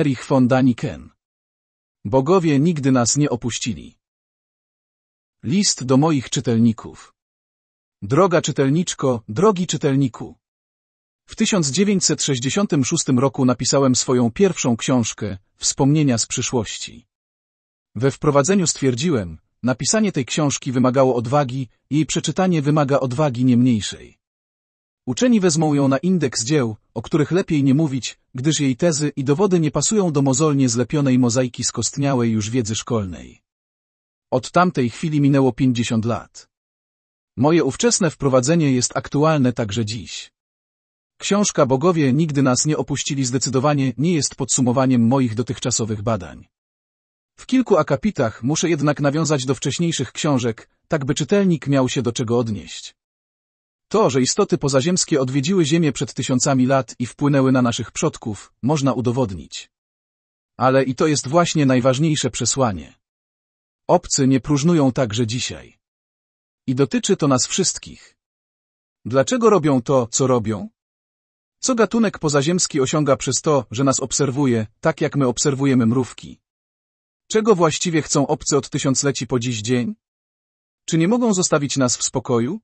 Erich von Daniken. Bogowie nigdy nas nie opuścili. List do moich czytelników. Droga czytelniczko, drogi czytelniku. W 1966 roku napisałem swoją pierwszą książkę, Wspomnienia z przyszłości. We wprowadzeniu stwierdziłem, napisanie tej książki wymagało odwagi, jej przeczytanie wymaga odwagi nie mniejszej. Uczeni wezmą ją na indeks dzieł, o których lepiej nie mówić, gdyż jej tezy i dowody nie pasują do mozolnie zlepionej mozaiki skostniałej już wiedzy szkolnej. Od tamtej chwili minęło 50 lat. Moje ówczesne wprowadzenie jest aktualne także dziś. Książka Bogowie nigdy nas nie opuścili zdecydowanie nie jest podsumowaniem moich dotychczasowych badań. W kilku akapitach muszę jednak nawiązać do wcześniejszych książek, tak by czytelnik miał się do czego odnieść. To, że istoty pozaziemskie odwiedziły Ziemię przed tysiącami lat i wpłynęły na naszych przodków, można udowodnić. Ale i to jest właśnie najważniejsze przesłanie. Obcy nie próżnują także dzisiaj. I dotyczy to nas wszystkich. Dlaczego robią to, co robią? Co gatunek pozaziemski osiąga przez to, że nas obserwuje, tak jak my obserwujemy mrówki? Czego właściwie chcą obcy od tysiącleci po dziś dzień? Czy nie mogą zostawić nas w spokoju?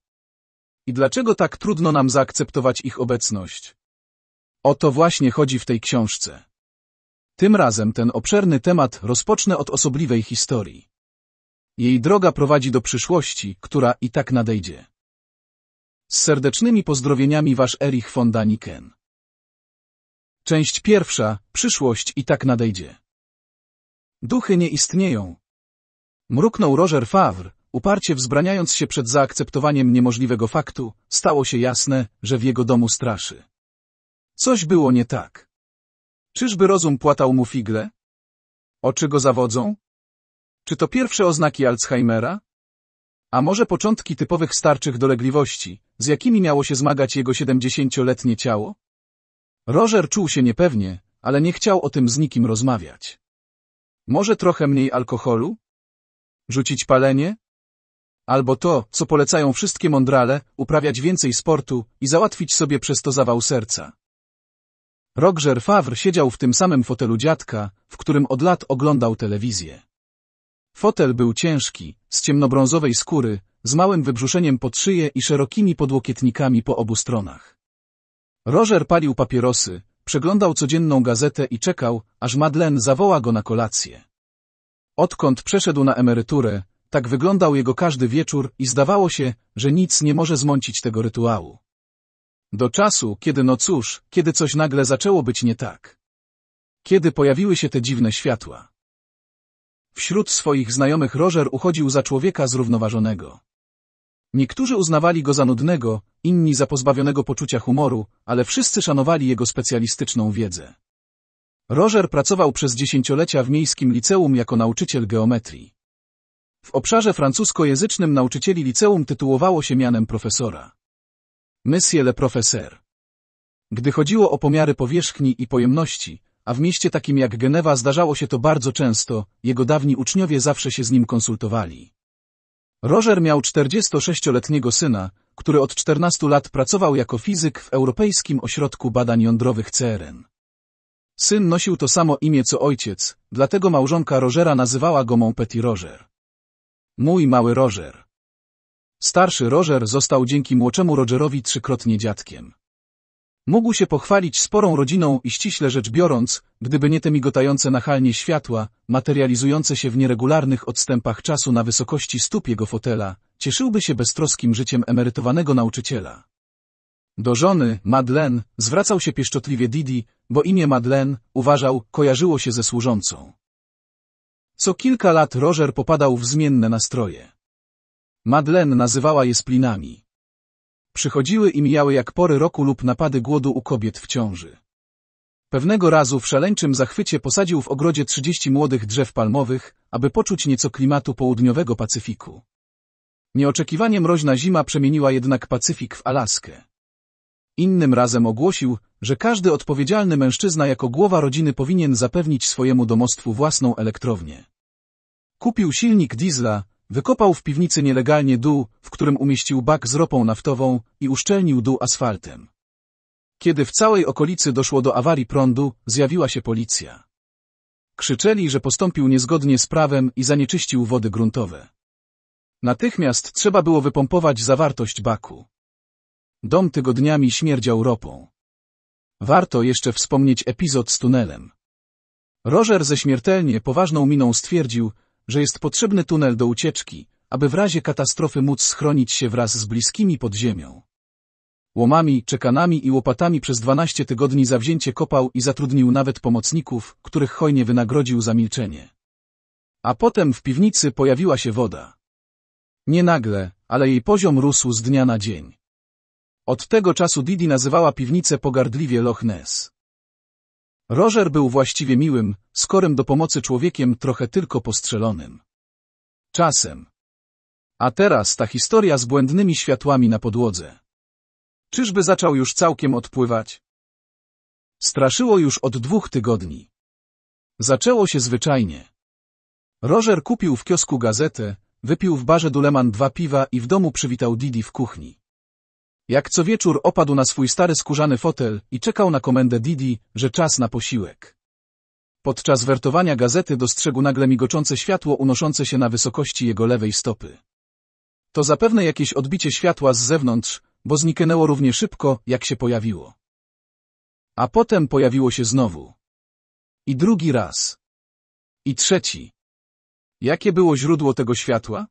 i dlaczego tak trudno nam zaakceptować ich obecność. O to właśnie chodzi w tej książce. Tym razem ten obszerny temat rozpocznę od osobliwej historii. Jej droga prowadzi do przyszłości, która i tak nadejdzie. Z serdecznymi pozdrowieniami Wasz Erich von Daniken. Część pierwsza, przyszłość i tak nadejdzie. Duchy nie istnieją. Mruknął Roger Favre, Uparcie wzbraniając się przed zaakceptowaniem niemożliwego faktu, stało się jasne, że w jego domu straszy. Coś było nie tak. Czyżby rozum płatał mu figle? Oczy go zawodzą? Czy to pierwsze oznaki Alzheimera? A może początki typowych starczych dolegliwości, z jakimi miało się zmagać jego siedemdziesięcioletnie ciało? Roger czuł się niepewnie, ale nie chciał o tym z nikim rozmawiać. Może trochę mniej alkoholu? Rzucić palenie? Albo to, co polecają wszystkie mądrale, uprawiać więcej sportu i załatwić sobie przez to zawał serca. Roger Favre siedział w tym samym fotelu dziadka, w którym od lat oglądał telewizję. Fotel był ciężki, z ciemnobrązowej skóry, z małym wybrzuszeniem pod szyję i szerokimi podłokietnikami po obu stronach. Roger palił papierosy, przeglądał codzienną gazetę i czekał, aż Madlen zawoła go na kolację. Odkąd przeszedł na emeryturę, tak wyglądał jego każdy wieczór i zdawało się, że nic nie może zmącić tego rytuału. Do czasu, kiedy no cóż, kiedy coś nagle zaczęło być nie tak. Kiedy pojawiły się te dziwne światła. Wśród swoich znajomych Roger uchodził za człowieka zrównoważonego. Niektórzy uznawali go za nudnego, inni za pozbawionego poczucia humoru, ale wszyscy szanowali jego specjalistyczną wiedzę. Roger pracował przez dziesięciolecia w miejskim liceum jako nauczyciel geometrii. W obszarze francuskojęzycznym nauczycieli liceum tytułowało się mianem profesora. Monsieur le professeur. Gdy chodziło o pomiary powierzchni i pojemności, a w mieście takim jak Genewa zdarzało się to bardzo często, jego dawni uczniowie zawsze się z nim konsultowali. Roger miał 46-letniego syna, który od 14 lat pracował jako fizyk w Europejskim Ośrodku Badań Jądrowych CERN. Syn nosił to samo imię co ojciec, dlatego małżonka Rogera nazywała go Mon Petit Roger. Mój mały Roger. Starszy Roger został dzięki młodszemu Rogerowi trzykrotnie dziadkiem. Mógł się pochwalić sporą rodziną i ściśle rzecz biorąc, gdyby nie te migotające nachalnie światła, materializujące się w nieregularnych odstępach czasu na wysokości stóp jego fotela, cieszyłby się beztroskim życiem emerytowanego nauczyciela. Do żony, Madlen, zwracał się pieszczotliwie Didi, bo imię Madlen, uważał, kojarzyło się ze służącą. Co kilka lat Roger popadał w zmienne nastroje. Madeleine nazywała je splinami. Przychodziły i mijały jak pory roku lub napady głodu u kobiet w ciąży. Pewnego razu w szaleńczym zachwycie posadził w ogrodzie 30 młodych drzew palmowych, aby poczuć nieco klimatu południowego Pacyfiku. Nieoczekiwanie mroźna zima przemieniła jednak Pacyfik w Alaskę. Innym razem ogłosił, że każdy odpowiedzialny mężczyzna jako głowa rodziny powinien zapewnić swojemu domostwu własną elektrownię. Kupił silnik diesla, wykopał w piwnicy nielegalnie dół, w którym umieścił bak z ropą naftową i uszczelnił dół asfaltem. Kiedy w całej okolicy doszło do awarii prądu, zjawiła się policja. Krzyczeli, że postąpił niezgodnie z prawem i zanieczyścił wody gruntowe. Natychmiast trzeba było wypompować zawartość baku. Dom tygodniami śmierdział ropą. Warto jeszcze wspomnieć epizod z tunelem. Roger ze śmiertelnie poważną miną stwierdził, że jest potrzebny tunel do ucieczki, aby w razie katastrofy móc schronić się wraz z bliskimi pod ziemią. Łomami, czekanami i łopatami przez 12 tygodni zawzięcie kopał i zatrudnił nawet pomocników, których hojnie wynagrodził za milczenie. A potem w piwnicy pojawiła się woda. Nie nagle, ale jej poziom rósł z dnia na dzień. Od tego czasu Didi nazywała piwnicę pogardliwie Loch Ness. Roger był właściwie miłym, skorym do pomocy człowiekiem trochę tylko postrzelonym. Czasem. A teraz ta historia z błędnymi światłami na podłodze. Czyżby zaczął już całkiem odpływać? Straszyło już od dwóch tygodni. Zaczęło się zwyczajnie. Roger kupił w kiosku gazetę, wypił w barze Duleman dwa piwa i w domu przywitał Didi w kuchni. Jak co wieczór opadł na swój stary skórzany fotel i czekał na komendę Didi, że czas na posiłek. Podczas wertowania gazety dostrzegł nagle migoczące światło unoszące się na wysokości jego lewej stopy. To zapewne jakieś odbicie światła z zewnątrz, bo zniknęło równie szybko, jak się pojawiło. A potem pojawiło się znowu. I drugi raz. I trzeci. Jakie było źródło tego światła?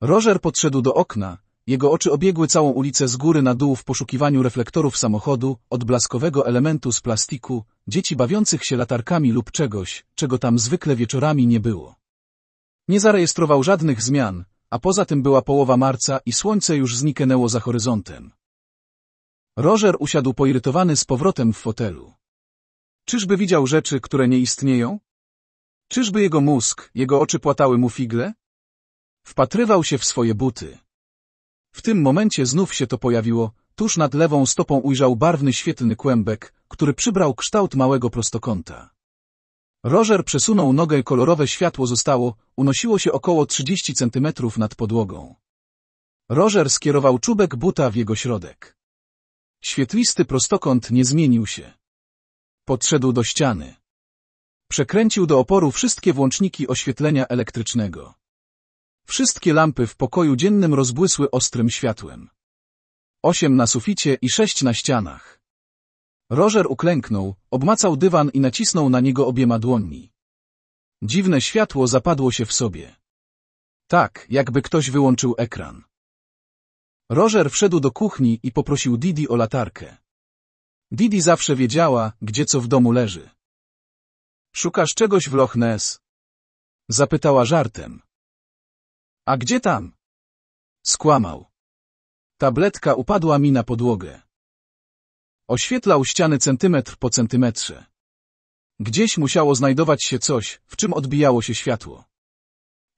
Roger podszedł do okna, jego oczy obiegły całą ulicę z góry na dół w poszukiwaniu reflektorów samochodu, odblaskowego elementu z plastiku, dzieci bawiących się latarkami lub czegoś, czego tam zwykle wieczorami nie było. Nie zarejestrował żadnych zmian, a poza tym była połowa marca i słońce już zniknęło za horyzontem. Roger usiadł poirytowany z powrotem w fotelu. Czyżby widział rzeczy, które nie istnieją? Czyżby jego mózg, jego oczy płatały mu figle? Wpatrywał się w swoje buty. W tym momencie znów się to pojawiło, tuż nad lewą stopą ujrzał barwny świetny kłębek, który przybrał kształt małego prostokąta. Roger przesunął nogę i kolorowe światło zostało, unosiło się około 30 centymetrów nad podłogą. Roger skierował czubek buta w jego środek. Świetlisty prostokąt nie zmienił się. Podszedł do ściany. Przekręcił do oporu wszystkie włączniki oświetlenia elektrycznego. Wszystkie lampy w pokoju dziennym rozbłysły ostrym światłem. Osiem na suficie i sześć na ścianach. Roger uklęknął, obmacał dywan i nacisnął na niego obiema dłońmi. Dziwne światło zapadło się w sobie. Tak, jakby ktoś wyłączył ekran. Roger wszedł do kuchni i poprosił Didi o latarkę. Didi zawsze wiedziała, gdzie co w domu leży. Szukasz czegoś w Loch Ness? Zapytała żartem. A gdzie tam? Skłamał. Tabletka upadła mi na podłogę. Oświetlał ściany centymetr po centymetrze. Gdzieś musiało znajdować się coś, w czym odbijało się światło.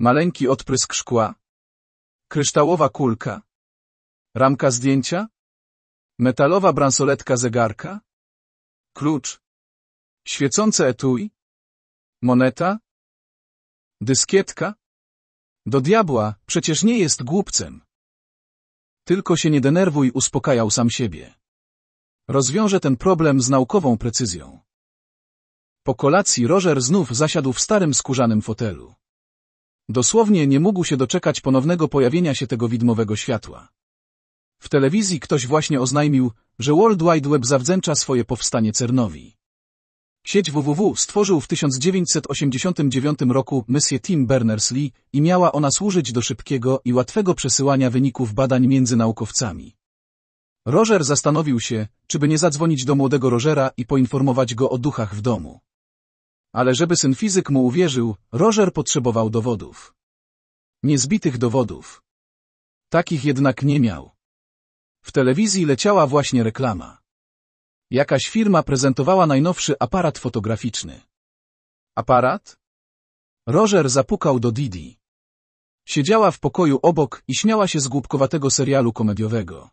Maleńki odprysk szkła. Kryształowa kulka. Ramka zdjęcia? Metalowa bransoletka zegarka? Klucz. Świecące etui? Moneta? Dyskietka? Do diabła, przecież nie jest głupcem. Tylko się nie denerwuj, uspokajał sam siebie. Rozwiąże ten problem z naukową precyzją. Po kolacji Roger znów zasiadł w starym skórzanym fotelu. Dosłownie nie mógł się doczekać ponownego pojawienia się tego widmowego światła. W telewizji ktoś właśnie oznajmił, że World Wide Web zawdzięcza swoje powstanie Cernowi. Sieć WWW stworzył w 1989 roku misję Tim Berners-Lee i miała ona służyć do szybkiego i łatwego przesyłania wyników badań między naukowcami. Roger zastanowił się, czy by nie zadzwonić do młodego Rogera i poinformować go o duchach w domu. Ale żeby syn fizyk mu uwierzył, Roger potrzebował dowodów. Niezbitych dowodów. Takich jednak nie miał. W telewizji leciała właśnie reklama. Jakaś firma prezentowała najnowszy aparat fotograficzny. Aparat? Roger zapukał do Didi. Siedziała w pokoju obok i śmiała się z głupkowatego serialu komediowego.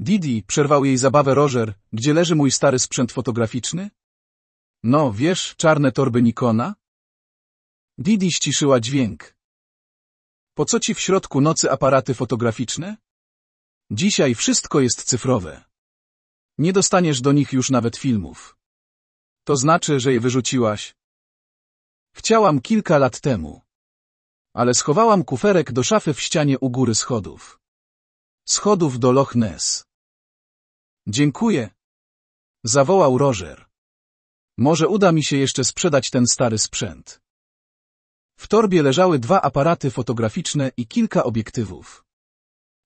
Didi przerwał jej zabawę Roger, gdzie leży mój stary sprzęt fotograficzny? No, wiesz, czarne torby Nikona? Didi ściszyła dźwięk. Po co ci w środku nocy aparaty fotograficzne? Dzisiaj wszystko jest cyfrowe. Nie dostaniesz do nich już nawet filmów. To znaczy, że je wyrzuciłaś? Chciałam kilka lat temu. Ale schowałam kuferek do szafy w ścianie u góry schodów. Schodów do Loch Ness. Dziękuję. Zawołał Roger. Może uda mi się jeszcze sprzedać ten stary sprzęt. W torbie leżały dwa aparaty fotograficzne i kilka obiektywów.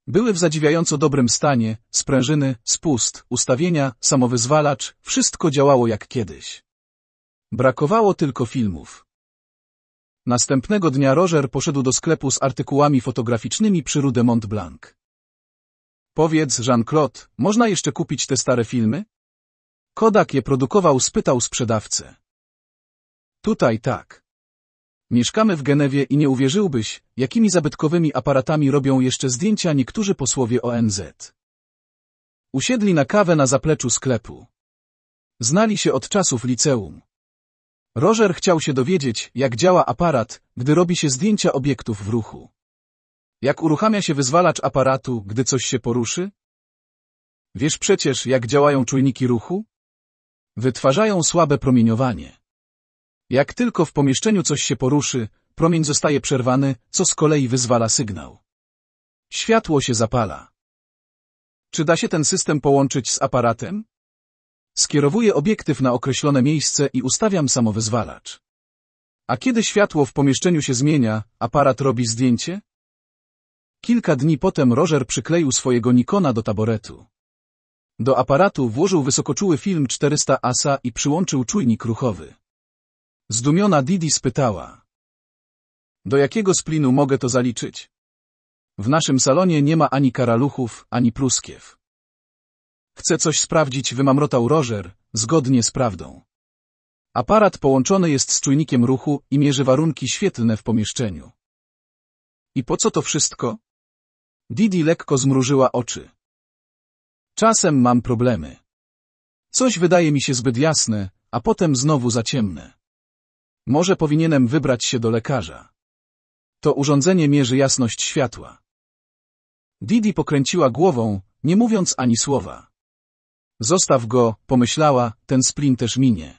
Były w zadziwiająco dobrym stanie, sprężyny, spust, ustawienia, samowyzwalacz, wszystko działało jak kiedyś. Brakowało tylko filmów. Następnego dnia Roger poszedł do sklepu z artykułami fotograficznymi przy Rude Mont Blanc. Powiedz, Jean-Claude, można jeszcze kupić te stare filmy? Kodak je produkował, spytał sprzedawcę. Tutaj tak. Mieszkamy w Genewie i nie uwierzyłbyś, jakimi zabytkowymi aparatami robią jeszcze zdjęcia niektórzy posłowie ONZ. Usiedli na kawę na zapleczu sklepu. Znali się od czasów liceum. Roger chciał się dowiedzieć, jak działa aparat, gdy robi się zdjęcia obiektów w ruchu. Jak uruchamia się wyzwalacz aparatu, gdy coś się poruszy? Wiesz przecież, jak działają czujniki ruchu? Wytwarzają słabe promieniowanie. Jak tylko w pomieszczeniu coś się poruszy, promień zostaje przerwany, co z kolei wyzwala sygnał. Światło się zapala. Czy da się ten system połączyć z aparatem? Skierowuję obiektyw na określone miejsce i ustawiam samowyzwalacz. A kiedy światło w pomieszczeniu się zmienia, aparat robi zdjęcie? Kilka dni potem Roger przykleił swojego Nikona do taboretu. Do aparatu włożył wysokoczuły film 400 ASA i przyłączył czujnik ruchowy. Zdumiona Didi spytała. Do jakiego splinu mogę to zaliczyć? W naszym salonie nie ma ani karaluchów, ani pluskiew. Chcę coś sprawdzić, wymamrotał Roger, zgodnie z prawdą. Aparat połączony jest z czujnikiem ruchu i mierzy warunki świetlne w pomieszczeniu. I po co to wszystko? Didi lekko zmrużyła oczy. Czasem mam problemy. Coś wydaje mi się zbyt jasne, a potem znowu za ciemne. Może powinienem wybrać się do lekarza. To urządzenie mierzy jasność światła. Didi pokręciła głową, nie mówiąc ani słowa. Zostaw go, pomyślała, ten splin też minie.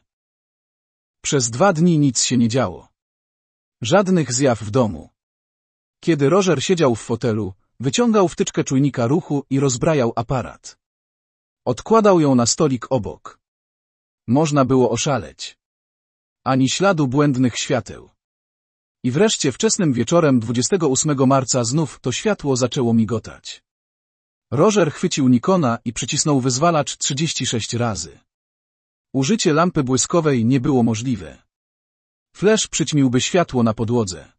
Przez dwa dni nic się nie działo. Żadnych zjaw w domu. Kiedy Roger siedział w fotelu, wyciągał wtyczkę czujnika ruchu i rozbrajał aparat. Odkładał ją na stolik obok. Można było oszaleć ani śladu błędnych świateł. I wreszcie wczesnym wieczorem 28 marca znów to światło zaczęło migotać. Roger chwycił Nikona i przycisnął wyzwalacz 36 razy. Użycie lampy błyskowej nie było możliwe. Flash przyćmiłby światło na podłodze.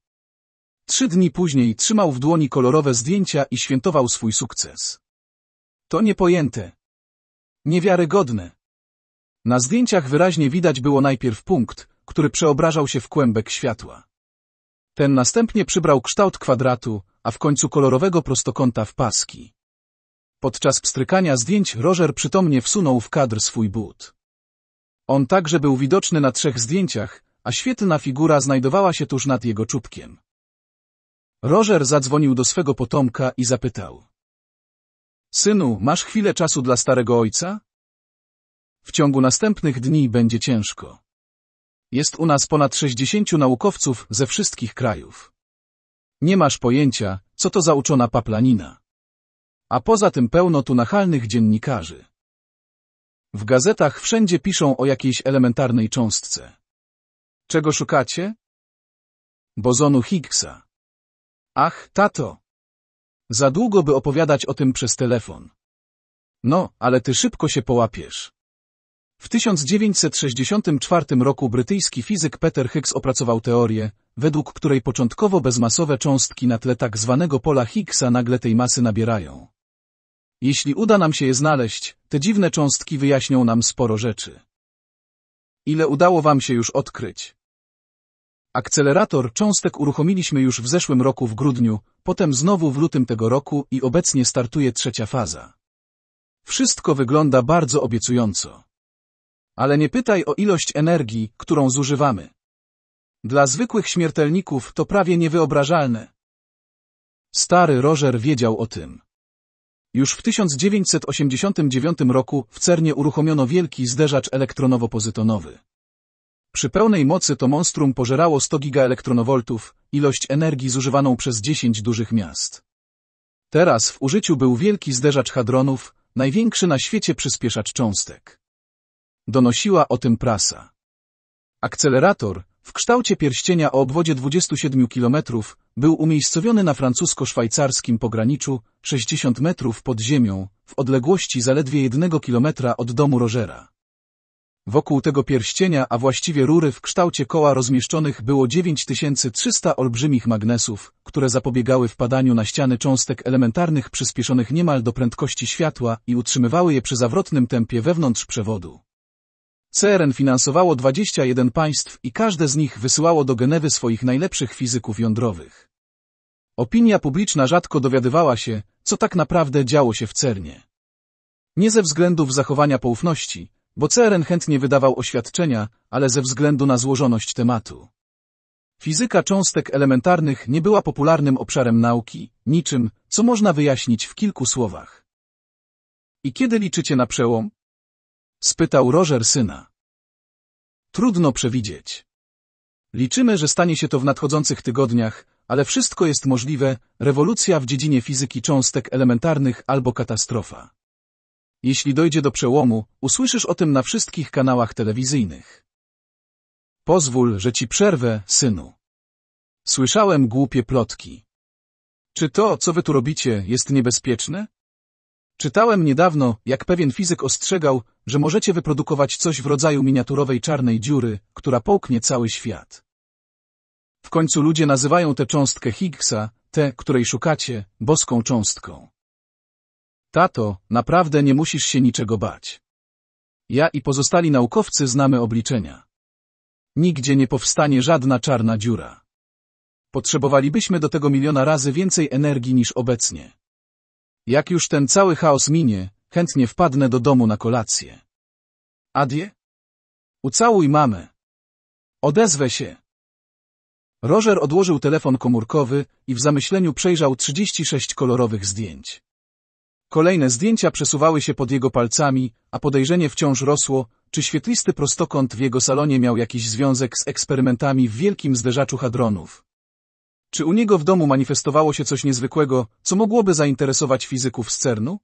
Trzy dni później trzymał w dłoni kolorowe zdjęcia i świętował swój sukces. To niepojęte. Niewiarygodne. Na zdjęciach wyraźnie widać było najpierw punkt, który przeobrażał się w kłębek światła. Ten następnie przybrał kształt kwadratu, a w końcu kolorowego prostokąta w paski. Podczas pstrykania zdjęć Roger przytomnie wsunął w kadr swój but. On także był widoczny na trzech zdjęciach, a świetna figura znajdowała się tuż nad jego czubkiem. Roger zadzwonił do swego potomka i zapytał. Synu, masz chwilę czasu dla starego ojca? W ciągu następnych dni będzie ciężko. Jest u nas ponad 60 naukowców ze wszystkich krajów. Nie masz pojęcia, co to za uczona paplanina. A poza tym pełno tu nachalnych dziennikarzy. W gazetach wszędzie piszą o jakiejś elementarnej cząstce. Czego szukacie? Bozonu Higgsa. Ach, tato. Za długo by opowiadać o tym przez telefon. No, ale ty szybko się połapiesz. W 1964 roku brytyjski fizyk Peter Higgs opracował teorię, według której początkowo bezmasowe cząstki na tle tak zwanego pola Higgsa nagle tej masy nabierają. Jeśli uda nam się je znaleźć, te dziwne cząstki wyjaśnią nam sporo rzeczy. Ile udało Wam się już odkryć? Akcelerator cząstek uruchomiliśmy już w zeszłym roku w grudniu, potem znowu w lutym tego roku i obecnie startuje trzecia faza. Wszystko wygląda bardzo obiecująco ale nie pytaj o ilość energii, którą zużywamy. Dla zwykłych śmiertelników to prawie niewyobrażalne. Stary Roger wiedział o tym. Już w 1989 roku w CERNie uruchomiono wielki zderzacz elektronowo-pozytonowy. Przy pełnej mocy to monstrum pożerało 100 gigaelektronowoltów, ilość energii zużywaną przez 10 dużych miast. Teraz w użyciu był wielki zderzacz hadronów, największy na świecie przyspieszacz cząstek. Donosiła o tym prasa. Akcelerator, w kształcie pierścienia o obwodzie 27 km, był umiejscowiony na francusko-szwajcarskim pograniczu, 60 metrów pod ziemią, w odległości zaledwie 1 km od domu Rożera. Wokół tego pierścienia, a właściwie rury w kształcie koła rozmieszczonych było 9300 olbrzymich magnesów, które zapobiegały wpadaniu na ściany cząstek elementarnych przyspieszonych niemal do prędkości światła i utrzymywały je przy zawrotnym tempie wewnątrz przewodu. CERN finansowało 21 państw i każde z nich wysyłało do Genewy swoich najlepszych fizyków jądrowych. Opinia publiczna rzadko dowiadywała się, co tak naprawdę działo się w CERNie. Nie ze względów zachowania poufności, bo CERN chętnie wydawał oświadczenia, ale ze względu na złożoność tematu. Fizyka cząstek elementarnych nie była popularnym obszarem nauki, niczym, co można wyjaśnić w kilku słowach. I kiedy liczycie na przełom? spytał Roger syna. Trudno przewidzieć. Liczymy, że stanie się to w nadchodzących tygodniach, ale wszystko jest możliwe, rewolucja w dziedzinie fizyki cząstek elementarnych albo katastrofa. Jeśli dojdzie do przełomu, usłyszysz o tym na wszystkich kanałach telewizyjnych. Pozwól, że ci przerwę, synu. Słyszałem głupie plotki. Czy to, co wy tu robicie, jest niebezpieczne? Czytałem niedawno, jak pewien fizyk ostrzegał, że możecie wyprodukować coś w rodzaju miniaturowej czarnej dziury, która połknie cały świat. W końcu ludzie nazywają tę cząstkę Higgsa, tę, której szukacie, boską cząstką. Tato, naprawdę nie musisz się niczego bać. Ja i pozostali naukowcy znamy obliczenia. Nigdzie nie powstanie żadna czarna dziura. Potrzebowalibyśmy do tego miliona razy więcej energii niż obecnie. Jak już ten cały chaos minie, chętnie wpadnę do domu na kolację. Adie? Ucałuj mamę. Odezwę się. Roger odłożył telefon komórkowy i w zamyśleniu przejrzał 36 kolorowych zdjęć. Kolejne zdjęcia przesuwały się pod jego palcami, a podejrzenie wciąż rosło, czy świetlisty prostokąt w jego salonie miał jakiś związek z eksperymentami w wielkim zderzaczu hadronów. Czy u niego w domu manifestowało się coś niezwykłego, co mogłoby zainteresować fizyków z CERNu?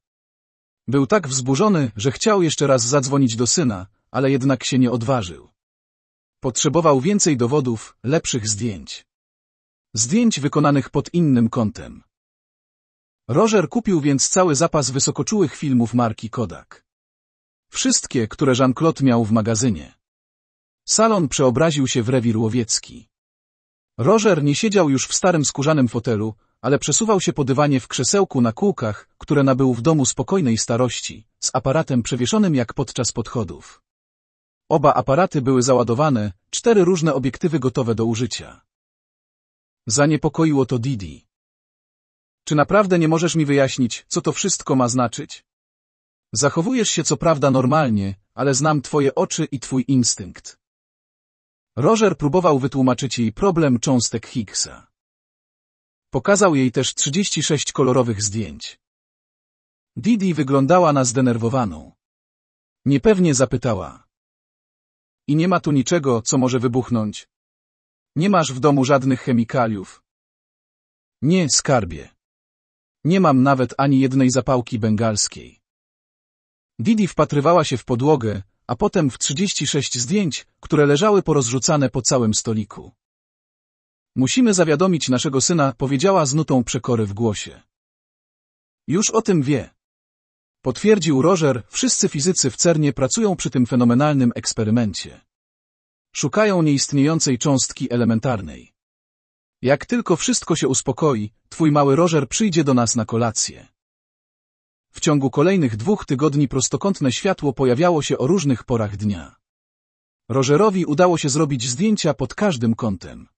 Był tak wzburzony, że chciał jeszcze raz zadzwonić do syna, ale jednak się nie odważył. Potrzebował więcej dowodów, lepszych zdjęć. Zdjęć wykonanych pod innym kątem. Roger kupił więc cały zapas wysokoczułych filmów marki Kodak. Wszystkie, które Jean-Claude miał w magazynie. Salon przeobraził się w rewir łowiecki. Roger nie siedział już w starym skórzanym fotelu, ale przesuwał się po dywanie w krzesełku na kółkach, które nabył w domu spokojnej starości, z aparatem przewieszonym jak podczas podchodów. Oba aparaty były załadowane, cztery różne obiektywy gotowe do użycia. Zaniepokoiło to Didi. Czy naprawdę nie możesz mi wyjaśnić, co to wszystko ma znaczyć? Zachowujesz się co prawda normalnie, ale znam twoje oczy i twój instynkt. Roger próbował wytłumaczyć jej problem cząstek Higgsa. Pokazał jej też 36 kolorowych zdjęć. Didi wyglądała na zdenerwowaną. Niepewnie zapytała. I nie ma tu niczego, co może wybuchnąć. Nie masz w domu żadnych chemikaliów. Nie, skarbie. Nie mam nawet ani jednej zapałki bengalskiej. Didi wpatrywała się w podłogę, a potem w 36 zdjęć, które leżały porozrzucane po całym stoliku. Musimy zawiadomić naszego syna, powiedziała z nutą przekory w głosie. Już o tym wie. Potwierdził Roger, wszyscy fizycy w CERNie pracują przy tym fenomenalnym eksperymencie. Szukają nieistniejącej cząstki elementarnej. Jak tylko wszystko się uspokoi, twój mały Roger przyjdzie do nas na kolację. W ciągu kolejnych dwóch tygodni prostokątne światło pojawiało się o różnych porach dnia. Rogerowi udało się zrobić zdjęcia pod każdym kątem.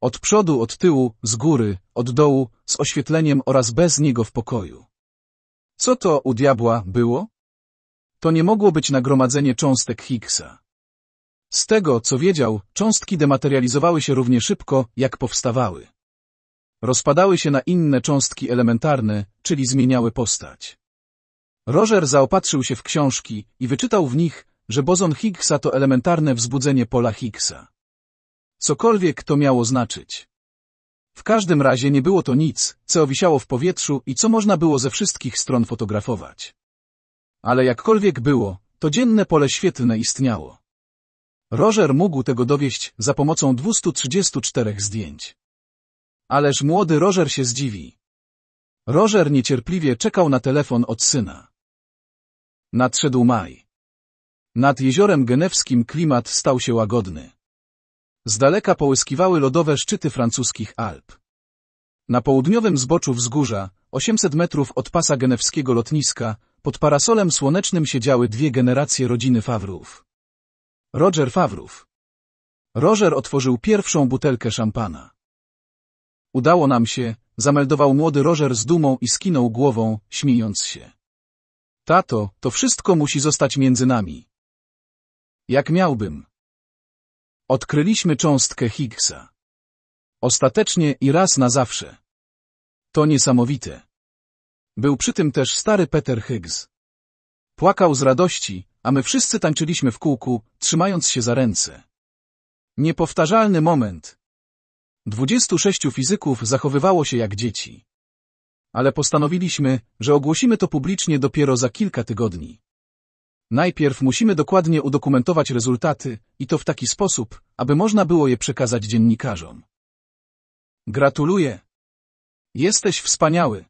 Od przodu, od tyłu, z góry, od dołu, z oświetleniem oraz bez niego w pokoju. Co to u diabła było? To nie mogło być nagromadzenie cząstek Higgsa. Z tego, co wiedział, cząstki dematerializowały się równie szybko, jak powstawały rozpadały się na inne cząstki elementarne, czyli zmieniały postać. Roger zaopatrzył się w książki i wyczytał w nich, że bozon Higgsa to elementarne wzbudzenie pola Higgsa. Cokolwiek to miało znaczyć. W każdym razie nie było to nic, co wisiało w powietrzu i co można było ze wszystkich stron fotografować. Ale jakkolwiek było, to dzienne pole świetlne istniało. Roger mógł tego dowieść za pomocą 234 zdjęć. Ależ młody Roger się zdziwi. Roger niecierpliwie czekał na telefon od syna. Nadszedł maj. Nad jeziorem genewskim klimat stał się łagodny. Z daleka połyskiwały lodowe szczyty francuskich Alp. Na południowym zboczu wzgórza, 800 metrów od pasa genewskiego lotniska, pod parasolem słonecznym siedziały dwie generacje rodziny Fawrów. Roger Fawrów. Roger otworzył pierwszą butelkę szampana. Udało nam się, zameldował młody Roger z dumą i skinął głową, śmiejąc się. Tato, to wszystko musi zostać między nami. Jak miałbym. Odkryliśmy cząstkę Higgsa. Ostatecznie i raz na zawsze. To niesamowite. Był przy tym też stary Peter Higgs. Płakał z radości, a my wszyscy tańczyliśmy w kółku, trzymając się za ręce. Niepowtarzalny moment, 26 fizyków zachowywało się jak dzieci. Ale postanowiliśmy, że ogłosimy to publicznie dopiero za kilka tygodni. Najpierw musimy dokładnie udokumentować rezultaty i to w taki sposób, aby można było je przekazać dziennikarzom. Gratuluję. Jesteś wspaniały.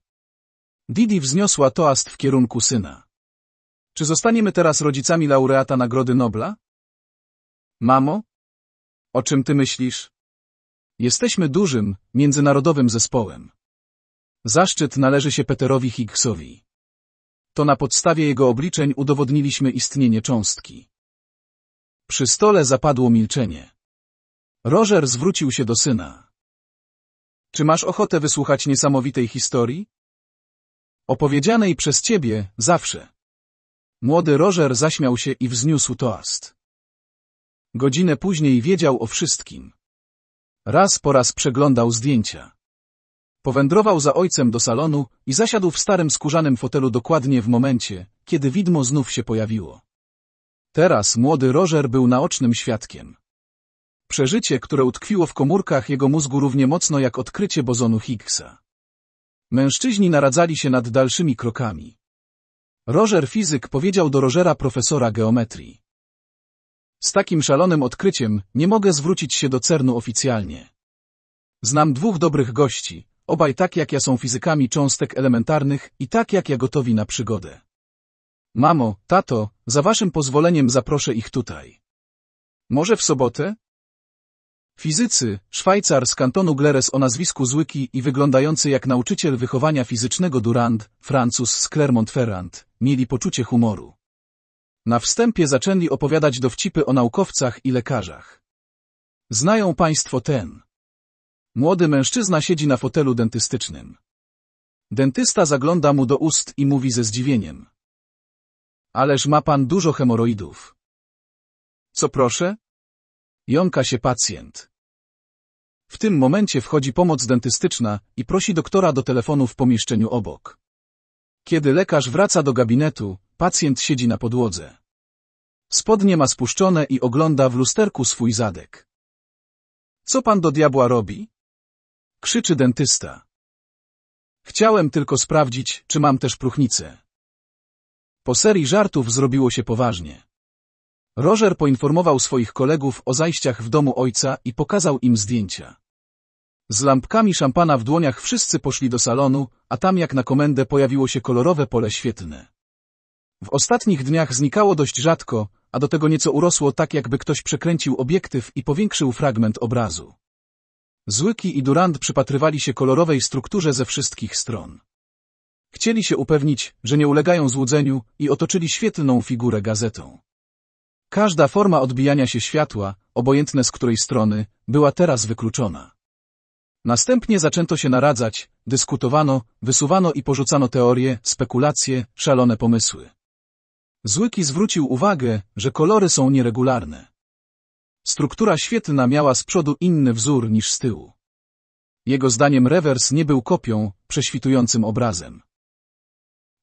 Didi wzniosła toast w kierunku syna. Czy zostaniemy teraz rodzicami laureata Nagrody Nobla? Mamo? O czym ty myślisz? Jesteśmy dużym, międzynarodowym zespołem. Zaszczyt należy się Peterowi Higgsowi. To na podstawie jego obliczeń udowodniliśmy istnienie cząstki. Przy stole zapadło milczenie. Roger zwrócił się do syna. Czy masz ochotę wysłuchać niesamowitej historii? Opowiedzianej przez ciebie zawsze. Młody Roger zaśmiał się i wzniósł toast. Godzinę później wiedział o wszystkim. Raz po raz przeglądał zdjęcia. Powędrował za ojcem do salonu i zasiadł w starym skórzanym fotelu dokładnie w momencie, kiedy widmo znów się pojawiło. Teraz młody Roger był naocznym świadkiem. Przeżycie, które utkwiło w komórkach jego mózgu równie mocno jak odkrycie bozonu Higgsa. Mężczyźni naradzali się nad dalszymi krokami. Roger fizyk powiedział do Rogera profesora geometrii. Z takim szalonym odkryciem nie mogę zwrócić się do CERNu oficjalnie. Znam dwóch dobrych gości, obaj tak jak ja są fizykami cząstek elementarnych i tak jak ja gotowi na przygodę. Mamo, tato, za waszym pozwoleniem zaproszę ich tutaj. Może w sobotę? Fizycy, Szwajcar z kantonu Gleres o nazwisku Złyki i wyglądający jak nauczyciel wychowania fizycznego Durand, Francuz z Clermont-Ferrand, mieli poczucie humoru. Na wstępie zaczęli opowiadać dowcipy o naukowcach i lekarzach. Znają państwo ten. Młody mężczyzna siedzi na fotelu dentystycznym. Dentysta zagląda mu do ust i mówi ze zdziwieniem. Ależ ma pan dużo hemoroidów. Co proszę? Jąka się pacjent. W tym momencie wchodzi pomoc dentystyczna i prosi doktora do telefonu w pomieszczeniu obok. Kiedy lekarz wraca do gabinetu, pacjent siedzi na podłodze. Spodnie ma spuszczone i ogląda w lusterku swój zadek. Co pan do diabła robi? Krzyczy dentysta. Chciałem tylko sprawdzić, czy mam też próchnicę. Po serii żartów zrobiło się poważnie. Roger poinformował swoich kolegów o zajściach w domu ojca i pokazał im zdjęcia. Z lampkami szampana w dłoniach wszyscy poszli do salonu, a tam jak na komendę pojawiło się kolorowe pole świetne. W ostatnich dniach znikało dość rzadko, a do tego nieco urosło tak, jakby ktoś przekręcił obiektyw i powiększył fragment obrazu. Złyki i Durand przypatrywali się kolorowej strukturze ze wszystkich stron. Chcieli się upewnić, że nie ulegają złudzeniu i otoczyli świetlną figurę gazetą. Każda forma odbijania się światła, obojętne z której strony, była teraz wykluczona. Następnie zaczęto się naradzać, dyskutowano, wysuwano i porzucano teorie, spekulacje, szalone pomysły. Złyki zwrócił uwagę, że kolory są nieregularne. Struktura świetlna miała z przodu inny wzór niż z tyłu. Jego zdaniem rewers nie był kopią, prześwitującym obrazem.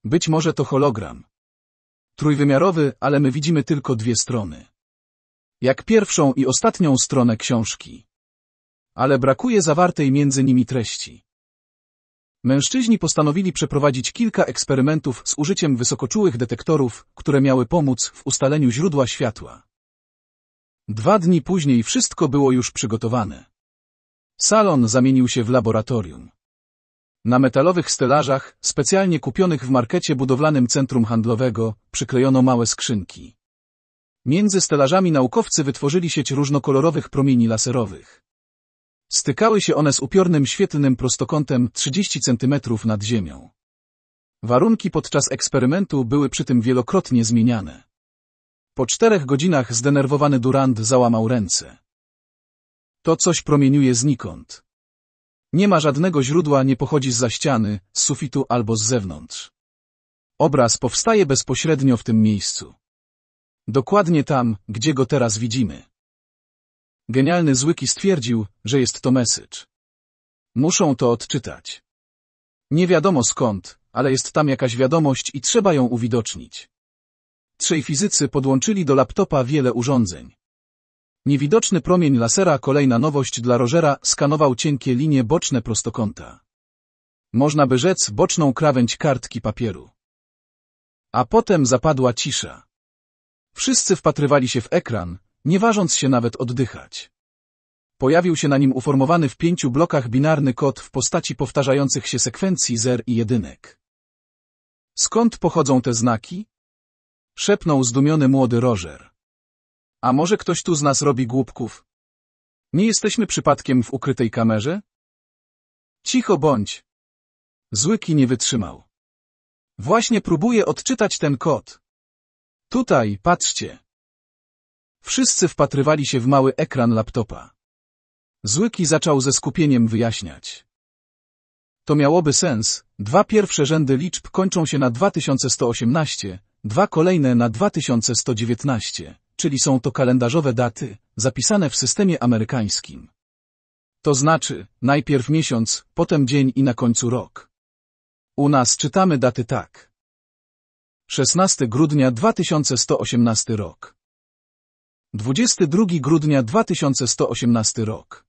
Być może to hologram. Trójwymiarowy, ale my widzimy tylko dwie strony. Jak pierwszą i ostatnią stronę książki. Ale brakuje zawartej między nimi treści. Mężczyźni postanowili przeprowadzić kilka eksperymentów z użyciem wysokoczułych detektorów, które miały pomóc w ustaleniu źródła światła. Dwa dni później wszystko było już przygotowane. Salon zamienił się w laboratorium. Na metalowych stelażach, specjalnie kupionych w markecie budowlanym centrum handlowego, przyklejono małe skrzynki. Między stelażami naukowcy wytworzyli sieć różnokolorowych promieni laserowych. Stykały się one z upiornym świetlnym prostokątem 30 cm nad ziemią. Warunki podczas eksperymentu były przy tym wielokrotnie zmieniane. Po czterech godzinach zdenerwowany Durand załamał ręce. To coś promieniuje znikąd. Nie ma żadnego źródła, nie pochodzi z za ściany, z sufitu albo z zewnątrz. Obraz powstaje bezpośrednio w tym miejscu. Dokładnie tam, gdzie go teraz widzimy. Genialny Złyki stwierdził, że jest to message. Muszą to odczytać. Nie wiadomo skąd, ale jest tam jakaś wiadomość i trzeba ją uwidocznić. Trzej fizycy podłączyli do laptopa wiele urządzeń. Niewidoczny promień lasera, kolejna nowość dla Rogera, skanował cienkie linie boczne prostokąta. Można by rzec boczną krawędź kartki papieru. A potem zapadła cisza. Wszyscy wpatrywali się w ekran, nie ważąc się nawet oddychać. Pojawił się na nim uformowany w pięciu blokach binarny kod w postaci powtarzających się sekwencji zer i jedynek. Skąd pochodzą te znaki? Szepnął zdumiony młody Roger. A może ktoś tu z nas robi głupków? Nie jesteśmy przypadkiem w ukrytej kamerze? Cicho bądź. Złyki nie wytrzymał. Właśnie próbuję odczytać ten kod. Tutaj, patrzcie. Wszyscy wpatrywali się w mały ekran laptopa. Złyki zaczął ze skupieniem wyjaśniać. To miałoby sens, dwa pierwsze rzędy liczb kończą się na 2118, dwa kolejne na 2119, czyli są to kalendarzowe daty, zapisane w systemie amerykańskim. To znaczy, najpierw miesiąc, potem dzień i na końcu rok. U nas czytamy daty tak. 16 grudnia 2118 rok. 22 grudnia 2118 rok.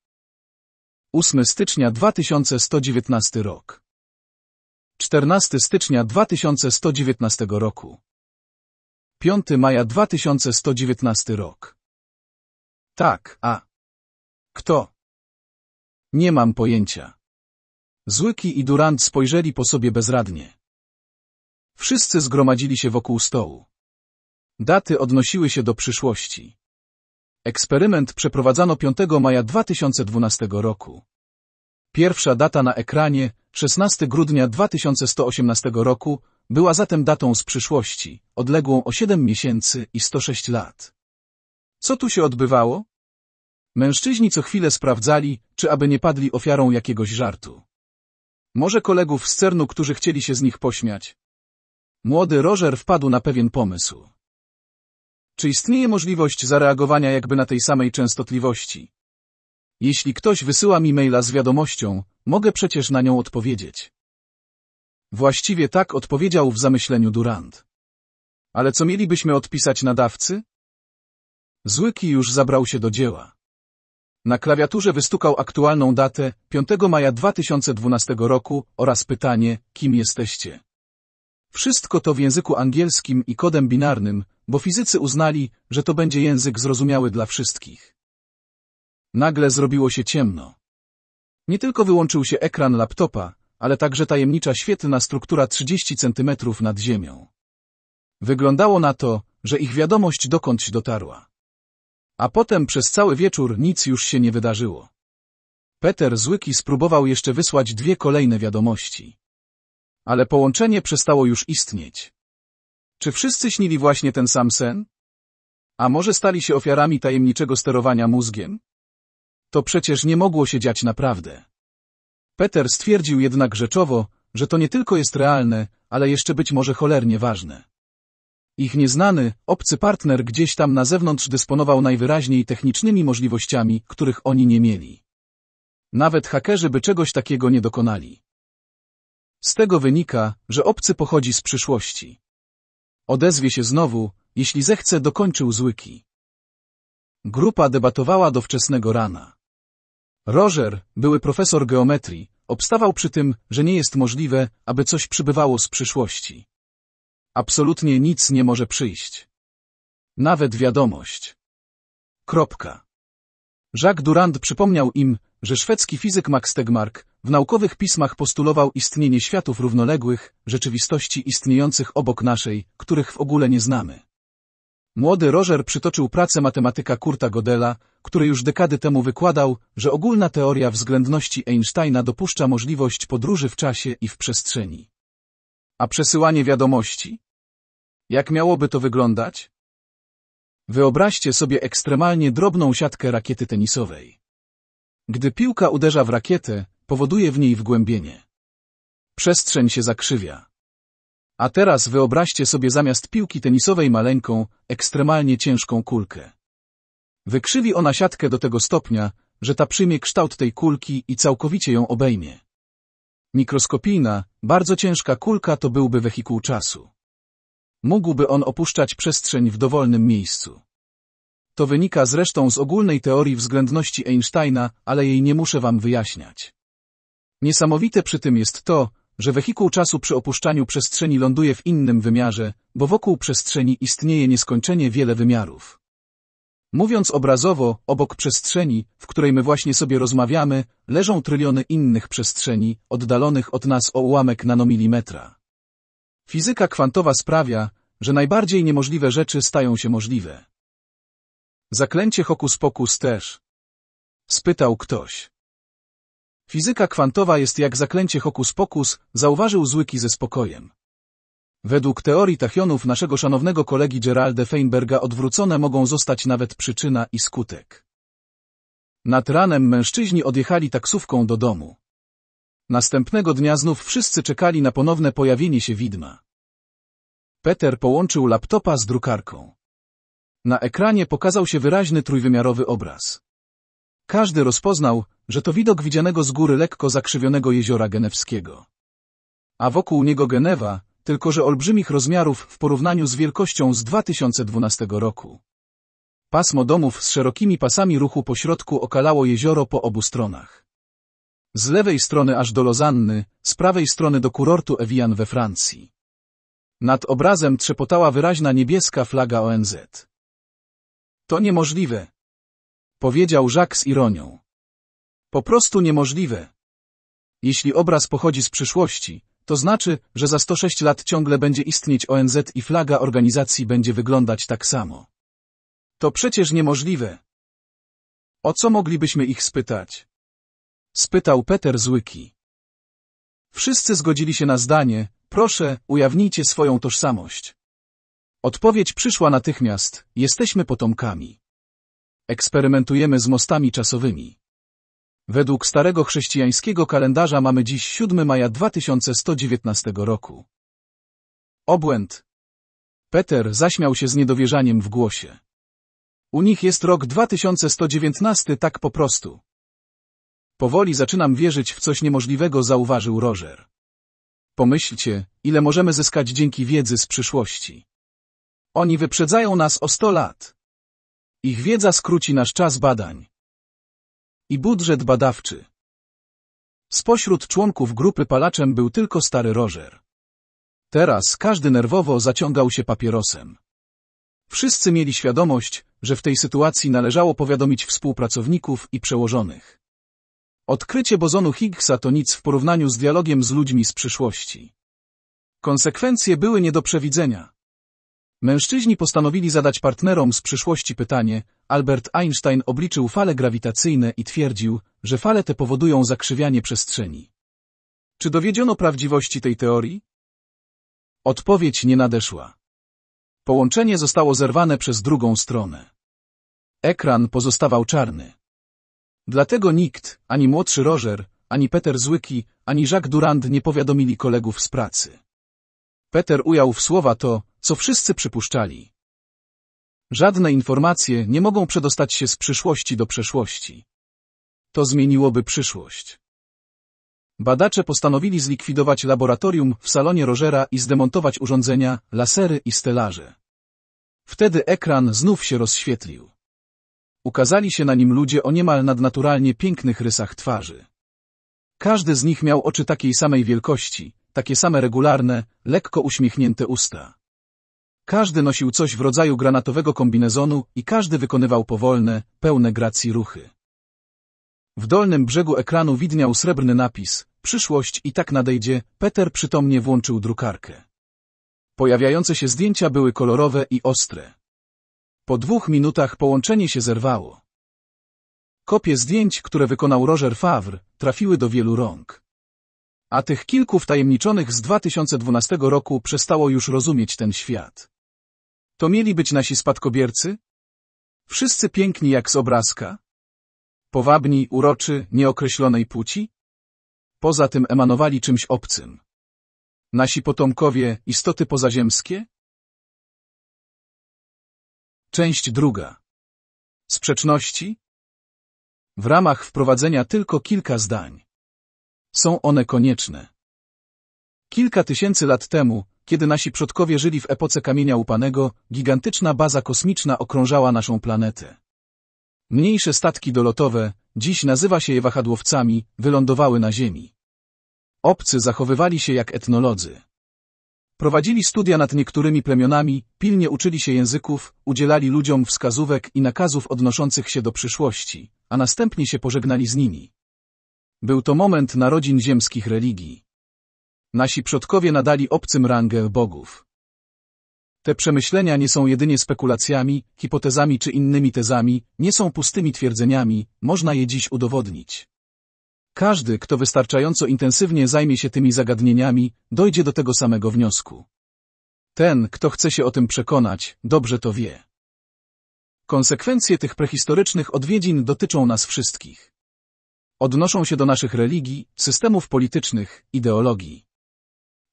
8 stycznia 2119 rok. 14 stycznia 2119 roku. 5 maja 2119 rok. Tak, a. Kto? Nie mam pojęcia. Złyki i Durant spojrzeli po sobie bezradnie. Wszyscy zgromadzili się wokół stołu. Daty odnosiły się do przyszłości. Eksperyment przeprowadzano 5 maja 2012 roku. Pierwsza data na ekranie, 16 grudnia 2118 roku, była zatem datą z przyszłości, odległą o 7 miesięcy i 106 lat. Co tu się odbywało? Mężczyźni co chwilę sprawdzali, czy aby nie padli ofiarą jakiegoś żartu. Może kolegów z CERNu, którzy chcieli się z nich pośmiać. Młody Roger wpadł na pewien pomysł. Czy istnieje możliwość zareagowania jakby na tej samej częstotliwości? Jeśli ktoś wysyła mi maila z wiadomością, mogę przecież na nią odpowiedzieć. Właściwie tak odpowiedział w zamyśleniu Durand. Ale co mielibyśmy odpisać nadawcy? Zły już zabrał się do dzieła. Na klawiaturze wystukał aktualną datę 5 maja 2012 roku oraz pytanie, kim jesteście. Wszystko to w języku angielskim i kodem binarnym, bo fizycy uznali, że to będzie język zrozumiały dla wszystkich. Nagle zrobiło się ciemno. Nie tylko wyłączył się ekran laptopa, ale także tajemnicza świetna struktura 30 cm nad ziemią. Wyglądało na to, że ich wiadomość dokądś dotarła. A potem przez cały wieczór nic już się nie wydarzyło. Peter Złyki spróbował jeszcze wysłać dwie kolejne wiadomości ale połączenie przestało już istnieć. Czy wszyscy śnili właśnie ten sam sen? A może stali się ofiarami tajemniczego sterowania mózgiem? To przecież nie mogło się dziać naprawdę. Peter stwierdził jednak rzeczowo, że to nie tylko jest realne, ale jeszcze być może cholernie ważne. Ich nieznany, obcy partner gdzieś tam na zewnątrz dysponował najwyraźniej technicznymi możliwościami, których oni nie mieli. Nawet hakerzy by czegoś takiego nie dokonali. Z tego wynika, że obcy pochodzi z przyszłości. Odezwie się znowu, jeśli zechce dokończył Zwyki. Grupa debatowała do wczesnego rana. Roger, były profesor geometrii, obstawał przy tym, że nie jest możliwe, aby coś przybywało z przyszłości. Absolutnie nic nie może przyjść. Nawet wiadomość. Kropka. Jacques Durand przypomniał im, że szwedzki fizyk Max Tegmark w naukowych pismach postulował istnienie światów równoległych, rzeczywistości istniejących obok naszej, których w ogóle nie znamy. Młody Roger przytoczył pracę matematyka Kurta Gödela, który już dekady temu wykładał, że ogólna teoria względności Einsteina dopuszcza możliwość podróży w czasie i w przestrzeni. A przesyłanie wiadomości? Jak miałoby to wyglądać? Wyobraźcie sobie ekstremalnie drobną siatkę rakiety tenisowej. Gdy piłka uderza w rakietę, powoduje w niej wgłębienie. Przestrzeń się zakrzywia. A teraz wyobraźcie sobie zamiast piłki tenisowej maleńką, ekstremalnie ciężką kulkę. Wykrzywi ona siatkę do tego stopnia, że ta przyjmie kształt tej kulki i całkowicie ją obejmie. Mikroskopijna, bardzo ciężka kulka to byłby wehikuł czasu. Mógłby on opuszczać przestrzeń w dowolnym miejscu. To wynika zresztą z ogólnej teorii względności Einsteina, ale jej nie muszę wam wyjaśniać. Niesamowite przy tym jest to, że wehikuł czasu przy opuszczaniu przestrzeni ląduje w innym wymiarze, bo wokół przestrzeni istnieje nieskończenie wiele wymiarów. Mówiąc obrazowo, obok przestrzeni, w której my właśnie sobie rozmawiamy, leżą tryliony innych przestrzeni, oddalonych od nas o ułamek nanomilimetra. Fizyka kwantowa sprawia, że najbardziej niemożliwe rzeczy stają się możliwe. Zaklęcie hokus pokus też. Spytał ktoś. Fizyka kwantowa jest jak zaklęcie hokus pokus, zauważył Złyki ze spokojem. Według teorii tachionów naszego szanownego kolegi Geralda Feinberga odwrócone mogą zostać nawet przyczyna i skutek. Nad ranem mężczyźni odjechali taksówką do domu. Następnego dnia znów wszyscy czekali na ponowne pojawienie się widma. Peter połączył laptopa z drukarką. Na ekranie pokazał się wyraźny trójwymiarowy obraz. Każdy rozpoznał, że to widok widzianego z góry lekko zakrzywionego jeziora genewskiego. A wokół niego Genewa, tylko że olbrzymich rozmiarów w porównaniu z wielkością z 2012 roku. Pasmo domów z szerokimi pasami ruchu pośrodku okalało jezioro po obu stronach. Z lewej strony aż do Lozanny, z prawej strony do kurortu Evian we Francji. Nad obrazem trzepotała wyraźna niebieska flaga ONZ. To niemożliwe, Powiedział Jacques z ironią. Po prostu niemożliwe. Jeśli obraz pochodzi z przyszłości, to znaczy, że za 106 lat ciągle będzie istnieć ONZ i flaga organizacji będzie wyglądać tak samo. To przecież niemożliwe. O co moglibyśmy ich spytać? Spytał Peter Złyki. Wszyscy zgodzili się na zdanie, proszę, ujawnijcie swoją tożsamość. Odpowiedź przyszła natychmiast, jesteśmy potomkami. Eksperymentujemy z mostami czasowymi. Według starego chrześcijańskiego kalendarza mamy dziś 7 maja 2119 roku. Obłęd. Peter zaśmiał się z niedowierzaniem w głosie. U nich jest rok 2119 tak po prostu. Powoli zaczynam wierzyć w coś niemożliwego, zauważył Roger. Pomyślcie, ile możemy zyskać dzięki wiedzy z przyszłości. Oni wyprzedzają nas o 100 lat. Ich wiedza skróci nasz czas badań i budżet badawczy. Spośród członków grupy palaczem był tylko stary Roger. Teraz każdy nerwowo zaciągał się papierosem. Wszyscy mieli świadomość, że w tej sytuacji należało powiadomić współpracowników i przełożonych. Odkrycie bozonu Higgsa to nic w porównaniu z dialogiem z ludźmi z przyszłości. Konsekwencje były nie do przewidzenia. Mężczyźni postanowili zadać partnerom z przyszłości pytanie. Albert Einstein obliczył fale grawitacyjne i twierdził, że fale te powodują zakrzywianie przestrzeni. Czy dowiedziono prawdziwości tej teorii? Odpowiedź nie nadeszła. Połączenie zostało zerwane przez drugą stronę. Ekran pozostawał czarny. Dlatego nikt, ani młodszy Roger, ani Peter Złyki, ani Jacques Durand nie powiadomili kolegów z pracy. Peter ujął w słowa to, co wszyscy przypuszczali. Żadne informacje nie mogą przedostać się z przyszłości do przeszłości. To zmieniłoby przyszłość. Badacze postanowili zlikwidować laboratorium w salonie Rogera i zdemontować urządzenia, lasery i stelaże. Wtedy ekran znów się rozświetlił. Ukazali się na nim ludzie o niemal nadnaturalnie pięknych rysach twarzy. Każdy z nich miał oczy takiej samej wielkości, takie same regularne, lekko uśmiechnięte usta. Każdy nosił coś w rodzaju granatowego kombinezonu i każdy wykonywał powolne, pełne gracji ruchy. W dolnym brzegu ekranu widniał srebrny napis Przyszłość i tak nadejdzie, Peter przytomnie włączył drukarkę. Pojawiające się zdjęcia były kolorowe i ostre. Po dwóch minutach połączenie się zerwało. Kopie zdjęć, które wykonał Roger Favre, trafiły do wielu rąk. A tych kilku wtajemniczonych z 2012 roku przestało już rozumieć ten świat. To mieli być nasi spadkobiercy? Wszyscy piękni jak z obrazka? Powabni, uroczy, nieokreślonej płci? Poza tym emanowali czymś obcym. Nasi potomkowie, istoty pozaziemskie? Część druga. Sprzeczności? W ramach wprowadzenia tylko kilka zdań. Są one konieczne. Kilka tysięcy lat temu kiedy nasi przodkowie żyli w epoce kamienia łupanego, gigantyczna baza kosmiczna okrążała naszą planetę. Mniejsze statki dolotowe, dziś nazywa się je wahadłowcami, wylądowały na Ziemi. Obcy zachowywali się jak etnolodzy. Prowadzili studia nad niektórymi plemionami, pilnie uczyli się języków, udzielali ludziom wskazówek i nakazów odnoszących się do przyszłości, a następnie się pożegnali z nimi. Był to moment narodzin ziemskich religii. Nasi przodkowie nadali obcym rangę bogów. Te przemyślenia nie są jedynie spekulacjami, hipotezami czy innymi tezami, nie są pustymi twierdzeniami, można je dziś udowodnić. Każdy, kto wystarczająco intensywnie zajmie się tymi zagadnieniami, dojdzie do tego samego wniosku. Ten, kto chce się o tym przekonać, dobrze to wie. Konsekwencje tych prehistorycznych odwiedzin dotyczą nas wszystkich. Odnoszą się do naszych religii, systemów politycznych, ideologii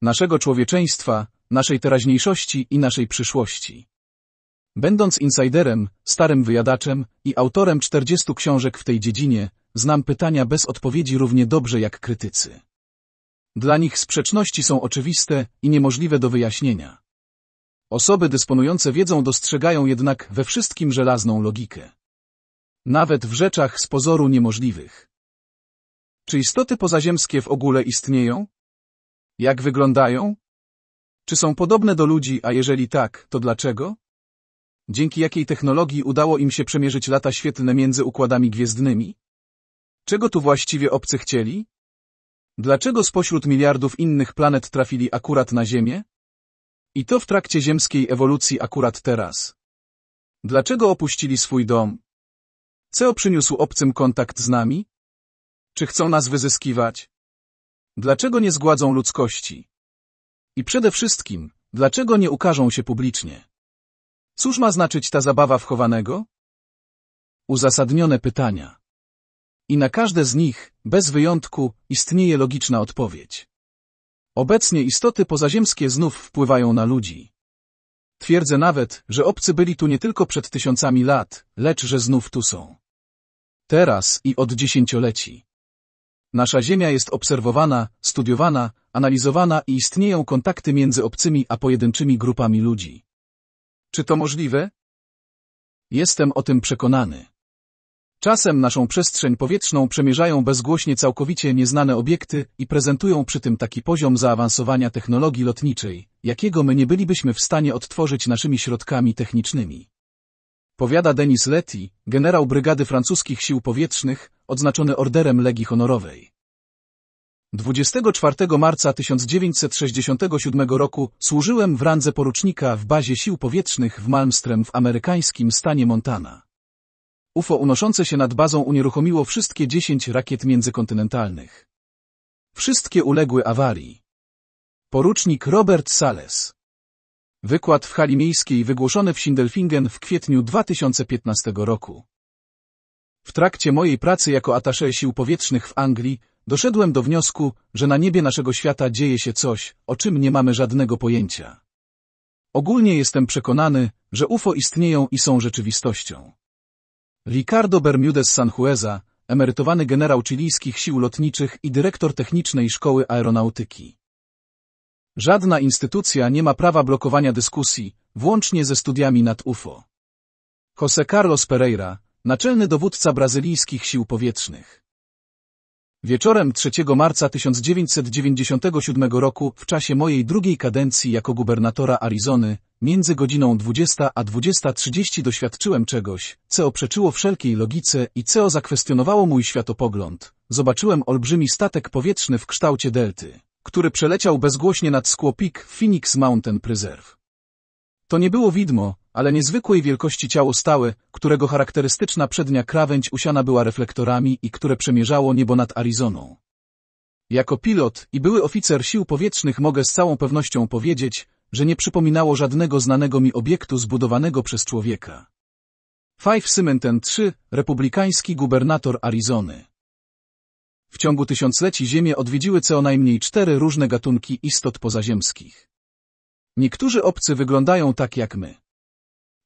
naszego człowieczeństwa, naszej teraźniejszości i naszej przyszłości. Będąc insiderem, starym wyjadaczem i autorem 40 książek w tej dziedzinie, znam pytania bez odpowiedzi równie dobrze jak krytycy. Dla nich sprzeczności są oczywiste i niemożliwe do wyjaśnienia. Osoby dysponujące wiedzą dostrzegają jednak we wszystkim żelazną logikę. Nawet w rzeczach z pozoru niemożliwych. Czy istoty pozaziemskie w ogóle istnieją? Jak wyglądają? Czy są podobne do ludzi, a jeżeli tak, to dlaczego? Dzięki jakiej technologii udało im się przemierzyć lata świetlne między układami gwiezdnymi? Czego tu właściwie obcy chcieli? Dlaczego spośród miliardów innych planet trafili akurat na Ziemię? I to w trakcie ziemskiej ewolucji akurat teraz. Dlaczego opuścili swój dom? CO przyniósł obcym kontakt z nami? Czy chcą nas wyzyskiwać? Dlaczego nie zgładzą ludzkości? I przede wszystkim, dlaczego nie ukażą się publicznie? Cóż ma znaczyć ta zabawa wchowanego? Uzasadnione pytania. I na każde z nich, bez wyjątku, istnieje logiczna odpowiedź. Obecnie istoty pozaziemskie znów wpływają na ludzi. Twierdzę nawet, że obcy byli tu nie tylko przed tysiącami lat, lecz że znów tu są. Teraz i od dziesięcioleci. Nasza Ziemia jest obserwowana, studiowana, analizowana i istnieją kontakty między obcymi a pojedynczymi grupami ludzi. Czy to możliwe? Jestem o tym przekonany. Czasem naszą przestrzeń powietrzną przemierzają bezgłośnie całkowicie nieznane obiekty i prezentują przy tym taki poziom zaawansowania technologii lotniczej, jakiego my nie bylibyśmy w stanie odtworzyć naszymi środkami technicznymi powiada Denis Letty, generał brygady francuskich sił powietrznych, odznaczony orderem Legii Honorowej. 24 marca 1967 roku służyłem w randze porucznika w bazie sił powietrznych w Malmström w amerykańskim stanie Montana. UFO unoszące się nad bazą unieruchomiło wszystkie 10 rakiet międzykontynentalnych. Wszystkie uległy awarii. Porucznik Robert Sales Wykład w hali miejskiej wygłoszony w Sindelfingen w kwietniu 2015 roku. W trakcie mojej pracy jako atasze sił powietrznych w Anglii doszedłem do wniosku, że na niebie naszego świata dzieje się coś, o czym nie mamy żadnego pojęcia. Ogólnie jestem przekonany, że UFO istnieją i są rzeczywistością. Ricardo Bermudez Sanjueza, emerytowany generał chilijskich sił lotniczych i dyrektor technicznej szkoły aeronautyki. Żadna instytucja nie ma prawa blokowania dyskusji, włącznie ze studiami nad UFO. José Carlos Pereira, naczelny dowódca brazylijskich sił powietrznych. Wieczorem 3 marca 1997 roku, w czasie mojej drugiej kadencji jako gubernatora Arizony, między godziną 20 a 20.30 doświadczyłem czegoś, co przeczyło wszelkiej logice i co zakwestionowało mój światopogląd. Zobaczyłem olbrzymi statek powietrzny w kształcie delty który przeleciał bezgłośnie nad skłopik Phoenix Mountain Preserve. To nie było widmo, ale niezwykłej wielkości ciało stałe, którego charakterystyczna przednia krawędź usiana była reflektorami i które przemierzało niebo nad Arizoną. Jako pilot i były oficer sił powietrznych mogę z całą pewnością powiedzieć, że nie przypominało żadnego znanego mi obiektu zbudowanego przez człowieka. Five Cementen III, republikański gubernator Arizony. W ciągu tysiącleci Ziemię odwiedziły co najmniej cztery różne gatunki istot pozaziemskich. Niektórzy obcy wyglądają tak jak my.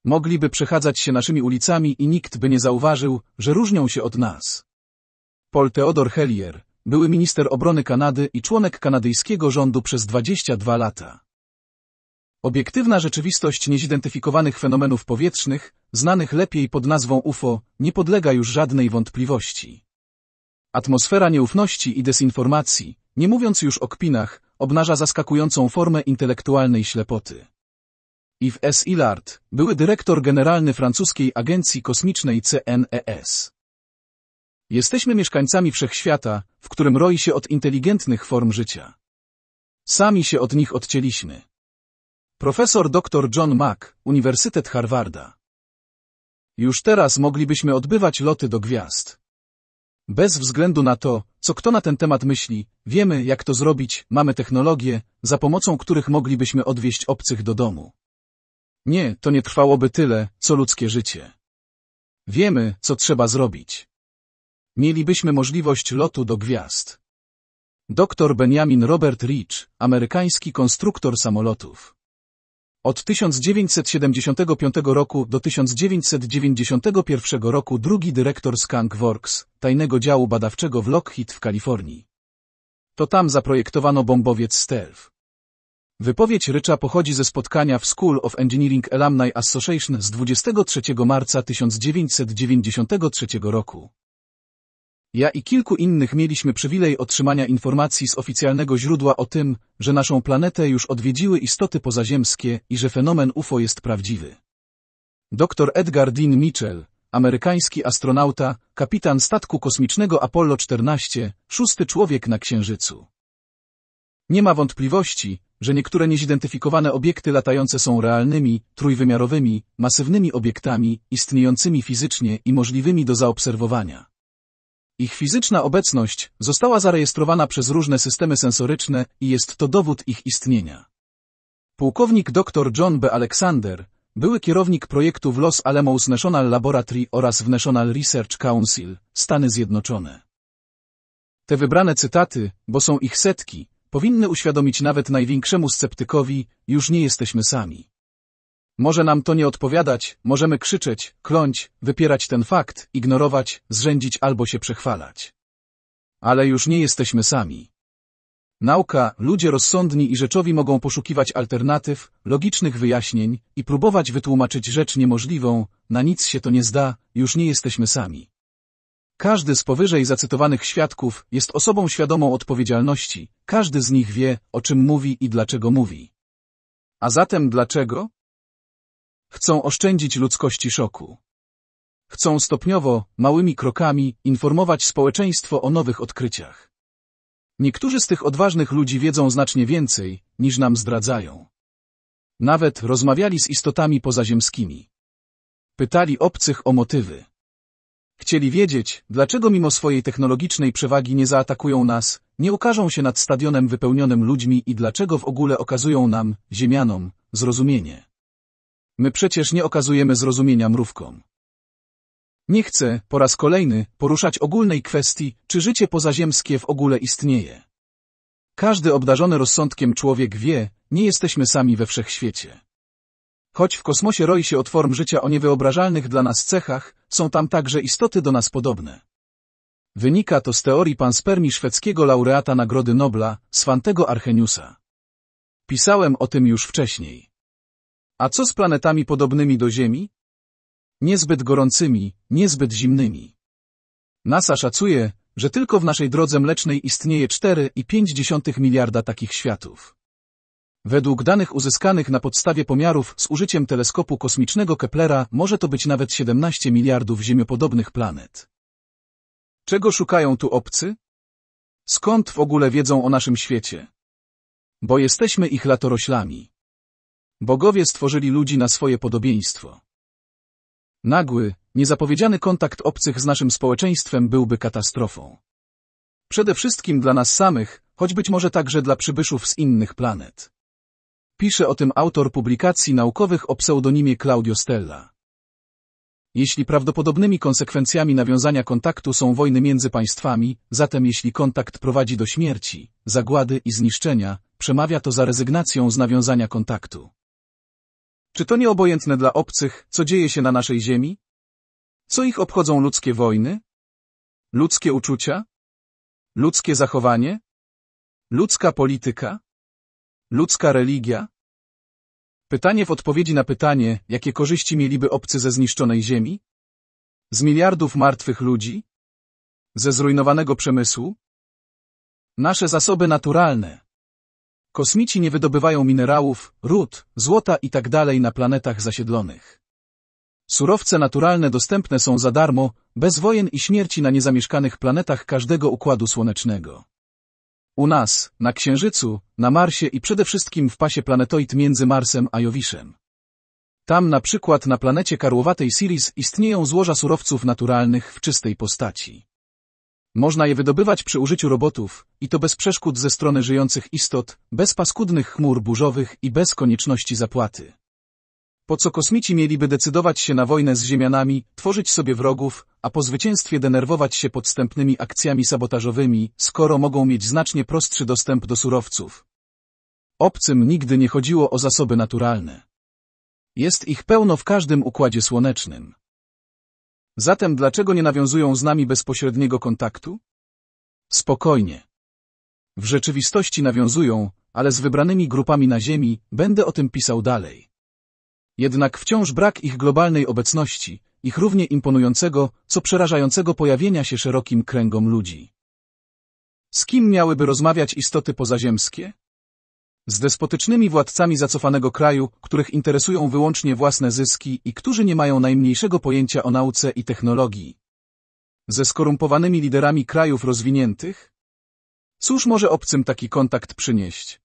Mogliby przechadzać się naszymi ulicami i nikt by nie zauważył, że różnią się od nas. Paul Theodor Hellier, były minister obrony Kanady i członek kanadyjskiego rządu przez 22 lata. Obiektywna rzeczywistość niezidentyfikowanych fenomenów powietrznych, znanych lepiej pod nazwą UFO, nie podlega już żadnej wątpliwości. Atmosfera nieufności i desinformacji, nie mówiąc już o kpinach, obnaża zaskakującą formę intelektualnej ślepoty. Yves S. Illard, były dyrektor generalny francuskiej agencji kosmicznej CNES. Jesteśmy mieszkańcami wszechświata, w którym roi się od inteligentnych form życia. Sami się od nich odcięliśmy. Profesor dr John Mack, Uniwersytet Harvarda. Już teraz moglibyśmy odbywać loty do gwiazd. Bez względu na to, co kto na ten temat myśli, wiemy jak to zrobić, mamy technologie, za pomocą których moglibyśmy odwieźć obcych do domu. Nie, to nie trwałoby tyle, co ludzkie życie. Wiemy, co trzeba zrobić. Mielibyśmy możliwość lotu do gwiazd. Doktor Benjamin Robert Rich, amerykański konstruktor samolotów. Od 1975 roku do 1991 roku drugi dyrektor Skunk Works, tajnego działu badawczego w Lockheed w Kalifornii. To tam zaprojektowano bombowiec Stealth. Wypowiedź Rycza pochodzi ze spotkania w School of Engineering Alumni Association z 23 marca 1993 roku. Ja i kilku innych mieliśmy przywilej otrzymania informacji z oficjalnego źródła o tym, że naszą planetę już odwiedziły istoty pozaziemskie i że fenomen UFO jest prawdziwy. Dr Edgar Dean Mitchell, amerykański astronauta, kapitan statku kosmicznego Apollo 14, szósty człowiek na Księżycu. Nie ma wątpliwości, że niektóre niezidentyfikowane obiekty latające są realnymi, trójwymiarowymi, masywnymi obiektami, istniejącymi fizycznie i możliwymi do zaobserwowania. Ich fizyczna obecność została zarejestrowana przez różne systemy sensoryczne i jest to dowód ich istnienia. Pułkownik dr John B. Alexander, były kierownik projektu w Los Alamos National Laboratory oraz w National Research Council, Stany Zjednoczone. Te wybrane cytaty, bo są ich setki, powinny uświadomić nawet największemu sceptykowi, już nie jesteśmy sami. Może nam to nie odpowiadać, możemy krzyczeć, kląć, wypierać ten fakt, ignorować, zrzędzić albo się przechwalać. Ale już nie jesteśmy sami. Nauka, ludzie rozsądni i rzeczowi mogą poszukiwać alternatyw, logicznych wyjaśnień i próbować wytłumaczyć rzecz niemożliwą, na nic się to nie zda, już nie jesteśmy sami. Każdy z powyżej zacytowanych świadków jest osobą świadomą odpowiedzialności, każdy z nich wie, o czym mówi i dlaczego mówi. A zatem dlaczego? Chcą oszczędzić ludzkości szoku. Chcą stopniowo, małymi krokami, informować społeczeństwo o nowych odkryciach. Niektórzy z tych odważnych ludzi wiedzą znacznie więcej, niż nam zdradzają. Nawet rozmawiali z istotami pozaziemskimi. Pytali obcych o motywy. Chcieli wiedzieć, dlaczego mimo swojej technologicznej przewagi nie zaatakują nas, nie ukażą się nad stadionem wypełnionym ludźmi i dlaczego w ogóle okazują nam, ziemianom, zrozumienie. My przecież nie okazujemy zrozumienia mrówkom. Nie chcę, po raz kolejny, poruszać ogólnej kwestii, czy życie pozaziemskie w ogóle istnieje. Każdy obdarzony rozsądkiem człowiek wie, nie jesteśmy sami we wszechświecie. Choć w kosmosie roi się od form życia o niewyobrażalnych dla nas cechach, są tam także istoty do nas podobne. Wynika to z teorii panspermii szwedzkiego laureata Nagrody Nobla, Swantego Archeniusa. Pisałem o tym już wcześniej. A co z planetami podobnymi do Ziemi? Niezbyt gorącymi, niezbyt zimnymi. NASA szacuje, że tylko w naszej drodze mlecznej istnieje 4,5 miliarda takich światów. Według danych uzyskanych na podstawie pomiarów z użyciem teleskopu kosmicznego Keplera może to być nawet 17 miliardów ziemiopodobnych planet. Czego szukają tu obcy? Skąd w ogóle wiedzą o naszym świecie? Bo jesteśmy ich latoroślami. Bogowie stworzyli ludzi na swoje podobieństwo. Nagły, niezapowiedziany kontakt obcych z naszym społeczeństwem byłby katastrofą. Przede wszystkim dla nas samych, choć być może także dla przybyszów z innych planet. Pisze o tym autor publikacji naukowych o pseudonimie Claudio Stella. Jeśli prawdopodobnymi konsekwencjami nawiązania kontaktu są wojny między państwami, zatem jeśli kontakt prowadzi do śmierci, zagłady i zniszczenia, przemawia to za rezygnacją z nawiązania kontaktu. Czy to nieobojętne dla obcych, co dzieje się na naszej ziemi? Co ich obchodzą ludzkie wojny? Ludzkie uczucia? Ludzkie zachowanie? Ludzka polityka? Ludzka religia? Pytanie w odpowiedzi na pytanie, jakie korzyści mieliby obcy ze zniszczonej ziemi? Z miliardów martwych ludzi? Ze zrujnowanego przemysłu? Nasze zasoby naturalne, Kosmici nie wydobywają minerałów, ród, złota itd. Tak na planetach zasiedlonych. Surowce naturalne dostępne są za darmo, bez wojen i śmierci na niezamieszkanych planetach każdego układu słonecznego. U nas, na Księżycu, na Marsie i przede wszystkim w pasie planetoid między Marsem a Jowiszem. Tam na przykład na planecie karłowatej Siris istnieją złoża surowców naturalnych w czystej postaci. Można je wydobywać przy użyciu robotów, i to bez przeszkód ze strony żyjących istot, bez paskudnych chmur burzowych i bez konieczności zapłaty. Po co kosmici mieliby decydować się na wojnę z Ziemianami, tworzyć sobie wrogów, a po zwycięstwie denerwować się podstępnymi akcjami sabotażowymi, skoro mogą mieć znacznie prostszy dostęp do surowców? Obcym nigdy nie chodziło o zasoby naturalne. Jest ich pełno w każdym układzie słonecznym. Zatem dlaczego nie nawiązują z nami bezpośredniego kontaktu? Spokojnie. W rzeczywistości nawiązują, ale z wybranymi grupami na Ziemi będę o tym pisał dalej. Jednak wciąż brak ich globalnej obecności, ich równie imponującego, co przerażającego pojawienia się szerokim kręgom ludzi. Z kim miałyby rozmawiać istoty pozaziemskie? z despotycznymi władcami zacofanego kraju, których interesują wyłącznie własne zyski i którzy nie mają najmniejszego pojęcia o nauce i technologii. Ze skorumpowanymi liderami krajów rozwiniętych? Cóż może obcym taki kontakt przynieść?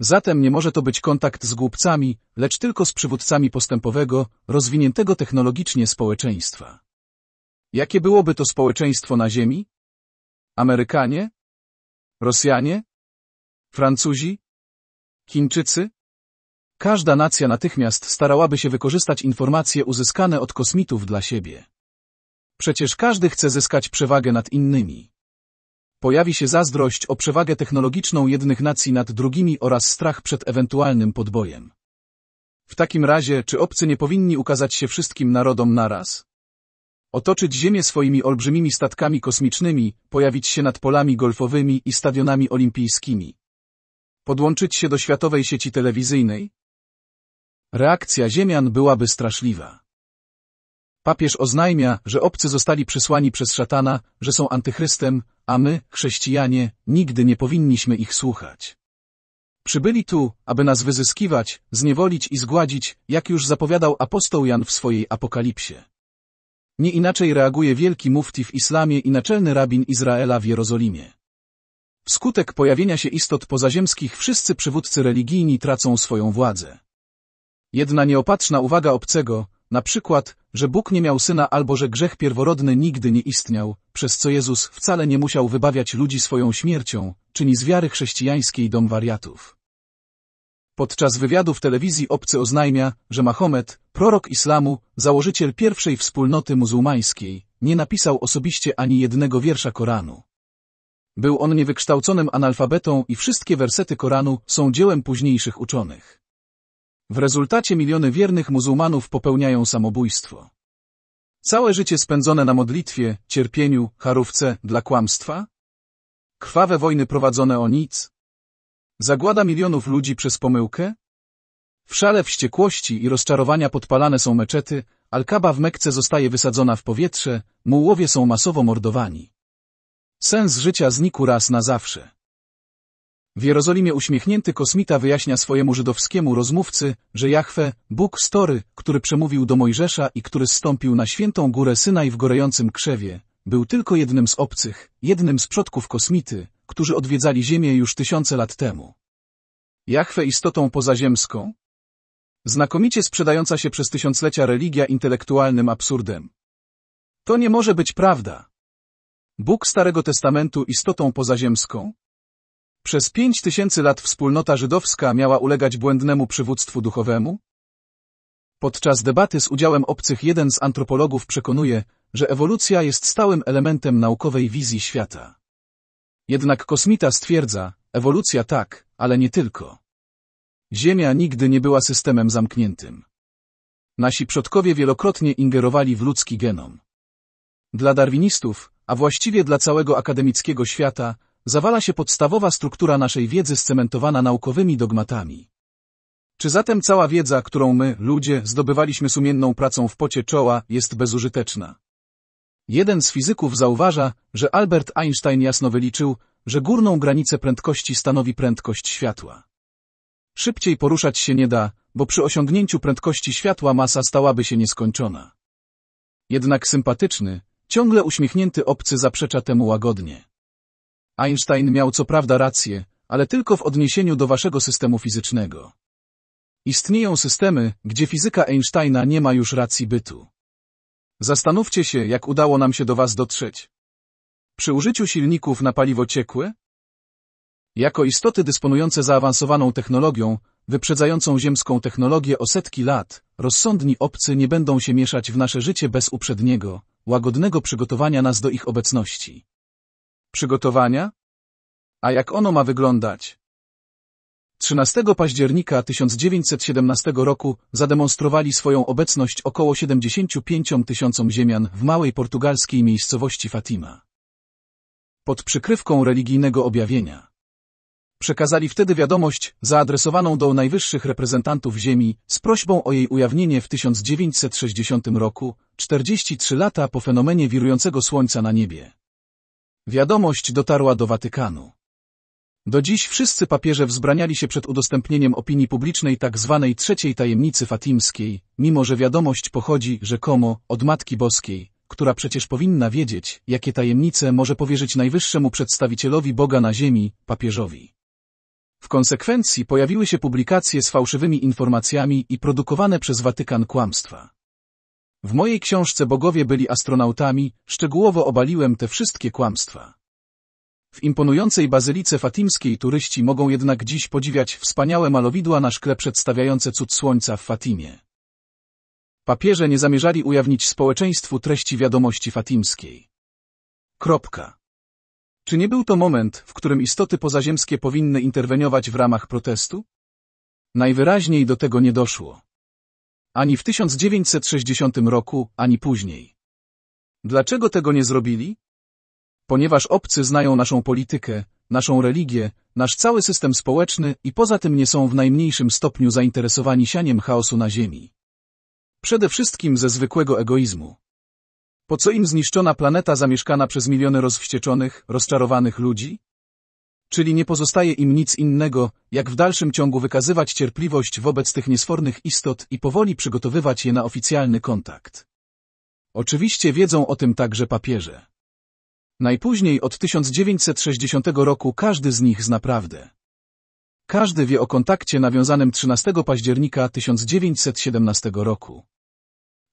Zatem nie może to być kontakt z głupcami, lecz tylko z przywódcami postępowego, rozwiniętego technologicznie społeczeństwa. Jakie byłoby to społeczeństwo na Ziemi? Amerykanie? Rosjanie? Francuzi? Chińczycy? Każda nacja natychmiast starałaby się wykorzystać informacje uzyskane od kosmitów dla siebie. Przecież każdy chce zyskać przewagę nad innymi. Pojawi się zazdrość o przewagę technologiczną jednych nacji nad drugimi oraz strach przed ewentualnym podbojem. W takim razie, czy obcy nie powinni ukazać się wszystkim narodom naraz? Otoczyć Ziemię swoimi olbrzymimi statkami kosmicznymi, pojawić się nad polami golfowymi i stadionami olimpijskimi, podłączyć się do światowej sieci telewizyjnej? Reakcja Ziemian byłaby straszliwa. Papież oznajmia, że obcy zostali przysłani przez szatana, że są antychrystem, a my, chrześcijanie, nigdy nie powinniśmy ich słuchać. Przybyli tu, aby nas wyzyskiwać, zniewolić i zgładzić, jak już zapowiadał apostoł Jan w swojej apokalipsie. Nie inaczej reaguje wielki mufti w islamie i naczelny rabin Izraela w Jerozolimie. Wskutek pojawienia się istot pozaziemskich wszyscy przywódcy religijni tracą swoją władzę. Jedna nieopatrzna uwaga obcego, na przykład, że Bóg nie miał syna albo że grzech pierworodny nigdy nie istniał, przez co Jezus wcale nie musiał wybawiać ludzi swoją śmiercią, czyni z wiary chrześcijańskiej dom wariatów. Podczas wywiadu w telewizji obcy oznajmia, że Mahomet, prorok islamu, założyciel pierwszej wspólnoty muzułmańskiej, nie napisał osobiście ani jednego wiersza Koranu. Był on niewykształconym analfabetą i wszystkie wersety Koranu są dziełem późniejszych uczonych. W rezultacie miliony wiernych muzułmanów popełniają samobójstwo. Całe życie spędzone na modlitwie, cierpieniu, charówce, dla kłamstwa? Krwawe wojny prowadzone o nic? Zagłada milionów ludzi przez pomyłkę? W szale wściekłości i rozczarowania podpalane są meczety, Al-Kaba w Mekce zostaje wysadzona w powietrze, mułowie są masowo mordowani. Sens życia znikł raz na zawsze. W Jerozolimie uśmiechnięty kosmita wyjaśnia swojemu żydowskiemu rozmówcy, że Jahwe, Bóg Story, który przemówił do Mojżesza i który zstąpił na świętą górę Synaj w gorejącym krzewie, był tylko jednym z obcych, jednym z przodków kosmity, którzy odwiedzali Ziemię już tysiące lat temu. Jahwe istotą pozaziemską? Znakomicie sprzedająca się przez tysiąclecia religia intelektualnym absurdem. To nie może być prawda. Bóg Starego Testamentu istotą pozaziemską. Przez pięć tysięcy lat wspólnota żydowska miała ulegać błędnemu przywództwu duchowemu? Podczas debaty z udziałem obcych jeden z antropologów przekonuje, że ewolucja jest stałym elementem naukowej wizji świata. Jednak kosmita stwierdza, ewolucja tak, ale nie tylko. Ziemia nigdy nie była systemem zamkniętym. Nasi przodkowie wielokrotnie ingerowali w ludzki genom. Dla darwinistów, a właściwie dla całego akademickiego świata, zawala się podstawowa struktura naszej wiedzy scementowana naukowymi dogmatami. Czy zatem cała wiedza, którą my, ludzie, zdobywaliśmy sumienną pracą w pocie czoła, jest bezużyteczna? Jeden z fizyków zauważa, że Albert Einstein jasno wyliczył, że górną granicę prędkości stanowi prędkość światła. Szybciej poruszać się nie da, bo przy osiągnięciu prędkości światła masa stałaby się nieskończona. Jednak sympatyczny, Ciągle uśmiechnięty obcy zaprzecza temu łagodnie. Einstein miał co prawda rację, ale tylko w odniesieniu do waszego systemu fizycznego. Istnieją systemy, gdzie fizyka Einsteina nie ma już racji bytu. Zastanówcie się, jak udało nam się do was dotrzeć. Przy użyciu silników na paliwo ciekłe? Jako istoty dysponujące zaawansowaną technologią, wyprzedzającą ziemską technologię o setki lat, rozsądni obcy nie będą się mieszać w nasze życie bez uprzedniego, łagodnego przygotowania nas do ich obecności. Przygotowania? A jak ono ma wyglądać? 13 października 1917 roku zademonstrowali swoją obecność około 75 tysiącom ziemian w małej portugalskiej miejscowości Fatima. Pod przykrywką religijnego objawienia Przekazali wtedy wiadomość zaadresowaną do najwyższych reprezentantów Ziemi z prośbą o jej ujawnienie w 1960 roku, 43 lata po fenomenie wirującego słońca na niebie. Wiadomość dotarła do Watykanu. Do dziś wszyscy papieże wzbraniali się przed udostępnieniem opinii publicznej tzw. Tak trzeciej tajemnicy fatimskiej, mimo że wiadomość pochodzi rzekomo od Matki Boskiej, która przecież powinna wiedzieć, jakie tajemnice może powierzyć najwyższemu przedstawicielowi Boga na ziemi, papieżowi. W konsekwencji pojawiły się publikacje z fałszywymi informacjami i produkowane przez Watykan kłamstwa. W mojej książce Bogowie byli astronautami, szczegółowo obaliłem te wszystkie kłamstwa. W imponującej bazylice fatimskiej turyści mogą jednak dziś podziwiać wspaniałe malowidła na szkle przedstawiające cud słońca w Fatimie. Papieże nie zamierzali ujawnić społeczeństwu treści wiadomości fatimskiej. Kropka. Czy nie był to moment, w którym istoty pozaziemskie powinny interweniować w ramach protestu? Najwyraźniej do tego nie doszło. Ani w 1960 roku, ani później. Dlaczego tego nie zrobili? Ponieważ obcy znają naszą politykę, naszą religię, nasz cały system społeczny i poza tym nie są w najmniejszym stopniu zainteresowani sianiem chaosu na Ziemi. Przede wszystkim ze zwykłego egoizmu. Po co im zniszczona planeta zamieszkana przez miliony rozwścieczonych, rozczarowanych ludzi? Czyli nie pozostaje im nic innego, jak w dalszym ciągu wykazywać cierpliwość wobec tych niesfornych istot i powoli przygotowywać je na oficjalny kontakt. Oczywiście wiedzą o tym także papieże. Najpóźniej od 1960 roku każdy z nich zna prawdę. Każdy wie o kontakcie nawiązanym 13 października 1917 roku.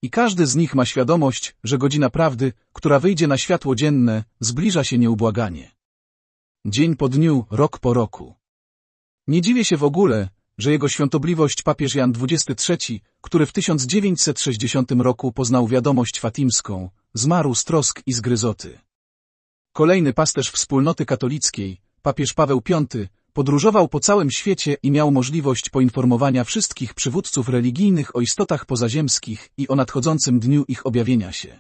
I każdy z nich ma świadomość, że godzina prawdy, która wyjdzie na światło dzienne, zbliża się nieubłaganie. Dzień po dniu, rok po roku. Nie dziwię się w ogóle, że jego świątobliwość papież Jan XXIII, który w 1960 roku poznał wiadomość fatimską, zmarł z trosk i zgryzoty. Kolejny pasterz wspólnoty katolickiej, papież Paweł V, Podróżował po całym świecie i miał możliwość poinformowania wszystkich przywódców religijnych o istotach pozaziemskich i o nadchodzącym dniu ich objawienia się.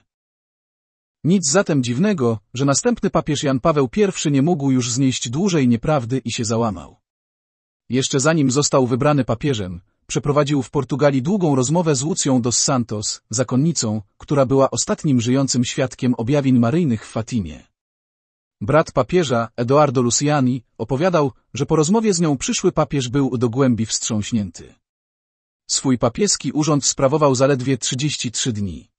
Nic zatem dziwnego, że następny papież Jan Paweł I nie mógł już znieść dłużej nieprawdy i się załamał. Jeszcze zanim został wybrany papieżem, przeprowadził w Portugalii długą rozmowę z Lucją dos Santos, zakonnicą, która była ostatnim żyjącym świadkiem objawień maryjnych w Fatimie. Brat papieża, Edoardo Luciani, opowiadał, że po rozmowie z nią przyszły papież był do głębi wstrząśnięty. Swój papieski urząd sprawował zaledwie 33 dni.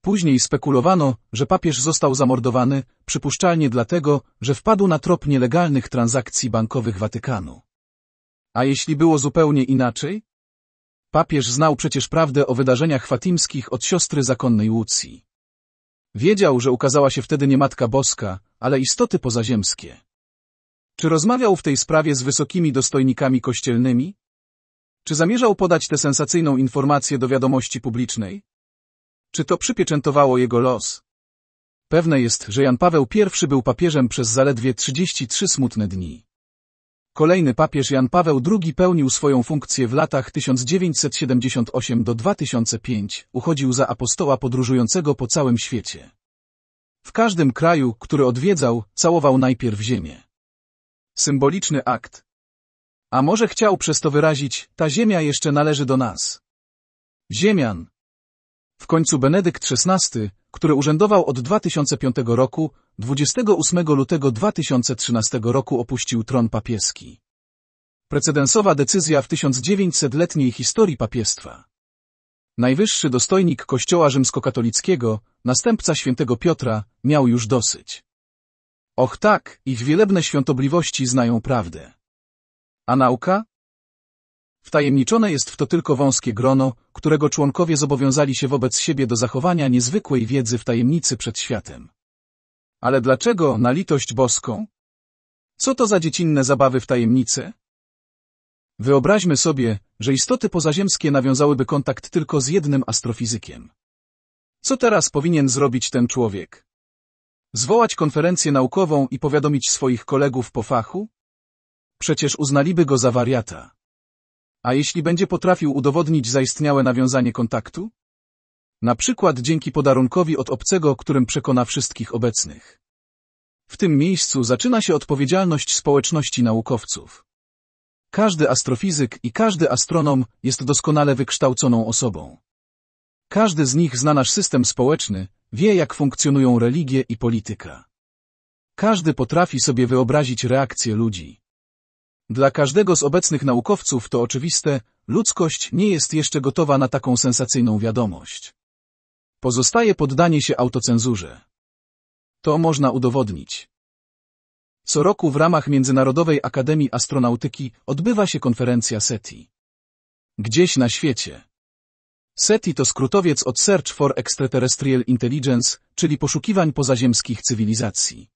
Później spekulowano, że papież został zamordowany, przypuszczalnie dlatego, że wpadł na trop nielegalnych transakcji bankowych Watykanu. A jeśli było zupełnie inaczej? Papież znał przecież prawdę o wydarzeniach fatimskich od siostry zakonnej Łucji. Wiedział, że ukazała się wtedy nie Matka Boska, ale istoty pozaziemskie. Czy rozmawiał w tej sprawie z wysokimi dostojnikami kościelnymi? Czy zamierzał podać tę sensacyjną informację do wiadomości publicznej? Czy to przypieczętowało jego los? Pewne jest, że Jan Paweł I był papieżem przez zaledwie 33 smutne dni. Kolejny papież Jan Paweł II pełnił swoją funkcję w latach 1978 do 2005, uchodził za apostoła podróżującego po całym świecie. W każdym kraju, który odwiedzał, całował najpierw ziemię. Symboliczny akt. A może chciał przez to wyrazić, ta ziemia jeszcze należy do nas. Ziemian. W końcu Benedykt XVI, które urzędował od 2005 roku, 28 lutego 2013 roku opuścił tron papieski. Precedensowa decyzja w 1900-letniej historii papiestwa. Najwyższy dostojnik kościoła rzymskokatolickiego, następca świętego Piotra, miał już dosyć. Och tak, ich wielebne świątobliwości znają prawdę. A nauka? Wtajemniczone jest w to tylko wąskie grono, którego członkowie zobowiązali się wobec siebie do zachowania niezwykłej wiedzy w tajemnicy przed światem. Ale dlaczego na litość boską? Co to za dziecinne zabawy w tajemnicy? Wyobraźmy sobie, że istoty pozaziemskie nawiązałyby kontakt tylko z jednym astrofizykiem. Co teraz powinien zrobić ten człowiek? Zwołać konferencję naukową i powiadomić swoich kolegów po fachu? Przecież uznaliby go za wariata. A jeśli będzie potrafił udowodnić zaistniałe nawiązanie kontaktu? Na przykład dzięki podarunkowi od obcego, którym przekona wszystkich obecnych. W tym miejscu zaczyna się odpowiedzialność społeczności naukowców. Każdy astrofizyk i każdy astronom jest doskonale wykształconą osobą. Każdy z nich zna nasz system społeczny, wie jak funkcjonują religie i polityka. Każdy potrafi sobie wyobrazić reakcję ludzi. Dla każdego z obecnych naukowców to oczywiste, ludzkość nie jest jeszcze gotowa na taką sensacyjną wiadomość. Pozostaje poddanie się autocenzurze. To można udowodnić. Co roku w ramach Międzynarodowej Akademii Astronautyki odbywa się konferencja SETI. Gdzieś na świecie. SETI to skrótowiec od Search for Extraterrestrial Intelligence, czyli poszukiwań pozaziemskich cywilizacji.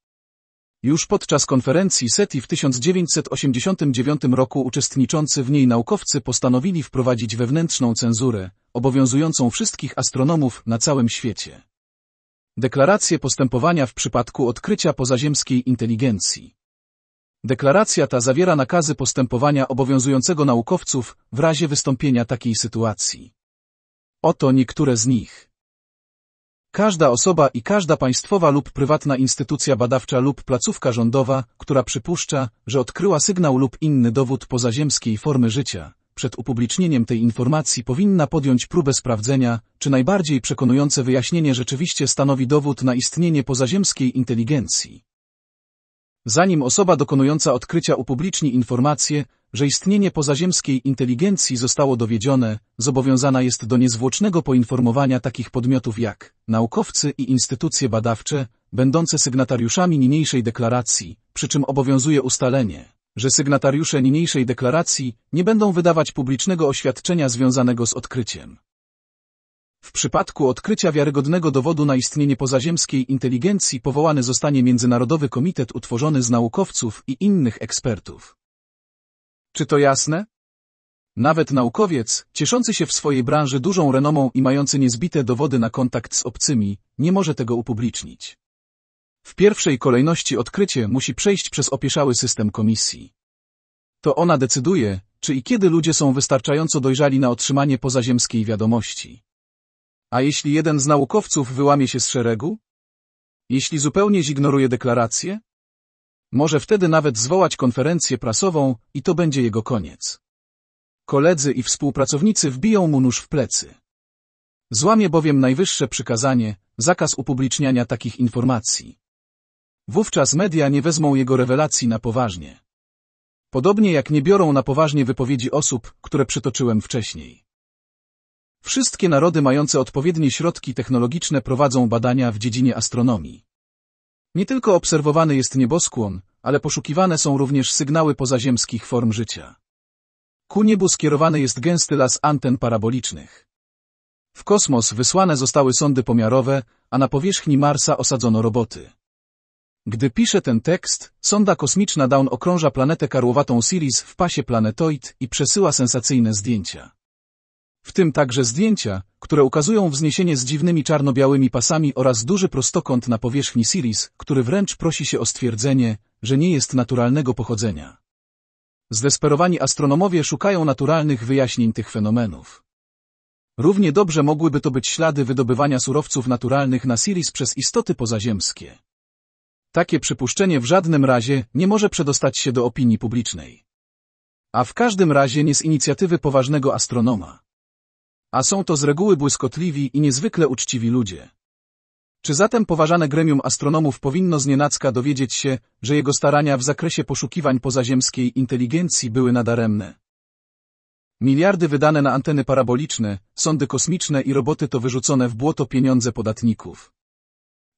Już podczas konferencji SETI w 1989 roku uczestniczący w niej naukowcy postanowili wprowadzić wewnętrzną cenzurę, obowiązującą wszystkich astronomów na całym świecie. Deklaracje postępowania w przypadku odkrycia pozaziemskiej inteligencji. Deklaracja ta zawiera nakazy postępowania obowiązującego naukowców w razie wystąpienia takiej sytuacji. Oto niektóre z nich. Każda osoba i każda państwowa lub prywatna instytucja badawcza lub placówka rządowa, która przypuszcza, że odkryła sygnał lub inny dowód pozaziemskiej formy życia, przed upublicznieniem tej informacji powinna podjąć próbę sprawdzenia, czy najbardziej przekonujące wyjaśnienie rzeczywiście stanowi dowód na istnienie pozaziemskiej inteligencji. Zanim osoba dokonująca odkrycia upubliczni informację, że istnienie pozaziemskiej inteligencji zostało dowiedzione, zobowiązana jest do niezwłocznego poinformowania takich podmiotów jak naukowcy i instytucje badawcze, będące sygnatariuszami niniejszej deklaracji, przy czym obowiązuje ustalenie, że sygnatariusze niniejszej deklaracji nie będą wydawać publicznego oświadczenia związanego z odkryciem. W przypadku odkrycia wiarygodnego dowodu na istnienie pozaziemskiej inteligencji powołany zostanie Międzynarodowy Komitet utworzony z naukowców i innych ekspertów. Czy to jasne? Nawet naukowiec, cieszący się w swojej branży dużą renomą i mający niezbite dowody na kontakt z obcymi, nie może tego upublicznić. W pierwszej kolejności odkrycie musi przejść przez opieszały system komisji. To ona decyduje, czy i kiedy ludzie są wystarczająco dojrzali na otrzymanie pozaziemskiej wiadomości. A jeśli jeden z naukowców wyłamie się z szeregu? Jeśli zupełnie zignoruje deklarację? Może wtedy nawet zwołać konferencję prasową i to będzie jego koniec. Koledzy i współpracownicy wbiją mu nóż w plecy. Złamie bowiem najwyższe przykazanie, zakaz upubliczniania takich informacji. Wówczas media nie wezmą jego rewelacji na poważnie. Podobnie jak nie biorą na poważnie wypowiedzi osób, które przytoczyłem wcześniej. Wszystkie narody mające odpowiednie środki technologiczne prowadzą badania w dziedzinie astronomii. Nie tylko obserwowany jest nieboskłon, ale poszukiwane są również sygnały pozaziemskich form życia. Ku niebu skierowany jest gęsty las anten parabolicznych. W kosmos wysłane zostały sondy pomiarowe, a na powierzchni Marsa osadzono roboty. Gdy pisze ten tekst, sonda kosmiczna Dawn okrąża planetę karłowatą Siris w pasie planetoid i przesyła sensacyjne zdjęcia w tym także zdjęcia, które ukazują wzniesienie z dziwnymi czarno-białymi pasami oraz duży prostokąt na powierzchni Siris, który wręcz prosi się o stwierdzenie, że nie jest naturalnego pochodzenia. Zdesperowani astronomowie szukają naturalnych wyjaśnień tych fenomenów. Równie dobrze mogłyby to być ślady wydobywania surowców naturalnych na Siris przez istoty pozaziemskie. Takie przypuszczenie w żadnym razie nie może przedostać się do opinii publicznej. A w każdym razie nie z inicjatywy poważnego astronoma. A są to z reguły błyskotliwi i niezwykle uczciwi ludzie. Czy zatem poważane gremium astronomów powinno znienacka dowiedzieć się, że jego starania w zakresie poszukiwań pozaziemskiej inteligencji były nadaremne? Miliardy wydane na anteny paraboliczne, sondy kosmiczne i roboty to wyrzucone w błoto pieniądze podatników.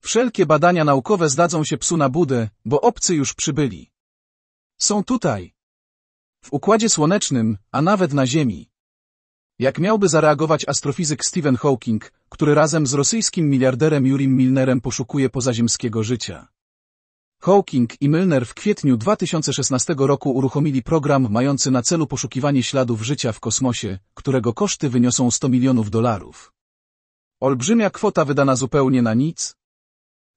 Wszelkie badania naukowe zdadzą się psu na budę, bo obcy już przybyli. Są tutaj. W Układzie Słonecznym, a nawet na Ziemi. Jak miałby zareagować astrofizyk Stephen Hawking, który razem z rosyjskim miliarderem Jurim Milnerem poszukuje pozaziemskiego życia? Hawking i Milner w kwietniu 2016 roku uruchomili program mający na celu poszukiwanie śladów życia w kosmosie, którego koszty wyniosą 100 milionów dolarów. Olbrzymia kwota wydana zupełnie na nic?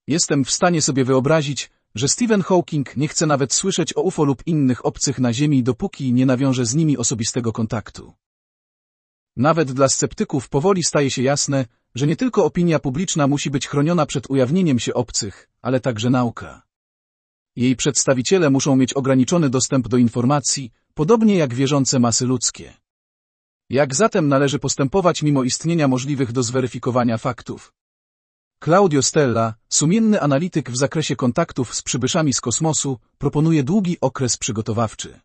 Jestem w stanie sobie wyobrazić, że Stephen Hawking nie chce nawet słyszeć o UFO lub innych obcych na Ziemi, dopóki nie nawiąże z nimi osobistego kontaktu. Nawet dla sceptyków powoli staje się jasne, że nie tylko opinia publiczna musi być chroniona przed ujawnieniem się obcych, ale także nauka. Jej przedstawiciele muszą mieć ograniczony dostęp do informacji, podobnie jak wierzące masy ludzkie. Jak zatem należy postępować mimo istnienia możliwych do zweryfikowania faktów? Claudio Stella, sumienny analityk w zakresie kontaktów z przybyszami z kosmosu, proponuje długi okres przygotowawczy.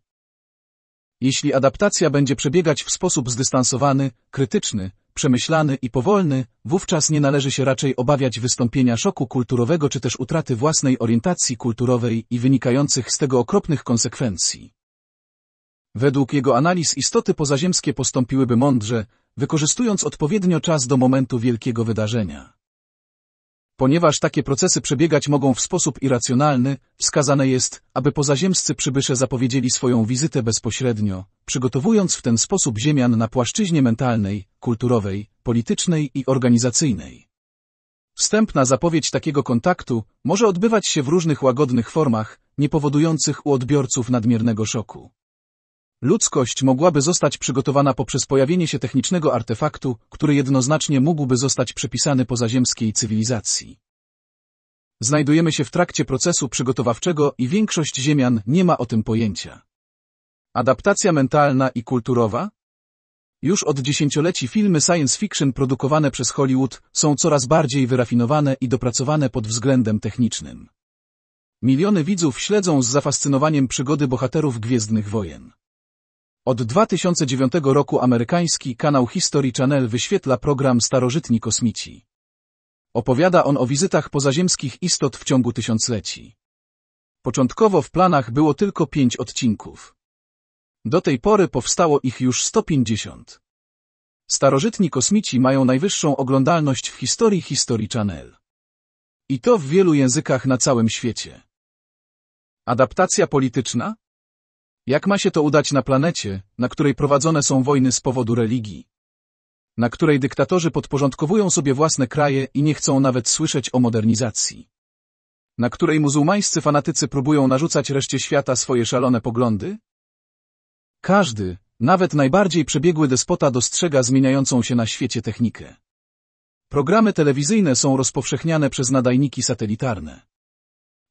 Jeśli adaptacja będzie przebiegać w sposób zdystansowany, krytyczny, przemyślany i powolny, wówczas nie należy się raczej obawiać wystąpienia szoku kulturowego czy też utraty własnej orientacji kulturowej i wynikających z tego okropnych konsekwencji. Według jego analiz istoty pozaziemskie postąpiłyby mądrze, wykorzystując odpowiednio czas do momentu wielkiego wydarzenia. Ponieważ takie procesy przebiegać mogą w sposób irracjonalny, wskazane jest, aby pozaziemscy przybysze zapowiedzieli swoją wizytę bezpośrednio, przygotowując w ten sposób ziemian na płaszczyźnie mentalnej, kulturowej, politycznej i organizacyjnej. Wstępna zapowiedź takiego kontaktu może odbywać się w różnych łagodnych formach, nie powodujących u odbiorców nadmiernego szoku. Ludzkość mogłaby zostać przygotowana poprzez pojawienie się technicznego artefaktu, który jednoznacznie mógłby zostać przypisany pozaziemskiej cywilizacji. Znajdujemy się w trakcie procesu przygotowawczego i większość Ziemian nie ma o tym pojęcia. Adaptacja mentalna i kulturowa? Już od dziesięcioleci filmy science fiction produkowane przez Hollywood są coraz bardziej wyrafinowane i dopracowane pod względem technicznym. Miliony widzów śledzą z zafascynowaniem przygody bohaterów Gwiezdnych Wojen. Od 2009 roku amerykański kanał History Channel wyświetla program Starożytni Kosmici. Opowiada on o wizytach pozaziemskich istot w ciągu tysiącleci. Początkowo w planach było tylko pięć odcinków. Do tej pory powstało ich już 150. Starożytni kosmici mają najwyższą oglądalność w historii History Channel. I to w wielu językach na całym świecie. Adaptacja polityczna? Jak ma się to udać na planecie, na której prowadzone są wojny z powodu religii? Na której dyktatorzy podporządkowują sobie własne kraje i nie chcą nawet słyszeć o modernizacji? Na której muzułmańscy fanatycy próbują narzucać reszcie świata swoje szalone poglądy? Każdy, nawet najbardziej przebiegły despota dostrzega zmieniającą się na świecie technikę. Programy telewizyjne są rozpowszechniane przez nadajniki satelitarne.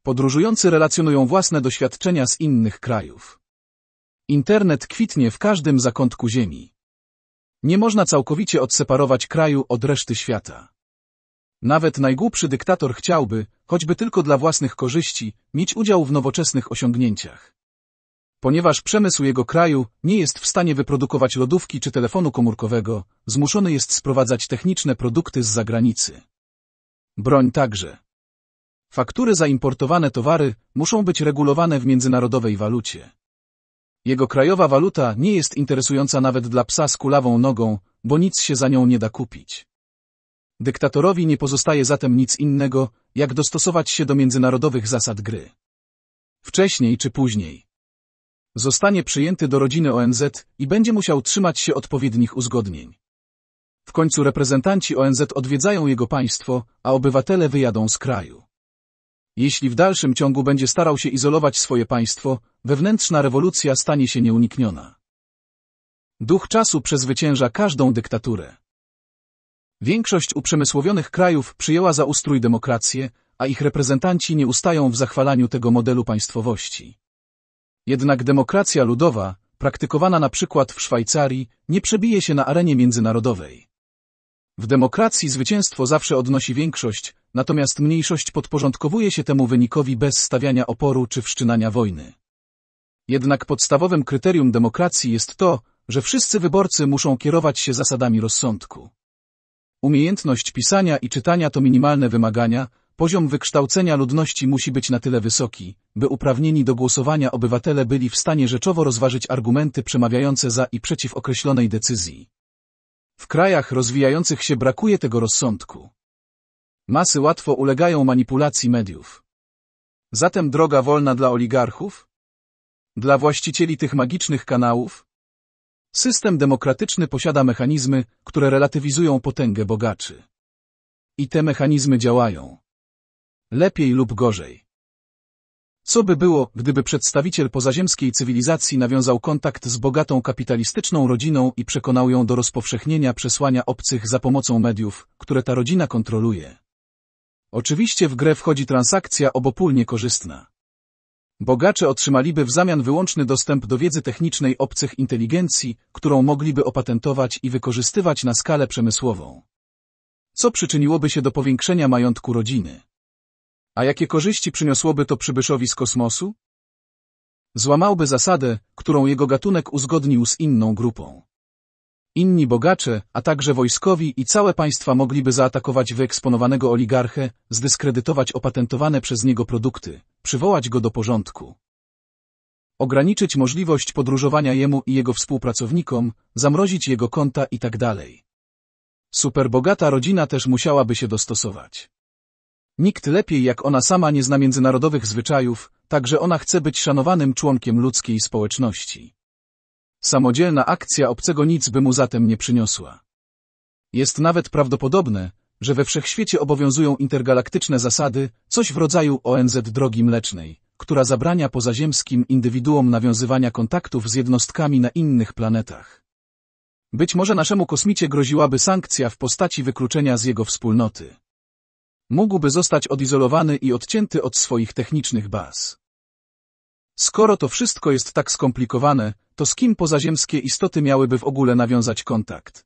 Podróżujący relacjonują własne doświadczenia z innych krajów. Internet kwitnie w każdym zakątku ziemi. Nie można całkowicie odseparować kraju od reszty świata. Nawet najgłupszy dyktator chciałby, choćby tylko dla własnych korzyści, mieć udział w nowoczesnych osiągnięciach. Ponieważ przemysł jego kraju nie jest w stanie wyprodukować lodówki czy telefonu komórkowego, zmuszony jest sprowadzać techniczne produkty z zagranicy. Broń także. Faktury za importowane towary muszą być regulowane w międzynarodowej walucie. Jego krajowa waluta nie jest interesująca nawet dla psa z kulawą nogą, bo nic się za nią nie da kupić. Dyktatorowi nie pozostaje zatem nic innego, jak dostosować się do międzynarodowych zasad gry. Wcześniej czy później. Zostanie przyjęty do rodziny ONZ i będzie musiał trzymać się odpowiednich uzgodnień. W końcu reprezentanci ONZ odwiedzają jego państwo, a obywatele wyjadą z kraju. Jeśli w dalszym ciągu będzie starał się izolować swoje państwo, wewnętrzna rewolucja stanie się nieunikniona. Duch czasu przezwycięża każdą dyktaturę. Większość uprzemysłowionych krajów przyjęła za ustrój demokrację, a ich reprezentanci nie ustają w zachwalaniu tego modelu państwowości. Jednak demokracja ludowa, praktykowana na przykład w Szwajcarii, nie przebije się na arenie międzynarodowej. W demokracji zwycięstwo zawsze odnosi większość, natomiast mniejszość podporządkowuje się temu wynikowi bez stawiania oporu czy wszczynania wojny. Jednak podstawowym kryterium demokracji jest to, że wszyscy wyborcy muszą kierować się zasadami rozsądku. Umiejętność pisania i czytania to minimalne wymagania, poziom wykształcenia ludności musi być na tyle wysoki, by uprawnieni do głosowania obywatele byli w stanie rzeczowo rozważyć argumenty przemawiające za i przeciw określonej decyzji. W krajach rozwijających się brakuje tego rozsądku. Masy łatwo ulegają manipulacji mediów. Zatem droga wolna dla oligarchów? Dla właścicieli tych magicznych kanałów? System demokratyczny posiada mechanizmy, które relatywizują potęgę bogaczy. I te mechanizmy działają. Lepiej lub gorzej. Co by było, gdyby przedstawiciel pozaziemskiej cywilizacji nawiązał kontakt z bogatą kapitalistyczną rodziną i przekonał ją do rozpowszechnienia przesłania obcych za pomocą mediów, które ta rodzina kontroluje? Oczywiście w grę wchodzi transakcja obopólnie korzystna. Bogacze otrzymaliby w zamian wyłączny dostęp do wiedzy technicznej obcych inteligencji, którą mogliby opatentować i wykorzystywać na skalę przemysłową. Co przyczyniłoby się do powiększenia majątku rodziny? A jakie korzyści przyniosłoby to przybyszowi z kosmosu? Złamałby zasadę, którą jego gatunek uzgodnił z inną grupą. Inni bogacze, a także wojskowi i całe państwa mogliby zaatakować wyeksponowanego oligarchę, zdyskredytować opatentowane przez niego produkty, przywołać go do porządku. Ograniczyć możliwość podróżowania jemu i jego współpracownikom, zamrozić jego konta i tak dalej. Superbogata rodzina też musiałaby się dostosować. Nikt lepiej jak ona sama nie zna międzynarodowych zwyczajów, także ona chce być szanowanym członkiem ludzkiej społeczności. Samodzielna akcja obcego nic by mu zatem nie przyniosła. Jest nawet prawdopodobne, że we wszechświecie obowiązują intergalaktyczne zasady, coś w rodzaju ONZ drogi mlecznej, która zabrania pozaziemskim indywiduom nawiązywania kontaktów z jednostkami na innych planetach. Być może naszemu kosmicie groziłaby sankcja w postaci wykluczenia z jego wspólnoty mógłby zostać odizolowany i odcięty od swoich technicznych baz. Skoro to wszystko jest tak skomplikowane, to z kim pozaziemskie istoty miałyby w ogóle nawiązać kontakt?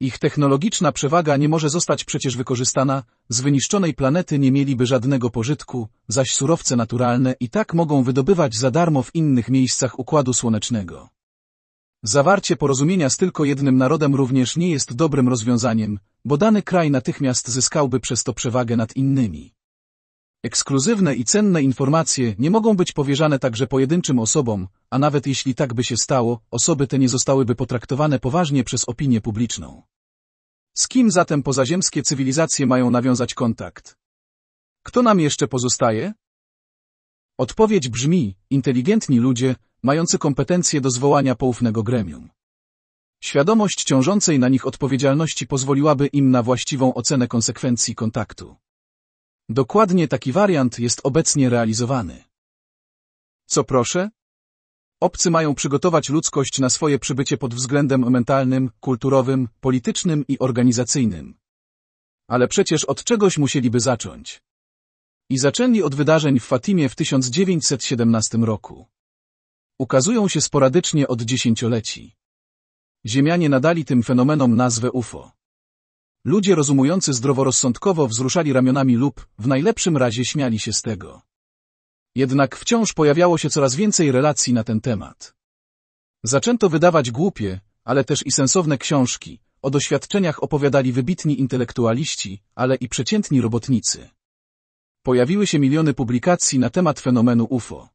Ich technologiczna przewaga nie może zostać przecież wykorzystana, z wyniszczonej planety nie mieliby żadnego pożytku, zaś surowce naturalne i tak mogą wydobywać za darmo w innych miejscach Układu Słonecznego. Zawarcie porozumienia z tylko jednym narodem również nie jest dobrym rozwiązaniem, bo dany kraj natychmiast zyskałby przez to przewagę nad innymi. Ekskluzywne i cenne informacje nie mogą być powierzane także pojedynczym osobom, a nawet jeśli tak by się stało, osoby te nie zostałyby potraktowane poważnie przez opinię publiczną. Z kim zatem pozaziemskie cywilizacje mają nawiązać kontakt? Kto nam jeszcze pozostaje? Odpowiedź brzmi, inteligentni ludzie, mający kompetencje do zwołania poufnego gremium. Świadomość ciążącej na nich odpowiedzialności pozwoliłaby im na właściwą ocenę konsekwencji kontaktu. Dokładnie taki wariant jest obecnie realizowany. Co proszę? Obcy mają przygotować ludzkość na swoje przybycie pod względem mentalnym, kulturowym, politycznym i organizacyjnym. Ale przecież od czegoś musieliby zacząć. I zaczęli od wydarzeń w Fatimie w 1917 roku ukazują się sporadycznie od dziesięcioleci. Ziemianie nadali tym fenomenom nazwę UFO. Ludzie rozumujący zdroworozsądkowo wzruszali ramionami lub, w najlepszym razie, śmiali się z tego. Jednak wciąż pojawiało się coraz więcej relacji na ten temat. Zaczęto wydawać głupie, ale też i sensowne książki, o doświadczeniach opowiadali wybitni intelektualiści, ale i przeciętni robotnicy. Pojawiły się miliony publikacji na temat fenomenu UFO.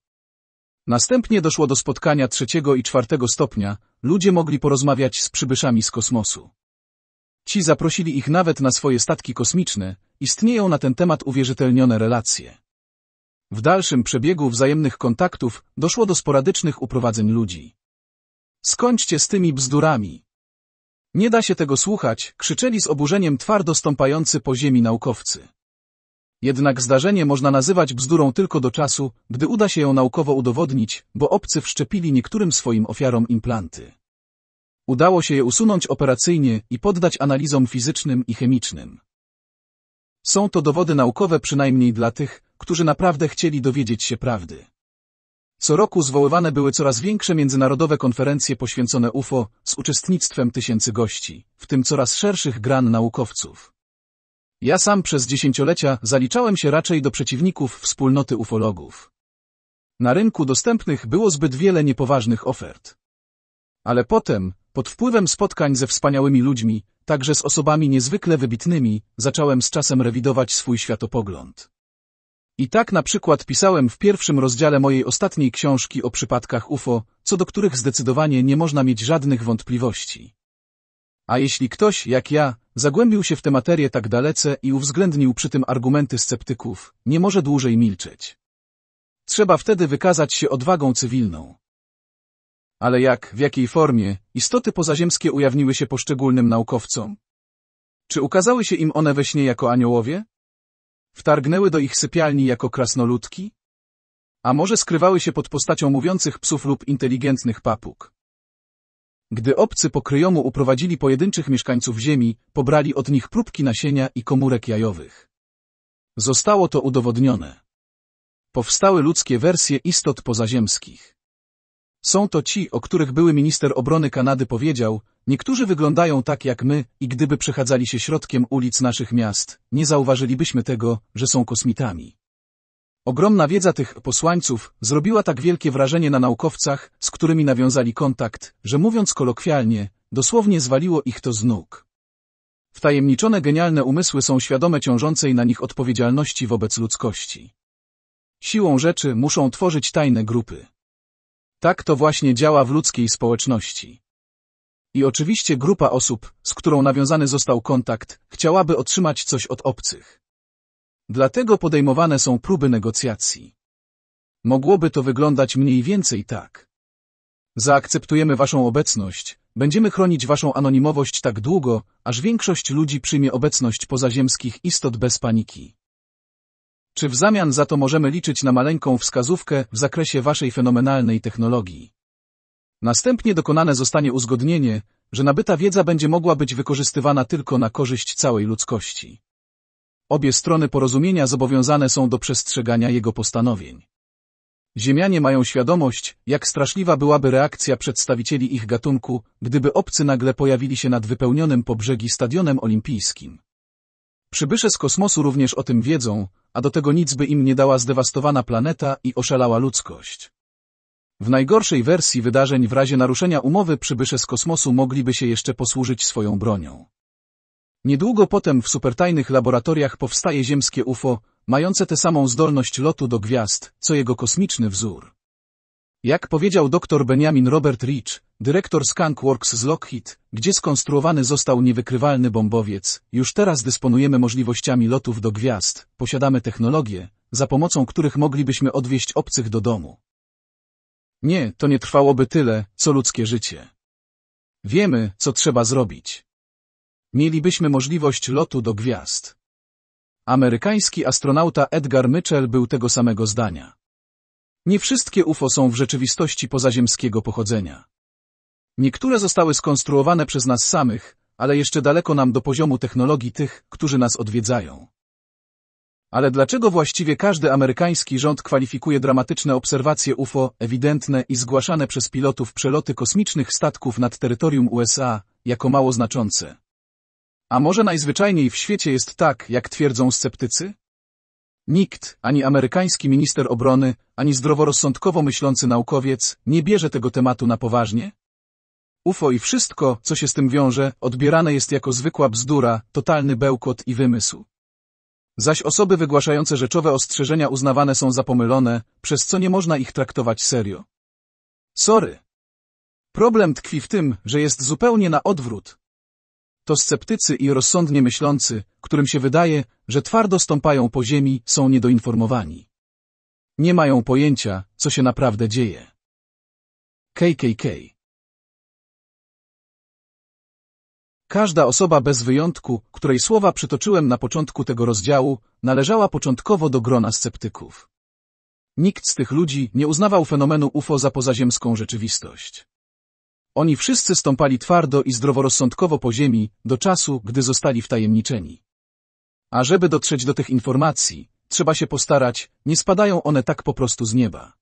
Następnie doszło do spotkania trzeciego i czwartego stopnia, ludzie mogli porozmawiać z przybyszami z kosmosu. Ci zaprosili ich nawet na swoje statki kosmiczne, istnieją na ten temat uwierzytelnione relacje. W dalszym przebiegu wzajemnych kontaktów doszło do sporadycznych uprowadzeń ludzi. Skończcie z tymi bzdurami. Nie da się tego słuchać, krzyczeli z oburzeniem twardo stąpający po ziemi naukowcy. Jednak zdarzenie można nazywać bzdurą tylko do czasu, gdy uda się ją naukowo udowodnić, bo obcy wszczepili niektórym swoim ofiarom implanty. Udało się je usunąć operacyjnie i poddać analizom fizycznym i chemicznym. Są to dowody naukowe przynajmniej dla tych, którzy naprawdę chcieli dowiedzieć się prawdy. Co roku zwoływane były coraz większe międzynarodowe konferencje poświęcone UFO z uczestnictwem tysięcy gości, w tym coraz szerszych gran naukowców. Ja sam przez dziesięciolecia zaliczałem się raczej do przeciwników wspólnoty ufologów. Na rynku dostępnych było zbyt wiele niepoważnych ofert. Ale potem, pod wpływem spotkań ze wspaniałymi ludźmi, także z osobami niezwykle wybitnymi, zacząłem z czasem rewidować swój światopogląd. I tak na przykład pisałem w pierwszym rozdziale mojej ostatniej książki o przypadkach UFO, co do których zdecydowanie nie można mieć żadnych wątpliwości. A jeśli ktoś, jak ja, Zagłębił się w tę materię tak dalece i uwzględnił przy tym argumenty sceptyków. Nie może dłużej milczeć. Trzeba wtedy wykazać się odwagą cywilną. Ale jak, w jakiej formie, istoty pozaziemskie ujawniły się poszczególnym naukowcom? Czy ukazały się im one we śnie jako aniołowie? Wtargnęły do ich sypialni jako krasnoludki? A może skrywały się pod postacią mówiących psów lub inteligentnych papug? Gdy obcy pokryjomu uprowadzili pojedynczych mieszkańców ziemi, pobrali od nich próbki nasienia i komórek jajowych. Zostało to udowodnione. Powstały ludzkie wersje istot pozaziemskich. Są to ci, o których były minister obrony Kanady powiedział, niektórzy wyglądają tak jak my i gdyby przechadzali się środkiem ulic naszych miast, nie zauważylibyśmy tego, że są kosmitami. Ogromna wiedza tych posłańców zrobiła tak wielkie wrażenie na naukowcach, z którymi nawiązali kontakt, że mówiąc kolokwialnie, dosłownie zwaliło ich to z nóg. Wtajemniczone genialne umysły są świadome ciążącej na nich odpowiedzialności wobec ludzkości. Siłą rzeczy muszą tworzyć tajne grupy. Tak to właśnie działa w ludzkiej społeczności. I oczywiście grupa osób, z którą nawiązany został kontakt, chciałaby otrzymać coś od obcych. Dlatego podejmowane są próby negocjacji. Mogłoby to wyglądać mniej więcej tak. Zaakceptujemy Waszą obecność, będziemy chronić Waszą anonimowość tak długo, aż większość ludzi przyjmie obecność pozaziemskich istot bez paniki. Czy w zamian za to możemy liczyć na maleńką wskazówkę w zakresie Waszej fenomenalnej technologii? Następnie dokonane zostanie uzgodnienie, że nabyta wiedza będzie mogła być wykorzystywana tylko na korzyść całej ludzkości. Obie strony porozumienia zobowiązane są do przestrzegania jego postanowień. Ziemianie mają świadomość, jak straszliwa byłaby reakcja przedstawicieli ich gatunku, gdyby obcy nagle pojawili się nad wypełnionym po brzegi stadionem olimpijskim. Przybysze z kosmosu również o tym wiedzą, a do tego nic by im nie dała zdewastowana planeta i oszalała ludzkość. W najgorszej wersji wydarzeń w razie naruszenia umowy przybysze z kosmosu mogliby się jeszcze posłużyć swoją bronią. Niedługo potem w supertajnych laboratoriach powstaje ziemskie UFO, mające tę samą zdolność lotu do gwiazd, co jego kosmiczny wzór. Jak powiedział dr Benjamin Robert Rich, dyrektor Skunkworks z Lockheed, gdzie skonstruowany został niewykrywalny bombowiec, już teraz dysponujemy możliwościami lotów do gwiazd, posiadamy technologie, za pomocą których moglibyśmy odwieźć obcych do domu. Nie, to nie trwałoby tyle, co ludzkie życie. Wiemy, co trzeba zrobić mielibyśmy możliwość lotu do gwiazd. Amerykański astronauta Edgar Mitchell był tego samego zdania. Nie wszystkie UFO są w rzeczywistości pozaziemskiego pochodzenia. Niektóre zostały skonstruowane przez nas samych, ale jeszcze daleko nam do poziomu technologii tych, którzy nas odwiedzają. Ale dlaczego właściwie każdy amerykański rząd kwalifikuje dramatyczne obserwacje UFO, ewidentne i zgłaszane przez pilotów przeloty kosmicznych statków nad terytorium USA, jako mało znaczące? A może najzwyczajniej w świecie jest tak, jak twierdzą sceptycy? Nikt, ani amerykański minister obrony, ani zdroworozsądkowo myślący naukowiec, nie bierze tego tematu na poważnie? UFO i wszystko, co się z tym wiąże, odbierane jest jako zwykła bzdura, totalny bełkot i wymysł. Zaś osoby wygłaszające rzeczowe ostrzeżenia uznawane są za pomylone, przez co nie można ich traktować serio. Sorry. Problem tkwi w tym, że jest zupełnie na odwrót, to sceptycy i rozsądnie myślący, którym się wydaje, że twardo stąpają po ziemi, są niedoinformowani. Nie mają pojęcia, co się naprawdę dzieje. KKK Każda osoba bez wyjątku, której słowa przytoczyłem na początku tego rozdziału, należała początkowo do grona sceptyków. Nikt z tych ludzi nie uznawał fenomenu UFO za pozaziemską rzeczywistość. Oni wszyscy stąpali twardo i zdroworozsądkowo po ziemi, do czasu, gdy zostali wtajemniczeni. A żeby dotrzeć do tych informacji, trzeba się postarać, nie spadają one tak po prostu z nieba.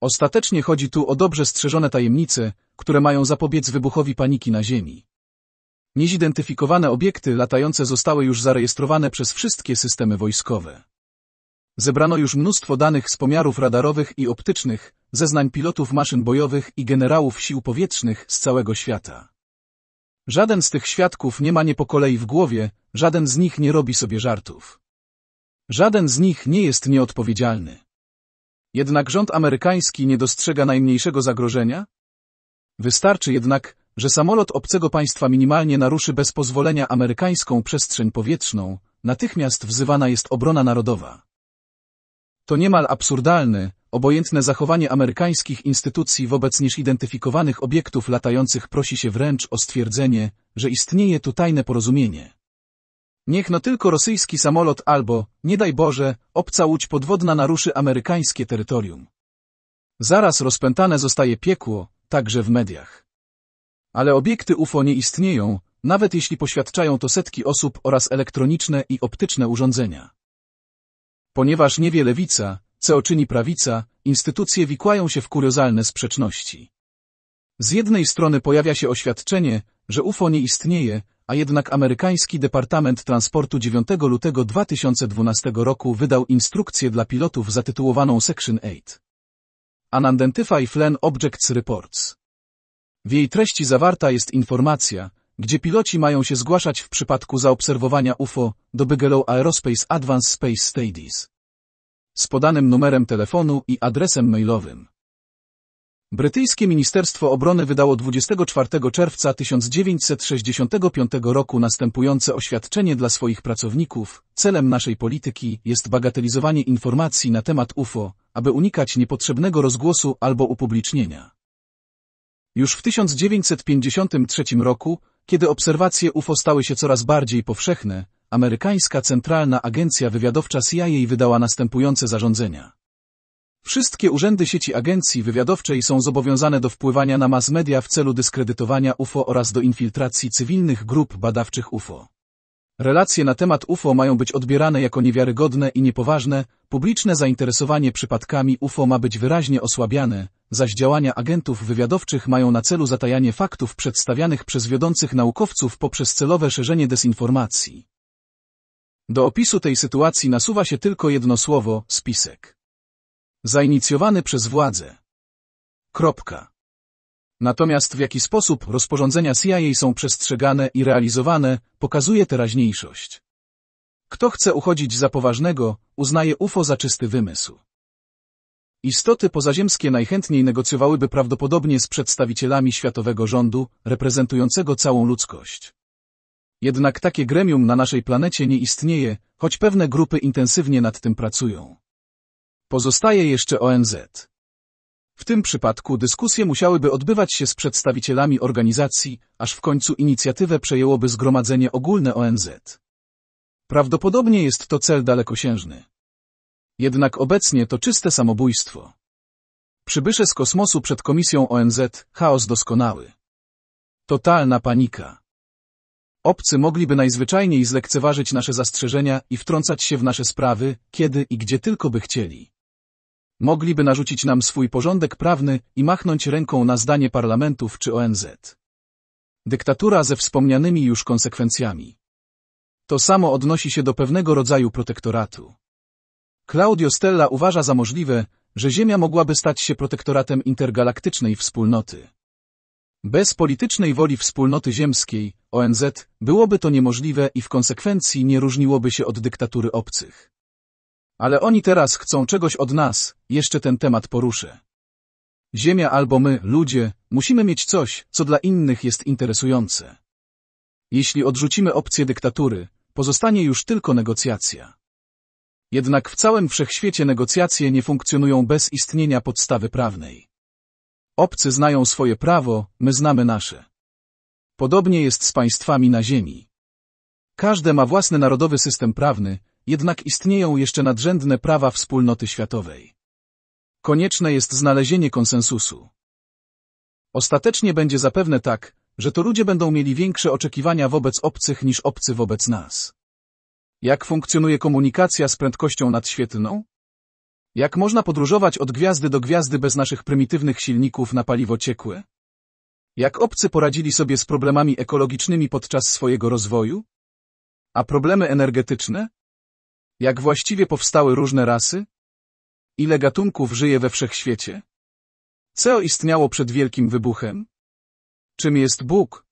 Ostatecznie chodzi tu o dobrze strzeżone tajemnice, które mają zapobiec wybuchowi paniki na Ziemi. Niezidentyfikowane obiekty latające zostały już zarejestrowane przez wszystkie systemy wojskowe. Zebrano już mnóstwo danych z pomiarów radarowych i optycznych, zeznań pilotów maszyn bojowych i generałów sił powietrznych z całego świata. Żaden z tych świadków nie ma kolei w głowie, żaden z nich nie robi sobie żartów. Żaden z nich nie jest nieodpowiedzialny. Jednak rząd amerykański nie dostrzega najmniejszego zagrożenia? Wystarczy jednak, że samolot obcego państwa minimalnie naruszy bez pozwolenia amerykańską przestrzeń powietrzną, natychmiast wzywana jest obrona narodowa. To niemal absurdalny, obojętne zachowanie amerykańskich instytucji wobec niż identyfikowanych obiektów latających prosi się wręcz o stwierdzenie, że istnieje tu tajne porozumienie. Niech no tylko rosyjski samolot albo, nie daj Boże, obca łódź podwodna naruszy amerykańskie terytorium. Zaraz rozpętane zostaje piekło, także w mediach. Ale obiekty UFO nie istnieją, nawet jeśli poświadczają to setki osób oraz elektroniczne i optyczne urządzenia. Ponieważ nie wie lewica, co czyni prawica, instytucje wikłają się w kuriozalne sprzeczności. Z jednej strony pojawia się oświadczenie, że UFO nie istnieje, a jednak amerykański Departament Transportu 9 lutego 2012 roku wydał instrukcję dla pilotów zatytułowaną Section 8. Unidentified Flan Objects Reports. W jej treści zawarta jest informacja, gdzie piloci mają się zgłaszać w przypadku zaobserwowania UFO do Bigelow Aerospace Advanced Space Studies z podanym numerem telefonu i adresem mailowym. Brytyjskie Ministerstwo Obrony wydało 24 czerwca 1965 roku następujące oświadczenie dla swoich pracowników. Celem naszej polityki jest bagatelizowanie informacji na temat UFO, aby unikać niepotrzebnego rozgłosu albo upublicznienia. Już w 1953 roku, kiedy obserwacje UFO stały się coraz bardziej powszechne, amerykańska Centralna Agencja Wywiadowcza CIA wydała następujące zarządzenia. Wszystkie urzędy sieci agencji wywiadowczej są zobowiązane do wpływania na mass media w celu dyskredytowania UFO oraz do infiltracji cywilnych grup badawczych UFO. Relacje na temat UFO mają być odbierane jako niewiarygodne i niepoważne, publiczne zainteresowanie przypadkami UFO ma być wyraźnie osłabiane, zaś działania agentów wywiadowczych mają na celu zatajanie faktów przedstawianych przez wiodących naukowców poprzez celowe szerzenie dezinformacji. Do opisu tej sytuacji nasuwa się tylko jedno słowo – spisek. Zainicjowany przez władzę. Kropka. Natomiast w jaki sposób rozporządzenia CIA są przestrzegane i realizowane, pokazuje teraźniejszość. Kto chce uchodzić za poważnego, uznaje UFO za czysty wymysł. Istoty pozaziemskie najchętniej negocjowałyby prawdopodobnie z przedstawicielami światowego rządu, reprezentującego całą ludzkość. Jednak takie gremium na naszej planecie nie istnieje, choć pewne grupy intensywnie nad tym pracują. Pozostaje jeszcze ONZ. W tym przypadku dyskusje musiałyby odbywać się z przedstawicielami organizacji, aż w końcu inicjatywę przejęłoby Zgromadzenie Ogólne ONZ. Prawdopodobnie jest to cel dalekosiężny. Jednak obecnie to czyste samobójstwo. Przybysze z kosmosu przed komisją ONZ, chaos doskonały. Totalna panika. Obcy mogliby najzwyczajniej zlekceważyć nasze zastrzeżenia i wtrącać się w nasze sprawy, kiedy i gdzie tylko by chcieli. Mogliby narzucić nam swój porządek prawny i machnąć ręką na zdanie parlamentów czy ONZ. Dyktatura ze wspomnianymi już konsekwencjami. To samo odnosi się do pewnego rodzaju protektoratu. Claudio Stella uważa za możliwe, że Ziemia mogłaby stać się protektoratem intergalaktycznej wspólnoty. Bez politycznej woli wspólnoty ziemskiej, ONZ, byłoby to niemożliwe i w konsekwencji nie różniłoby się od dyktatury obcych. Ale oni teraz chcą czegoś od nas, jeszcze ten temat poruszę. Ziemia albo my, ludzie, musimy mieć coś, co dla innych jest interesujące. Jeśli odrzucimy opcję dyktatury, pozostanie już tylko negocjacja. Jednak w całym wszechświecie negocjacje nie funkcjonują bez istnienia podstawy prawnej. Obcy znają swoje prawo, my znamy nasze. Podobnie jest z państwami na ziemi. Każde ma własny narodowy system prawny, jednak istnieją jeszcze nadrzędne prawa wspólnoty światowej. Konieczne jest znalezienie konsensusu. Ostatecznie będzie zapewne tak, że to ludzie będą mieli większe oczekiwania wobec obcych niż obcy wobec nas. Jak funkcjonuje komunikacja z prędkością nadświetlną? Jak można podróżować od gwiazdy do gwiazdy bez naszych prymitywnych silników na paliwo ciekłe? Jak obcy poradzili sobie z problemami ekologicznymi podczas swojego rozwoju? A problemy energetyczne? Jak właściwie powstały różne rasy? Ile gatunków żyje we wszechświecie? Co istniało przed wielkim wybuchem? Czym jest Bóg?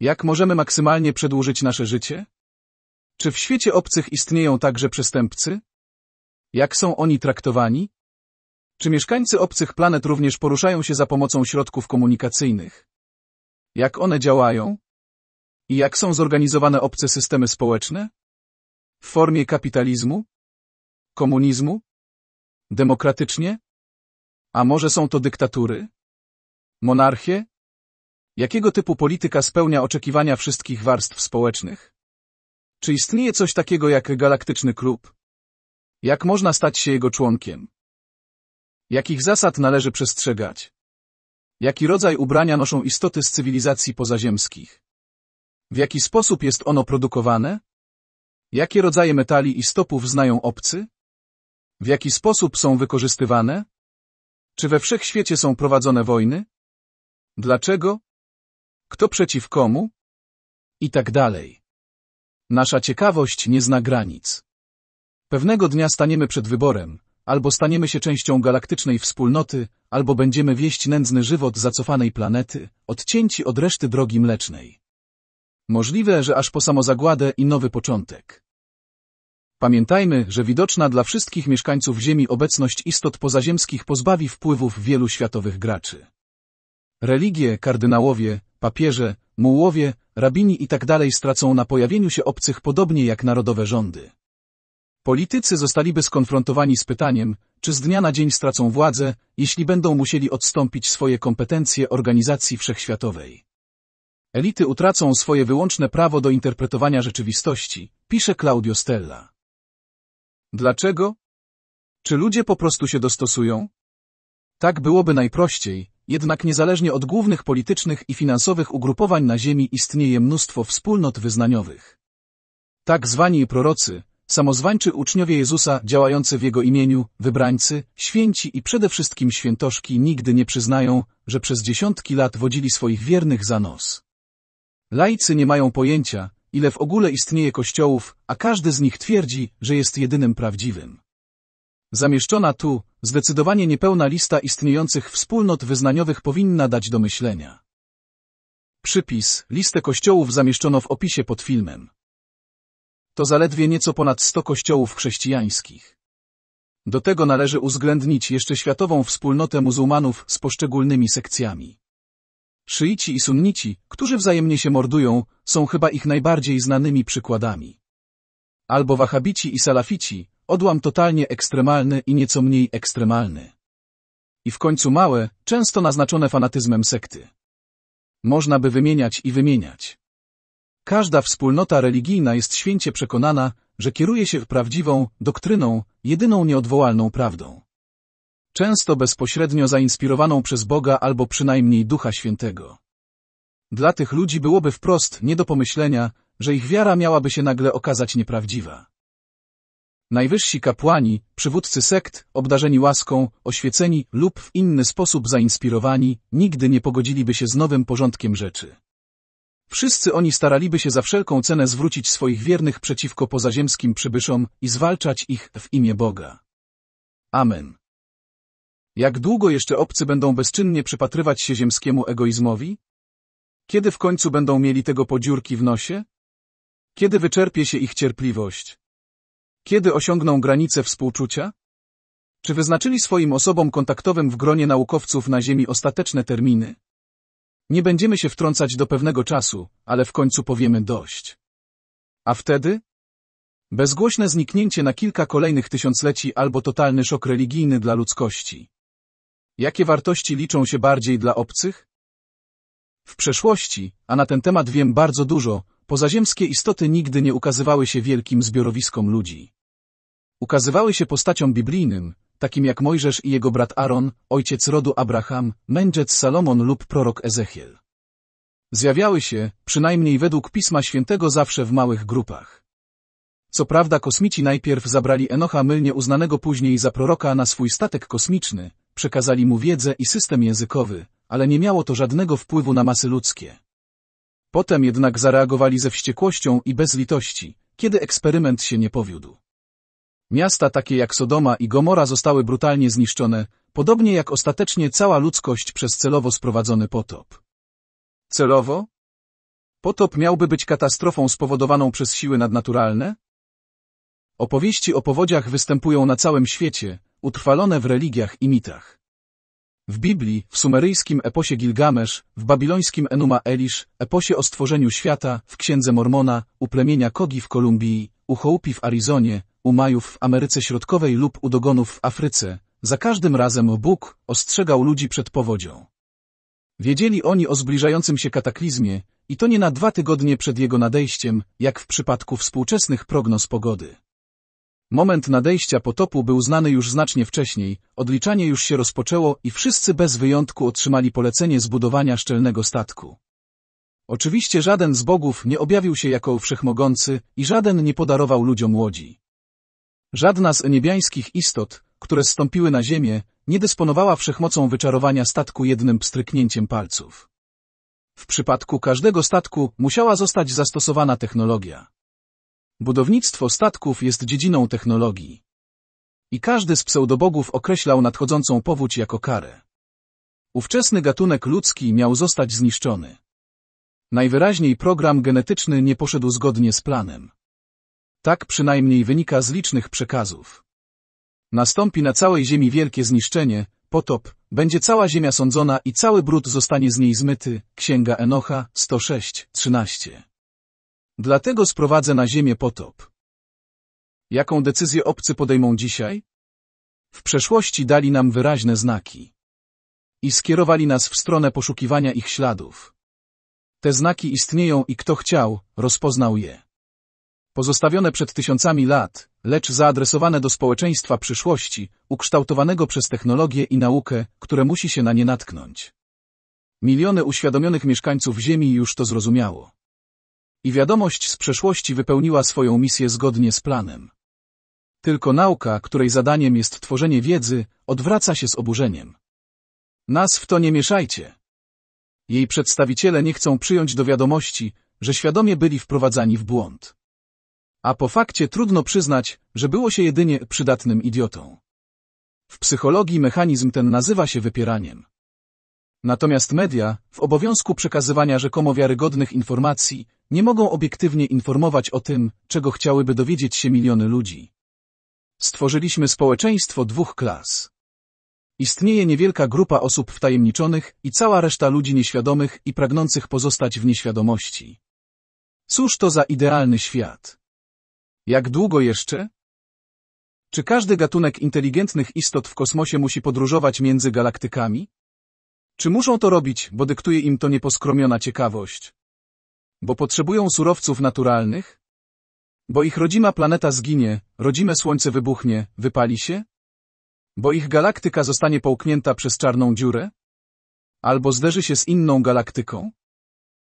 Jak możemy maksymalnie przedłużyć nasze życie? Czy w świecie obcych istnieją także przestępcy? Jak są oni traktowani? Czy mieszkańcy obcych planet również poruszają się za pomocą środków komunikacyjnych? Jak one działają? I jak są zorganizowane obce systemy społeczne? W formie kapitalizmu? Komunizmu? Demokratycznie? A może są to dyktatury? Monarchie? Jakiego typu polityka spełnia oczekiwania wszystkich warstw społecznych? Czy istnieje coś takiego jak galaktyczny klub? Jak można stać się jego członkiem? Jakich zasad należy przestrzegać? Jaki rodzaj ubrania noszą istoty z cywilizacji pozaziemskich? W jaki sposób jest ono produkowane? Jakie rodzaje metali i stopów znają obcy? W jaki sposób są wykorzystywane? Czy we wszechświecie są prowadzone wojny? Dlaczego? Kto przeciw komu? I tak dalej. Nasza ciekawość nie zna granic. Pewnego dnia staniemy przed wyborem, albo staniemy się częścią galaktycznej wspólnoty, albo będziemy wieść nędzny żywot zacofanej planety, odcięci od reszty drogi mlecznej. Możliwe, że aż po samozagładę i nowy początek. Pamiętajmy, że widoczna dla wszystkich mieszkańców Ziemi obecność istot pozaziemskich pozbawi wpływów wielu światowych graczy. Religie, kardynałowie, papieże, mułowie, rabini itd. Tak stracą na pojawieniu się obcych podobnie jak narodowe rządy. Politycy zostaliby skonfrontowani z pytaniem, czy z dnia na dzień stracą władzę, jeśli będą musieli odstąpić swoje kompetencje organizacji wszechświatowej. Elity utracą swoje wyłączne prawo do interpretowania rzeczywistości, pisze Claudio Stella. Dlaczego? Czy ludzie po prostu się dostosują? Tak byłoby najprościej, jednak niezależnie od głównych politycznych i finansowych ugrupowań na Ziemi istnieje mnóstwo wspólnot wyznaniowych. Tak zwani prorocy, Samozwańczy uczniowie Jezusa, działający w Jego imieniu, wybrańcy, święci i przede wszystkim świętoszki nigdy nie przyznają, że przez dziesiątki lat wodzili swoich wiernych za nos. Laicy nie mają pojęcia, ile w ogóle istnieje kościołów, a każdy z nich twierdzi, że jest jedynym prawdziwym. Zamieszczona tu, zdecydowanie niepełna lista istniejących wspólnot wyznaniowych powinna dać do myślenia. Przypis, listę kościołów zamieszczono w opisie pod filmem to zaledwie nieco ponad 100 kościołów chrześcijańskich. Do tego należy uwzględnić jeszcze światową wspólnotę muzułmanów z poszczególnymi sekcjami. Szyici i sunnici, którzy wzajemnie się mordują, są chyba ich najbardziej znanymi przykładami. Albo wahabici i salafici, odłam totalnie ekstremalny i nieco mniej ekstremalny. I w końcu małe, często naznaczone fanatyzmem sekty. Można by wymieniać i wymieniać. Każda wspólnota religijna jest święcie przekonana, że kieruje się prawdziwą doktryną, jedyną nieodwołalną prawdą. Często bezpośrednio zainspirowaną przez Boga albo przynajmniej Ducha Świętego. Dla tych ludzi byłoby wprost nie do pomyślenia, że ich wiara miałaby się nagle okazać nieprawdziwa. Najwyżsi kapłani, przywódcy sekt, obdarzeni łaską, oświeceni lub w inny sposób zainspirowani, nigdy nie pogodziliby się z nowym porządkiem rzeczy. Wszyscy oni staraliby się za wszelką cenę zwrócić swoich wiernych przeciwko pozaziemskim przybyszom i zwalczać ich w imię Boga. Amen. Jak długo jeszcze obcy będą bezczynnie przypatrywać się ziemskiemu egoizmowi? Kiedy w końcu będą mieli tego podziurki w nosie? Kiedy wyczerpie się ich cierpliwość? Kiedy osiągną granice współczucia? Czy wyznaczyli swoim osobom kontaktowym w gronie naukowców na Ziemi ostateczne terminy? Nie będziemy się wtrącać do pewnego czasu, ale w końcu powiemy dość. A wtedy? Bezgłośne zniknięcie na kilka kolejnych tysiącleci albo totalny szok religijny dla ludzkości. Jakie wartości liczą się bardziej dla obcych? W przeszłości, a na ten temat wiem bardzo dużo, pozaziemskie istoty nigdy nie ukazywały się wielkim zbiorowiskom ludzi. Ukazywały się postaciom biblijnym, takim jak Mojżesz i jego brat Aaron, ojciec rodu Abraham, mędrzec Salomon lub prorok Ezechiel. Zjawiały się, przynajmniej według Pisma Świętego zawsze w małych grupach. Co prawda kosmici najpierw zabrali Enocha mylnie uznanego później za proroka na swój statek kosmiczny, przekazali mu wiedzę i system językowy, ale nie miało to żadnego wpływu na masy ludzkie. Potem jednak zareagowali ze wściekłością i bez litości, kiedy eksperyment się nie powiódł. Miasta takie jak Sodoma i Gomora zostały brutalnie zniszczone, podobnie jak ostatecznie cała ludzkość przez celowo sprowadzony potop. Celowo? Potop miałby być katastrofą spowodowaną przez siły nadnaturalne? Opowieści o powodziach występują na całym świecie, utrwalone w religiach i mitach. W Biblii, w sumeryjskim eposie Gilgamesz, w babilońskim Enuma Elish, eposie o stworzeniu świata, w Księdze Mormona, u plemienia Kogi w Kolumbii, u Hołpi w Arizonie, u Majów w Ameryce Środkowej lub u Dogonów w Afryce, za każdym razem Bóg ostrzegał ludzi przed powodzią. Wiedzieli oni o zbliżającym się kataklizmie i to nie na dwa tygodnie przed jego nadejściem, jak w przypadku współczesnych prognoz pogody. Moment nadejścia potopu był znany już znacznie wcześniej, odliczanie już się rozpoczęło i wszyscy bez wyjątku otrzymali polecenie zbudowania szczelnego statku. Oczywiście żaden z bogów nie objawił się jako wszechmogący i żaden nie podarował ludziom łodzi. Żadna z niebiańskich istot, które stąpiły na ziemię, nie dysponowała wszechmocą wyczarowania statku jednym pstryknięciem palców. W przypadku każdego statku musiała zostać zastosowana technologia. Budownictwo statków jest dziedziną technologii. I każdy z pseudobogów określał nadchodzącą powódź jako karę. Ówczesny gatunek ludzki miał zostać zniszczony. Najwyraźniej program genetyczny nie poszedł zgodnie z planem. Tak przynajmniej wynika z licznych przekazów. Nastąpi na całej ziemi wielkie zniszczenie, potop, będzie cała ziemia sądzona i cały brud zostanie z niej zmyty. Księga Enocha 106, 13. Dlatego sprowadzę na ziemię potop. Jaką decyzję obcy podejmą dzisiaj? W przeszłości dali nam wyraźne znaki. I skierowali nas w stronę poszukiwania ich śladów. Te znaki istnieją i kto chciał, rozpoznał je pozostawione przed tysiącami lat, lecz zaadresowane do społeczeństwa przyszłości, ukształtowanego przez technologię i naukę, które musi się na nie natknąć. Miliony uświadomionych mieszkańców Ziemi już to zrozumiało. I wiadomość z przeszłości wypełniła swoją misję zgodnie z planem. Tylko nauka, której zadaniem jest tworzenie wiedzy, odwraca się z oburzeniem. Nas w to nie mieszajcie. Jej przedstawiciele nie chcą przyjąć do wiadomości, że świadomie byli wprowadzani w błąd a po fakcie trudno przyznać, że było się jedynie przydatnym idiotą. W psychologii mechanizm ten nazywa się wypieraniem. Natomiast media, w obowiązku przekazywania rzekomo wiarygodnych informacji, nie mogą obiektywnie informować o tym, czego chciałyby dowiedzieć się miliony ludzi. Stworzyliśmy społeczeństwo dwóch klas. Istnieje niewielka grupa osób wtajemniczonych i cała reszta ludzi nieświadomych i pragnących pozostać w nieświadomości. Cóż to za idealny świat? Jak długo jeszcze? Czy każdy gatunek inteligentnych istot w kosmosie musi podróżować między galaktykami? Czy muszą to robić, bo dyktuje im to nieposkromiona ciekawość? Bo potrzebują surowców naturalnych? Bo ich rodzima planeta zginie, rodzime słońce wybuchnie, wypali się? Bo ich galaktyka zostanie połknięta przez czarną dziurę? Albo zderzy się z inną galaktyką?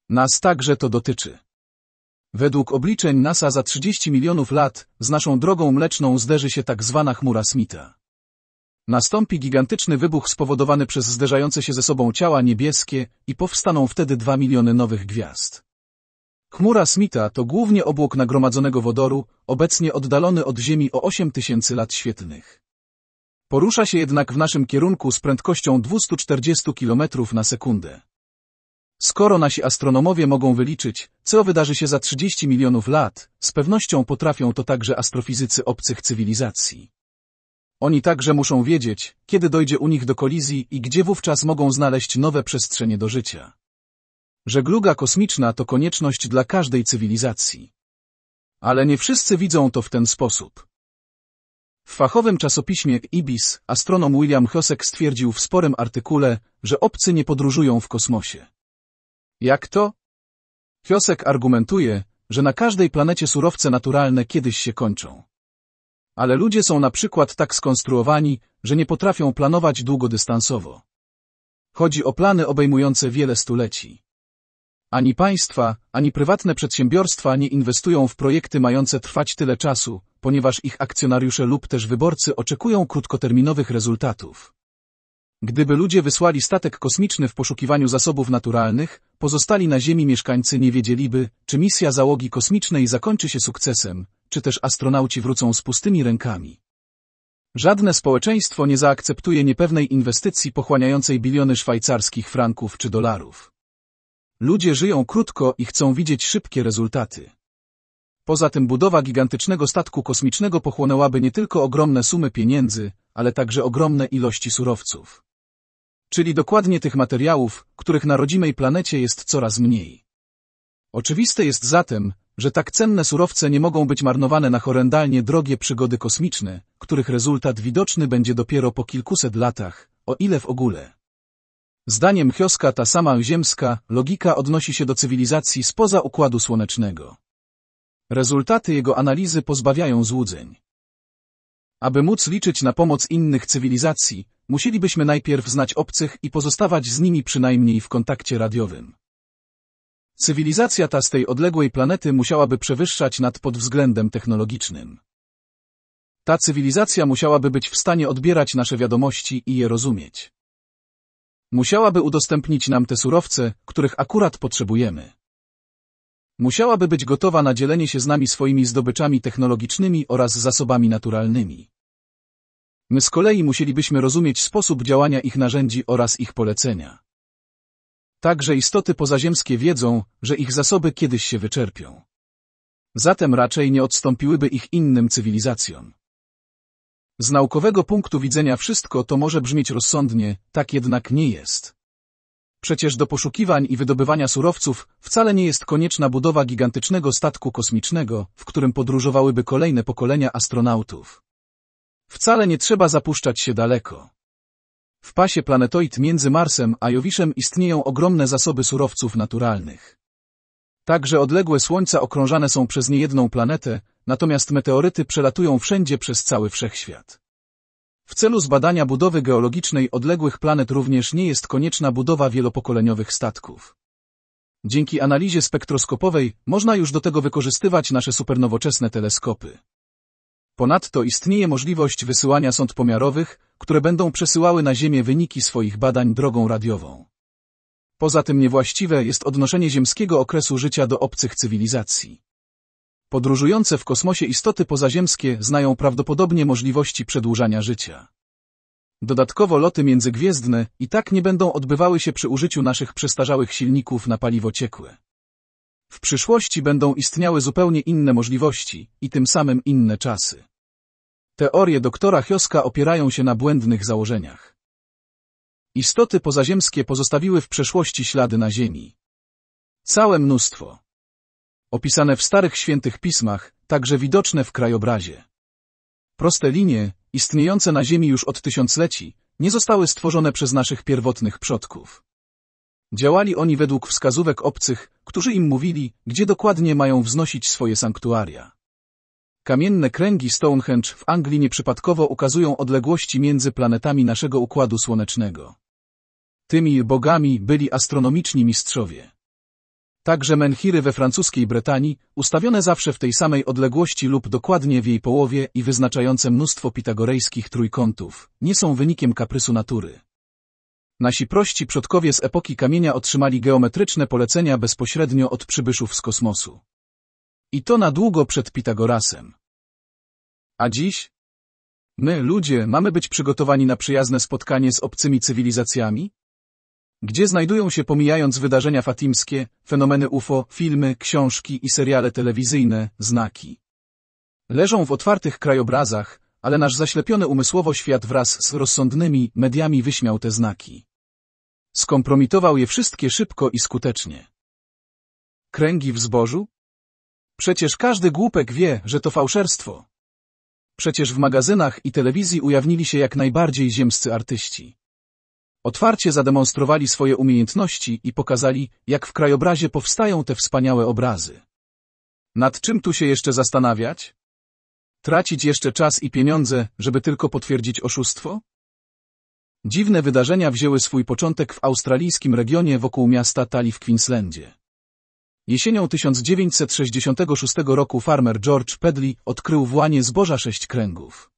Nas także to dotyczy. Według obliczeń NASA za 30 milionów lat z naszą drogą mleczną zderzy się tak zwana chmura Smitha. Nastąpi gigantyczny wybuch spowodowany przez zderzające się ze sobą ciała niebieskie i powstaną wtedy 2 miliony nowych gwiazd. Chmura Smitha to głównie obłok nagromadzonego wodoru, obecnie oddalony od Ziemi o tysięcy lat świetlnych. Porusza się jednak w naszym kierunku z prędkością 240 km na sekundę. Skoro nasi astronomowie mogą wyliczyć, co wydarzy się za 30 milionów lat, z pewnością potrafią to także astrofizycy obcych cywilizacji. Oni także muszą wiedzieć, kiedy dojdzie u nich do kolizji i gdzie wówczas mogą znaleźć nowe przestrzenie do życia. Żegluga kosmiczna to konieczność dla każdej cywilizacji. Ale nie wszyscy widzą to w ten sposób. W fachowym czasopiśmie IBIS astronom William Hosek stwierdził w sporym artykule, że obcy nie podróżują w kosmosie. Jak to? Kiosek argumentuje, że na każdej planecie surowce naturalne kiedyś się kończą. Ale ludzie są na przykład tak skonstruowani, że nie potrafią planować długodystansowo. Chodzi o plany obejmujące wiele stuleci. Ani państwa, ani prywatne przedsiębiorstwa nie inwestują w projekty mające trwać tyle czasu, ponieważ ich akcjonariusze lub też wyborcy oczekują krótkoterminowych rezultatów. Gdyby ludzie wysłali statek kosmiczny w poszukiwaniu zasobów naturalnych, pozostali na Ziemi mieszkańcy nie wiedzieliby, czy misja załogi kosmicznej zakończy się sukcesem, czy też astronauci wrócą z pustymi rękami. Żadne społeczeństwo nie zaakceptuje niepewnej inwestycji pochłaniającej biliony szwajcarskich franków czy dolarów. Ludzie żyją krótko i chcą widzieć szybkie rezultaty. Poza tym budowa gigantycznego statku kosmicznego pochłonęłaby nie tylko ogromne sumy pieniędzy, ale także ogromne ilości surowców czyli dokładnie tych materiałów, których na rodzimej planecie jest coraz mniej. Oczywiste jest zatem, że tak cenne surowce nie mogą być marnowane na horrendalnie drogie przygody kosmiczne, których rezultat widoczny będzie dopiero po kilkuset latach, o ile w ogóle. Zdaniem Chioska ta sama ziemska logika odnosi się do cywilizacji spoza Układu Słonecznego. Rezultaty jego analizy pozbawiają złudzeń. Aby móc liczyć na pomoc innych cywilizacji, musielibyśmy najpierw znać obcych i pozostawać z nimi przynajmniej w kontakcie radiowym. Cywilizacja ta z tej odległej planety musiałaby przewyższać nad pod względem technologicznym. Ta cywilizacja musiałaby być w stanie odbierać nasze wiadomości i je rozumieć. Musiałaby udostępnić nam te surowce, których akurat potrzebujemy. Musiałaby być gotowa na dzielenie się z nami swoimi zdobyczami technologicznymi oraz zasobami naturalnymi. My z kolei musielibyśmy rozumieć sposób działania ich narzędzi oraz ich polecenia. Także istoty pozaziemskie wiedzą, że ich zasoby kiedyś się wyczerpią. Zatem raczej nie odstąpiłyby ich innym cywilizacjom. Z naukowego punktu widzenia wszystko to może brzmieć rozsądnie, tak jednak nie jest. Przecież do poszukiwań i wydobywania surowców wcale nie jest konieczna budowa gigantycznego statku kosmicznego, w którym podróżowałyby kolejne pokolenia astronautów. Wcale nie trzeba zapuszczać się daleko. W pasie planetoid między Marsem a Jowiszem istnieją ogromne zasoby surowców naturalnych. Także odległe Słońca okrążane są przez niejedną planetę, natomiast meteoryty przelatują wszędzie przez cały wszechświat. W celu zbadania budowy geologicznej odległych planet również nie jest konieczna budowa wielopokoleniowych statków. Dzięki analizie spektroskopowej można już do tego wykorzystywać nasze supernowoczesne teleskopy. Ponadto istnieje możliwość wysyłania sond pomiarowych, które będą przesyłały na Ziemię wyniki swoich badań drogą radiową. Poza tym niewłaściwe jest odnoszenie ziemskiego okresu życia do obcych cywilizacji. Podróżujące w kosmosie istoty pozaziemskie znają prawdopodobnie możliwości przedłużania życia. Dodatkowo loty międzygwiezdne i tak nie będą odbywały się przy użyciu naszych przestarzałych silników na paliwo ciekłe. W przyszłości będą istniały zupełnie inne możliwości i tym samym inne czasy. Teorie doktora Hioska opierają się na błędnych założeniach. Istoty pozaziemskie pozostawiły w przeszłości ślady na Ziemi. Całe mnóstwo. Opisane w starych świętych pismach, także widoczne w krajobrazie. Proste linie, istniejące na Ziemi już od tysiącleci, nie zostały stworzone przez naszych pierwotnych przodków. Działali oni według wskazówek obcych, którzy im mówili, gdzie dokładnie mają wznosić swoje sanktuaria. Kamienne kręgi Stonehenge w Anglii nieprzypadkowo ukazują odległości między planetami naszego Układu Słonecznego. Tymi bogami byli astronomiczni mistrzowie. Także menhiry we francuskiej Brytanii, ustawione zawsze w tej samej odległości lub dokładnie w jej połowie i wyznaczające mnóstwo pitagorejskich trójkątów, nie są wynikiem kaprysu natury. Nasi prości przodkowie z epoki kamienia otrzymali geometryczne polecenia bezpośrednio od przybyszów z kosmosu. I to na długo przed Pitagorasem. A dziś? My, ludzie, mamy być przygotowani na przyjazne spotkanie z obcymi cywilizacjami? Gdzie znajdują się, pomijając wydarzenia fatimskie, fenomeny UFO, filmy, książki i seriale telewizyjne, znaki? Leżą w otwartych krajobrazach, ale nasz zaślepiony umysłowo świat wraz z rozsądnymi mediami wyśmiał te znaki. Skompromitował je wszystkie szybko i skutecznie. Kręgi w zbożu? Przecież każdy głupek wie, że to fałszerstwo. Przecież w magazynach i telewizji ujawnili się jak najbardziej ziemscy artyści. Otwarcie zademonstrowali swoje umiejętności i pokazali, jak w krajobrazie powstają te wspaniałe obrazy. Nad czym tu się jeszcze zastanawiać? Tracić jeszcze czas i pieniądze, żeby tylko potwierdzić oszustwo? Dziwne wydarzenia wzięły swój początek w australijskim regionie wokół miasta Tali w Queenslandzie. Jesienią 1966 roku farmer George Pedley odkrył w łanie zboża sześć kręgów.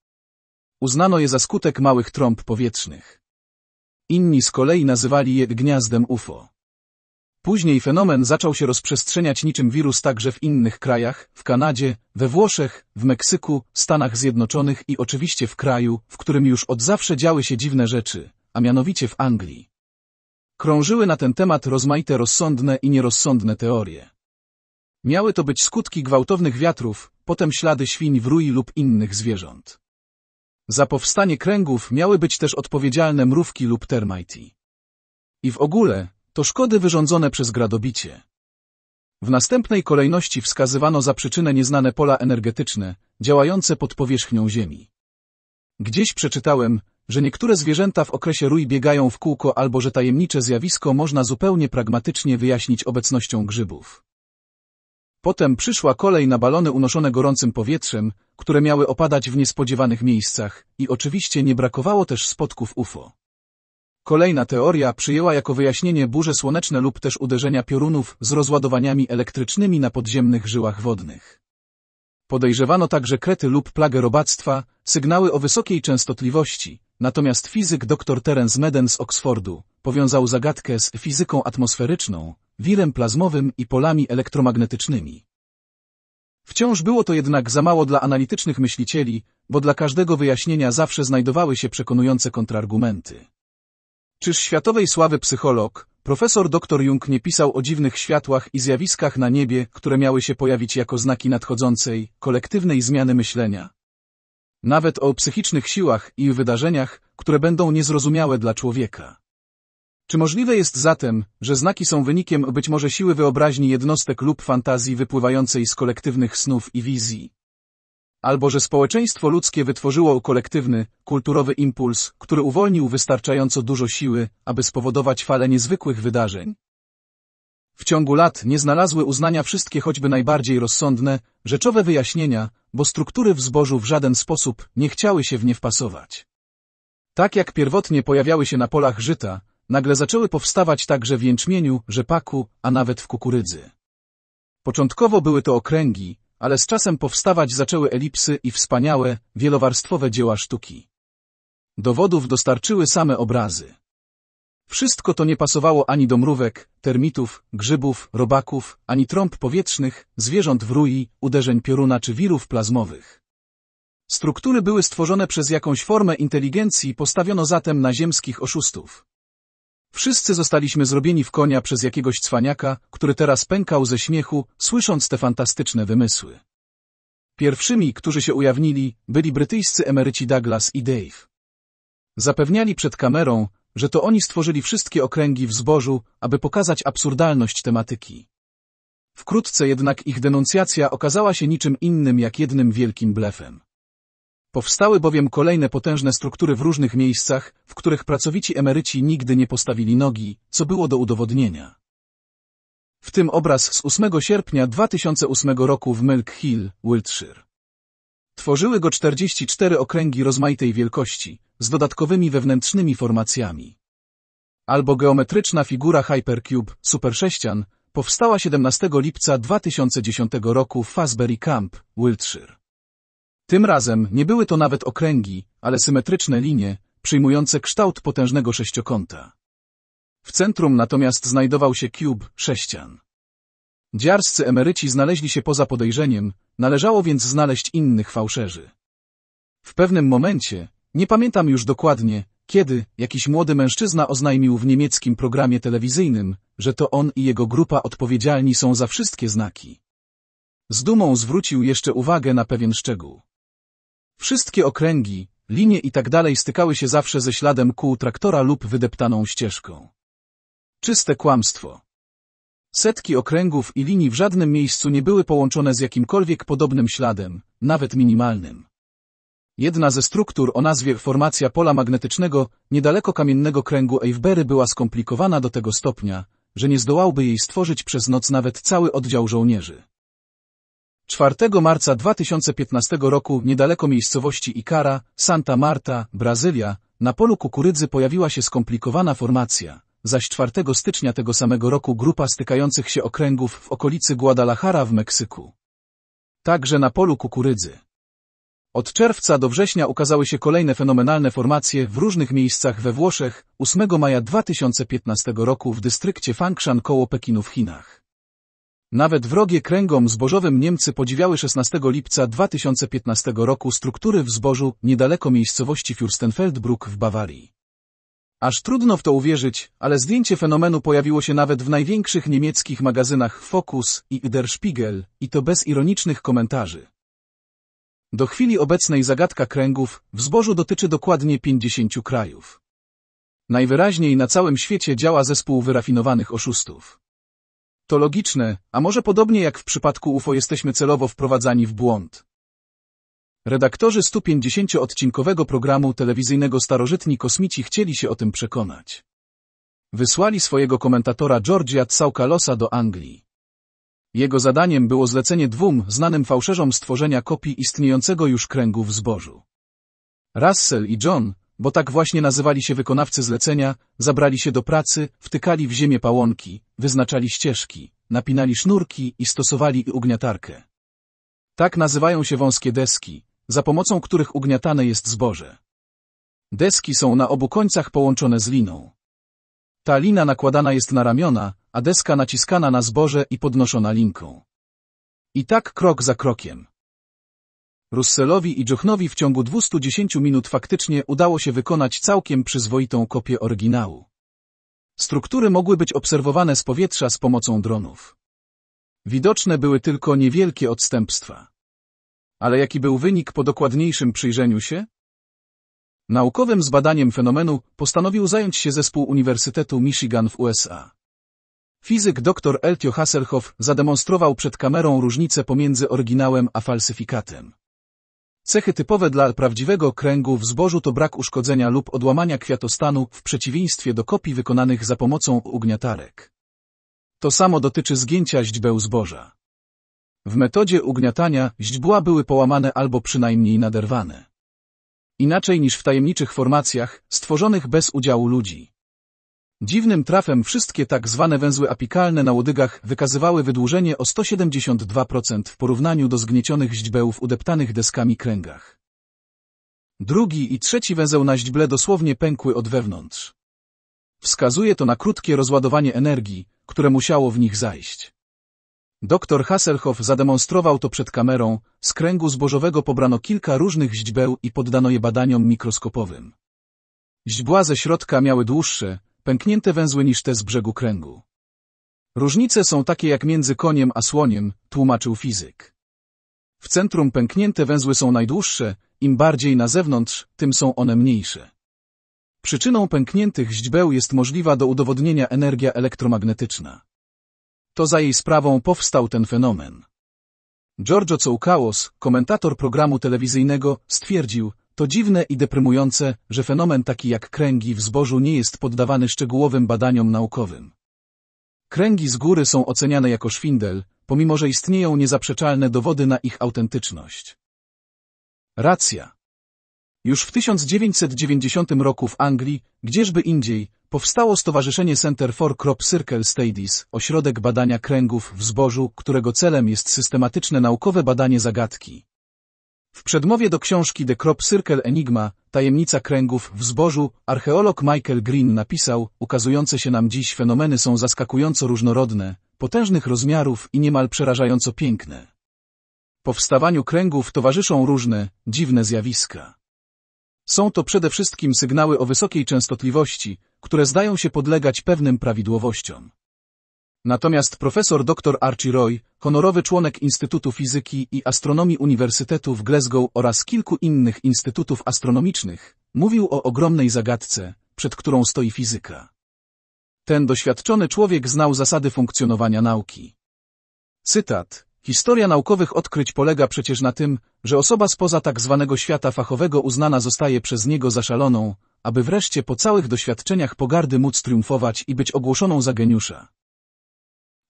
Uznano je za skutek małych trąb powietrznych. Inni z kolei nazywali je gniazdem UFO. Później fenomen zaczął się rozprzestrzeniać niczym wirus także w innych krajach, w Kanadzie, we Włoszech, w Meksyku, Stanach Zjednoczonych i oczywiście w kraju, w którym już od zawsze działy się dziwne rzeczy, a mianowicie w Anglii. Krążyły na ten temat rozmaite rozsądne i nierozsądne teorie. Miały to być skutki gwałtownych wiatrów, potem ślady świń w rui lub innych zwierząt. Za powstanie kręgów miały być też odpowiedzialne mrówki lub termajti. I w ogóle, to szkody wyrządzone przez gradobicie. W następnej kolejności wskazywano za przyczynę nieznane pola energetyczne, działające pod powierzchnią Ziemi. Gdzieś przeczytałem, że niektóre zwierzęta w okresie rój biegają w kółko albo że tajemnicze zjawisko można zupełnie pragmatycznie wyjaśnić obecnością grzybów. Potem przyszła kolej na balony unoszone gorącym powietrzem, które miały opadać w niespodziewanych miejscach i oczywiście nie brakowało też spotków UFO. Kolejna teoria przyjęła jako wyjaśnienie burze słoneczne lub też uderzenia piorunów z rozładowaniami elektrycznymi na podziemnych żyłach wodnych. Podejrzewano także krety lub plagę robactwa, sygnały o wysokiej częstotliwości, natomiast fizyk dr Terence Meden z Oxfordu powiązał zagadkę z fizyką atmosferyczną, wirem plazmowym i polami elektromagnetycznymi. Wciąż było to jednak za mało dla analitycznych myślicieli, bo dla każdego wyjaśnienia zawsze znajdowały się przekonujące kontrargumenty. Czyż światowej sławy psycholog, profesor dr Jung nie pisał o dziwnych światłach i zjawiskach na niebie, które miały się pojawić jako znaki nadchodzącej, kolektywnej zmiany myślenia? Nawet o psychicznych siłach i wydarzeniach, które będą niezrozumiałe dla człowieka. Czy możliwe jest zatem, że znaki są wynikiem być może siły wyobraźni jednostek lub fantazji wypływającej z kolektywnych snów i wizji? albo że społeczeństwo ludzkie wytworzyło kolektywny, kulturowy impuls, który uwolnił wystarczająco dużo siły, aby spowodować falę niezwykłych wydarzeń. W ciągu lat nie znalazły uznania wszystkie choćby najbardziej rozsądne, rzeczowe wyjaśnienia, bo struktury w zbożu w żaden sposób nie chciały się w nie wpasować. Tak jak pierwotnie pojawiały się na polach żyta, nagle zaczęły powstawać także w jęczmieniu, rzepaku, a nawet w kukurydzy. Początkowo były to okręgi, ale z czasem powstawać zaczęły elipsy i wspaniałe, wielowarstwowe dzieła sztuki. Dowodów dostarczyły same obrazy. Wszystko to nie pasowało ani do mrówek, termitów, grzybów, robaków, ani trąb powietrznych, zwierząt w rui, uderzeń pioruna czy wirów plazmowych. Struktury były stworzone przez jakąś formę inteligencji, postawiono zatem na ziemskich oszustów. Wszyscy zostaliśmy zrobieni w konia przez jakiegoś cwaniaka, który teraz pękał ze śmiechu, słysząc te fantastyczne wymysły. Pierwszymi, którzy się ujawnili, byli brytyjscy emeryci Douglas i Dave. Zapewniali przed kamerą, że to oni stworzyli wszystkie okręgi w zbożu, aby pokazać absurdalność tematyki. Wkrótce jednak ich denuncjacja okazała się niczym innym jak jednym wielkim blefem. Powstały bowiem kolejne potężne struktury w różnych miejscach, w których pracowici emeryci nigdy nie postawili nogi, co było do udowodnienia. W tym obraz z 8 sierpnia 2008 roku w Milk Hill, Wiltshire. Tworzyły go 44 okręgi rozmaitej wielkości, z dodatkowymi wewnętrznymi formacjami. Albo geometryczna figura Hypercube, supersześcian, powstała 17 lipca 2010 roku w Fasbury Camp, Wiltshire. Tym razem nie były to nawet okręgi, ale symetryczne linie, przyjmujące kształt potężnego sześciokąta. W centrum natomiast znajdował się kub sześcian. Dziarscy emeryci znaleźli się poza podejrzeniem, należało więc znaleźć innych fałszerzy. W pewnym momencie, nie pamiętam już dokładnie, kiedy jakiś młody mężczyzna oznajmił w niemieckim programie telewizyjnym, że to on i jego grupa odpowiedzialni są za wszystkie znaki. Z dumą zwrócił jeszcze uwagę na pewien szczegół. Wszystkie okręgi, linie i tak dalej stykały się zawsze ze śladem kół traktora lub wydeptaną ścieżką. Czyste kłamstwo. Setki okręgów i linii w żadnym miejscu nie były połączone z jakimkolwiek podobnym śladem, nawet minimalnym. Jedna ze struktur o nazwie formacja pola magnetycznego niedaleko kamiennego kręgu Avebury była skomplikowana do tego stopnia, że nie zdołałby jej stworzyć przez noc nawet cały oddział żołnierzy. 4 marca 2015 roku niedaleko miejscowości Ikara, Santa Marta, Brazylia, na polu kukurydzy pojawiła się skomplikowana formacja, zaś 4 stycznia tego samego roku grupa stykających się okręgów w okolicy Guadalajara w Meksyku. Także na polu kukurydzy. Od czerwca do września ukazały się kolejne fenomenalne formacje w różnych miejscach we Włoszech, 8 maja 2015 roku w dystrykcie Fangshan koło Pekinu w Chinach. Nawet wrogie kręgom zbożowym Niemcy podziwiały 16 lipca 2015 roku struktury w zbożu niedaleko miejscowości Fürstenfeldbruck w Bawarii. Aż trudno w to uwierzyć, ale zdjęcie fenomenu pojawiło się nawet w największych niemieckich magazynach Focus i Der Spiegel, i to bez ironicznych komentarzy. Do chwili obecnej zagadka kręgów w zbożu dotyczy dokładnie 50 krajów. Najwyraźniej na całym świecie działa zespół wyrafinowanych oszustów. To logiczne, a może podobnie jak w przypadku UFO jesteśmy celowo wprowadzani w błąd. Redaktorzy 150-odcinkowego programu telewizyjnego Starożytni Kosmici chcieli się o tym przekonać. Wysłali swojego komentatora Georgia Tsaukalosa do Anglii. Jego zadaniem było zlecenie dwóm znanym fałszerzom stworzenia kopii istniejącego już kręgu w zbożu. Russell i John bo tak właśnie nazywali się wykonawcy zlecenia, zabrali się do pracy, wtykali w ziemię pałonki, wyznaczali ścieżki, napinali sznurki i stosowali ugniatarkę. Tak nazywają się wąskie deski, za pomocą których ugniatane jest zboże. Deski są na obu końcach połączone z liną. Ta lina nakładana jest na ramiona, a deska naciskana na zboże i podnoszona linką. I tak krok za krokiem. Russellowi i Jochnowi w ciągu 210 minut faktycznie udało się wykonać całkiem przyzwoitą kopię oryginału. Struktury mogły być obserwowane z powietrza z pomocą dronów. Widoczne były tylko niewielkie odstępstwa. Ale jaki był wynik po dokładniejszym przyjrzeniu się? Naukowym zbadaniem fenomenu postanowił zająć się zespół Uniwersytetu Michigan w USA. Fizyk dr Eltio Hasselhoff zademonstrował przed kamerą różnicę pomiędzy oryginałem a falsyfikatem. Cechy typowe dla prawdziwego kręgu w zbożu to brak uszkodzenia lub odłamania kwiatostanu w przeciwieństwie do kopii wykonanych za pomocą ugniatarek. To samo dotyczy zgięcia źdźbeł zboża. W metodzie ugniatania źdźbła były połamane albo przynajmniej naderwane. Inaczej niż w tajemniczych formacjach stworzonych bez udziału ludzi. Dziwnym trafem wszystkie tak zwane węzły apikalne na łodygach wykazywały wydłużenie o 172% w porównaniu do zgniecionych w udeptanych deskami kręgach. Drugi i trzeci węzeł na źdźble dosłownie pękły od wewnątrz. Wskazuje to na krótkie rozładowanie energii, które musiało w nich zajść. Doktor Hasselhoff zademonstrował to przed kamerą, z kręgu zbożowego pobrano kilka różnych źdźbeł i poddano je badaniom mikroskopowym. Źdźbła ze środka miały dłuższe, pęknięte węzły niż te z brzegu kręgu. Różnice są takie jak między koniem a słoniem, tłumaczył fizyk. W centrum pęknięte węzły są najdłuższe, im bardziej na zewnątrz, tym są one mniejsze. Przyczyną pękniętych źdźbeł jest możliwa do udowodnienia energia elektromagnetyczna. To za jej sprawą powstał ten fenomen. Giorgio Tsoukalos, komentator programu telewizyjnego, stwierdził, to dziwne i deprymujące, że fenomen taki jak kręgi w zbożu nie jest poddawany szczegółowym badaniom naukowym. Kręgi z góry są oceniane jako szwindel, pomimo że istnieją niezaprzeczalne dowody na ich autentyczność. Racja. Już w 1990 roku w Anglii, gdzieżby indziej, powstało Stowarzyszenie Center for Crop Circle Studies, ośrodek badania kręgów w zbożu, którego celem jest systematyczne naukowe badanie zagadki. W przedmowie do książki The Crop Circle Enigma, Tajemnica Kręgów w Zbożu, archeolog Michael Green napisał, ukazujące się nam dziś fenomeny są zaskakująco różnorodne, potężnych rozmiarów i niemal przerażająco piękne. Powstawaniu kręgów towarzyszą różne, dziwne zjawiska. Są to przede wszystkim sygnały o wysokiej częstotliwości, które zdają się podlegać pewnym prawidłowościom. Natomiast profesor dr Archie Roy, honorowy członek Instytutu Fizyki i Astronomii Uniwersytetu w Glasgow oraz kilku innych instytutów astronomicznych, mówił o ogromnej zagadce, przed którą stoi fizyka. Ten doświadczony człowiek znał zasady funkcjonowania nauki. Cytat. Historia naukowych odkryć polega przecież na tym, że osoba spoza tak zwanego świata fachowego uznana zostaje przez niego za szaloną, aby wreszcie po całych doświadczeniach pogardy móc triumfować i być ogłoszoną za geniusza.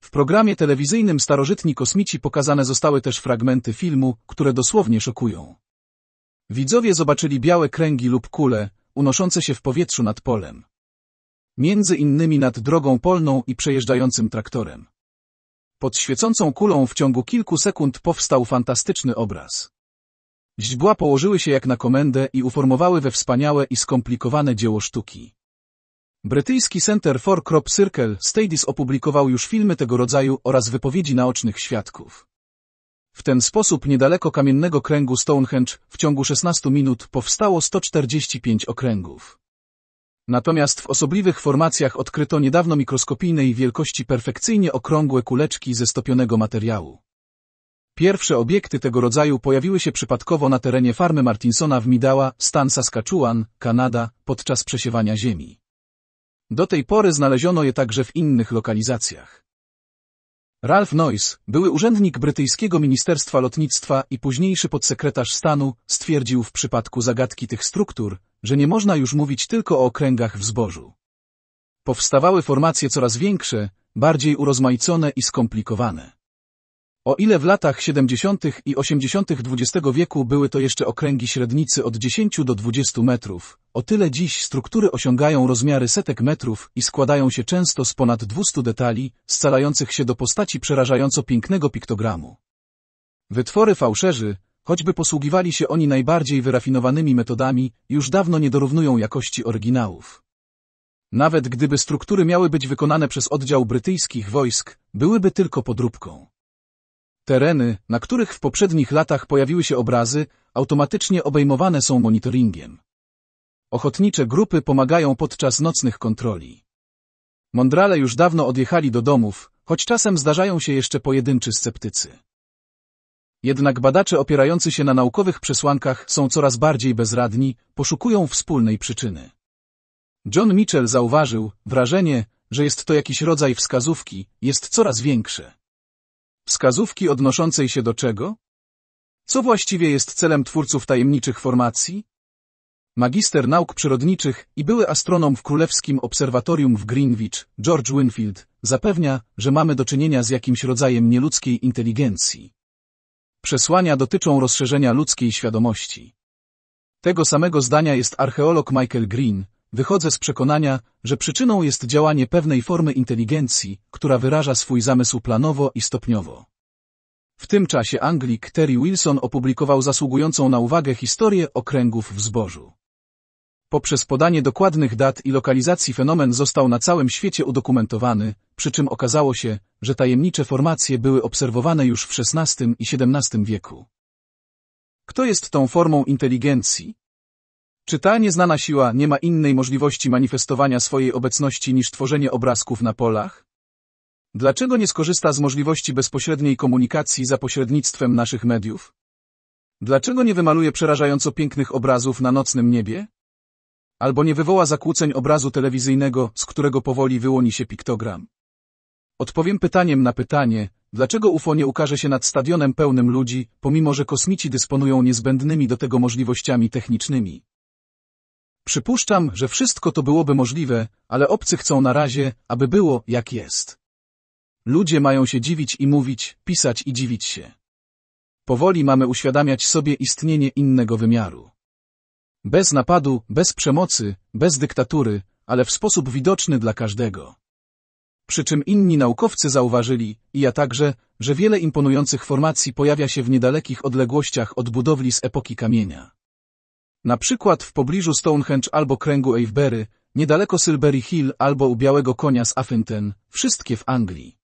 W programie telewizyjnym Starożytni Kosmici pokazane zostały też fragmenty filmu, które dosłownie szokują. Widzowie zobaczyli białe kręgi lub kule, unoszące się w powietrzu nad polem. Między innymi nad drogą polną i przejeżdżającym traktorem. Pod świecącą kulą w ciągu kilku sekund powstał fantastyczny obraz. Źdźbła położyły się jak na komendę i uformowały we wspaniałe i skomplikowane dzieło sztuki. Brytyjski Center for Crop Circle Studies opublikował już filmy tego rodzaju oraz wypowiedzi naocznych świadków. W ten sposób niedaleko kamiennego kręgu Stonehenge w ciągu 16 minut powstało 145 okręgów. Natomiast w osobliwych formacjach odkryto niedawno mikroskopijnej wielkości perfekcyjnie okrągłe kuleczki ze stopionego materiału. Pierwsze obiekty tego rodzaju pojawiły się przypadkowo na terenie farmy Martinsona w Midała, stan Saskatchewan, Kanada, podczas przesiewania ziemi. Do tej pory znaleziono je także w innych lokalizacjach. Ralph Noyce, były urzędnik brytyjskiego Ministerstwa Lotnictwa i późniejszy podsekretarz stanu, stwierdził w przypadku zagadki tych struktur, że nie można już mówić tylko o okręgach w zbożu. Powstawały formacje coraz większe, bardziej urozmaicone i skomplikowane. O ile w latach 70. i 80. XX wieku były to jeszcze okręgi średnicy od 10 do 20 metrów, o tyle dziś struktury osiągają rozmiary setek metrów i składają się często z ponad 200 detali, scalających się do postaci przerażająco pięknego piktogramu. Wytwory fałszerzy, choćby posługiwali się oni najbardziej wyrafinowanymi metodami, już dawno nie dorównują jakości oryginałów. Nawet gdyby struktury miały być wykonane przez oddział brytyjskich wojsk, byłyby tylko podróbką. Tereny, na których w poprzednich latach pojawiły się obrazy, automatycznie obejmowane są monitoringiem. Ochotnicze grupy pomagają podczas nocnych kontroli. Mądrale już dawno odjechali do domów, choć czasem zdarzają się jeszcze pojedynczy sceptycy. Jednak badacze opierający się na naukowych przesłankach są coraz bardziej bezradni, poszukują wspólnej przyczyny. John Mitchell zauważył, wrażenie, że jest to jakiś rodzaj wskazówki, jest coraz większe. Wskazówki odnoszącej się do czego? Co właściwie jest celem twórców tajemniczych formacji? Magister nauk przyrodniczych i były astronom w Królewskim Obserwatorium w Greenwich, George Winfield, zapewnia, że mamy do czynienia z jakimś rodzajem nieludzkiej inteligencji. Przesłania dotyczą rozszerzenia ludzkiej świadomości. Tego samego zdania jest archeolog Michael Green, Wychodzę z przekonania, że przyczyną jest działanie pewnej formy inteligencji, która wyraża swój zamysł planowo i stopniowo. W tym czasie Anglik Terry Wilson opublikował zasługującą na uwagę historię okręgów w zbożu. Poprzez podanie dokładnych dat i lokalizacji fenomen został na całym świecie udokumentowany, przy czym okazało się, że tajemnicze formacje były obserwowane już w XVI i XVII wieku. Kto jest tą formą inteligencji? Czy ta nieznana siła nie ma innej możliwości manifestowania swojej obecności niż tworzenie obrazków na polach? Dlaczego nie skorzysta z możliwości bezpośredniej komunikacji za pośrednictwem naszych mediów? Dlaczego nie wymaluje przerażająco pięknych obrazów na nocnym niebie? Albo nie wywoła zakłóceń obrazu telewizyjnego, z którego powoli wyłoni się piktogram? Odpowiem pytaniem na pytanie, dlaczego UFO nie ukaże się nad stadionem pełnym ludzi, pomimo że kosmici dysponują niezbędnymi do tego możliwościami technicznymi. Przypuszczam, że wszystko to byłoby możliwe, ale obcy chcą na razie, aby było jak jest. Ludzie mają się dziwić i mówić, pisać i dziwić się. Powoli mamy uświadamiać sobie istnienie innego wymiaru. Bez napadu, bez przemocy, bez dyktatury, ale w sposób widoczny dla każdego. Przy czym inni naukowcy zauważyli, i ja także, że wiele imponujących formacji pojawia się w niedalekich odległościach od budowli z epoki kamienia. Na przykład w pobliżu Stonehenge albo kręgu Avebury, niedaleko Silbury Hill albo u Białego Konia z Affington, wszystkie w Anglii.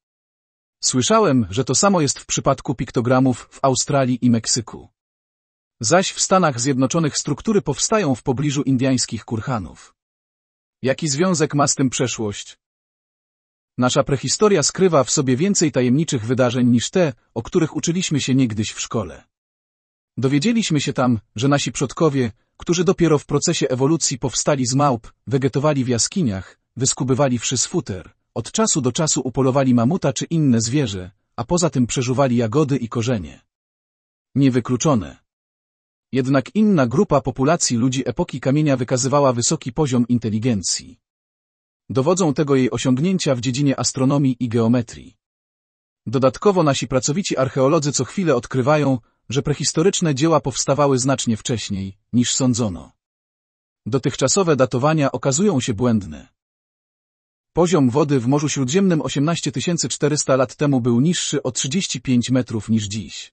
Słyszałem, że to samo jest w przypadku piktogramów w Australii i Meksyku. Zaś w Stanach Zjednoczonych struktury powstają w pobliżu indyjskich kurhanów. Jaki związek ma z tym przeszłość? Nasza prehistoria skrywa w sobie więcej tajemniczych wydarzeń niż te, o których uczyliśmy się niegdyś w szkole. Dowiedzieliśmy się tam, że nasi przodkowie, którzy dopiero w procesie ewolucji powstali z małp, wegetowali w jaskiniach, wyskubywali wszy z futer, od czasu do czasu upolowali mamuta czy inne zwierzę, a poza tym przeżuwali jagody i korzenie. Niewykluczone. Jednak inna grupa populacji ludzi epoki kamienia wykazywała wysoki poziom inteligencji. Dowodzą tego jej osiągnięcia w dziedzinie astronomii i geometrii. Dodatkowo nasi pracowici archeolodzy co chwilę odkrywają, że prehistoryczne dzieła powstawały znacznie wcześniej, niż sądzono. Dotychczasowe datowania okazują się błędne. Poziom wody w Morzu Śródziemnym 18400 lat temu był niższy o 35 metrów niż dziś.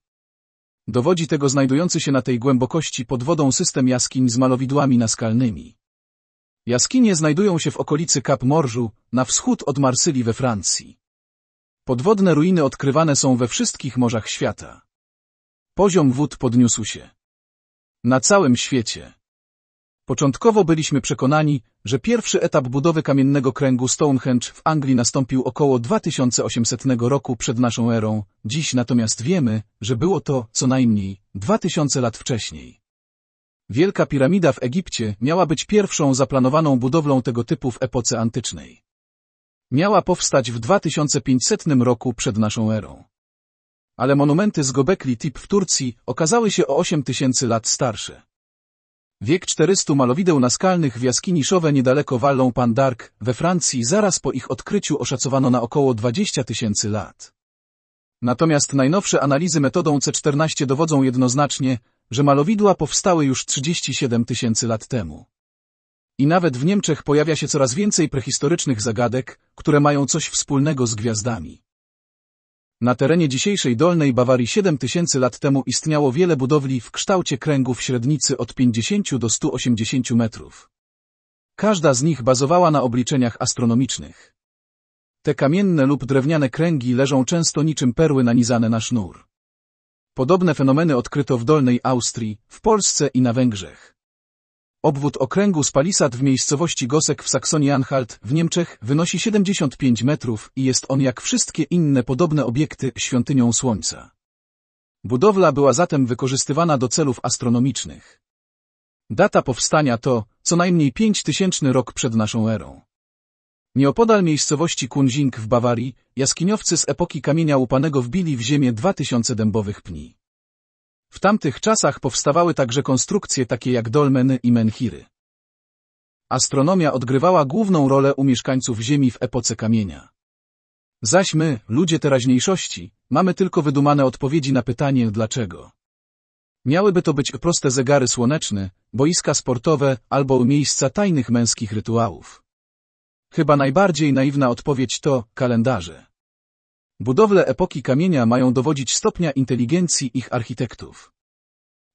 Dowodzi tego znajdujący się na tej głębokości pod wodą system jaskiń z malowidłami naskalnymi. Jaskinie znajdują się w okolicy Kap Morżu, na wschód od Marsylii we Francji. Podwodne ruiny odkrywane są we wszystkich morzach świata. Poziom wód podniósł się. Na całym świecie. Początkowo byliśmy przekonani, że pierwszy etap budowy kamiennego kręgu Stonehenge w Anglii nastąpił około 2800 roku przed naszą erą, dziś natomiast wiemy, że było to co najmniej 2000 lat wcześniej. Wielka piramida w Egipcie miała być pierwszą zaplanowaną budowlą tego typu w epoce antycznej. Miała powstać w 2500 roku przed naszą erą ale monumenty z Gobekli Tip w Turcji okazały się o 8 tysięcy lat starsze. Wiek 400 malowideł naskalnych w jaskini Szowe niedaleko Wallon Pandark we Francji zaraz po ich odkryciu oszacowano na około 20 tysięcy lat. Natomiast najnowsze analizy metodą C14 dowodzą jednoznacznie, że malowidła powstały już 37 tysięcy lat temu. I nawet w Niemczech pojawia się coraz więcej prehistorycznych zagadek, które mają coś wspólnego z gwiazdami. Na terenie dzisiejszej Dolnej Bawarii 7000 lat temu istniało wiele budowli w kształcie kręgów średnicy od 50 do 180 metrów. Każda z nich bazowała na obliczeniach astronomicznych. Te kamienne lub drewniane kręgi leżą często niczym perły nanizane na sznur. Podobne fenomeny odkryto w Dolnej Austrii, w Polsce i na Węgrzech. Obwód okręgu z palisad w miejscowości Gosek w Saksonii-Anhalt w Niemczech wynosi 75 metrów i jest on jak wszystkie inne podobne obiekty świątynią Słońca. Budowla była zatem wykorzystywana do celów astronomicznych. Data powstania to co najmniej 5000 rok przed naszą erą. Nieopodal miejscowości Kunzing w Bawarii jaskiniowcy z epoki kamienia upanego wbili w ziemię 2000 dębowych pni. W tamtych czasach powstawały także konstrukcje takie jak dolmeny i menhiry. Astronomia odgrywała główną rolę u mieszkańców Ziemi w epoce kamienia. Zaś my, ludzie teraźniejszości, mamy tylko wydumane odpowiedzi na pytanie dlaczego. Miałyby to być proste zegary słoneczne, boiska sportowe albo miejsca tajnych męskich rytuałów. Chyba najbardziej naiwna odpowiedź to kalendarze. Budowle epoki kamienia mają dowodzić stopnia inteligencji ich architektów.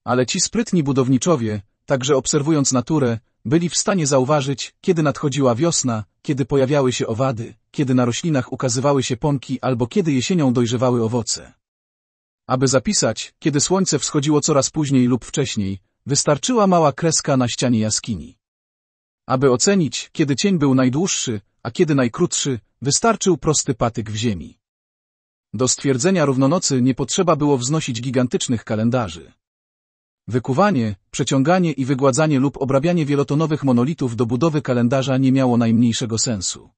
Ale ci sprytni budowniczowie, także obserwując naturę, byli w stanie zauważyć, kiedy nadchodziła wiosna, kiedy pojawiały się owady, kiedy na roślinach ukazywały się pąki albo kiedy jesienią dojrzewały owoce. Aby zapisać, kiedy słońce wschodziło coraz później lub wcześniej, wystarczyła mała kreska na ścianie jaskini. Aby ocenić, kiedy cień był najdłuższy, a kiedy najkrótszy, wystarczył prosty patyk w ziemi. Do stwierdzenia równonocy nie potrzeba było wznosić gigantycznych kalendarzy. Wykuwanie, przeciąganie i wygładzanie lub obrabianie wielotonowych monolitów do budowy kalendarza nie miało najmniejszego sensu.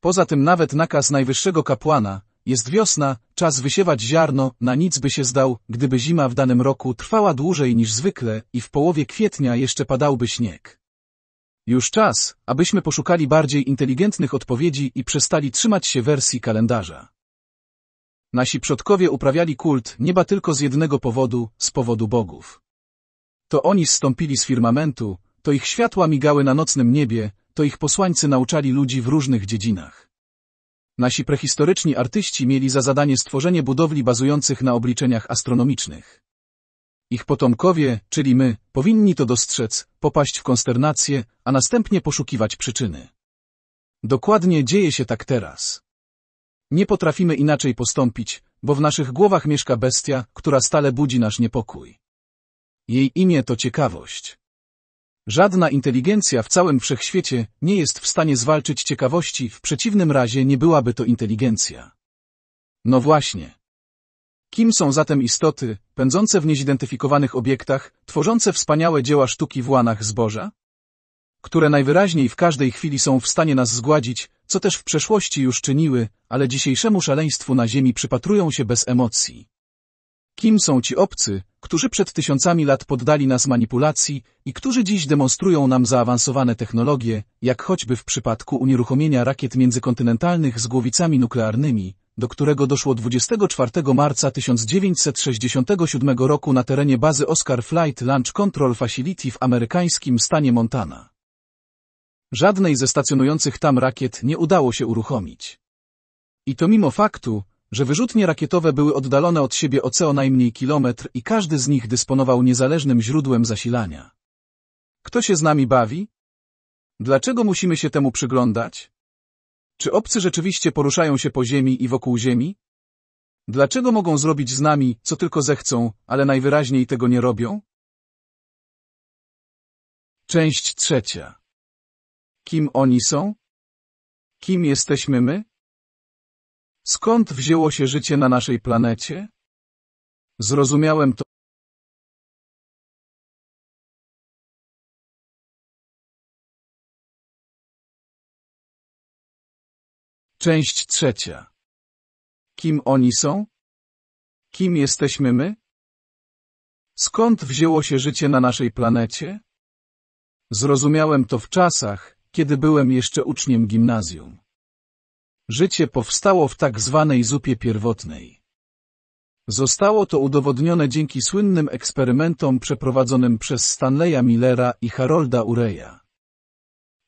Poza tym nawet nakaz najwyższego kapłana, jest wiosna, czas wysiewać ziarno, na nic by się zdał, gdyby zima w danym roku trwała dłużej niż zwykle i w połowie kwietnia jeszcze padałby śnieg. Już czas, abyśmy poszukali bardziej inteligentnych odpowiedzi i przestali trzymać się wersji kalendarza. Nasi przodkowie uprawiali kult nieba tylko z jednego powodu, z powodu bogów. To oni zstąpili z firmamentu, to ich światła migały na nocnym niebie, to ich posłańcy nauczali ludzi w różnych dziedzinach. Nasi prehistoryczni artyści mieli za zadanie stworzenie budowli bazujących na obliczeniach astronomicznych. Ich potomkowie, czyli my, powinni to dostrzec, popaść w konsternację, a następnie poszukiwać przyczyny. Dokładnie dzieje się tak teraz. Nie potrafimy inaczej postąpić, bo w naszych głowach mieszka bestia, która stale budzi nasz niepokój. Jej imię to ciekawość. Żadna inteligencja w całym wszechświecie nie jest w stanie zwalczyć ciekawości, w przeciwnym razie nie byłaby to inteligencja. No właśnie. Kim są zatem istoty, pędzące w niezidentyfikowanych obiektach, tworzące wspaniałe dzieła sztuki w łanach zboża? które najwyraźniej w każdej chwili są w stanie nas zgładzić, co też w przeszłości już czyniły, ale dzisiejszemu szaleństwu na ziemi przypatrują się bez emocji. Kim są ci obcy, którzy przed tysiącami lat poddali nas manipulacji i którzy dziś demonstrują nam zaawansowane technologie, jak choćby w przypadku unieruchomienia rakiet międzykontynentalnych z głowicami nuklearnymi, do którego doszło 24 marca 1967 roku na terenie bazy Oscar Flight Launch Control Facility w amerykańskim stanie Montana. Żadnej ze stacjonujących tam rakiet nie udało się uruchomić. I to mimo faktu, że wyrzutnie rakietowe były oddalone od siebie o co najmniej kilometr i każdy z nich dysponował niezależnym źródłem zasilania. Kto się z nami bawi? Dlaczego musimy się temu przyglądać? Czy obcy rzeczywiście poruszają się po Ziemi i wokół Ziemi? Dlaczego mogą zrobić z nami, co tylko zechcą, ale najwyraźniej tego nie robią? Część trzecia Kim oni są? Kim jesteśmy my? Skąd wzięło się życie na naszej planecie? Zrozumiałem to. Część trzecia. Kim oni są? Kim jesteśmy my? Skąd wzięło się życie na naszej planecie? Zrozumiałem to w czasach, kiedy byłem jeszcze uczniem gimnazjum. Życie powstało w tak zwanej zupie pierwotnej. Zostało to udowodnione dzięki słynnym eksperymentom przeprowadzonym przez Stanleya Millera i Harolda Ureya.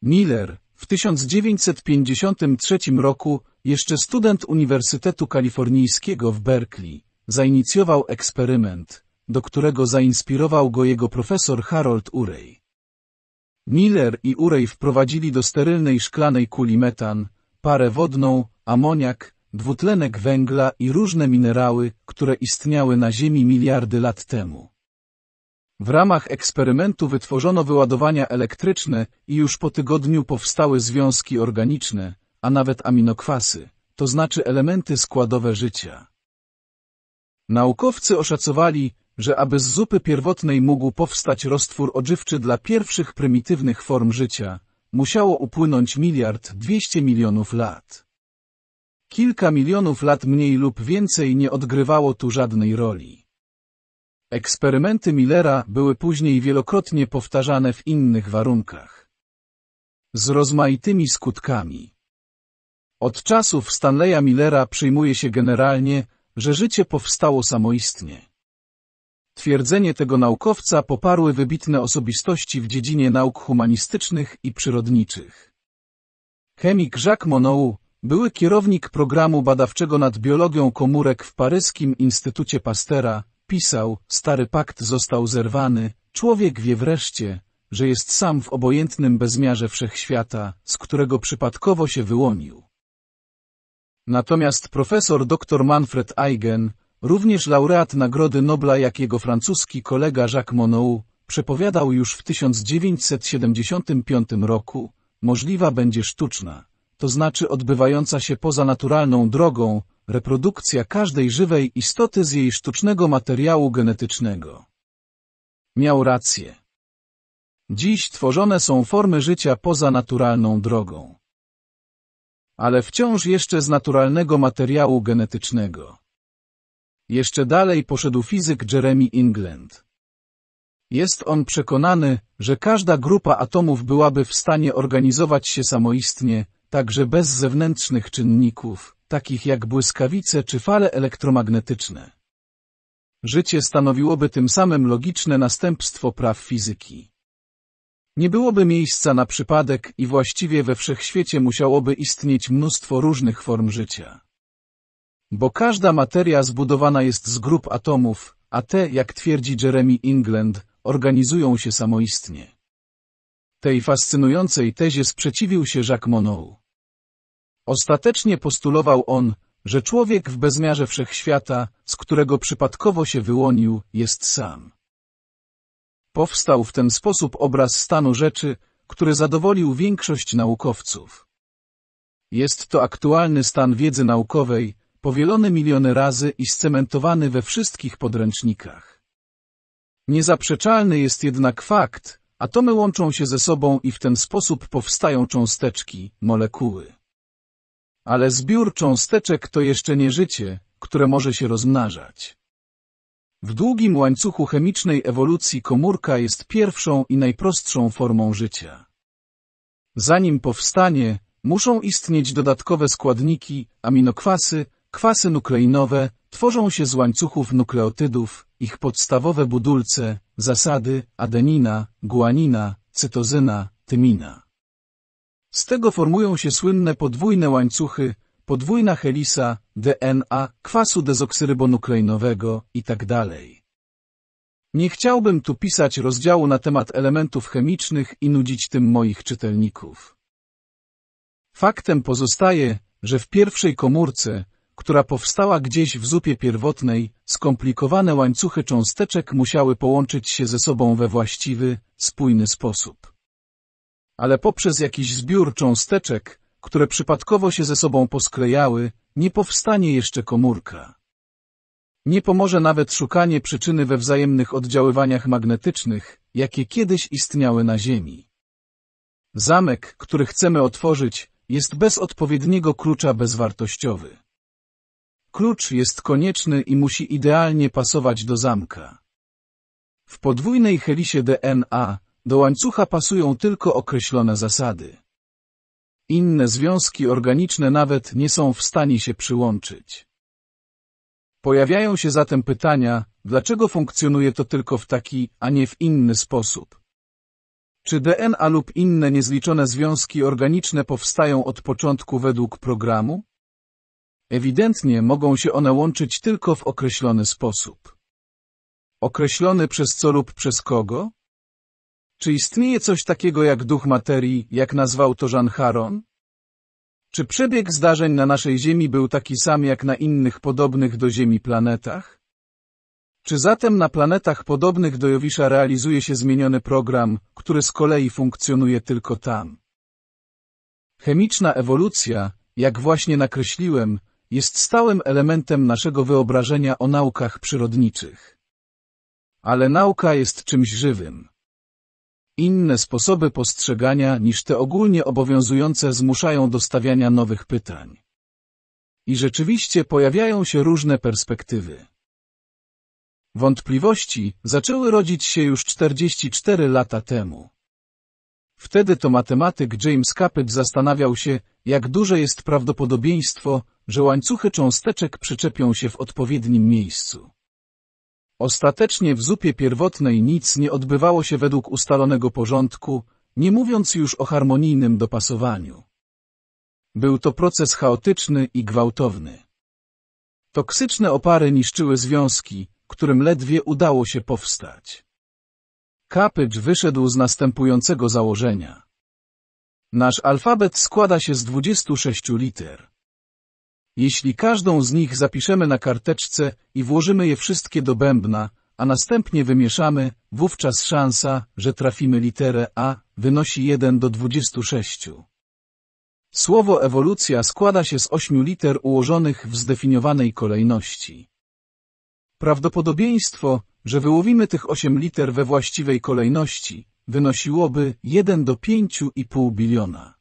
Miller, w 1953 roku, jeszcze student Uniwersytetu Kalifornijskiego w Berkeley, zainicjował eksperyment, do którego zainspirował go jego profesor Harold Urey. Miller i Urey wprowadzili do sterylnej szklanej kuli metan, parę wodną, amoniak, dwutlenek węgla i różne minerały, które istniały na Ziemi miliardy lat temu. W ramach eksperymentu wytworzono wyładowania elektryczne i już po tygodniu powstały związki organiczne, a nawet aminokwasy, to znaczy elementy składowe życia. Naukowcy oszacowali, że aby z zupy pierwotnej mógł powstać roztwór odżywczy dla pierwszych prymitywnych form życia, musiało upłynąć miliard dwieście milionów lat. Kilka milionów lat mniej lub więcej nie odgrywało tu żadnej roli. Eksperymenty Millera były później wielokrotnie powtarzane w innych warunkach. Z rozmaitymi skutkami. Od czasów Stanleya Millera przyjmuje się generalnie, że życie powstało samoistnie. Twierdzenie tego naukowca poparły wybitne osobistości w dziedzinie nauk humanistycznych i przyrodniczych. Chemik Jacques Monod, były kierownik programu badawczego nad biologią komórek w paryskim Instytucie Pastera, pisał, stary pakt został zerwany, człowiek wie wreszcie, że jest sam w obojętnym bezmiarze wszechświata, z którego przypadkowo się wyłonił. Natomiast profesor dr Manfred Eigen, Również laureat Nagrody Nobla, jak jego francuski kolega Jacques Monod, przepowiadał już w 1975 roku, możliwa będzie sztuczna, to znaczy odbywająca się poza naturalną drogą, reprodukcja każdej żywej istoty z jej sztucznego materiału genetycznego. Miał rację. Dziś tworzone są formy życia poza naturalną drogą. Ale wciąż jeszcze z naturalnego materiału genetycznego. Jeszcze dalej poszedł fizyk Jeremy England. Jest on przekonany, że każda grupa atomów byłaby w stanie organizować się samoistnie, także bez zewnętrznych czynników, takich jak błyskawice czy fale elektromagnetyczne. Życie stanowiłoby tym samym logiczne następstwo praw fizyki. Nie byłoby miejsca na przypadek i właściwie we wszechświecie musiałoby istnieć mnóstwo różnych form życia. Bo każda materia zbudowana jest z grup atomów, a te, jak twierdzi Jeremy England, organizują się samoistnie. Tej fascynującej tezie sprzeciwił się Jacques Monod. Ostatecznie postulował on, że człowiek w bezmiarze wszechświata, z którego przypadkowo się wyłonił, jest sam. Powstał w ten sposób obraz stanu rzeczy, który zadowolił większość naukowców. Jest to aktualny stan wiedzy naukowej, powielony miliony razy i scementowany we wszystkich podręcznikach. Niezaprzeczalny jest jednak fakt, atomy łączą się ze sobą i w ten sposób powstają cząsteczki, molekuły. Ale zbiór cząsteczek to jeszcze nie życie, które może się rozmnażać. W długim łańcuchu chemicznej ewolucji komórka jest pierwszą i najprostszą formą życia. Zanim powstanie, muszą istnieć dodatkowe składniki, aminokwasy, Kwasy nukleinowe tworzą się z łańcuchów nukleotydów, ich podstawowe budulce, zasady, adenina, guanina, cytozyna, tymina. Z tego formują się słynne podwójne łańcuchy, podwójna helisa, DNA, kwasu dezoksyrybonukleinowego itd. Tak Nie chciałbym tu pisać rozdziału na temat elementów chemicznych i nudzić tym moich czytelników. Faktem pozostaje, że w pierwszej komórce, która powstała gdzieś w zupie pierwotnej, skomplikowane łańcuchy cząsteczek musiały połączyć się ze sobą we właściwy, spójny sposób. Ale poprzez jakiś zbiór cząsteczek, które przypadkowo się ze sobą posklejały, nie powstanie jeszcze komórka. Nie pomoże nawet szukanie przyczyny we wzajemnych oddziaływaniach magnetycznych, jakie kiedyś istniały na Ziemi. Zamek, który chcemy otworzyć, jest bez odpowiedniego klucza bezwartościowy. Klucz jest konieczny i musi idealnie pasować do zamka. W podwójnej helisie DNA do łańcucha pasują tylko określone zasady. Inne związki organiczne nawet nie są w stanie się przyłączyć. Pojawiają się zatem pytania, dlaczego funkcjonuje to tylko w taki, a nie w inny sposób. Czy DNA lub inne niezliczone związki organiczne powstają od początku według programu? Ewidentnie mogą się one łączyć tylko w określony sposób. Określony przez co lub przez kogo? Czy istnieje coś takiego jak duch materii, jak nazwał to Jean Haron? Czy przebieg zdarzeń na naszej Ziemi był taki sam jak na innych podobnych do Ziemi planetach? Czy zatem na planetach podobnych do Jowisza realizuje się zmieniony program, który z kolei funkcjonuje tylko tam? Chemiczna ewolucja, jak właśnie nakreśliłem, jest stałym elementem naszego wyobrażenia o naukach przyrodniczych. Ale nauka jest czymś żywym. Inne sposoby postrzegania niż te ogólnie obowiązujące zmuszają do stawiania nowych pytań. I rzeczywiście pojawiają się różne perspektywy. Wątpliwości zaczęły rodzić się już 44 lata temu. Wtedy to matematyk James Capet zastanawiał się, jak duże jest prawdopodobieństwo, że łańcuchy cząsteczek przyczepią się w odpowiednim miejscu. Ostatecznie w zupie pierwotnej nic nie odbywało się według ustalonego porządku, nie mówiąc już o harmonijnym dopasowaniu. Był to proces chaotyczny i gwałtowny. Toksyczne opary niszczyły związki, którym ledwie udało się powstać. Kapycz wyszedł z następującego założenia. Nasz alfabet składa się z 26 liter. Jeśli każdą z nich zapiszemy na karteczce i włożymy je wszystkie do bębna, a następnie wymieszamy, wówczas szansa, że trafimy literę A, wynosi 1 do 26. Słowo ewolucja składa się z ośmiu liter ułożonych w zdefiniowanej kolejności. Prawdopodobieństwo, że wyłowimy tych 8 liter we właściwej kolejności, wynosiłoby 1 do 5,5 biliona.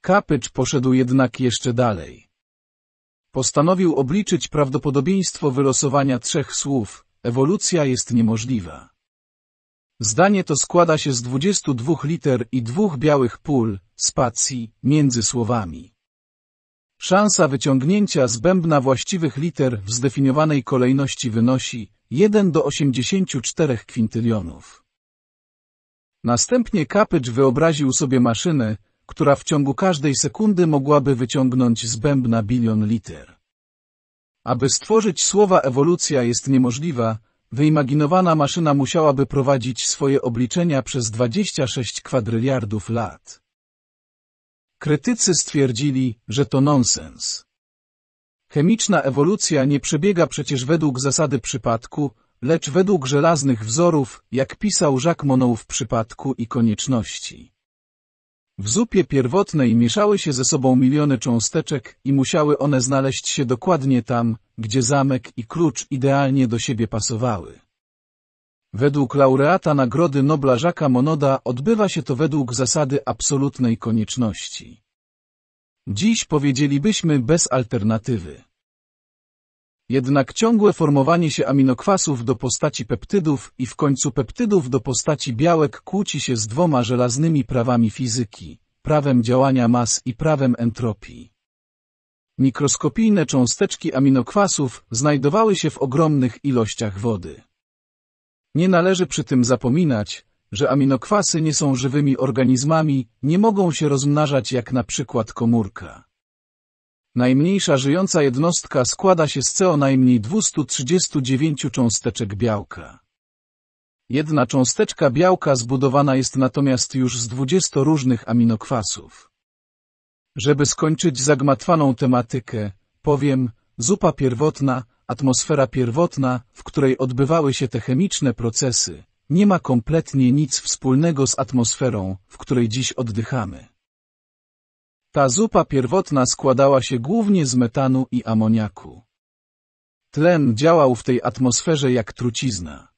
Kapycz poszedł jednak jeszcze dalej. Postanowił obliczyć prawdopodobieństwo wylosowania trzech słów, ewolucja jest niemożliwa. Zdanie to składa się z 22 liter i dwóch białych pól, spacji, między słowami. Szansa wyciągnięcia z bębna właściwych liter w zdefiniowanej kolejności wynosi 1 do 84 kwintylionów. Następnie Kapycz wyobraził sobie maszynę, która w ciągu każdej sekundy mogłaby wyciągnąć z bębna bilion liter. Aby stworzyć słowa ewolucja jest niemożliwa, wyimaginowana maszyna musiałaby prowadzić swoje obliczenia przez 26 kwadryliardów lat. Krytycy stwierdzili, że to nonsens. Chemiczna ewolucja nie przebiega przecież według zasady przypadku, lecz według żelaznych wzorów, jak pisał Jacques Monod w przypadku i konieczności. W zupie pierwotnej mieszały się ze sobą miliony cząsteczek i musiały one znaleźć się dokładnie tam, gdzie zamek i klucz idealnie do siebie pasowały. Według laureata Nagrody Nobla Jacques'a Monoda odbywa się to według zasady absolutnej konieczności. Dziś powiedzielibyśmy bez alternatywy. Jednak ciągłe formowanie się aminokwasów do postaci peptydów i w końcu peptydów do postaci białek kłóci się z dwoma żelaznymi prawami fizyki, prawem działania mas i prawem entropii. Mikroskopijne cząsteczki aminokwasów znajdowały się w ogromnych ilościach wody. Nie należy przy tym zapominać, że aminokwasy nie są żywymi organizmami, nie mogą się rozmnażać jak na przykład komórka. Najmniejsza żyjąca jednostka składa się z co najmniej 239 cząsteczek białka. Jedna cząsteczka białka zbudowana jest natomiast już z 20 różnych aminokwasów. Żeby skończyć zagmatwaną tematykę, powiem, zupa pierwotna, atmosfera pierwotna, w której odbywały się te chemiczne procesy, nie ma kompletnie nic wspólnego z atmosferą, w której dziś oddychamy. Ta zupa pierwotna składała się głównie z metanu i amoniaku. Tlen działał w tej atmosferze jak trucizna.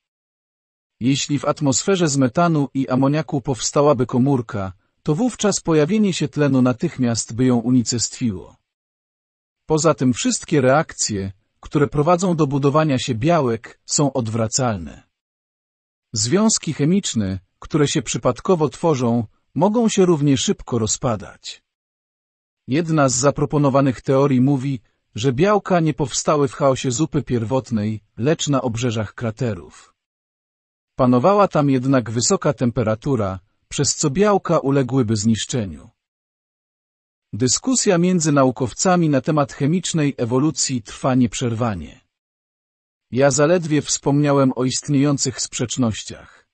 Jeśli w atmosferze z metanu i amoniaku powstałaby komórka, to wówczas pojawienie się tlenu natychmiast by ją unicestwiło. Poza tym wszystkie reakcje, które prowadzą do budowania się białek, są odwracalne. Związki chemiczne, które się przypadkowo tworzą, mogą się równie szybko rozpadać. Jedna z zaproponowanych teorii mówi, że białka nie powstały w chaosie zupy pierwotnej, lecz na obrzeżach kraterów. Panowała tam jednak wysoka temperatura, przez co białka uległyby zniszczeniu. Dyskusja między naukowcami na temat chemicznej ewolucji trwa nieprzerwanie. Ja zaledwie wspomniałem o istniejących sprzecznościach.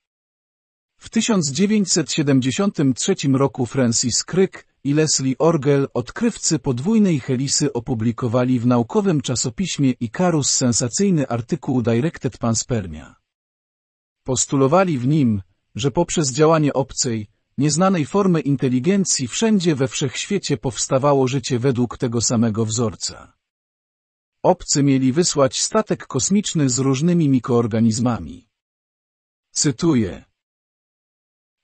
W 1973 roku Francis Crick, i Leslie Orgel, odkrywcy podwójnej helisy opublikowali w naukowym czasopiśmie Icarus sensacyjny artykuł Directed Panspermia. Postulowali w nim, że poprzez działanie obcej, nieznanej formy inteligencji wszędzie we wszechświecie powstawało życie według tego samego wzorca. Obcy mieli wysłać statek kosmiczny z różnymi mikroorganizmami. Cytuję.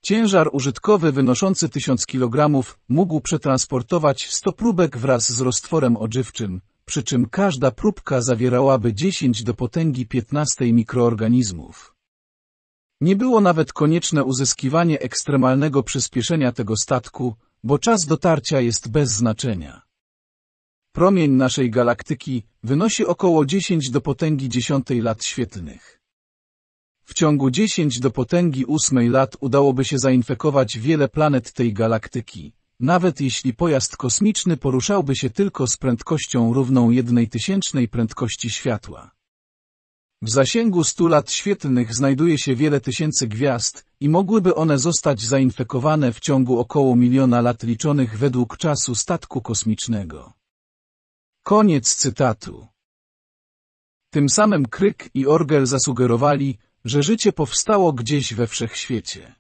Ciężar użytkowy wynoszący 1000 kg mógł przetransportować 100 próbek wraz z roztworem odżywczym, przy czym każda próbka zawierałaby 10 do potęgi 15 mikroorganizmów. Nie było nawet konieczne uzyskiwanie ekstremalnego przyspieszenia tego statku, bo czas dotarcia jest bez znaczenia. Promień naszej galaktyki wynosi około 10 do potęgi 10 lat świetlnych. W ciągu 10 do potęgi 8 lat udałoby się zainfekować wiele planet tej galaktyki, nawet jeśli pojazd kosmiczny poruszałby się tylko z prędkością równą jednej tysięcznej prędkości światła. W zasięgu 100 lat świetlnych znajduje się wiele tysięcy gwiazd i mogłyby one zostać zainfekowane w ciągu około miliona lat liczonych według czasu statku kosmicznego. Koniec cytatu. Tym samym Kryk i Orgel zasugerowali, że życie powstało gdzieś we wszechświecie.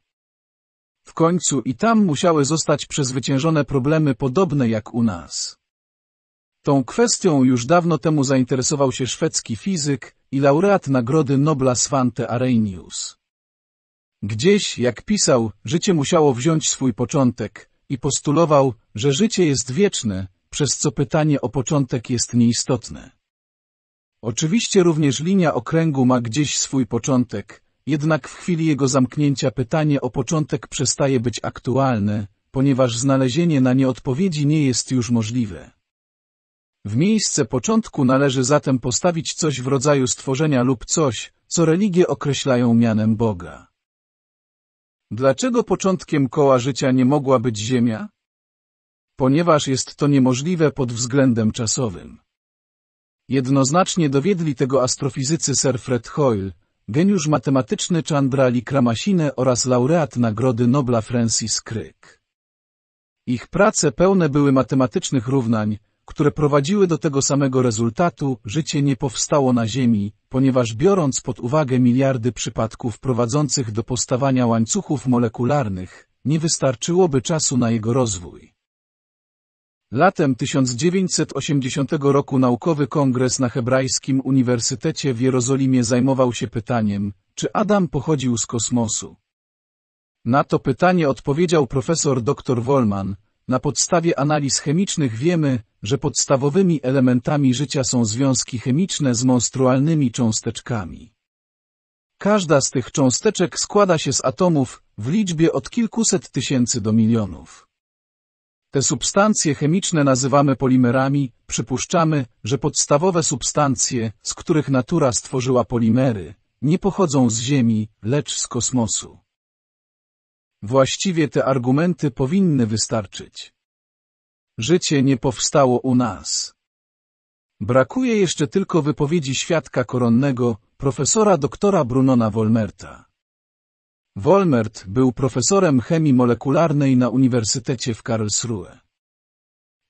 W końcu i tam musiały zostać przezwyciężone problemy podobne jak u nas. Tą kwestią już dawno temu zainteresował się szwedzki fizyk i laureat Nagrody Nobla Svante Arrhenius. Gdzieś, jak pisał, życie musiało wziąć swój początek i postulował, że życie jest wieczne, przez co pytanie o początek jest nieistotne. Oczywiście również linia okręgu ma gdzieś swój początek, jednak w chwili jego zamknięcia pytanie o początek przestaje być aktualne, ponieważ znalezienie na nie odpowiedzi nie jest już możliwe. W miejsce początku należy zatem postawić coś w rodzaju stworzenia lub coś, co religie określają mianem Boga. Dlaczego początkiem koła życia nie mogła być Ziemia? Ponieważ jest to niemożliwe pod względem czasowym. Jednoznacznie dowiedli tego astrofizycy Sir Fred Hoyle, geniusz matematyczny Chandra Kramasine oraz laureat Nagrody Nobla Francis Crick. Ich prace pełne były matematycznych równań, które prowadziły do tego samego rezultatu, życie nie powstało na Ziemi, ponieważ biorąc pod uwagę miliardy przypadków prowadzących do powstawania łańcuchów molekularnych, nie wystarczyłoby czasu na jego rozwój. Latem 1980 roku Naukowy Kongres na Hebrajskim Uniwersytecie w Jerozolimie zajmował się pytaniem, czy Adam pochodził z kosmosu. Na to pytanie odpowiedział profesor dr Wolman, na podstawie analiz chemicznych wiemy, że podstawowymi elementami życia są związki chemiczne z monstrualnymi cząsteczkami. Każda z tych cząsteczek składa się z atomów, w liczbie od kilkuset tysięcy do milionów. Te substancje chemiczne nazywamy polimerami, przypuszczamy, że podstawowe substancje, z których natura stworzyła polimery, nie pochodzą z Ziemi, lecz z kosmosu. Właściwie te argumenty powinny wystarczyć. Życie nie powstało u nas. Brakuje jeszcze tylko wypowiedzi świadka koronnego, profesora doktora Brunona Wolmerta. Wolmert był profesorem chemii molekularnej na Uniwersytecie w Karlsruhe.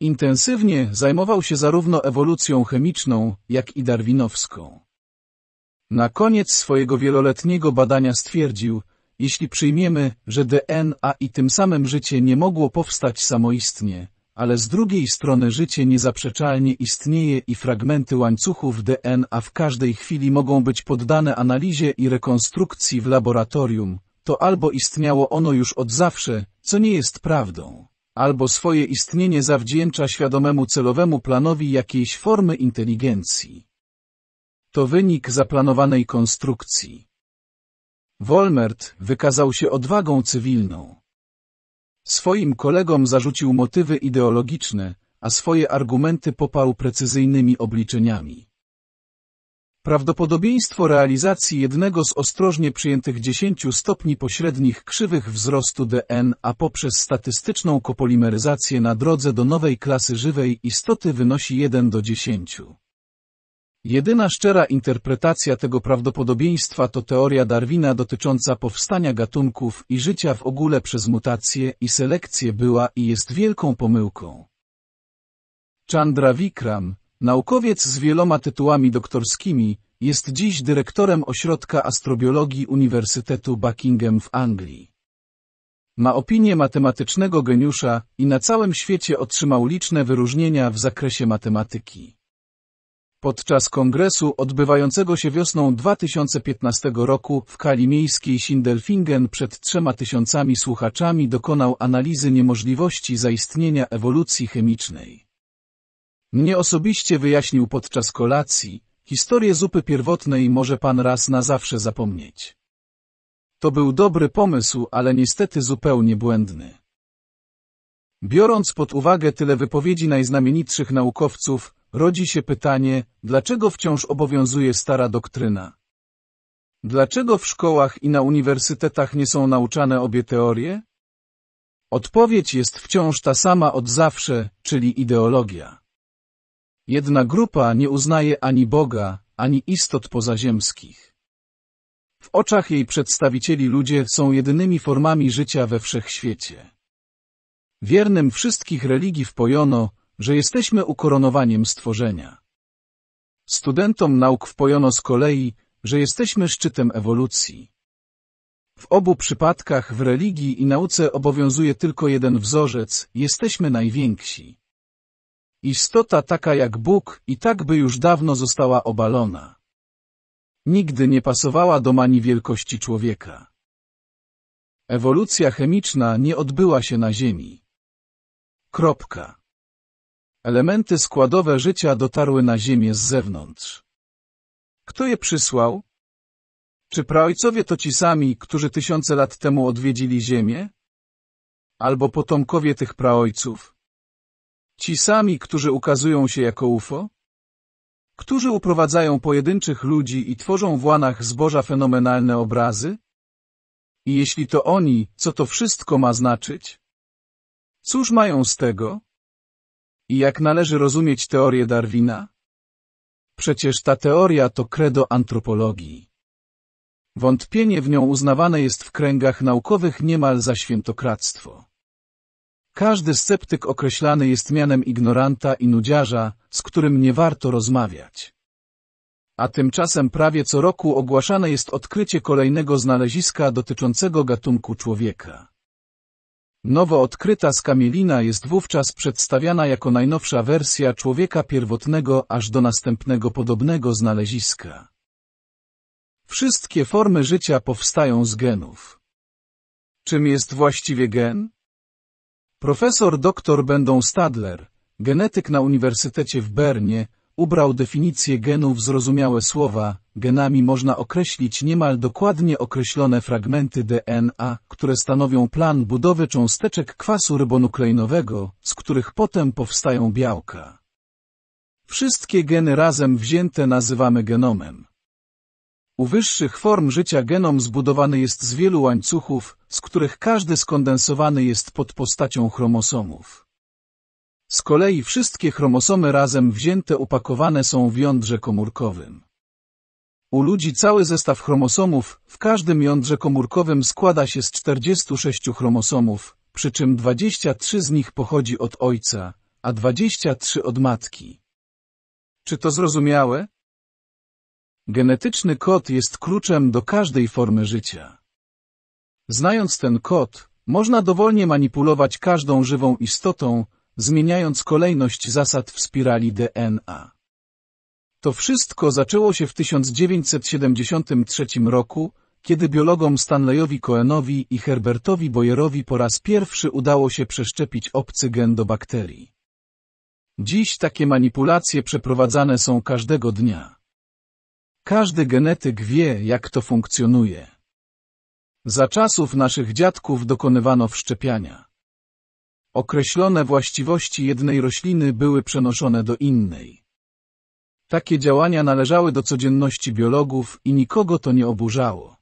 Intensywnie zajmował się zarówno ewolucją chemiczną, jak i darwinowską. Na koniec swojego wieloletniego badania stwierdził, jeśli przyjmiemy, że DNA i tym samym życie nie mogło powstać samoistnie, ale z drugiej strony życie niezaprzeczalnie istnieje i fragmenty łańcuchów DNA w każdej chwili mogą być poddane analizie i rekonstrukcji w laboratorium, to albo istniało ono już od zawsze, co nie jest prawdą, albo swoje istnienie zawdzięcza świadomemu celowemu planowi jakiejś formy inteligencji. To wynik zaplanowanej konstrukcji. Wolmert wykazał się odwagą cywilną. Swoim kolegom zarzucił motywy ideologiczne, a swoje argumenty poparł precyzyjnymi obliczeniami. Prawdopodobieństwo realizacji jednego z ostrożnie przyjętych 10 stopni pośrednich krzywych wzrostu DNA poprzez statystyczną kopolimeryzację na drodze do nowej klasy żywej istoty wynosi 1 do 10. Jedyna szczera interpretacja tego prawdopodobieństwa to teoria Darwina dotycząca powstania gatunków i życia w ogóle przez mutacje i selekcję była i jest wielką pomyłką. Chandra Vikram, Naukowiec z wieloma tytułami doktorskimi, jest dziś dyrektorem Ośrodka Astrobiologii Uniwersytetu Buckingham w Anglii. Ma opinię matematycznego geniusza i na całym świecie otrzymał liczne wyróżnienia w zakresie matematyki. Podczas kongresu odbywającego się wiosną 2015 roku w kali miejskiej Sindelfingen przed trzema tysiącami słuchaczami dokonał analizy niemożliwości zaistnienia ewolucji chemicznej. Mnie osobiście wyjaśnił podczas kolacji, historię zupy pierwotnej może pan raz na zawsze zapomnieć. To był dobry pomysł, ale niestety zupełnie błędny. Biorąc pod uwagę tyle wypowiedzi najznamienitszych naukowców, rodzi się pytanie, dlaczego wciąż obowiązuje stara doktryna? Dlaczego w szkołach i na uniwersytetach nie są nauczane obie teorie? Odpowiedź jest wciąż ta sama od zawsze, czyli ideologia. Jedna grupa nie uznaje ani Boga, ani istot pozaziemskich. W oczach jej przedstawicieli ludzie są jedynymi formami życia we wszechświecie. Wiernym wszystkich religii wpojono, że jesteśmy ukoronowaniem stworzenia. Studentom nauk wpojono z kolei, że jesteśmy szczytem ewolucji. W obu przypadkach w religii i nauce obowiązuje tylko jeden wzorzec, jesteśmy najwięksi. Istota taka jak Bóg i tak by już dawno została obalona. Nigdy nie pasowała do mani wielkości człowieka. Ewolucja chemiczna nie odbyła się na Ziemi. Kropka. Elementy składowe życia dotarły na Ziemię z zewnątrz. Kto je przysłał? Czy praojcowie to ci sami, którzy tysiące lat temu odwiedzili Ziemię? Albo potomkowie tych praojców? Ci sami, którzy ukazują się jako UFO? Którzy uprowadzają pojedynczych ludzi i tworzą w łanach zboża fenomenalne obrazy? I jeśli to oni, co to wszystko ma znaczyć? Cóż mają z tego? I jak należy rozumieć teorię Darwina? Przecież ta teoria to credo antropologii. Wątpienie w nią uznawane jest w kręgach naukowych niemal za świętokradztwo. Każdy sceptyk określany jest mianem ignoranta i nudziarza, z którym nie warto rozmawiać. A tymczasem prawie co roku ogłaszane jest odkrycie kolejnego znaleziska dotyczącego gatunku człowieka. Nowo odkryta skamielina jest wówczas przedstawiana jako najnowsza wersja człowieka pierwotnego aż do następnego podobnego znaleziska. Wszystkie formy życia powstają z genów. Czym jest właściwie gen? Profesor dr Bendą Stadler, genetyk na Uniwersytecie w Bernie, ubrał definicję genu w zrozumiałe słowa, genami można określić niemal dokładnie określone fragmenty DNA, które stanowią plan budowy cząsteczek kwasu rybonukleinowego, z których potem powstają białka. Wszystkie geny razem wzięte nazywamy genomem. U wyższych form życia genom zbudowany jest z wielu łańcuchów, z których każdy skondensowany jest pod postacią chromosomów. Z kolei wszystkie chromosomy razem wzięte upakowane są w jądrze komórkowym. U ludzi cały zestaw chromosomów w każdym jądrze komórkowym składa się z 46 chromosomów, przy czym 23 z nich pochodzi od ojca, a 23 od matki. Czy to zrozumiałe? Genetyczny kod jest kluczem do każdej formy życia. Znając ten kod, można dowolnie manipulować każdą żywą istotą, zmieniając kolejność zasad w spirali DNA. To wszystko zaczęło się w 1973 roku, kiedy biologom Stanleyowi Cohenowi i Herbertowi Boyerowi po raz pierwszy udało się przeszczepić obcy gen do bakterii. Dziś takie manipulacje przeprowadzane są każdego dnia. Każdy genetyk wie, jak to funkcjonuje. Za czasów naszych dziadków dokonywano wszczepiania. Określone właściwości jednej rośliny były przenoszone do innej. Takie działania należały do codzienności biologów i nikogo to nie oburzało.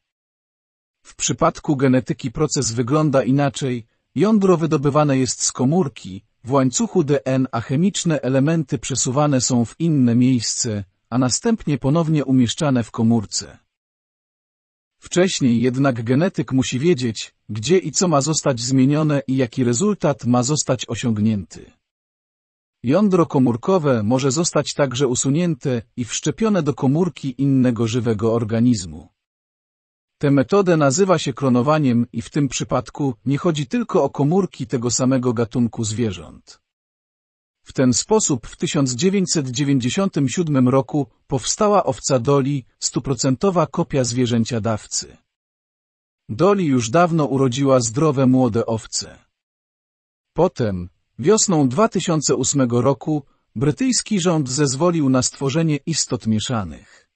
W przypadku genetyki proces wygląda inaczej, jądro wydobywane jest z komórki, w łańcuchu DNA chemiczne elementy przesuwane są w inne miejsce, a następnie ponownie umieszczane w komórce. Wcześniej jednak genetyk musi wiedzieć, gdzie i co ma zostać zmienione i jaki rezultat ma zostać osiągnięty. Jądro komórkowe może zostać także usunięte i wszczepione do komórki innego żywego organizmu. Tę metodę nazywa się klonowaniem i w tym przypadku nie chodzi tylko o komórki tego samego gatunku zwierząt. W ten sposób w 1997 roku powstała owca Doli, stuprocentowa kopia zwierzęcia dawcy. Doli już dawno urodziła zdrowe młode owce. Potem, wiosną 2008 roku, brytyjski rząd zezwolił na stworzenie istot mieszanych.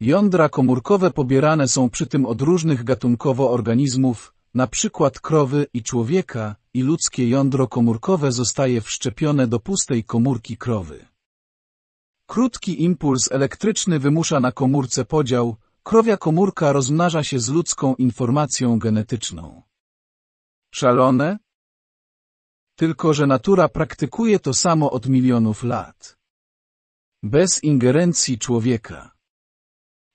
Jądra komórkowe pobierane są przy tym od różnych gatunkowo organizmów, na przykład krowy i człowieka, i ludzkie jądro komórkowe zostaje wszczepione do pustej komórki krowy. Krótki impuls elektryczny wymusza na komórce podział, krowia komórka rozmnaża się z ludzką informacją genetyczną. Szalone? Tylko, że natura praktykuje to samo od milionów lat. Bez ingerencji człowieka.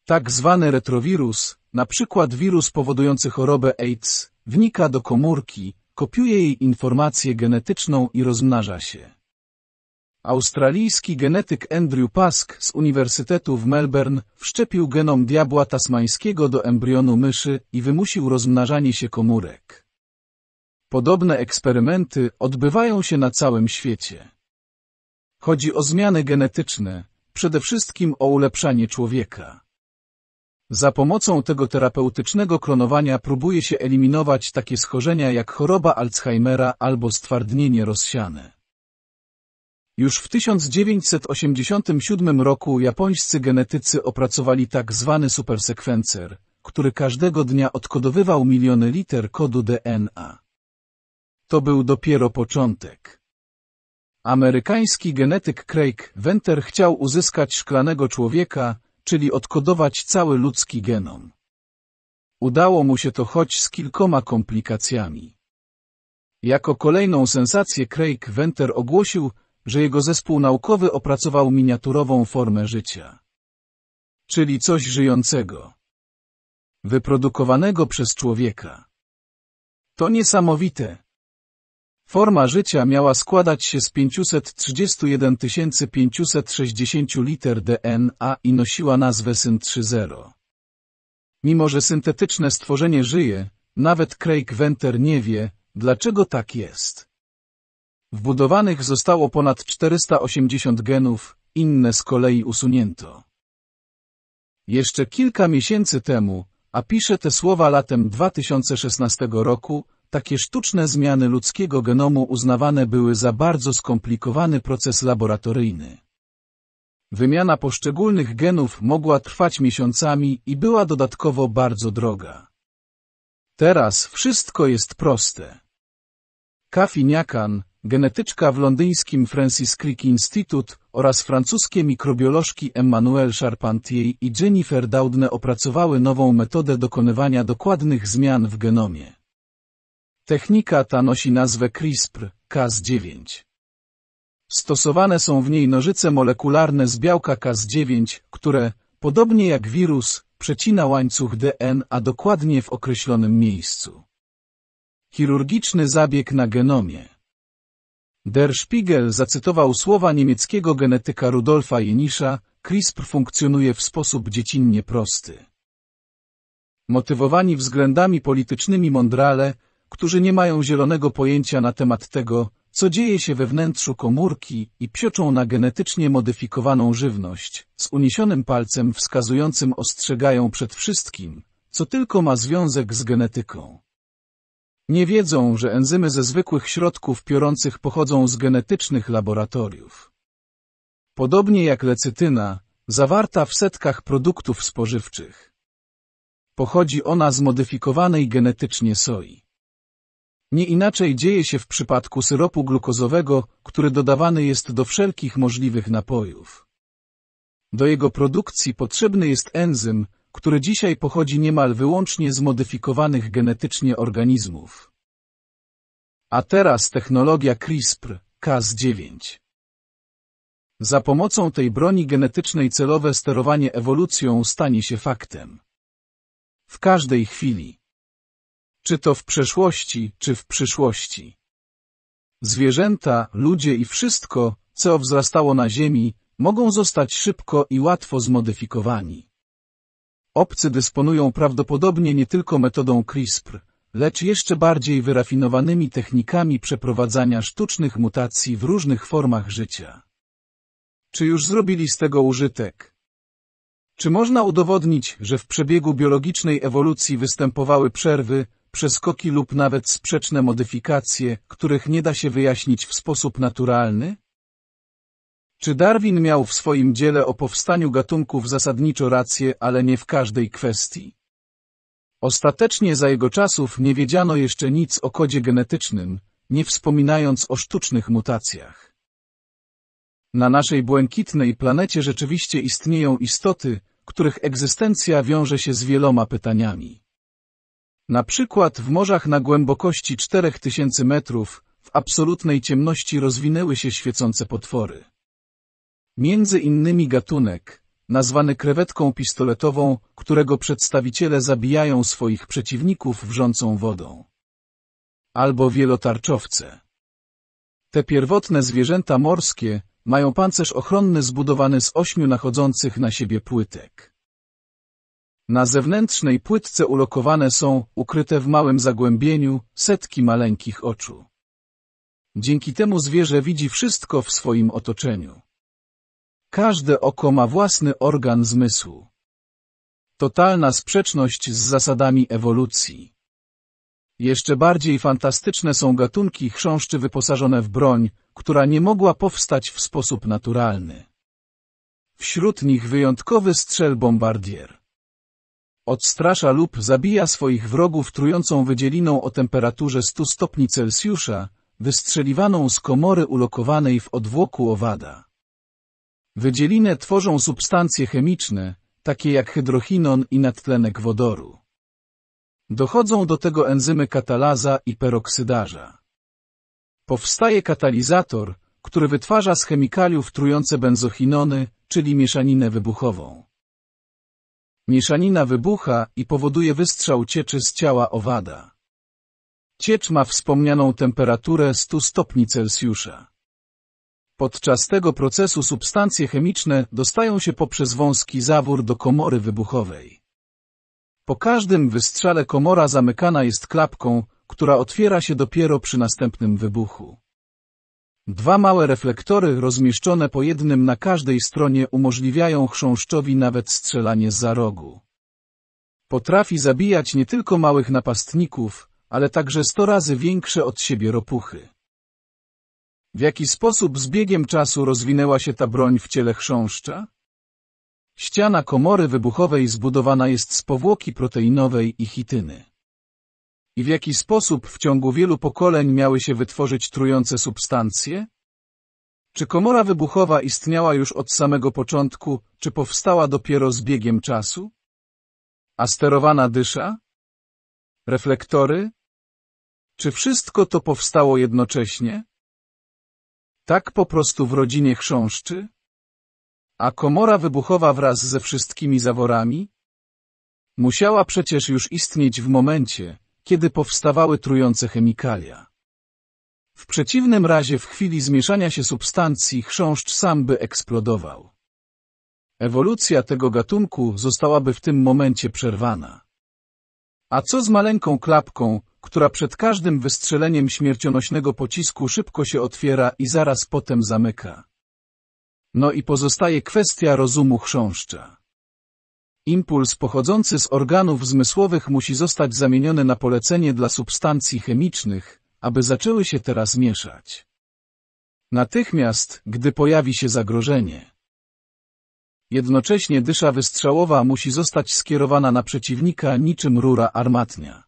Tak zwany retrowirus, na przykład wirus powodujący chorobę AIDS, wnika do komórki, kopiuje jej informację genetyczną i rozmnaża się. Australijski genetyk Andrew Pask z Uniwersytetu w Melbourne wszczepił genom diabła tasmańskiego do embrionu myszy i wymusił rozmnażanie się komórek. Podobne eksperymenty odbywają się na całym świecie. Chodzi o zmiany genetyczne, przede wszystkim o ulepszanie człowieka. Za pomocą tego terapeutycznego klonowania próbuje się eliminować takie schorzenia jak choroba Alzheimera albo stwardnienie rozsiane. Już w 1987 roku japońscy genetycy opracowali tak zwany supersekwencer, który każdego dnia odkodowywał miliony liter kodu DNA. To był dopiero początek. Amerykański genetyk Craig Venter chciał uzyskać szklanego człowieka, czyli odkodować cały ludzki genom. Udało mu się to choć z kilkoma komplikacjami. Jako kolejną sensację Craig Venter ogłosił, że jego zespół naukowy opracował miniaturową formę życia. Czyli coś żyjącego. Wyprodukowanego przez człowieka. To niesamowite, Forma życia miała składać się z 531 560 liter DNA i nosiła nazwę SYN-3.0. Mimo, że syntetyczne stworzenie żyje, nawet Craig Venter nie wie, dlaczego tak jest. Wbudowanych zostało ponad 480 genów, inne z kolei usunięto. Jeszcze kilka miesięcy temu, a pisze te słowa latem 2016 roku, takie sztuczne zmiany ludzkiego genomu uznawane były za bardzo skomplikowany proces laboratoryjny. Wymiana poszczególnych genów mogła trwać miesiącami i była dodatkowo bardzo droga. Teraz wszystko jest proste. Kafi Niakan, genetyczka w londyńskim Francis Crick Institute oraz francuskie mikrobiolożki Emmanuel Charpentier i Jennifer Doudne opracowały nową metodę dokonywania dokładnych zmian w genomie. Technika ta nosi nazwę CRISPR-Cas9. Stosowane są w niej nożyce molekularne z białka Cas9, które, podobnie jak wirus, przecina łańcuch DNA dokładnie w określonym miejscu. Chirurgiczny zabieg na genomie. Der Spiegel zacytował słowa niemieckiego genetyka Rudolfa Jenisza, CRISPR funkcjonuje w sposób dziecinnie prosty. Motywowani względami politycznymi mądrale, którzy nie mają zielonego pojęcia na temat tego, co dzieje się we wnętrzu komórki i psioczą na genetycznie modyfikowaną żywność, z uniesionym palcem wskazującym ostrzegają przed wszystkim, co tylko ma związek z genetyką. Nie wiedzą, że enzymy ze zwykłych środków piorących pochodzą z genetycznych laboratoriów. Podobnie jak lecytyna, zawarta w setkach produktów spożywczych. Pochodzi ona z modyfikowanej genetycznie soi. Nie inaczej dzieje się w przypadku syropu glukozowego, który dodawany jest do wszelkich możliwych napojów. Do jego produkcji potrzebny jest enzym, który dzisiaj pochodzi niemal wyłącznie z modyfikowanych genetycznie organizmów. A teraz technologia CRISPR-Cas9. Za pomocą tej broni genetycznej celowe sterowanie ewolucją stanie się faktem. W każdej chwili. Czy to w przeszłości, czy w przyszłości. Zwierzęta, ludzie i wszystko, co wzrastało na Ziemi, mogą zostać szybko i łatwo zmodyfikowani. Obcy dysponują prawdopodobnie nie tylko metodą CRISPR, lecz jeszcze bardziej wyrafinowanymi technikami przeprowadzania sztucznych mutacji w różnych formach życia. Czy już zrobili z tego użytek? Czy można udowodnić, że w przebiegu biologicznej ewolucji występowały przerwy, przeskoki lub nawet sprzeczne modyfikacje, których nie da się wyjaśnić w sposób naturalny? Czy Darwin miał w swoim dziele o powstaniu gatunków zasadniczo rację, ale nie w każdej kwestii? Ostatecznie za jego czasów nie wiedziano jeszcze nic o kodzie genetycznym, nie wspominając o sztucznych mutacjach. Na naszej błękitnej planecie rzeczywiście istnieją istoty, których egzystencja wiąże się z wieloma pytaniami. Na przykład w morzach na głębokości 4000 metrów w absolutnej ciemności rozwinęły się świecące potwory. Między innymi gatunek, nazwany krewetką pistoletową, którego przedstawiciele zabijają swoich przeciwników wrzącą wodą. Albo wielotarczowce. Te pierwotne zwierzęta morskie mają pancerz ochronny zbudowany z ośmiu nachodzących na siebie płytek. Na zewnętrznej płytce ulokowane są, ukryte w małym zagłębieniu, setki maleńkich oczu. Dzięki temu zwierzę widzi wszystko w swoim otoczeniu. Każde oko ma własny organ zmysłu. Totalna sprzeczność z zasadami ewolucji. Jeszcze bardziej fantastyczne są gatunki chrząszczy wyposażone w broń, która nie mogła powstać w sposób naturalny. Wśród nich wyjątkowy strzel bombardier. Odstrasza lub zabija swoich wrogów trującą wydzieliną o temperaturze 100 stopni Celsjusza, wystrzeliwaną z komory ulokowanej w odwłoku owada. Wydzielinę tworzą substancje chemiczne, takie jak hydrochinon i nadtlenek wodoru. Dochodzą do tego enzymy katalaza i peroksydarza. Powstaje katalizator, który wytwarza z chemikaliów trujące benzochinony, czyli mieszaninę wybuchową. Mieszanina wybucha i powoduje wystrzał cieczy z ciała owada. Ciecz ma wspomnianą temperaturę 100 stopni Celsjusza. Podczas tego procesu substancje chemiczne dostają się poprzez wąski zawór do komory wybuchowej. Po każdym wystrzale komora zamykana jest klapką, która otwiera się dopiero przy następnym wybuchu. Dwa małe reflektory rozmieszczone po jednym na każdej stronie umożliwiają chrząszczowi nawet strzelanie za rogu. Potrafi zabijać nie tylko małych napastników, ale także sto razy większe od siebie ropuchy. W jaki sposób z biegiem czasu rozwinęła się ta broń w ciele chrząszcza? Ściana komory wybuchowej zbudowana jest z powłoki proteinowej i chityny i w jaki sposób w ciągu wielu pokoleń miały się wytworzyć trujące substancje? Czy komora wybuchowa istniała już od samego początku, czy powstała dopiero z biegiem czasu? A sterowana dysza? Reflektory? Czy wszystko to powstało jednocześnie? Tak po prostu w rodzinie chrząszczy? A komora wybuchowa wraz ze wszystkimi zaworami? Musiała przecież już istnieć w momencie, kiedy powstawały trujące chemikalia. W przeciwnym razie w chwili zmieszania się substancji chrząszcz sam by eksplodował. Ewolucja tego gatunku zostałaby w tym momencie przerwana. A co z maleńką klapką, która przed każdym wystrzeleniem śmiercionośnego pocisku szybko się otwiera i zaraz potem zamyka? No i pozostaje kwestia rozumu chrząszcza. Impuls pochodzący z organów zmysłowych musi zostać zamieniony na polecenie dla substancji chemicznych, aby zaczęły się teraz mieszać. Natychmiast, gdy pojawi się zagrożenie. Jednocześnie dysza wystrzałowa musi zostać skierowana na przeciwnika niczym rura armatnia.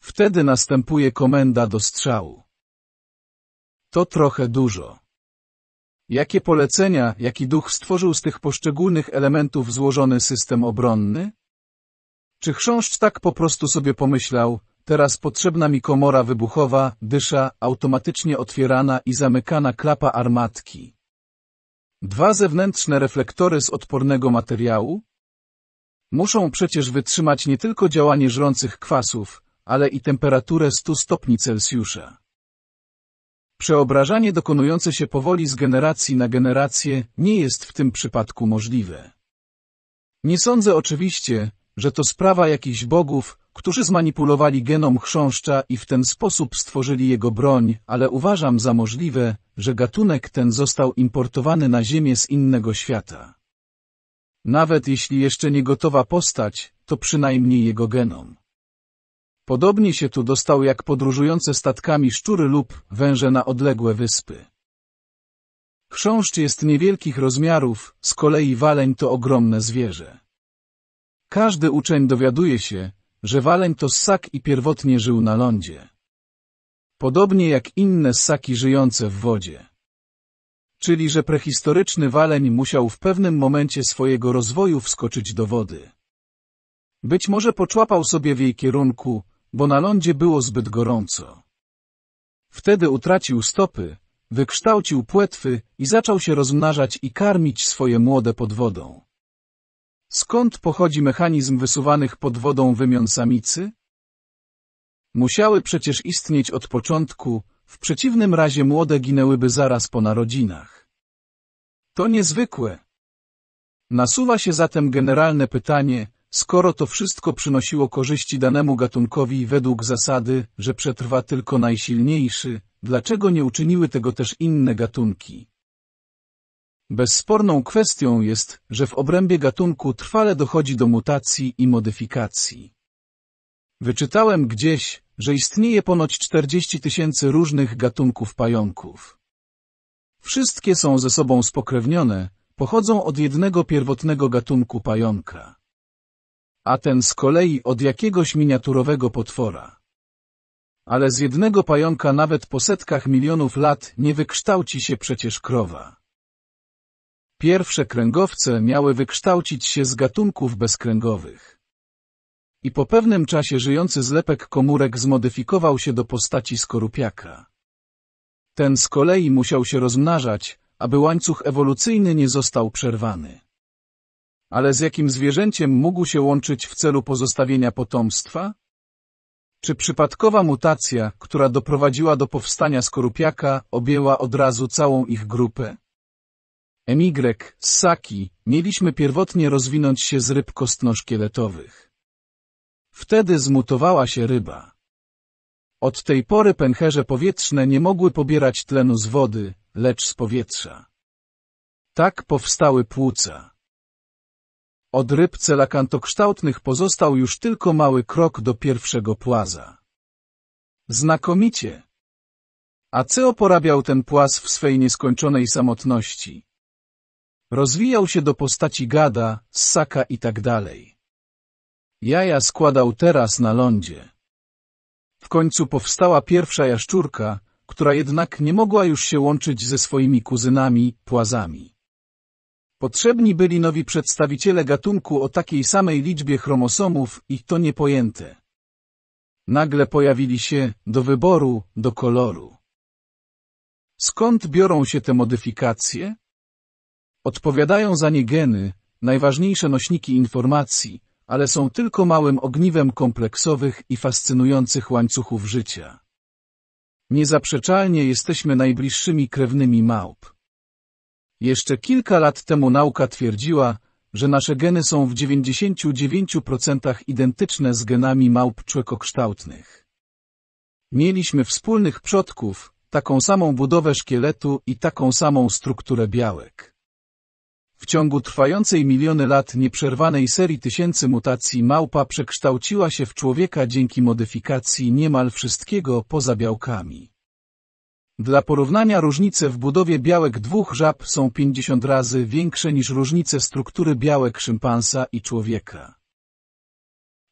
Wtedy następuje komenda do strzału. To trochę dużo. Jakie polecenia, jaki duch stworzył z tych poszczególnych elementów złożony system obronny? Czy chrząszcz tak po prostu sobie pomyślał, teraz potrzebna mi komora wybuchowa, dysza, automatycznie otwierana i zamykana klapa armatki? Dwa zewnętrzne reflektory z odpornego materiału? Muszą przecież wytrzymać nie tylko działanie żrących kwasów, ale i temperaturę 100 stopni Celsjusza. Przeobrażanie dokonujące się powoli z generacji na generację nie jest w tym przypadku możliwe. Nie sądzę oczywiście, że to sprawa jakichś bogów, którzy zmanipulowali genom chrząszcza i w ten sposób stworzyli jego broń, ale uważam za możliwe, że gatunek ten został importowany na Ziemię z innego świata. Nawet jeśli jeszcze nie gotowa postać, to przynajmniej jego genom. Podobnie się tu dostał jak podróżujące statkami szczury lub węże na odległe wyspy. Chrząszcz jest niewielkich rozmiarów, z kolei waleń to ogromne zwierzę. Każdy uczeń dowiaduje się, że waleń to ssak i pierwotnie żył na lądzie. Podobnie jak inne ssaki żyjące w wodzie. Czyli że prehistoryczny waleń musiał w pewnym momencie swojego rozwoju wskoczyć do wody. Być może poczłapał sobie w jej kierunku, bo na lądzie było zbyt gorąco. Wtedy utracił stopy, wykształcił płetwy i zaczął się rozmnażać i karmić swoje młode pod wodą. Skąd pochodzi mechanizm wysuwanych pod wodą wymion samicy? Musiały przecież istnieć od początku, w przeciwnym razie młode ginęłyby zaraz po narodzinach. To niezwykłe. Nasuwa się zatem generalne pytanie, Skoro to wszystko przynosiło korzyści danemu gatunkowi według zasady, że przetrwa tylko najsilniejszy, dlaczego nie uczyniły tego też inne gatunki? Bezsporną kwestią jest, że w obrębie gatunku trwale dochodzi do mutacji i modyfikacji. Wyczytałem gdzieś, że istnieje ponoć 40 tysięcy różnych gatunków pająków. Wszystkie są ze sobą spokrewnione, pochodzą od jednego pierwotnego gatunku pająka a ten z kolei od jakiegoś miniaturowego potwora. Ale z jednego pająka nawet po setkach milionów lat nie wykształci się przecież krowa. Pierwsze kręgowce miały wykształcić się z gatunków bezkręgowych. I po pewnym czasie żyjący zlepek komórek zmodyfikował się do postaci skorupiaka. Ten z kolei musiał się rozmnażać, aby łańcuch ewolucyjny nie został przerwany. Ale z jakim zwierzęciem mógł się łączyć w celu pozostawienia potomstwa? Czy przypadkowa mutacja, która doprowadziła do powstania skorupiaka, objęła od razu całą ich grupę? MY, ssaki, mieliśmy pierwotnie rozwinąć się z ryb kostno Wtedy zmutowała się ryba. Od tej pory pęcherze powietrzne nie mogły pobierać tlenu z wody, lecz z powietrza. Tak powstały płuca. Od ryb celakantokształtnych pozostał już tylko mały krok do pierwszego płaza. Znakomicie! Aceo porabiał ten płaz w swej nieskończonej samotności. Rozwijał się do postaci gada, ssaka i tak dalej. Jaja składał teraz na lądzie. W końcu powstała pierwsza jaszczurka, która jednak nie mogła już się łączyć ze swoimi kuzynami, płazami. Potrzebni byli nowi przedstawiciele gatunku o takiej samej liczbie chromosomów i to niepojęte. Nagle pojawili się, do wyboru, do koloru. Skąd biorą się te modyfikacje? Odpowiadają za nie geny, najważniejsze nośniki informacji, ale są tylko małym ogniwem kompleksowych i fascynujących łańcuchów życia. Niezaprzeczalnie jesteśmy najbliższymi krewnymi małp. Jeszcze kilka lat temu nauka twierdziła, że nasze geny są w 99% identyczne z genami małp człekokształtnych. Mieliśmy wspólnych przodków, taką samą budowę szkieletu i taką samą strukturę białek. W ciągu trwającej miliony lat nieprzerwanej serii tysięcy mutacji małpa przekształciła się w człowieka dzięki modyfikacji niemal wszystkiego poza białkami. Dla porównania różnice w budowie białek dwóch żab są 50 razy większe niż różnice struktury białek szympansa i człowieka.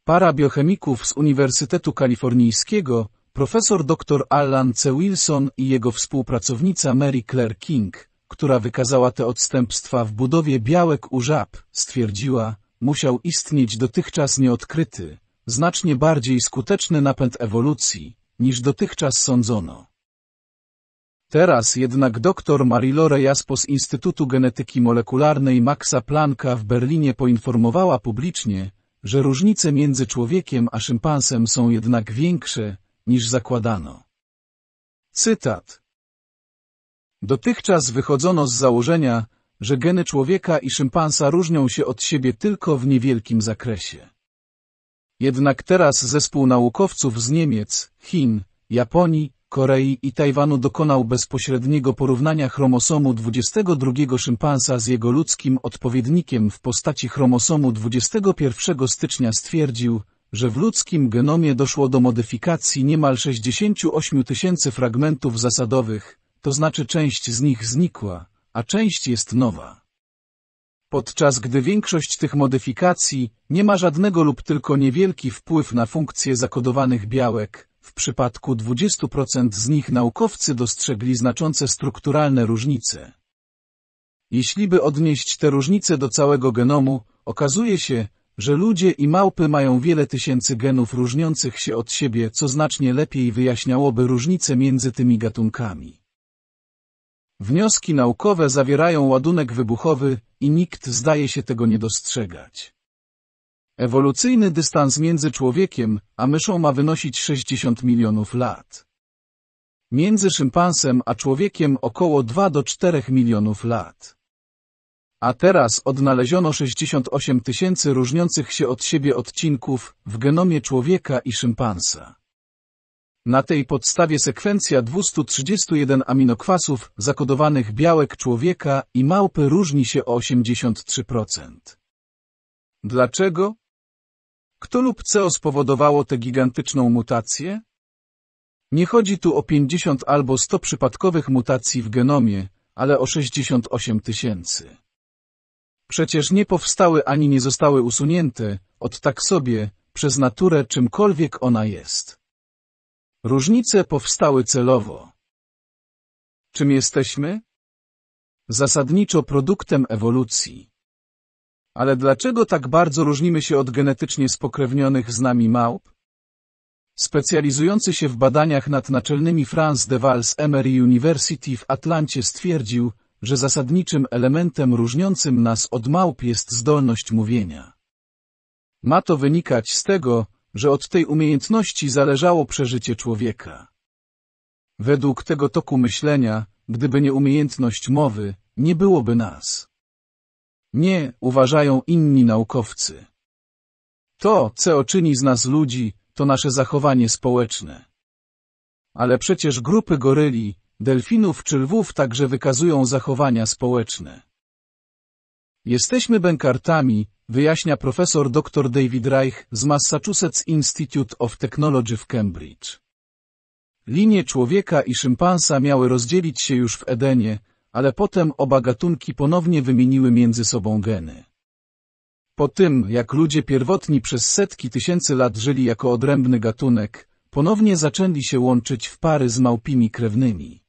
Para biochemików z Uniwersytetu Kalifornijskiego, profesor dr Alan C. Wilson i jego współpracownica Mary Claire King, która wykazała te odstępstwa w budowie białek u żab, stwierdziła, musiał istnieć dotychczas nieodkryty, znacznie bardziej skuteczny napęd ewolucji, niż dotychczas sądzono. Teraz jednak dr Marilore Jaspo z Instytutu Genetyki Molekularnej Maxa Plancka w Berlinie poinformowała publicznie, że różnice między człowiekiem a szympansem są jednak większe, niż zakładano. Cytat. Dotychczas wychodzono z założenia, że geny człowieka i szympansa różnią się od siebie tylko w niewielkim zakresie. Jednak teraz zespół naukowców z Niemiec, Chin, Japonii Korei i Tajwanu dokonał bezpośredniego porównania chromosomu 22 szympansa z jego ludzkim odpowiednikiem w postaci chromosomu 21 stycznia stwierdził, że w ludzkim genomie doszło do modyfikacji niemal 68 tysięcy fragmentów zasadowych, to znaczy część z nich znikła, a część jest nowa. Podczas gdy większość tych modyfikacji nie ma żadnego lub tylko niewielki wpływ na funkcje zakodowanych białek, w przypadku 20% z nich naukowcy dostrzegli znaczące strukturalne różnice. Jeśli by odnieść te różnice do całego genomu, okazuje się, że ludzie i małpy mają wiele tysięcy genów różniących się od siebie, co znacznie lepiej wyjaśniałoby różnice między tymi gatunkami. Wnioski naukowe zawierają ładunek wybuchowy i nikt zdaje się tego nie dostrzegać. Ewolucyjny dystans między człowiekiem a myszą ma wynosić 60 milionów lat. Między szympansem a człowiekiem około 2 do 4 milionów lat. A teraz odnaleziono 68 tysięcy różniących się od siebie odcinków w genomie człowieka i szympansa. Na tej podstawie sekwencja 231 aminokwasów zakodowanych białek człowieka i małpy różni się o 83%. Dlaczego? Kto lub co spowodowało tę gigantyczną mutację? Nie chodzi tu o 50 albo 100 przypadkowych mutacji w genomie, ale o 68 tysięcy. Przecież nie powstały ani nie zostały usunięte, od tak sobie, przez naturę czymkolwiek ona jest. Różnice powstały celowo. Czym jesteśmy? Zasadniczo produktem ewolucji. Ale dlaczego tak bardzo różnimy się od genetycznie spokrewnionych z nami małp? Specjalizujący się w badaniach nad naczelnymi Franz de Waals Emery University w Atlancie stwierdził, że zasadniczym elementem różniącym nas od małp jest zdolność mówienia. Ma to wynikać z tego, że od tej umiejętności zależało przeżycie człowieka. Według tego toku myślenia, gdyby nie umiejętność mowy, nie byłoby nas. Nie, uważają inni naukowcy. To, co czyni z nas ludzi, to nasze zachowanie społeczne. Ale przecież grupy goryli, delfinów czy lwów także wykazują zachowania społeczne. Jesteśmy bękartami, wyjaśnia profesor dr David Reich z Massachusetts Institute of Technology w Cambridge. Linie człowieka i szympansa miały rozdzielić się już w Edenie, ale potem oba gatunki ponownie wymieniły między sobą geny. Po tym, jak ludzie pierwotni przez setki tysięcy lat żyli jako odrębny gatunek, ponownie zaczęli się łączyć w pary z małpimi krewnymi.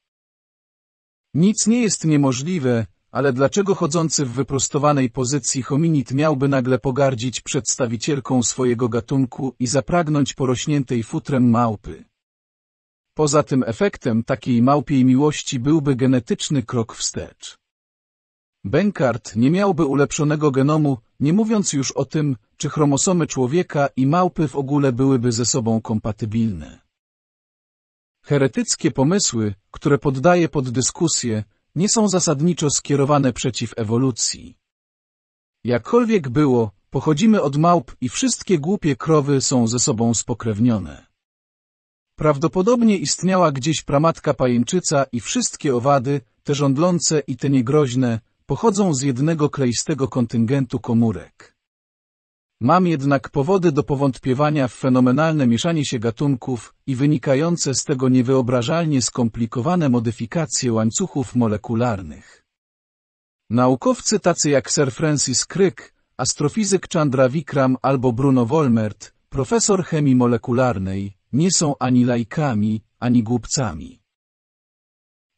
Nic nie jest niemożliwe, ale dlaczego chodzący w wyprostowanej pozycji hominid miałby nagle pogardzić przedstawicielką swojego gatunku i zapragnąć porośniętej futrem małpy? Poza tym efektem takiej małpiej miłości byłby genetyczny krok wstecz. Benkart nie miałby ulepszonego genomu, nie mówiąc już o tym, czy chromosomy człowieka i małpy w ogóle byłyby ze sobą kompatybilne. Heretyckie pomysły, które poddaje pod dyskusję, nie są zasadniczo skierowane przeciw ewolucji. Jakkolwiek było, pochodzimy od małp i wszystkie głupie krowy są ze sobą spokrewnione. Prawdopodobnie istniała gdzieś pramatka pajęczyca i wszystkie owady, te żądlące i te niegroźne, pochodzą z jednego kleistego kontyngentu komórek. Mam jednak powody do powątpiewania w fenomenalne mieszanie się gatunków i wynikające z tego niewyobrażalnie skomplikowane modyfikacje łańcuchów molekularnych. Naukowcy tacy jak Sir Francis Crick, astrofizyk Chandra Vikram albo Bruno Wolmert, profesor chemii molekularnej, nie są ani lajkami, ani głupcami.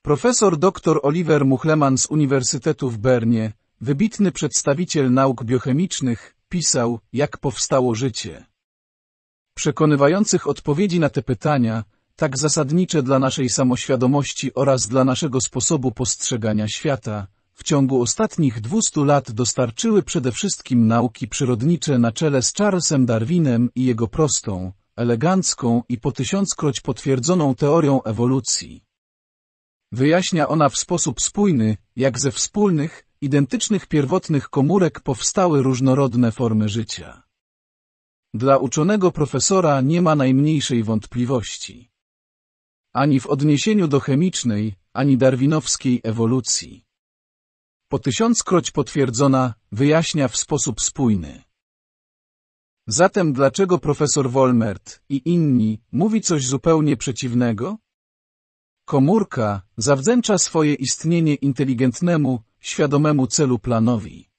Profesor dr Oliver Muchleman z Uniwersytetu w Bernie, wybitny przedstawiciel nauk biochemicznych, pisał, jak powstało życie. Przekonywających odpowiedzi na te pytania, tak zasadnicze dla naszej samoświadomości oraz dla naszego sposobu postrzegania świata, w ciągu ostatnich 200 lat dostarczyły przede wszystkim nauki przyrodnicze na czele z Charlesem Darwinem i jego prostą, elegancką i po tysiąckroć potwierdzoną teorią ewolucji. Wyjaśnia ona w sposób spójny, jak ze wspólnych, identycznych pierwotnych komórek powstały różnorodne formy życia. Dla uczonego profesora nie ma najmniejszej wątpliwości. Ani w odniesieniu do chemicznej, ani darwinowskiej ewolucji. Po tysiąckroć potwierdzona, wyjaśnia w sposób spójny. Zatem dlaczego profesor Wolmert i inni mówi coś zupełnie przeciwnego? Komórka zawdzięcza swoje istnienie inteligentnemu, świadomemu celu planowi.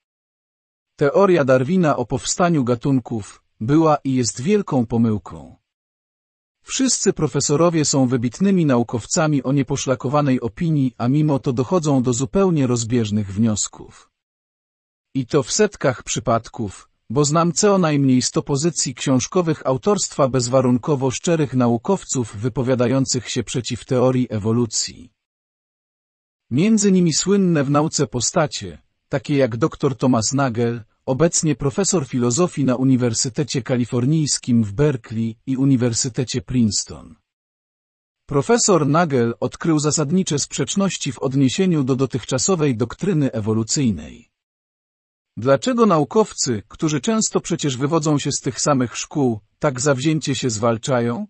Teoria Darwina o powstaniu gatunków była i jest wielką pomyłką. Wszyscy profesorowie są wybitnymi naukowcami o nieposzlakowanej opinii, a mimo to dochodzą do zupełnie rozbieżnych wniosków. I to w setkach przypadków, bo znam co najmniej 100 pozycji książkowych autorstwa bezwarunkowo szczerych naukowców wypowiadających się przeciw teorii ewolucji. Między nimi słynne w nauce postacie, takie jak dr Thomas Nagel, obecnie profesor filozofii na Uniwersytecie Kalifornijskim w Berkeley i Uniwersytecie Princeton. Profesor Nagel odkrył zasadnicze sprzeczności w odniesieniu do dotychczasowej doktryny ewolucyjnej. Dlaczego naukowcy, którzy często przecież wywodzą się z tych samych szkół, tak zawzięcie się zwalczają?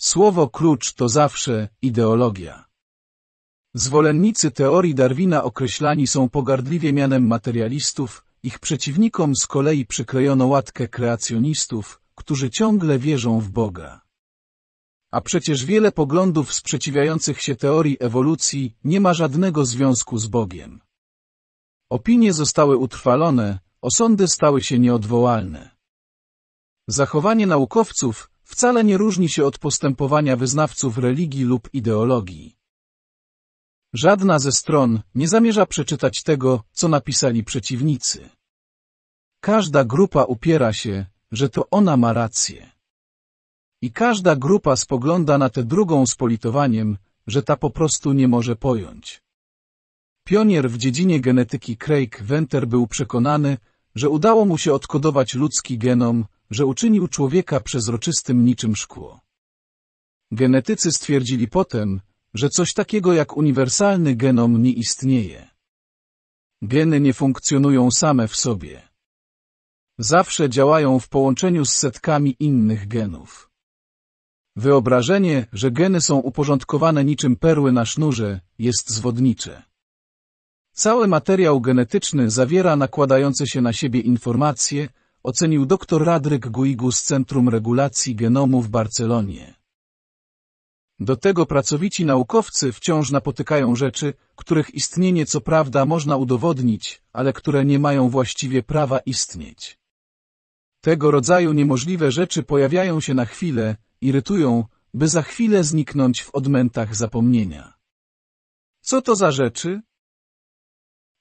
Słowo klucz to zawsze ideologia. Zwolennicy teorii Darwina określani są pogardliwie mianem materialistów, ich przeciwnikom z kolei przyklejono łatkę kreacjonistów, którzy ciągle wierzą w Boga. A przecież wiele poglądów sprzeciwiających się teorii ewolucji nie ma żadnego związku z Bogiem. Opinie zostały utrwalone, osądy stały się nieodwołalne. Zachowanie naukowców wcale nie różni się od postępowania wyznawców religii lub ideologii. Żadna ze stron nie zamierza przeczytać tego, co napisali przeciwnicy. Każda grupa upiera się, że to ona ma rację. I każda grupa spogląda na tę drugą z politowaniem, że ta po prostu nie może pojąć. Pionier w dziedzinie genetyki Craig Venter był przekonany, że udało mu się odkodować ludzki genom, że uczynił człowieka przezroczystym niczym szkło. Genetycy stwierdzili potem, że coś takiego jak uniwersalny genom nie istnieje. Geny nie funkcjonują same w sobie. Zawsze działają w połączeniu z setkami innych genów. Wyobrażenie, że geny są uporządkowane niczym perły na sznurze, jest zwodnicze. Cały materiał genetyczny zawiera nakładające się na siebie informacje, ocenił dr Radryk Guigu z Centrum Regulacji Genomu w Barcelonie. Do tego pracowici naukowcy wciąż napotykają rzeczy, których istnienie co prawda można udowodnić, ale które nie mają właściwie prawa istnieć. Tego rodzaju niemożliwe rzeczy pojawiają się na chwilę, irytują, by za chwilę zniknąć w odmętach zapomnienia. Co to za rzeczy?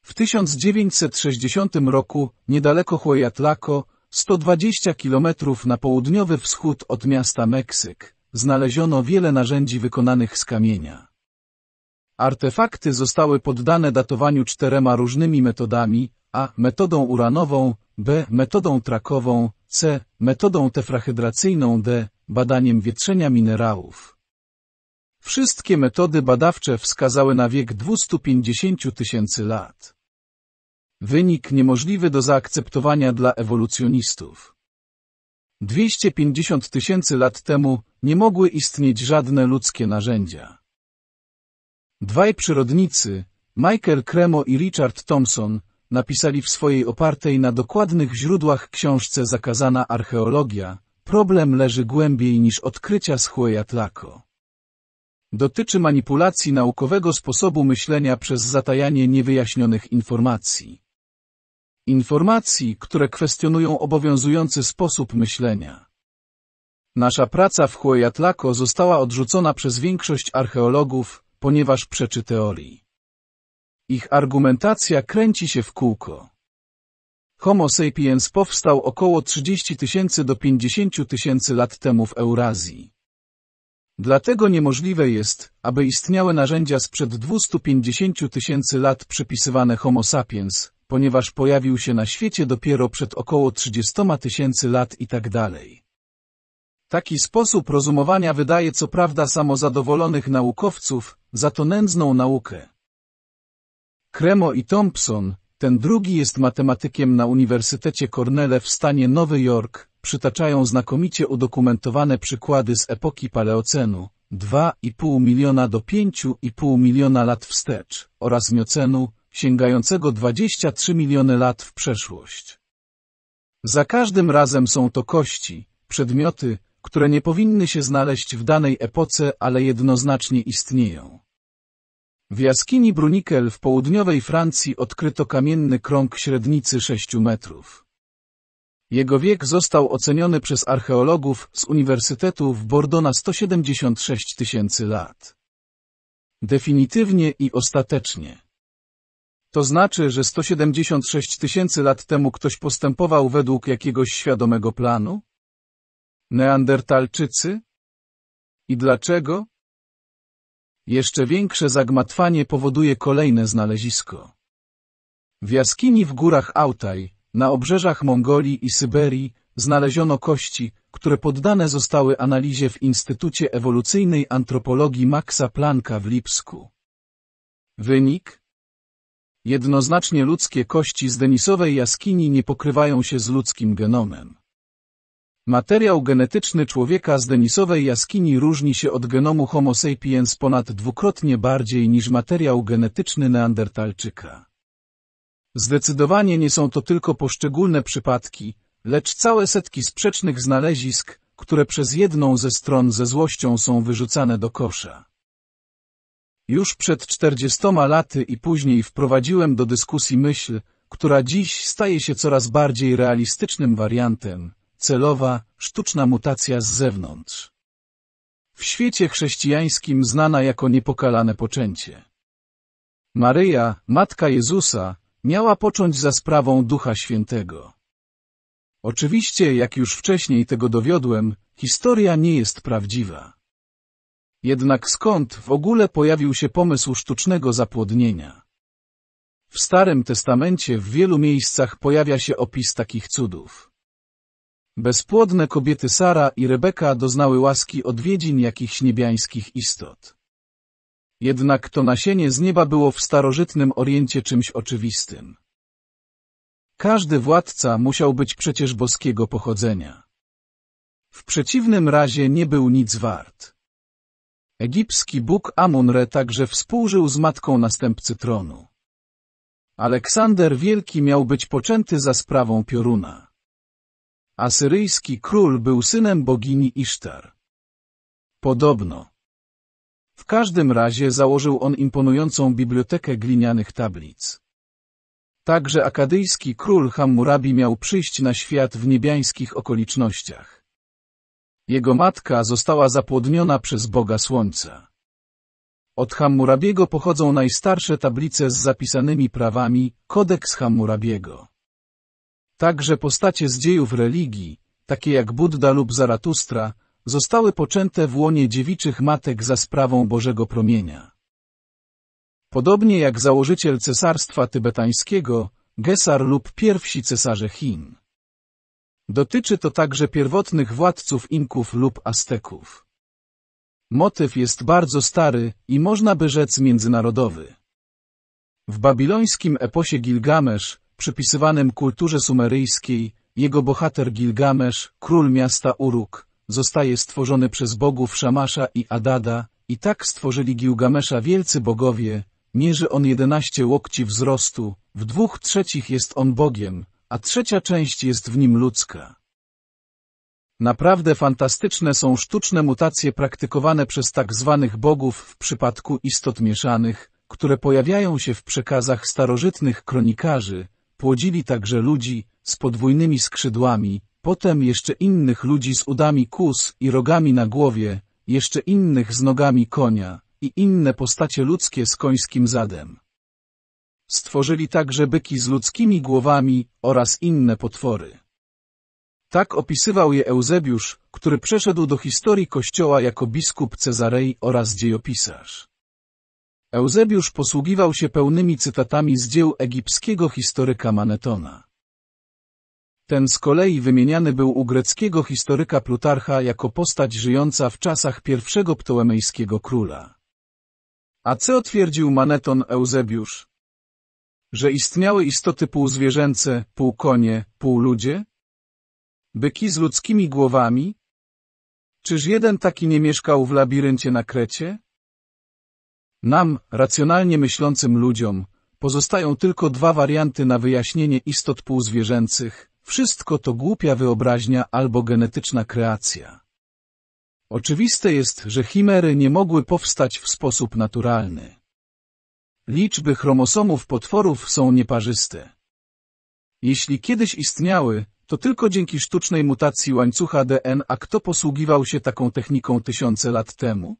W 1960 roku, niedaleko Huayatlaco, 120 km na południowy wschód od miasta Meksyk, znaleziono wiele narzędzi wykonanych z kamienia. Artefakty zostały poddane datowaniu czterema różnymi metodami, a metodą uranową, b metodą trakową, c metodą tefrahydracyjną, d badaniem wietrzenia minerałów. Wszystkie metody badawcze wskazały na wiek 250 tysięcy lat. Wynik niemożliwy do zaakceptowania dla ewolucjonistów. 250 tysięcy lat temu nie mogły istnieć żadne ludzkie narzędzia. Dwaj przyrodnicy, Michael Cremo i Richard Thompson, napisali w swojej opartej na dokładnych źródłach książce Zakazana archeologia, problem leży głębiej niż odkrycia z Hueyatlako. Dotyczy manipulacji naukowego sposobu myślenia przez zatajanie niewyjaśnionych informacji. Informacji, które kwestionują obowiązujący sposób myślenia. Nasza praca w Huejatlako została odrzucona przez większość archeologów, ponieważ przeczy teorii. Ich argumentacja kręci się w kółko. Homo sapiens powstał około 30 tysięcy do 50 tysięcy lat temu w Eurazji. Dlatego niemożliwe jest, aby istniały narzędzia sprzed 250 tysięcy lat przypisywane Homo sapiens, ponieważ pojawił się na świecie dopiero przed około 30 tysięcy lat i tak dalej. Taki sposób rozumowania wydaje co prawda samozadowolonych naukowców, za to nędzną naukę. Kremo i Thompson, ten drugi jest matematykiem na Uniwersytecie Cornell w stanie Nowy Jork. Przytaczają znakomicie udokumentowane przykłady z epoki paleocenu, 2,5 miliona do 5,5 miliona lat wstecz, oraz miocenu, sięgającego 23 miliony lat w przeszłość. Za każdym razem są to kości, przedmioty, które nie powinny się znaleźć w danej epoce, ale jednoznacznie istnieją. W jaskini Brunikel w południowej Francji odkryto kamienny krąg średnicy 6 metrów. Jego wiek został oceniony przez archeologów z Uniwersytetu w Bordeaux na 176 tysięcy lat. Definitywnie i ostatecznie. To znaczy, że 176 tysięcy lat temu ktoś postępował według jakiegoś świadomego planu? Neandertalczycy? I dlaczego? Jeszcze większe zagmatwanie powoduje kolejne znalezisko. W jaskini w górach Autaj, na obrzeżach Mongolii i Syberii, znaleziono kości, które poddane zostały analizie w Instytucie Ewolucyjnej Antropologii Maxa Plancka w Lipsku. Wynik? Jednoznacznie ludzkie kości z Denisowej jaskini nie pokrywają się z ludzkim genomem. Materiał genetyczny człowieka z Denisowej jaskini różni się od genomu Homo sapiens ponad dwukrotnie bardziej niż materiał genetyczny Neandertalczyka. Zdecydowanie nie są to tylko poszczególne przypadki, lecz całe setki sprzecznych znalezisk, które przez jedną ze stron ze złością są wyrzucane do kosza. Już przed 40 laty i później wprowadziłem do dyskusji myśl, która dziś staje się coraz bardziej realistycznym wariantem, celowa, sztuczna mutacja z zewnątrz. W świecie chrześcijańskim znana jako niepokalane poczęcie. Maryja, matka Jezusa, miała począć za sprawą Ducha Świętego. Oczywiście, jak już wcześniej tego dowiodłem, historia nie jest prawdziwa. Jednak skąd w ogóle pojawił się pomysł sztucznego zapłodnienia? W Starym Testamencie w wielu miejscach pojawia się opis takich cudów. Bezpłodne kobiety Sara i Rebeka doznały łaski odwiedzin jakichś niebiańskich istot. Jednak to nasienie z nieba było w starożytnym Oriencie czymś oczywistym. Każdy władca musiał być przecież boskiego pochodzenia. W przeciwnym razie nie był nic wart. Egipski bóg Amunre także współżył z matką następcy tronu. Aleksander Wielki miał być poczęty za sprawą pioruna. Asyryjski król był synem bogini Isztar. Podobno. W każdym razie założył on imponującą bibliotekę glinianych tablic. Także akadyjski król Hammurabi miał przyjść na świat w niebiańskich okolicznościach. Jego matka została zapłodniona przez Boga Słońca. Od Hammurabiego pochodzą najstarsze tablice z zapisanymi prawami, kodeks Hammurabiego. Także postacie z dziejów religii, takie jak Buddha lub Zaratustra, zostały poczęte w łonie dziewiczych matek za sprawą Bożego promienia. Podobnie jak założyciel cesarstwa tybetańskiego, Gesar lub pierwsi cesarze Chin. Dotyczy to także pierwotnych władców Inków lub Azteków. Motyw jest bardzo stary i można by rzec międzynarodowy. W babilońskim eposie Gilgamesz przypisywanym kulturze sumeryjskiej, jego bohater Gilgamesz, król miasta Uruk, zostaje stworzony przez bogów Szamasza i Adada, i tak stworzyli Gilgamesza wielcy bogowie, mierzy on 11 łokci wzrostu, w dwóch trzecich jest on bogiem, a trzecia część jest w nim ludzka. Naprawdę fantastyczne są sztuczne mutacje praktykowane przez tak zwanych bogów w przypadku istot mieszanych, które pojawiają się w przekazach starożytnych kronikarzy, Płodzili także ludzi z podwójnymi skrzydłami, potem jeszcze innych ludzi z udami kus i rogami na głowie, jeszcze innych z nogami konia i inne postacie ludzkie z końskim zadem. Stworzyli także byki z ludzkimi głowami oraz inne potwory. Tak opisywał je Eusebiusz, który przeszedł do historii Kościoła jako biskup Cezarei oraz dziejopisarz. Eusebiusz posługiwał się pełnymi cytatami z dzieł egipskiego historyka Manetona. Ten z kolei wymieniany był u greckiego historyka Plutarcha jako postać żyjąca w czasach pierwszego ptolemejskiego króla. A co twierdził Maneton Eusebiusz? Że istniały istoty półzwierzęce, półkonie, półludzie? Byki z ludzkimi głowami? Czyż jeden taki nie mieszkał w labiryncie na Krecie? Nam, racjonalnie myślącym ludziom, pozostają tylko dwa warianty na wyjaśnienie istot półzwierzęcych. Wszystko to głupia wyobraźnia albo genetyczna kreacja. Oczywiste jest, że chimery nie mogły powstać w sposób naturalny. Liczby chromosomów potworów są nieparzyste. Jeśli kiedyś istniały, to tylko dzięki sztucznej mutacji łańcucha DNA kto posługiwał się taką techniką tysiące lat temu?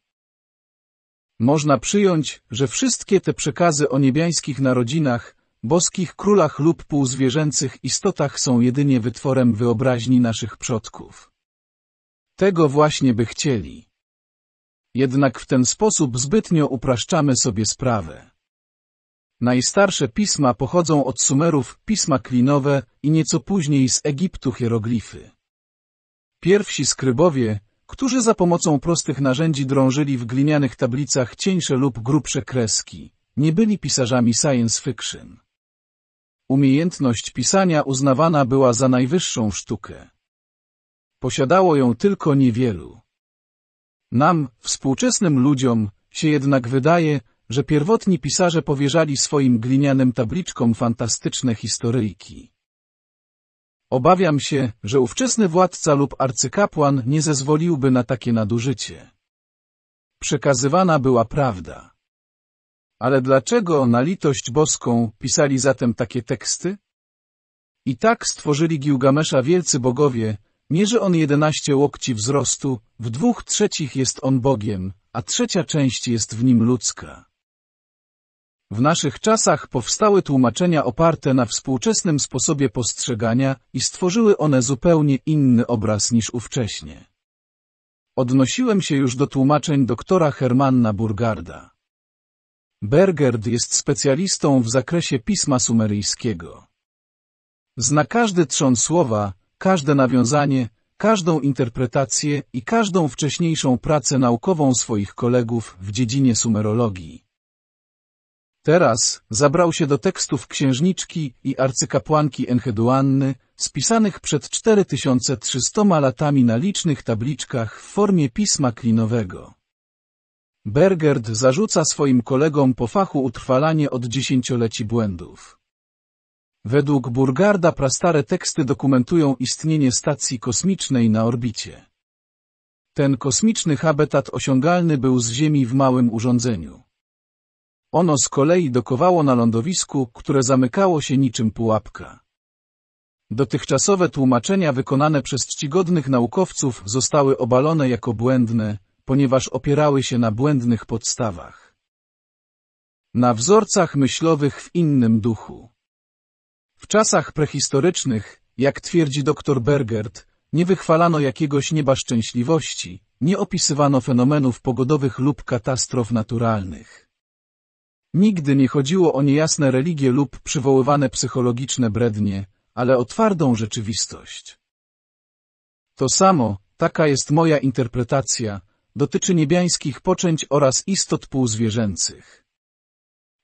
Można przyjąć, że wszystkie te przekazy o niebiańskich narodzinach, boskich królach lub półzwierzęcych istotach są jedynie wytworem wyobraźni naszych przodków. Tego właśnie by chcieli. Jednak w ten sposób zbytnio upraszczamy sobie sprawę. Najstarsze pisma pochodzą od Sumerów, pisma klinowe i nieco później z Egiptu hieroglify. Pierwsi skrybowie, którzy za pomocą prostych narzędzi drążyli w glinianych tablicach cieńsze lub grubsze kreski, nie byli pisarzami science fiction. Umiejętność pisania uznawana była za najwyższą sztukę. Posiadało ją tylko niewielu. Nam, współczesnym ludziom, się jednak wydaje, że pierwotni pisarze powierzali swoim glinianym tabliczkom fantastyczne historyjki. Obawiam się, że ówczesny władca lub arcykapłan nie zezwoliłby na takie nadużycie. Przekazywana była prawda. Ale dlaczego na litość boską pisali zatem takie teksty? I tak stworzyli Gilgamesza wielcy bogowie, mierzy on jedenaście łokci wzrostu, w dwóch trzecich jest on Bogiem, a trzecia część jest w nim ludzka. W naszych czasach powstały tłumaczenia oparte na współczesnym sposobie postrzegania i stworzyły one zupełnie inny obraz niż ówcześnie. Odnosiłem się już do tłumaczeń doktora Hermanna Burgarda. Bergerd jest specjalistą w zakresie pisma sumeryjskiego. Zna każdy trzon słowa, każde nawiązanie, każdą interpretację i każdą wcześniejszą pracę naukową swoich kolegów w dziedzinie sumerologii. Teraz zabrał się do tekstów księżniczki i arcykapłanki Enheduanny, spisanych przed 4300 latami na licznych tabliczkach w formie pisma klinowego. Bergerd zarzuca swoim kolegom po fachu utrwalanie od dziesięcioleci błędów. Według Burgarda prastare teksty dokumentują istnienie stacji kosmicznej na orbicie. Ten kosmiczny habitat osiągalny był z Ziemi w małym urządzeniu. Ono z kolei dokowało na lądowisku, które zamykało się niczym pułapka. Dotychczasowe tłumaczenia wykonane przez czcigodnych naukowców zostały obalone jako błędne, ponieważ opierały się na błędnych podstawach. Na wzorcach myślowych w innym duchu. W czasach prehistorycznych, jak twierdzi dr Bergert, nie wychwalano jakiegoś nieba szczęśliwości, nie opisywano fenomenów pogodowych lub katastrof naturalnych. Nigdy nie chodziło o niejasne religie lub przywoływane psychologiczne brednie, ale o twardą rzeczywistość. To samo, taka jest moja interpretacja, dotyczy niebiańskich poczęć oraz istot półzwierzęcych.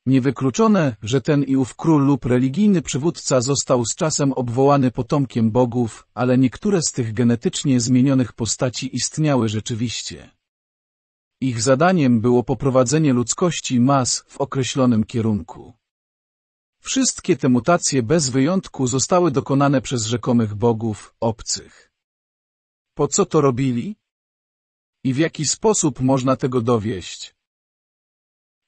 Niewykluczone, że ten i ów król lub religijny przywódca został z czasem obwołany potomkiem bogów, ale niektóre z tych genetycznie zmienionych postaci istniały rzeczywiście. Ich zadaniem było poprowadzenie ludzkości mas w określonym kierunku. Wszystkie te mutacje bez wyjątku zostały dokonane przez rzekomych bogów obcych. Po co to robili? I w jaki sposób można tego dowieść?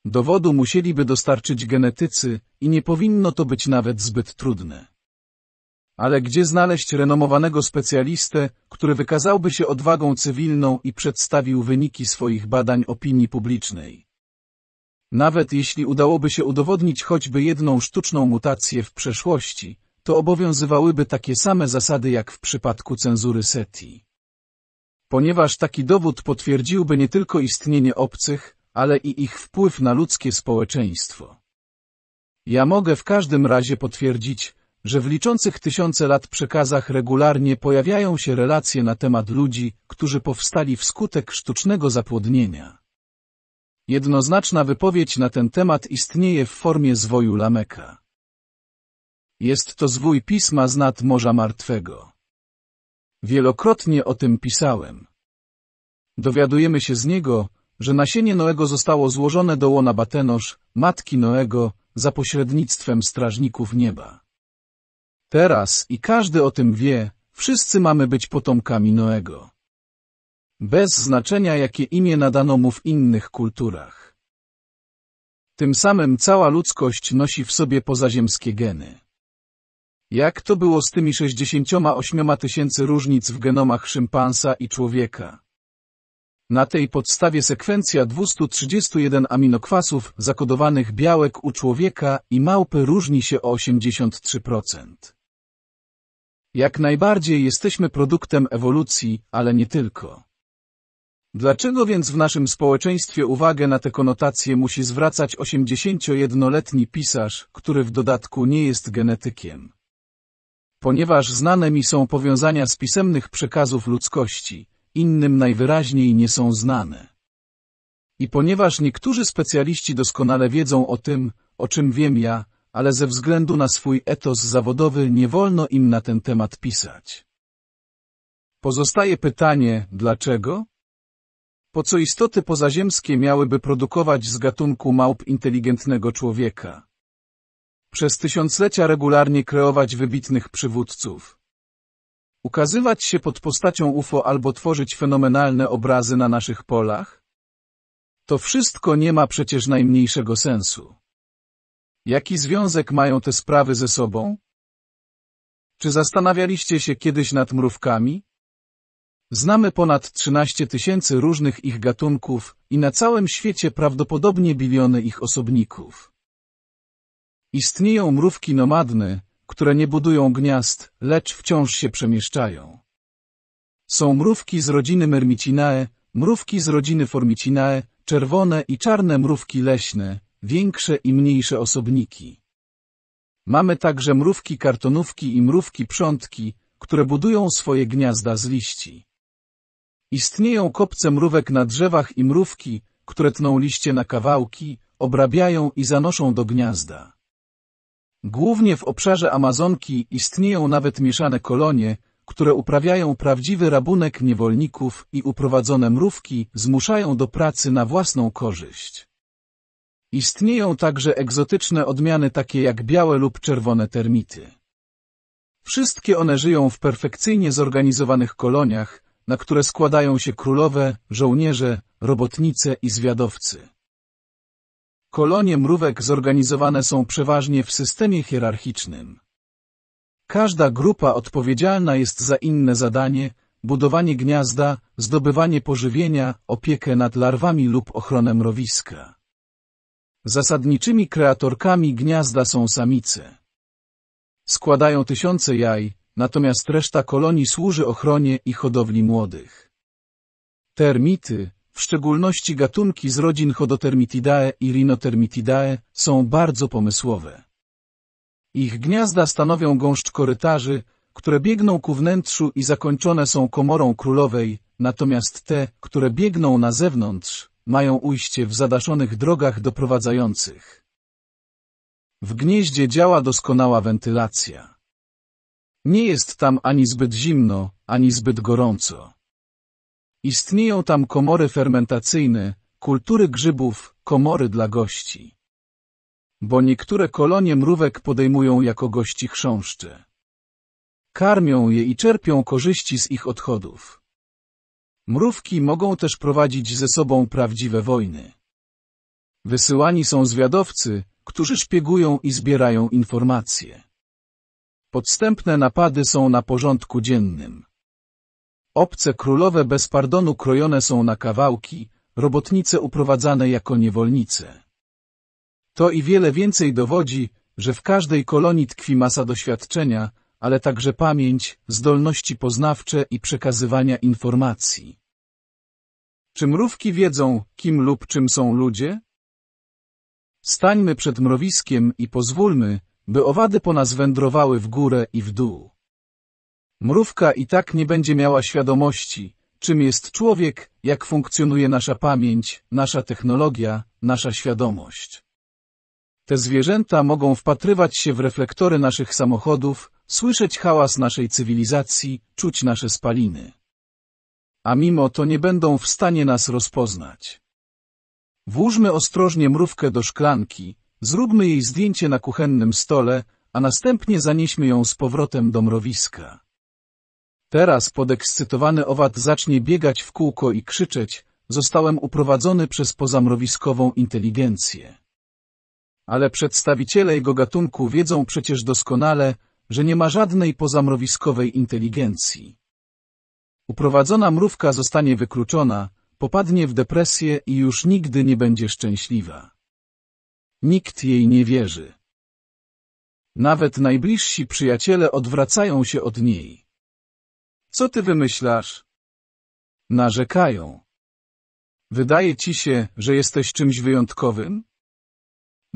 Dowodu musieliby dostarczyć genetycy i nie powinno to być nawet zbyt trudne. Ale gdzie znaleźć renomowanego specjalistę, który wykazałby się odwagą cywilną i przedstawił wyniki swoich badań opinii publicznej? Nawet jeśli udałoby się udowodnić choćby jedną sztuczną mutację w przeszłości, to obowiązywałyby takie same zasady jak w przypadku cenzury SETI. Ponieważ taki dowód potwierdziłby nie tylko istnienie obcych, ale i ich wpływ na ludzkie społeczeństwo. Ja mogę w każdym razie potwierdzić, że w liczących tysiące lat przekazach regularnie pojawiają się relacje na temat ludzi, którzy powstali wskutek sztucznego zapłodnienia. Jednoznaczna wypowiedź na ten temat istnieje w formie zwoju Lameka. Jest to zwój pisma z nad Morza Martwego. Wielokrotnie o tym pisałem. Dowiadujemy się z niego, że nasienie Noego zostało złożone do łona Batenosz, matki Noego, za pośrednictwem strażników nieba. Teraz, i każdy o tym wie, wszyscy mamy być potomkami Noego. Bez znaczenia jakie imię nadano mu w innych kulturach. Tym samym cała ludzkość nosi w sobie pozaziemskie geny. Jak to było z tymi 68 tysięcy różnic w genomach szympansa i człowieka? Na tej podstawie sekwencja 231 aminokwasów zakodowanych białek u człowieka i małpy różni się o 83%. Jak najbardziej jesteśmy produktem ewolucji, ale nie tylko. Dlaczego więc w naszym społeczeństwie uwagę na te konotacje musi zwracać 81-letni pisarz, który w dodatku nie jest genetykiem? Ponieważ znane mi są powiązania z pisemnych przekazów ludzkości, innym najwyraźniej nie są znane. I ponieważ niektórzy specjaliści doskonale wiedzą o tym, o czym wiem ja, ale ze względu na swój etos zawodowy nie wolno im na ten temat pisać. Pozostaje pytanie, dlaczego? Po co istoty pozaziemskie miałyby produkować z gatunku małp inteligentnego człowieka? Przez tysiąclecia regularnie kreować wybitnych przywódców. Ukazywać się pod postacią UFO albo tworzyć fenomenalne obrazy na naszych polach? To wszystko nie ma przecież najmniejszego sensu. Jaki związek mają te sprawy ze sobą? Czy zastanawialiście się kiedyś nad mrówkami? Znamy ponad 13 tysięcy różnych ich gatunków i na całym świecie prawdopodobnie biliony ich osobników. Istnieją mrówki nomadne, które nie budują gniazd, lecz wciąż się przemieszczają. Są mrówki z rodziny Mermicinae, mrówki z rodziny Formicinae, czerwone i czarne mrówki leśne, większe i mniejsze osobniki. Mamy także mrówki kartonówki i mrówki przątki, które budują swoje gniazda z liści. Istnieją kopce mrówek na drzewach i mrówki, które tną liście na kawałki, obrabiają i zanoszą do gniazda. Głównie w obszarze Amazonki istnieją nawet mieszane kolonie, które uprawiają prawdziwy rabunek niewolników i uprowadzone mrówki zmuszają do pracy na własną korzyść. Istnieją także egzotyczne odmiany takie jak białe lub czerwone termity. Wszystkie one żyją w perfekcyjnie zorganizowanych koloniach, na które składają się królowe, żołnierze, robotnice i zwiadowcy. Kolonie mrówek zorganizowane są przeważnie w systemie hierarchicznym. Każda grupa odpowiedzialna jest za inne zadanie, budowanie gniazda, zdobywanie pożywienia, opiekę nad larwami lub ochronę mrowiska. Zasadniczymi kreatorkami gniazda są samice. Składają tysiące jaj, natomiast reszta kolonii służy ochronie i hodowli młodych. Termity, w szczególności gatunki z rodzin Chodotermitidae i Rhinotermitidae, są bardzo pomysłowe. Ich gniazda stanowią gąszcz korytarzy, które biegną ku wnętrzu i zakończone są komorą królowej, natomiast te, które biegną na zewnątrz, mają ujście w zadaszonych drogach doprowadzających. W gnieździe działa doskonała wentylacja. Nie jest tam ani zbyt zimno, ani zbyt gorąco. Istnieją tam komory fermentacyjne, kultury grzybów, komory dla gości. Bo niektóre kolonie mrówek podejmują jako gości chrząszcze. Karmią je i czerpią korzyści z ich odchodów. Mrówki mogą też prowadzić ze sobą prawdziwe wojny. Wysyłani są zwiadowcy, którzy szpiegują i zbierają informacje. Podstępne napady są na porządku dziennym. Obce królowe bez pardonu krojone są na kawałki, robotnice uprowadzane jako niewolnice. To i wiele więcej dowodzi, że w każdej kolonii tkwi masa doświadczenia, ale także pamięć, zdolności poznawcze i przekazywania informacji. Czy mrówki wiedzą, kim lub czym są ludzie? Stańmy przed mrowiskiem i pozwólmy, by owady po nas wędrowały w górę i w dół. Mrówka i tak nie będzie miała świadomości, czym jest człowiek, jak funkcjonuje nasza pamięć, nasza technologia, nasza świadomość. Te zwierzęta mogą wpatrywać się w reflektory naszych samochodów, Słyszeć hałas naszej cywilizacji, czuć nasze spaliny. A mimo to nie będą w stanie nas rozpoznać. Włóżmy ostrożnie mrówkę do szklanki, zróbmy jej zdjęcie na kuchennym stole, a następnie zanieśmy ją z powrotem do mrowiska. Teraz podekscytowany owad zacznie biegać w kółko i krzyczeć, zostałem uprowadzony przez pozamrowiskową inteligencję. Ale przedstawiciele jego gatunku wiedzą przecież doskonale, że nie ma żadnej pozamrowiskowej inteligencji. Uprowadzona mrówka zostanie wykluczona, popadnie w depresję i już nigdy nie będzie szczęśliwa. Nikt jej nie wierzy. Nawet najbliżsi przyjaciele odwracają się od niej. Co ty wymyślasz? Narzekają. Wydaje ci się, że jesteś czymś wyjątkowym?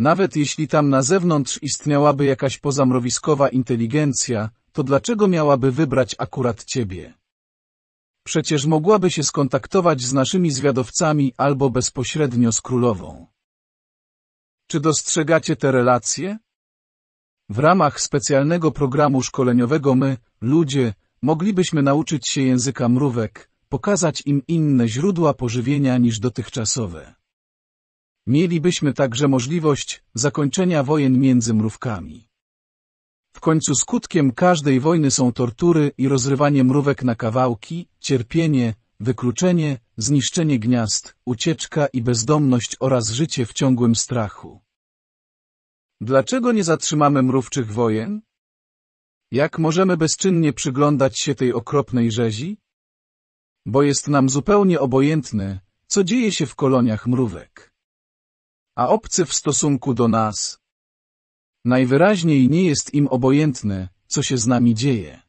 Nawet jeśli tam na zewnątrz istniałaby jakaś pozamrowiskowa inteligencja, to dlaczego miałaby wybrać akurat ciebie? Przecież mogłaby się skontaktować z naszymi zwiadowcami albo bezpośrednio z królową. Czy dostrzegacie te relacje? W ramach specjalnego programu szkoleniowego my, ludzie, moglibyśmy nauczyć się języka mrówek, pokazać im inne źródła pożywienia niż dotychczasowe. Mielibyśmy także możliwość zakończenia wojen między mrówkami. W końcu skutkiem każdej wojny są tortury i rozrywanie mrówek na kawałki, cierpienie, wykluczenie, zniszczenie gniazd, ucieczka i bezdomność oraz życie w ciągłym strachu. Dlaczego nie zatrzymamy mrówczych wojen? Jak możemy bezczynnie przyglądać się tej okropnej rzezi? Bo jest nam zupełnie obojętne, co dzieje się w koloniach mrówek a obcy w stosunku do nas. Najwyraźniej nie jest im obojętne, co się z nami dzieje.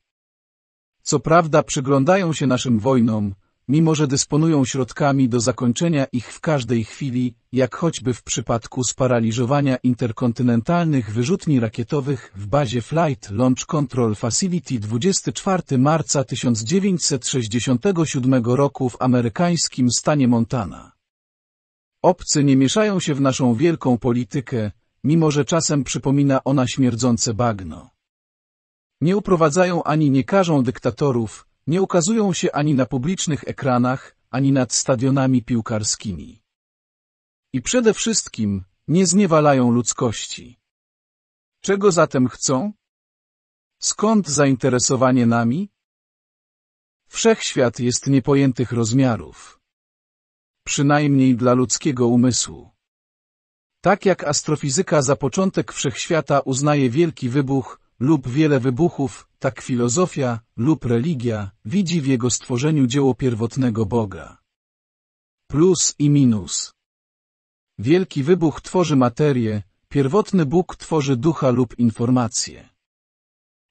Co prawda przyglądają się naszym wojnom, mimo że dysponują środkami do zakończenia ich w każdej chwili, jak choćby w przypadku sparaliżowania interkontynentalnych wyrzutni rakietowych w bazie Flight Launch Control Facility 24 marca 1967 roku w amerykańskim stanie Montana. Obcy nie mieszają się w naszą wielką politykę, mimo że czasem przypomina ona śmierdzące bagno. Nie uprowadzają ani nie karzą dyktatorów, nie ukazują się ani na publicznych ekranach, ani nad stadionami piłkarskimi. I przede wszystkim nie zniewalają ludzkości. Czego zatem chcą? Skąd zainteresowanie nami? Wszechświat jest niepojętych rozmiarów przynajmniej dla ludzkiego umysłu. Tak jak astrofizyka za początek wszechświata uznaje wielki wybuch lub wiele wybuchów, tak filozofia lub religia widzi w jego stworzeniu dzieło pierwotnego Boga. Plus i minus. Wielki wybuch tworzy materię, pierwotny Bóg tworzy ducha lub informację.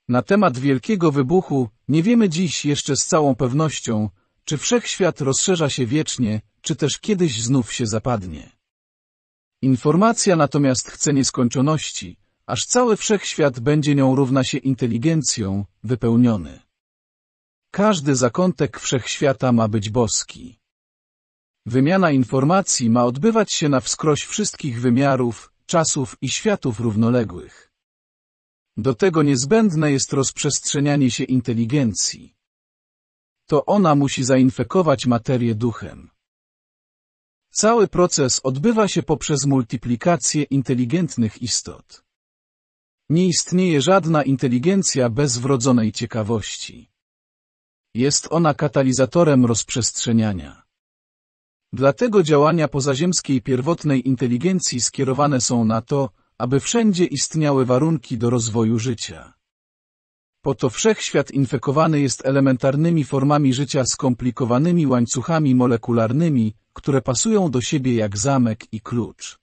Na temat wielkiego wybuchu nie wiemy dziś jeszcze z całą pewnością, czy wszechświat rozszerza się wiecznie, czy też kiedyś znów się zapadnie. Informacja natomiast chce nieskończoności, aż cały wszechświat będzie nią równa się inteligencją, wypełniony. Każdy zakątek wszechświata ma być boski. Wymiana informacji ma odbywać się na wskroś wszystkich wymiarów, czasów i światów równoległych. Do tego niezbędne jest rozprzestrzenianie się inteligencji. To ona musi zainfekować materię duchem. Cały proces odbywa się poprzez multiplikację inteligentnych istot. Nie istnieje żadna inteligencja bez wrodzonej ciekawości. Jest ona katalizatorem rozprzestrzeniania. Dlatego działania pozaziemskiej pierwotnej inteligencji skierowane są na to, aby wszędzie istniały warunki do rozwoju życia. Po to wszechświat infekowany jest elementarnymi formami życia skomplikowanymi łańcuchami molekularnymi, które pasują do siebie jak zamek i klucz.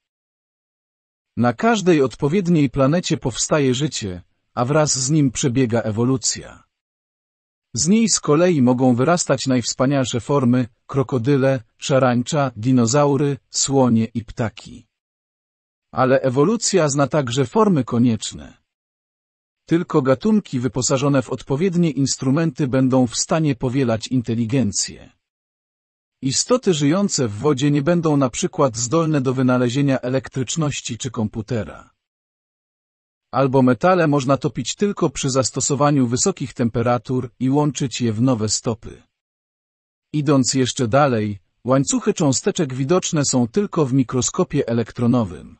Na każdej odpowiedniej planecie powstaje życie, a wraz z nim przebiega ewolucja. Z niej z kolei mogą wyrastać najwspanialsze formy, krokodyle, szarańcza, dinozaury, słonie i ptaki. Ale ewolucja zna także formy konieczne. Tylko gatunki wyposażone w odpowiednie instrumenty będą w stanie powielać inteligencję. Istoty żyjące w wodzie nie będą na przykład zdolne do wynalezienia elektryczności czy komputera. Albo metale można topić tylko przy zastosowaniu wysokich temperatur i łączyć je w nowe stopy. Idąc jeszcze dalej, łańcuchy cząsteczek widoczne są tylko w mikroskopie elektronowym.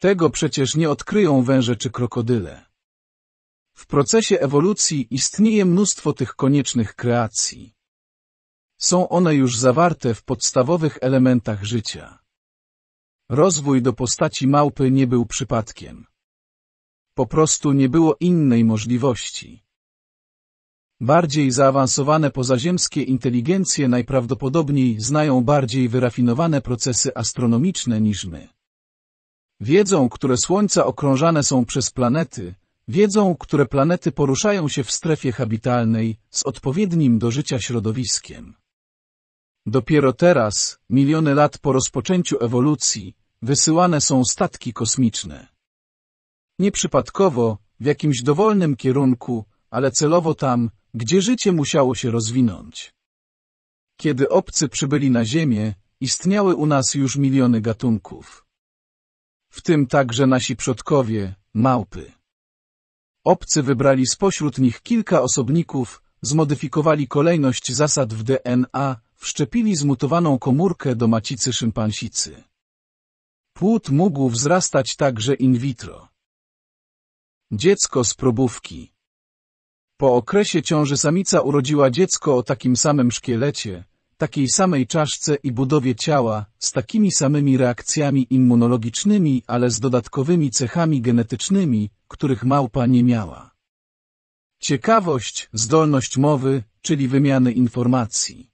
Tego przecież nie odkryją węże czy krokodyle. W procesie ewolucji istnieje mnóstwo tych koniecznych kreacji. Są one już zawarte w podstawowych elementach życia. Rozwój do postaci małpy nie był przypadkiem. Po prostu nie było innej możliwości. Bardziej zaawansowane pozaziemskie inteligencje najprawdopodobniej znają bardziej wyrafinowane procesy astronomiczne niż my. Wiedzą, które słońca okrążane są przez planety, wiedzą, które planety poruszają się w strefie habitalnej z odpowiednim do życia środowiskiem. Dopiero teraz, miliony lat po rozpoczęciu ewolucji, wysyłane są statki kosmiczne. Nieprzypadkowo, w jakimś dowolnym kierunku, ale celowo tam, gdzie życie musiało się rozwinąć. Kiedy obcy przybyli na Ziemię, istniały u nas już miliony gatunków. W tym także nasi przodkowie, małpy. Obcy wybrali spośród nich kilka osobników, zmodyfikowali kolejność zasad w DNA, wszczepili zmutowaną komórkę do macicy szympansicy. Płód mógł wzrastać także in vitro. Dziecko z probówki Po okresie ciąży samica urodziła dziecko o takim samym szkielecie, takiej samej czaszce i budowie ciała, z takimi samymi reakcjami immunologicznymi, ale z dodatkowymi cechami genetycznymi, których małpa nie miała. Ciekawość, zdolność mowy, czyli wymiany informacji.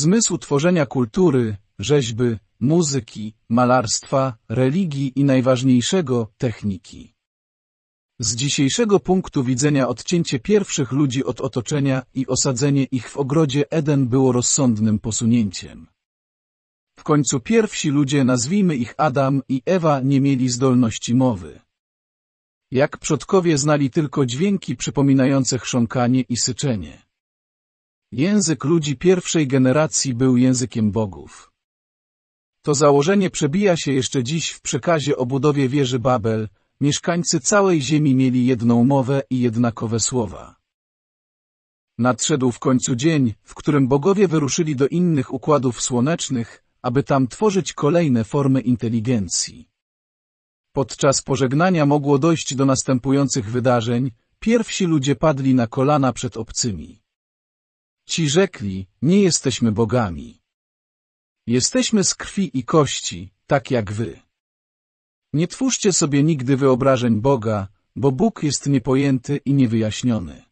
Zmysł tworzenia kultury, rzeźby, muzyki, malarstwa, religii i najważniejszego, techniki. Z dzisiejszego punktu widzenia odcięcie pierwszych ludzi od otoczenia i osadzenie ich w ogrodzie Eden było rozsądnym posunięciem. W końcu pierwsi ludzie, nazwijmy ich Adam i Ewa, nie mieli zdolności mowy. Jak przodkowie znali tylko dźwięki przypominające chrząkanie i syczenie. Język ludzi pierwszej generacji był językiem bogów. To założenie przebija się jeszcze dziś w przekazie o budowie wieży Babel, mieszkańcy całej ziemi mieli jedną mowę i jednakowe słowa. Nadszedł w końcu dzień, w którym bogowie wyruszyli do innych układów słonecznych, aby tam tworzyć kolejne formy inteligencji. Podczas pożegnania mogło dojść do następujących wydarzeń, pierwsi ludzie padli na kolana przed obcymi. Ci rzekli, nie jesteśmy bogami. Jesteśmy z krwi i kości, tak jak wy. Nie twórzcie sobie nigdy wyobrażeń Boga, bo Bóg jest niepojęty i niewyjaśniony.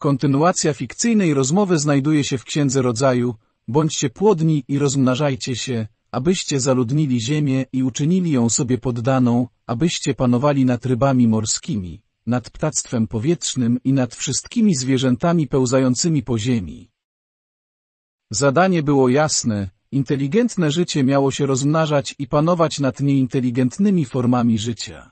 Kontynuacja fikcyjnej rozmowy znajduje się w Księdze Rodzaju, bądźcie płodni i rozmnażajcie się, abyście zaludnili ziemię i uczynili ją sobie poddaną, abyście panowali nad rybami morskimi, nad ptactwem powietrznym i nad wszystkimi zwierzętami pełzającymi po ziemi. Zadanie było jasne, inteligentne życie miało się rozmnażać i panować nad nieinteligentnymi formami życia.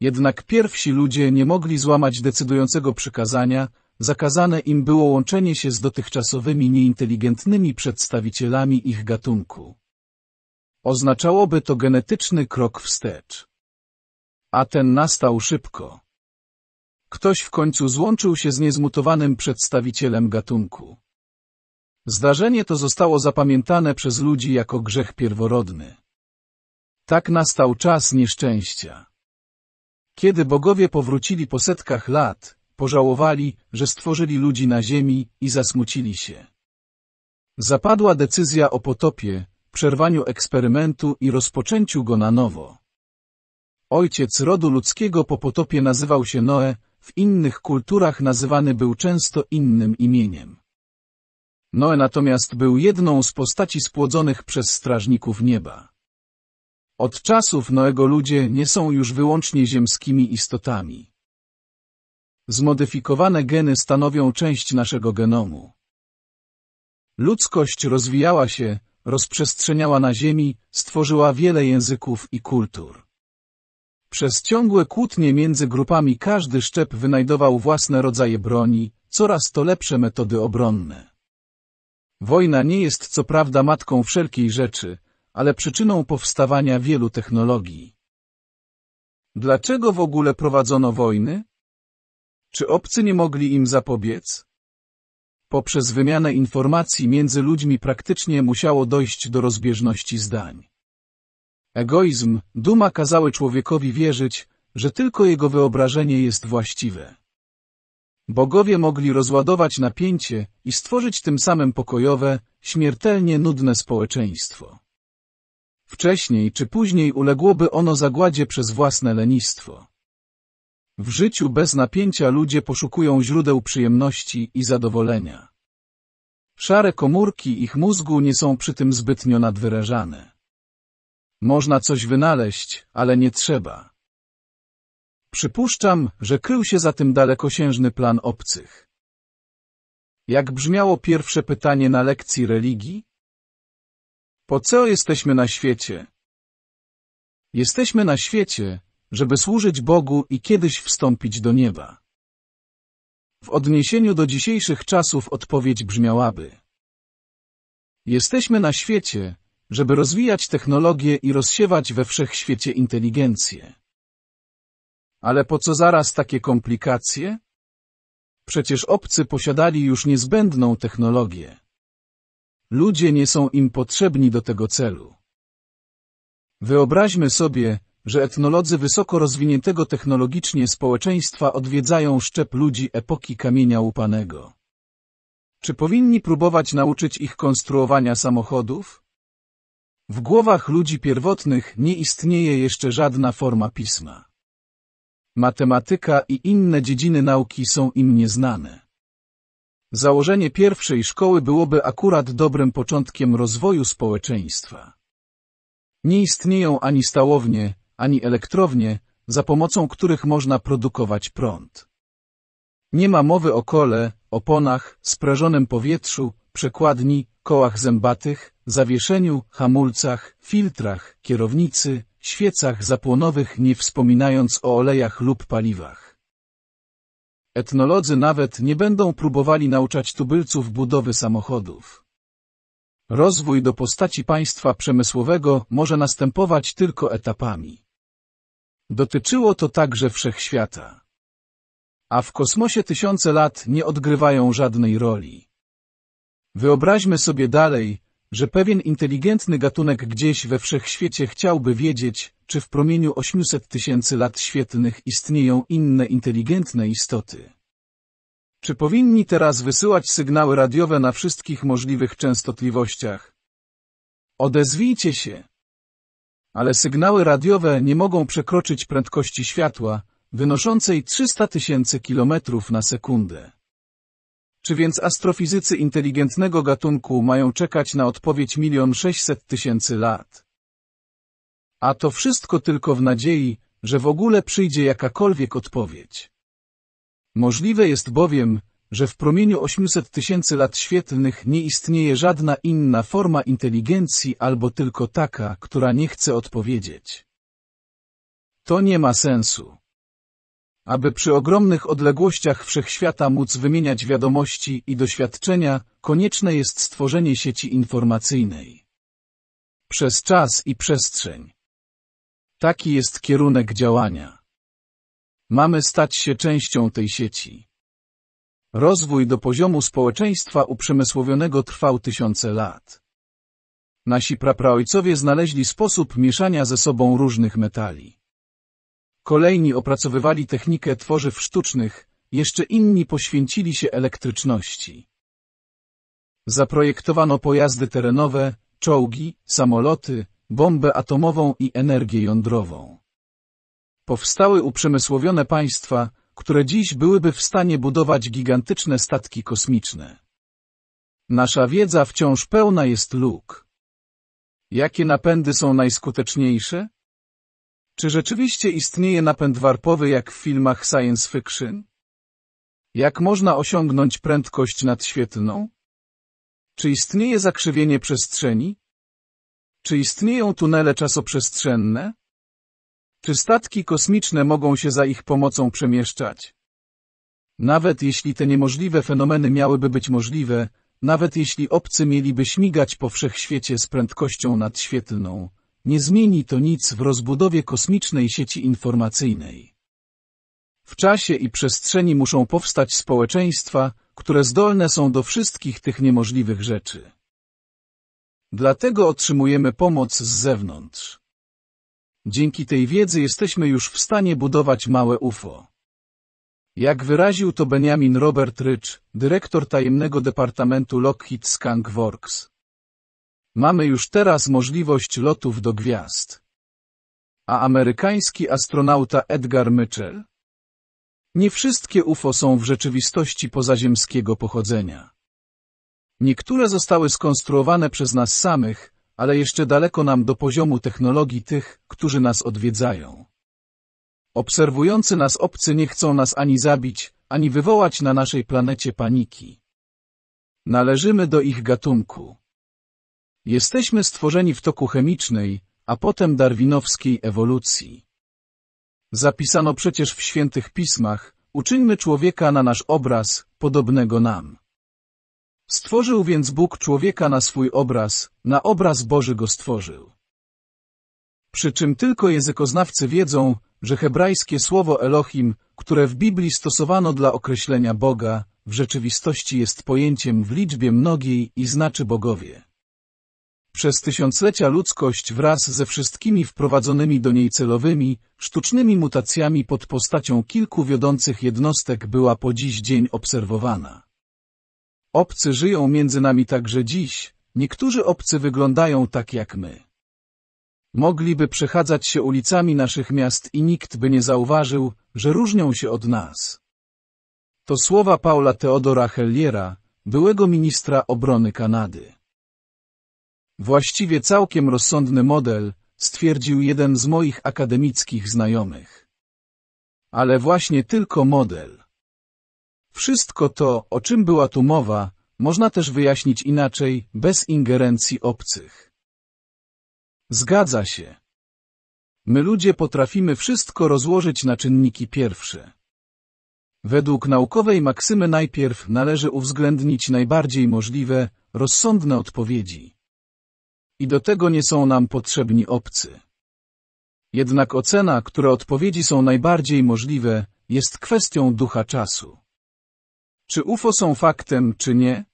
Jednak pierwsi ludzie nie mogli złamać decydującego przykazania, zakazane im było łączenie się z dotychczasowymi nieinteligentnymi przedstawicielami ich gatunku. Oznaczałoby to genetyczny krok wstecz. A ten nastał szybko. Ktoś w końcu złączył się z niezmutowanym przedstawicielem gatunku. Zdarzenie to zostało zapamiętane przez ludzi jako grzech pierworodny. Tak nastał czas nieszczęścia. Kiedy bogowie powrócili po setkach lat, Pożałowali, że stworzyli ludzi na ziemi i zasmucili się. Zapadła decyzja o potopie, przerwaniu eksperymentu i rozpoczęciu go na nowo. Ojciec rodu ludzkiego po potopie nazywał się Noe, w innych kulturach nazywany był często innym imieniem. Noe natomiast był jedną z postaci spłodzonych przez strażników nieba. Od czasów Noego ludzie nie są już wyłącznie ziemskimi istotami. Zmodyfikowane geny stanowią część naszego genomu. Ludzkość rozwijała się, rozprzestrzeniała na Ziemi, stworzyła wiele języków i kultur. Przez ciągłe kłótnie między grupami każdy szczep wynajdował własne rodzaje broni, coraz to lepsze metody obronne. Wojna nie jest co prawda matką wszelkiej rzeczy, ale przyczyną powstawania wielu technologii. Dlaczego w ogóle prowadzono wojny? Czy obcy nie mogli im zapobiec? Poprzez wymianę informacji między ludźmi praktycznie musiało dojść do rozbieżności zdań. Egoizm, duma kazały człowiekowi wierzyć, że tylko jego wyobrażenie jest właściwe. Bogowie mogli rozładować napięcie i stworzyć tym samym pokojowe, śmiertelnie nudne społeczeństwo. Wcześniej czy później uległoby ono zagładzie przez własne lenistwo. W życiu bez napięcia ludzie poszukują źródeł przyjemności i zadowolenia. Szare komórki ich mózgu nie są przy tym zbytnio nadwyrażane. Można coś wynaleźć, ale nie trzeba. Przypuszczam, że krył się za tym dalekosiężny plan obcych. Jak brzmiało pierwsze pytanie na lekcji religii? Po co jesteśmy na świecie? Jesteśmy na świecie, żeby służyć Bogu i kiedyś wstąpić do nieba. W odniesieniu do dzisiejszych czasów odpowiedź brzmiałaby Jesteśmy na świecie, żeby rozwijać technologię i rozsiewać we wszechświecie inteligencję. Ale po co zaraz takie komplikacje? Przecież obcy posiadali już niezbędną technologię. Ludzie nie są im potrzebni do tego celu. Wyobraźmy sobie, że etnolodzy wysoko rozwiniętego technologicznie społeczeństwa odwiedzają szczep ludzi epoki kamienia łupanego. Czy powinni próbować nauczyć ich konstruowania samochodów? W głowach ludzi pierwotnych nie istnieje jeszcze żadna forma pisma. Matematyka i inne dziedziny nauki są im nieznane. Założenie pierwszej szkoły byłoby akurat dobrym początkiem rozwoju społeczeństwa. Nie istnieją ani stałownie, ani elektrownie, za pomocą których można produkować prąd. Nie ma mowy o kole, oponach, sprężonym powietrzu, przekładni, kołach zębatych, zawieszeniu, hamulcach, filtrach, kierownicy, świecach zapłonowych nie wspominając o olejach lub paliwach. Etnolodzy nawet nie będą próbowali nauczać tubylców budowy samochodów. Rozwój do postaci państwa przemysłowego może następować tylko etapami. Dotyczyło to także wszechświata. A w kosmosie tysiące lat nie odgrywają żadnej roli. Wyobraźmy sobie dalej, że pewien inteligentny gatunek gdzieś we wszechświecie chciałby wiedzieć, czy w promieniu 800 tysięcy lat świetlnych istnieją inne inteligentne istoty. Czy powinni teraz wysyłać sygnały radiowe na wszystkich możliwych częstotliwościach? Odezwijcie się ale sygnały radiowe nie mogą przekroczyć prędkości światła, wynoszącej 300 tysięcy kilometrów na sekundę. Czy więc astrofizycy inteligentnego gatunku mają czekać na odpowiedź milion sześćset tysięcy lat? A to wszystko tylko w nadziei, że w ogóle przyjdzie jakakolwiek odpowiedź. Możliwe jest bowiem, że w promieniu 800 tysięcy lat świetlnych nie istnieje żadna inna forma inteligencji albo tylko taka, która nie chce odpowiedzieć. To nie ma sensu. Aby przy ogromnych odległościach wszechświata móc wymieniać wiadomości i doświadczenia, konieczne jest stworzenie sieci informacyjnej. Przez czas i przestrzeń. Taki jest kierunek działania. Mamy stać się częścią tej sieci. Rozwój do poziomu społeczeństwa uprzemysłowionego trwał tysiące lat. Nasi prapraojcowie znaleźli sposób mieszania ze sobą różnych metali. Kolejni opracowywali technikę tworzyw sztucznych, jeszcze inni poświęcili się elektryczności. Zaprojektowano pojazdy terenowe, czołgi, samoloty, bombę atomową i energię jądrową. Powstały uprzemysłowione państwa, które dziś byłyby w stanie budować gigantyczne statki kosmiczne. Nasza wiedza wciąż pełna jest luk. Jakie napędy są najskuteczniejsze? Czy rzeczywiście istnieje napęd warpowy jak w filmach science fiction? Jak można osiągnąć prędkość nadświetlną? Czy istnieje zakrzywienie przestrzeni? Czy istnieją tunele czasoprzestrzenne? Czy statki kosmiczne mogą się za ich pomocą przemieszczać? Nawet jeśli te niemożliwe fenomeny miałyby być możliwe, nawet jeśli obcy mieliby śmigać po wszechświecie z prędkością nadświetlną, nie zmieni to nic w rozbudowie kosmicznej sieci informacyjnej. W czasie i przestrzeni muszą powstać społeczeństwa, które zdolne są do wszystkich tych niemożliwych rzeczy. Dlatego otrzymujemy pomoc z zewnątrz. Dzięki tej wiedzy jesteśmy już w stanie budować małe UFO. Jak wyraził to Benjamin Robert Rycz, dyrektor tajemnego departamentu Lockheed Skunk Works. Mamy już teraz możliwość lotów do gwiazd. A amerykański astronauta Edgar Mitchell. Nie wszystkie UFO są w rzeczywistości pozaziemskiego pochodzenia. Niektóre zostały skonstruowane przez nas samych, ale jeszcze daleko nam do poziomu technologii tych, którzy nas odwiedzają. Obserwujący nas obcy nie chcą nas ani zabić, ani wywołać na naszej planecie paniki. Należymy do ich gatunku. Jesteśmy stworzeni w toku chemicznej, a potem darwinowskiej ewolucji. Zapisano przecież w świętych pismach, uczyńmy człowieka na nasz obraz, podobnego nam. Stworzył więc Bóg człowieka na swój obraz, na obraz Boży go stworzył. Przy czym tylko językoznawcy wiedzą, że hebrajskie słowo Elohim, które w Biblii stosowano dla określenia Boga, w rzeczywistości jest pojęciem w liczbie mnogiej i znaczy bogowie. Przez tysiąclecia ludzkość wraz ze wszystkimi wprowadzonymi do niej celowymi, sztucznymi mutacjami pod postacią kilku wiodących jednostek była po dziś dzień obserwowana. Obcy żyją między nami także dziś, niektórzy obcy wyglądają tak jak my. Mogliby przechadzać się ulicami naszych miast i nikt by nie zauważył, że różnią się od nas. To słowa Paula Teodora Helliera, byłego ministra obrony Kanady. Właściwie całkiem rozsądny model, stwierdził jeden z moich akademickich znajomych. Ale właśnie tylko model. Wszystko to, o czym była tu mowa, można też wyjaśnić inaczej, bez ingerencji obcych. Zgadza się. My ludzie potrafimy wszystko rozłożyć na czynniki pierwsze. Według naukowej maksymy najpierw należy uwzględnić najbardziej możliwe, rozsądne odpowiedzi. I do tego nie są nam potrzebni obcy. Jednak ocena, które odpowiedzi są najbardziej możliwe, jest kwestią ducha czasu. Czy UFO są faktem, czy nie?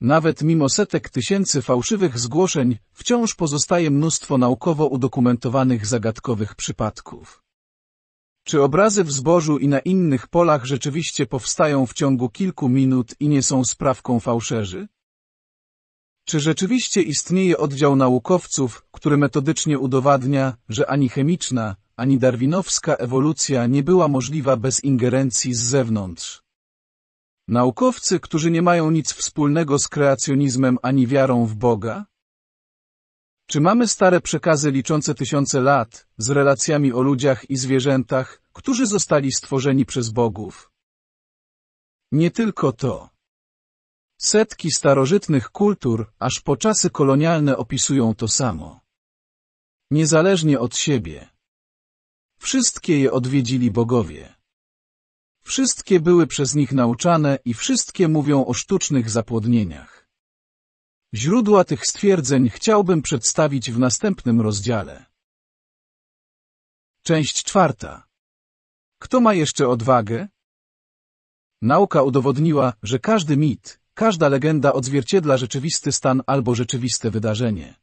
Nawet mimo setek tysięcy fałszywych zgłoszeń, wciąż pozostaje mnóstwo naukowo udokumentowanych zagadkowych przypadków. Czy obrazy w zbożu i na innych polach rzeczywiście powstają w ciągu kilku minut i nie są sprawką fałszerzy? Czy rzeczywiście istnieje oddział naukowców, który metodycznie udowadnia, że ani chemiczna, ani darwinowska ewolucja nie była możliwa bez ingerencji z zewnątrz? Naukowcy, którzy nie mają nic wspólnego z kreacjonizmem ani wiarą w Boga? Czy mamy stare przekazy liczące tysiące lat, z relacjami o ludziach i zwierzętach, którzy zostali stworzeni przez bogów? Nie tylko to. Setki starożytnych kultur, aż po czasy kolonialne opisują to samo. Niezależnie od siebie. Wszystkie je odwiedzili bogowie. Wszystkie były przez nich nauczane i wszystkie mówią o sztucznych zapłodnieniach. Źródła tych stwierdzeń chciałbym przedstawić w następnym rozdziale. Część czwarta. Kto ma jeszcze odwagę? Nauka udowodniła, że każdy mit, każda legenda odzwierciedla rzeczywisty stan albo rzeczywiste wydarzenie.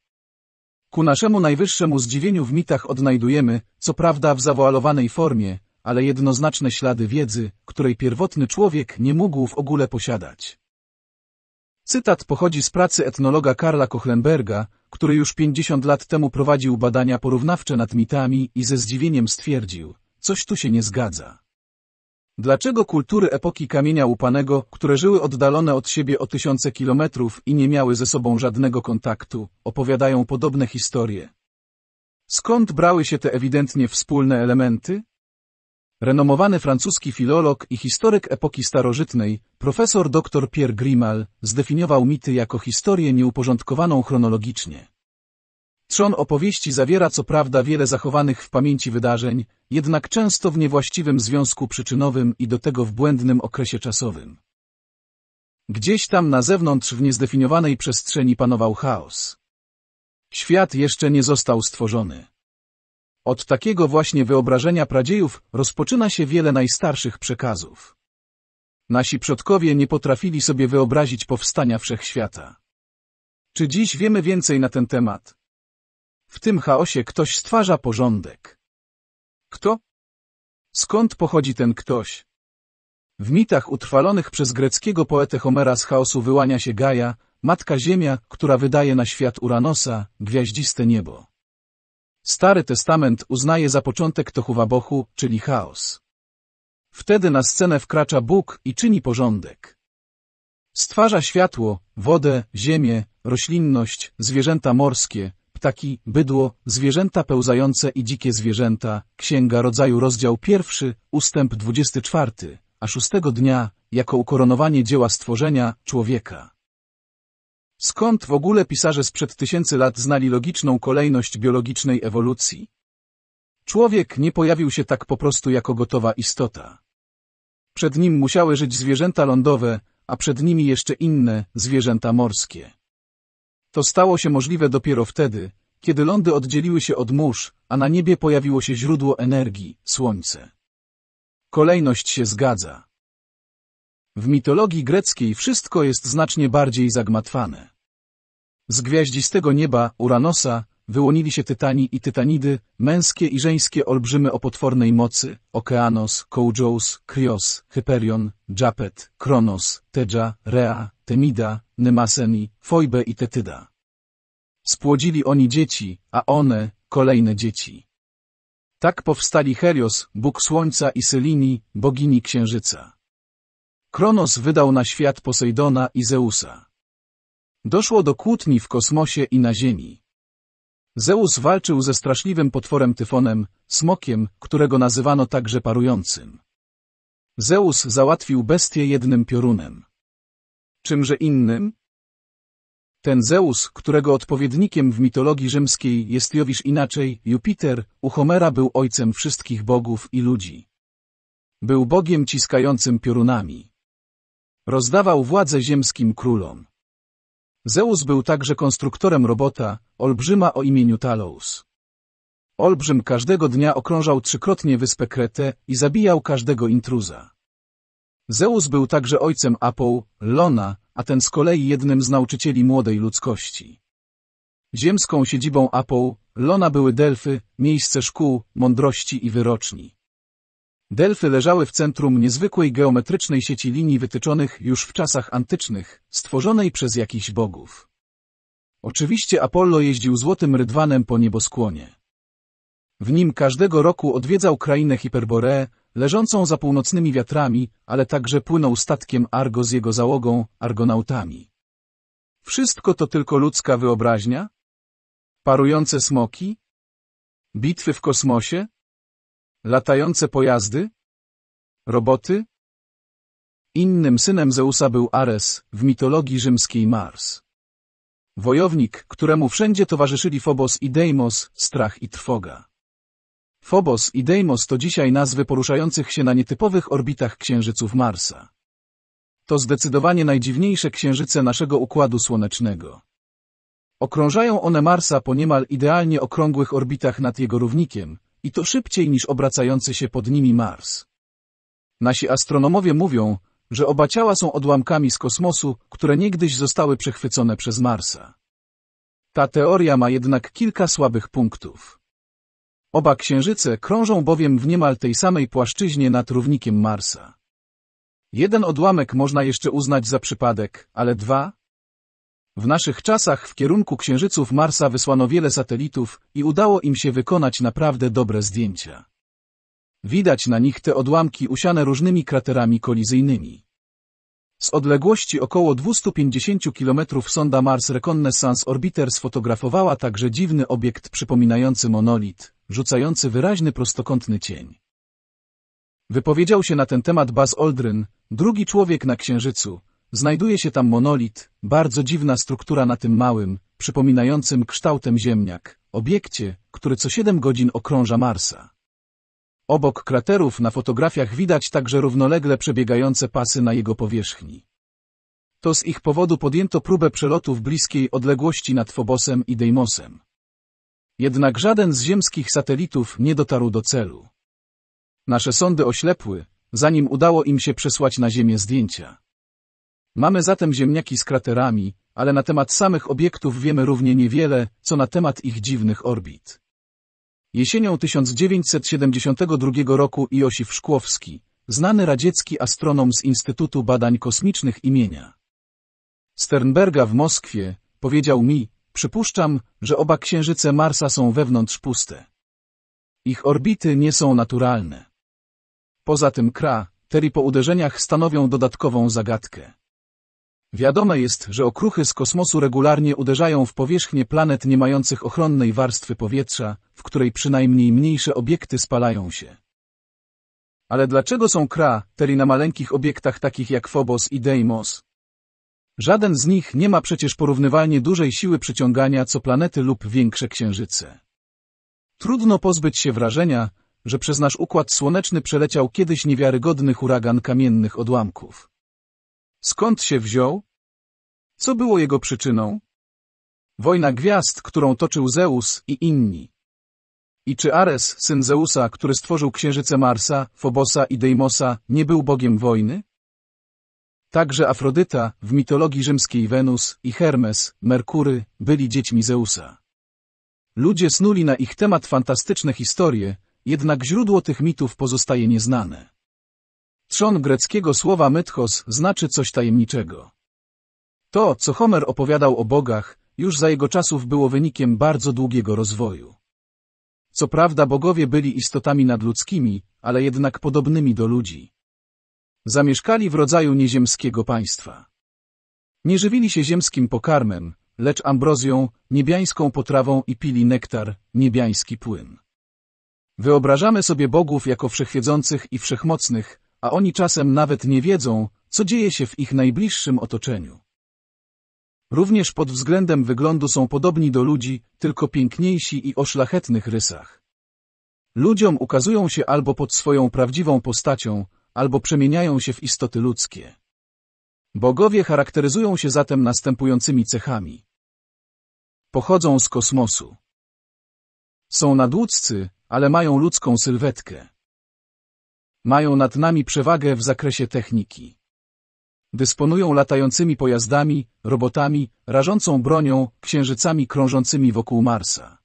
Ku naszemu najwyższemu zdziwieniu w mitach odnajdujemy, co prawda w zawoalowanej formie, ale jednoznaczne ślady wiedzy, której pierwotny człowiek nie mógł w ogóle posiadać. Cytat pochodzi z pracy etnologa Karla Kochlenberga, który już 50 lat temu prowadził badania porównawcze nad mitami i ze zdziwieniem stwierdził, coś tu się nie zgadza. Dlaczego kultury epoki kamienia łupanego, które żyły oddalone od siebie o tysiące kilometrów i nie miały ze sobą żadnego kontaktu, opowiadają podobne historie? Skąd brały się te ewidentnie wspólne elementy? Renomowany francuski filolog i historyk epoki starożytnej, profesor dr Pierre Grimal, zdefiniował mity jako historię nieuporządkowaną chronologicznie. Trzon opowieści zawiera co prawda wiele zachowanych w pamięci wydarzeń, jednak często w niewłaściwym związku przyczynowym i do tego w błędnym okresie czasowym. Gdzieś tam na zewnątrz w niezdefiniowanej przestrzeni panował chaos. Świat jeszcze nie został stworzony. Od takiego właśnie wyobrażenia pradziejów rozpoczyna się wiele najstarszych przekazów. Nasi przodkowie nie potrafili sobie wyobrazić powstania wszechświata. Czy dziś wiemy więcej na ten temat? W tym chaosie ktoś stwarza porządek. Kto? Skąd pochodzi ten ktoś? W mitach utrwalonych przez greckiego poetę Homera z chaosu wyłania się Gaja, matka Ziemia, która wydaje na świat Uranosa, gwiaździste niebo. Stary Testament uznaje za początek Tohuwabohu, czyli chaos. Wtedy na scenę wkracza Bóg i czyni porządek. Stwarza światło, wodę, ziemię, roślinność, zwierzęta morskie, ptaki, bydło, zwierzęta pełzające i dzikie zwierzęta, Księga Rodzaju rozdział pierwszy, ustęp 24, a szóstego dnia, jako ukoronowanie dzieła stworzenia, człowieka. Skąd w ogóle pisarze sprzed tysięcy lat znali logiczną kolejność biologicznej ewolucji? Człowiek nie pojawił się tak po prostu jako gotowa istota. Przed nim musiały żyć zwierzęta lądowe, a przed nimi jeszcze inne, zwierzęta morskie. To stało się możliwe dopiero wtedy, kiedy lądy oddzieliły się od mórz, a na niebie pojawiło się źródło energii, słońce. Kolejność się zgadza. W mitologii greckiej wszystko jest znacznie bardziej zagmatwane. Z gwiaździstego nieba, Uranosa, wyłonili się tytani i tytanidy, męskie i żeńskie olbrzymy o potwornej mocy, Okeanos, Koujous, Krios, Hyperion, Japet, Kronos, Teja, Rea, Temida, Nemaseni, Foibe i Tetyda. Spłodzili oni dzieci, a one, kolejne dzieci. Tak powstali Helios, bóg słońca i Selini, bogini księżyca. Kronos wydał na świat Posejdona i Zeusa. Doszło do kłótni w kosmosie i na Ziemi. Zeus walczył ze straszliwym potworem Tyfonem, smokiem, którego nazywano także parującym. Zeus załatwił bestię jednym piorunem. Czymże innym? Ten Zeus, którego odpowiednikiem w mitologii rzymskiej jest Jowisz inaczej, Jupiter, u Homera był ojcem wszystkich bogów i ludzi. Był bogiem ciskającym piorunami. Rozdawał władzę ziemskim królom. Zeus był także konstruktorem robota, olbrzyma o imieniu Talos. Olbrzym każdego dnia okrążał trzykrotnie wyspę Kretę i zabijał każdego intruza. Zeus był także ojcem Apoł, Lona, a ten z kolei jednym z nauczycieli młodej ludzkości. Ziemską siedzibą Apoł, Lona były Delfy, miejsce szkół, mądrości i wyroczni. Delfy leżały w centrum niezwykłej geometrycznej sieci linii wytyczonych już w czasach antycznych, stworzonej przez jakichś bogów. Oczywiście Apollo jeździł złotym rydwanem po nieboskłonie. W nim każdego roku odwiedzał krainę Hiperboreę, leżącą za północnymi wiatrami, ale także płynął statkiem Argo z jego załogą, argonautami. Wszystko to tylko ludzka wyobraźnia? Parujące smoki? Bitwy w kosmosie? Latające pojazdy? Roboty? Innym synem Zeusa był Ares, w mitologii rzymskiej Mars. Wojownik, któremu wszędzie towarzyszyli Phobos i Deimos, strach i trwoga. Phobos i Deimos to dzisiaj nazwy poruszających się na nietypowych orbitach księżyców Marsa. To zdecydowanie najdziwniejsze księżyce naszego Układu Słonecznego. Okrążają one Marsa po niemal idealnie okrągłych orbitach nad jego równikiem, i to szybciej niż obracający się pod nimi Mars. Nasi astronomowie mówią, że oba ciała są odłamkami z kosmosu, które niegdyś zostały przechwycone przez Marsa. Ta teoria ma jednak kilka słabych punktów. Oba księżyce krążą bowiem w niemal tej samej płaszczyźnie nad równikiem Marsa. Jeden odłamek można jeszcze uznać za przypadek, ale dwa, w naszych czasach w kierunku księżyców Marsa wysłano wiele satelitów i udało im się wykonać naprawdę dobre zdjęcia. Widać na nich te odłamki usiane różnymi kraterami kolizyjnymi. Z odległości około 250 km sonda Mars Reconnaissance Orbiter sfotografowała także dziwny obiekt przypominający monolit, rzucający wyraźny prostokątny cień. Wypowiedział się na ten temat Buzz Aldrin, drugi człowiek na Księżycu, Znajduje się tam monolit, bardzo dziwna struktura na tym małym, przypominającym kształtem ziemniak, obiekcie, który co 7 godzin okrąża Marsa. Obok kraterów na fotografiach widać także równolegle przebiegające pasy na jego powierzchni. To z ich powodu podjęto próbę przelotu w bliskiej odległości nad Fobosem i Deimosem. Jednak żaden z ziemskich satelitów nie dotarł do celu. Nasze sondy oślepły, zanim udało im się przesłać na Ziemię zdjęcia. Mamy zatem ziemniaki z kraterami, ale na temat samych obiektów wiemy równie niewiele, co na temat ich dziwnych orbit. Jesienią 1972 roku Iosif Szkłowski, znany radziecki astronom z Instytutu Badań Kosmicznych imienia Sternberga w Moskwie, powiedział mi, przypuszczam, że oba księżyce Marsa są wewnątrz puste. Ich orbity nie są naturalne. Poza tym Kra, Teri po uderzeniach stanowią dodatkową zagadkę. Wiadome jest, że okruchy z kosmosu regularnie uderzają w powierzchnię planet nie mających ochronnej warstwy powietrza, w której przynajmniej mniejsze obiekty spalają się. Ale dlaczego są kratery na maleńkich obiektach takich jak Phobos i Deimos? Żaden z nich nie ma przecież porównywalnie dużej siły przyciągania co planety lub większe księżyce. Trudno pozbyć się wrażenia, że przez nasz układ słoneczny przeleciał kiedyś niewiarygodny huragan kamiennych odłamków. Skąd się wziął? Co było jego przyczyną? Wojna gwiazd, którą toczył Zeus i inni. I czy Ares, syn Zeusa, który stworzył księżyce Marsa, Fobosa i Deimosa, nie był bogiem wojny? Także Afrodyta, w mitologii rzymskiej Wenus i Hermes, Merkury, byli dziećmi Zeusa. Ludzie snuli na ich temat fantastyczne historie, jednak źródło tych mitów pozostaje nieznane. Trzon greckiego słowa mythos znaczy coś tajemniczego. To, co Homer opowiadał o bogach, już za jego czasów było wynikiem bardzo długiego rozwoju. Co prawda bogowie byli istotami nadludzkimi, ale jednak podobnymi do ludzi. Zamieszkali w rodzaju nieziemskiego państwa. Nie żywili się ziemskim pokarmem, lecz ambrozją, niebiańską potrawą i pili nektar, niebiański płyn. Wyobrażamy sobie bogów jako wszechwiedzących i wszechmocnych, a oni czasem nawet nie wiedzą, co dzieje się w ich najbliższym otoczeniu. Również pod względem wyglądu są podobni do ludzi, tylko piękniejsi i o szlachetnych rysach. Ludziom ukazują się albo pod swoją prawdziwą postacią, albo przemieniają się w istoty ludzkie. Bogowie charakteryzują się zatem następującymi cechami. Pochodzą z kosmosu. Są nadłudzcy, ale mają ludzką sylwetkę. Mają nad nami przewagę w zakresie techniki. Dysponują latającymi pojazdami, robotami, rażącą bronią, księżycami krążącymi wokół Marsa.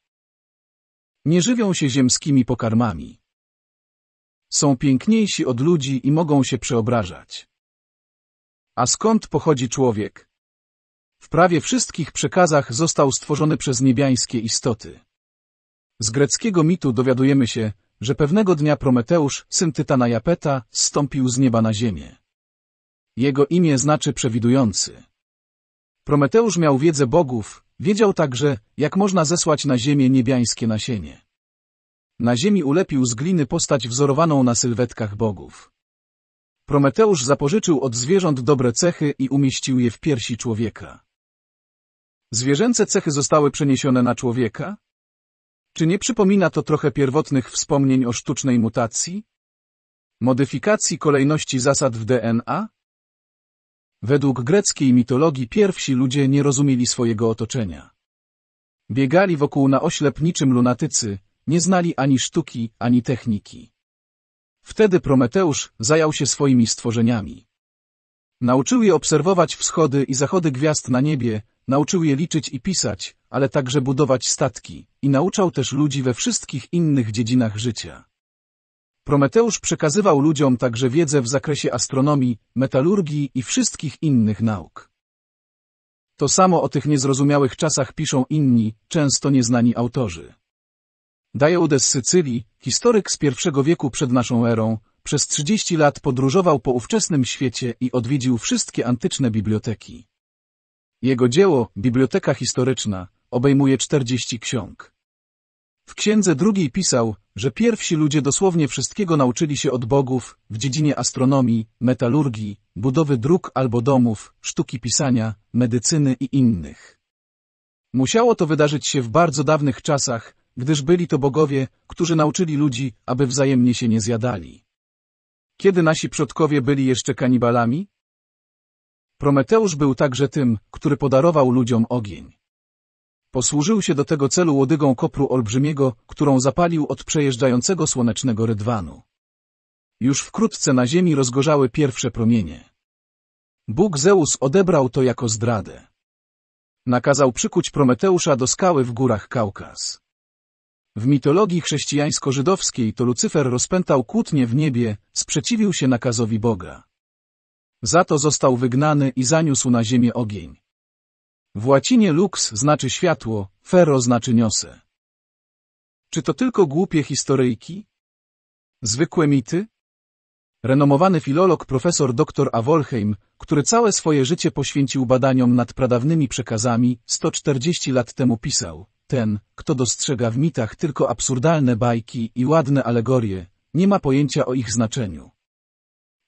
Nie żywią się ziemskimi pokarmami. Są piękniejsi od ludzi i mogą się przeobrażać. A skąd pochodzi człowiek? W prawie wszystkich przekazach został stworzony przez niebiańskie istoty. Z greckiego mitu dowiadujemy się, że pewnego dnia Prometeusz, syn Tytana Japeta, zstąpił z nieba na ziemię. Jego imię znaczy przewidujący. Prometeusz miał wiedzę bogów, wiedział także, jak można zesłać na ziemię niebiańskie nasienie. Na ziemi ulepił z gliny postać wzorowaną na sylwetkach bogów. Prometeusz zapożyczył od zwierząt dobre cechy i umieścił je w piersi człowieka. Zwierzęce cechy zostały przeniesione na człowieka, czy nie przypomina to trochę pierwotnych wspomnień o sztucznej mutacji? Modyfikacji kolejności zasad w DNA? Według greckiej mitologii pierwsi ludzie nie rozumieli swojego otoczenia. Biegali wokół na oślepniczym lunatycy, nie znali ani sztuki, ani techniki. Wtedy Prometeusz zajął się swoimi stworzeniami. Nauczył je obserwować wschody i zachody gwiazd na niebie, nauczył je liczyć i pisać, ale także budować statki i nauczał też ludzi we wszystkich innych dziedzinach życia. Prometeusz przekazywał ludziom także wiedzę w zakresie astronomii, metalurgii i wszystkich innych nauk. To samo o tych niezrozumiałych czasach piszą inni, często nieznani autorzy. Diodes z Sycylii, historyk z I wieku przed naszą erą, przez 30 lat podróżował po ówczesnym świecie i odwiedził wszystkie antyczne biblioteki. Jego dzieło, Biblioteka Historyczna, obejmuje 40 ksiąg. W księdze drugiej pisał, że pierwsi ludzie dosłownie wszystkiego nauczyli się od bogów w dziedzinie astronomii, metalurgii, budowy dróg albo domów, sztuki pisania, medycyny i innych. Musiało to wydarzyć się w bardzo dawnych czasach, gdyż byli to bogowie, którzy nauczyli ludzi, aby wzajemnie się nie zjadali. Kiedy nasi przodkowie byli jeszcze kanibalami? Prometeusz był także tym, który podarował ludziom ogień. Posłużył się do tego celu łodygą kopru olbrzymiego, którą zapalił od przejeżdżającego słonecznego rydwanu. Już wkrótce na ziemi rozgorzały pierwsze promienie. Bóg Zeus odebrał to jako zdradę. Nakazał przykuć Prometeusza do skały w górach Kaukaz. W mitologii chrześcijańsko-żydowskiej to Lucyfer rozpętał kłótnie w niebie, sprzeciwił się nakazowi Boga. Za to został wygnany i zaniósł na ziemię ogień. W łacinie lux znaczy światło, fero znaczy niosę. Czy to tylko głupie historyjki? Zwykłe mity? Renomowany filolog profesor dr Wolheim, który całe swoje życie poświęcił badaniom nad pradawnymi przekazami, 140 lat temu pisał, ten, kto dostrzega w mitach tylko absurdalne bajki i ładne alegorie, nie ma pojęcia o ich znaczeniu.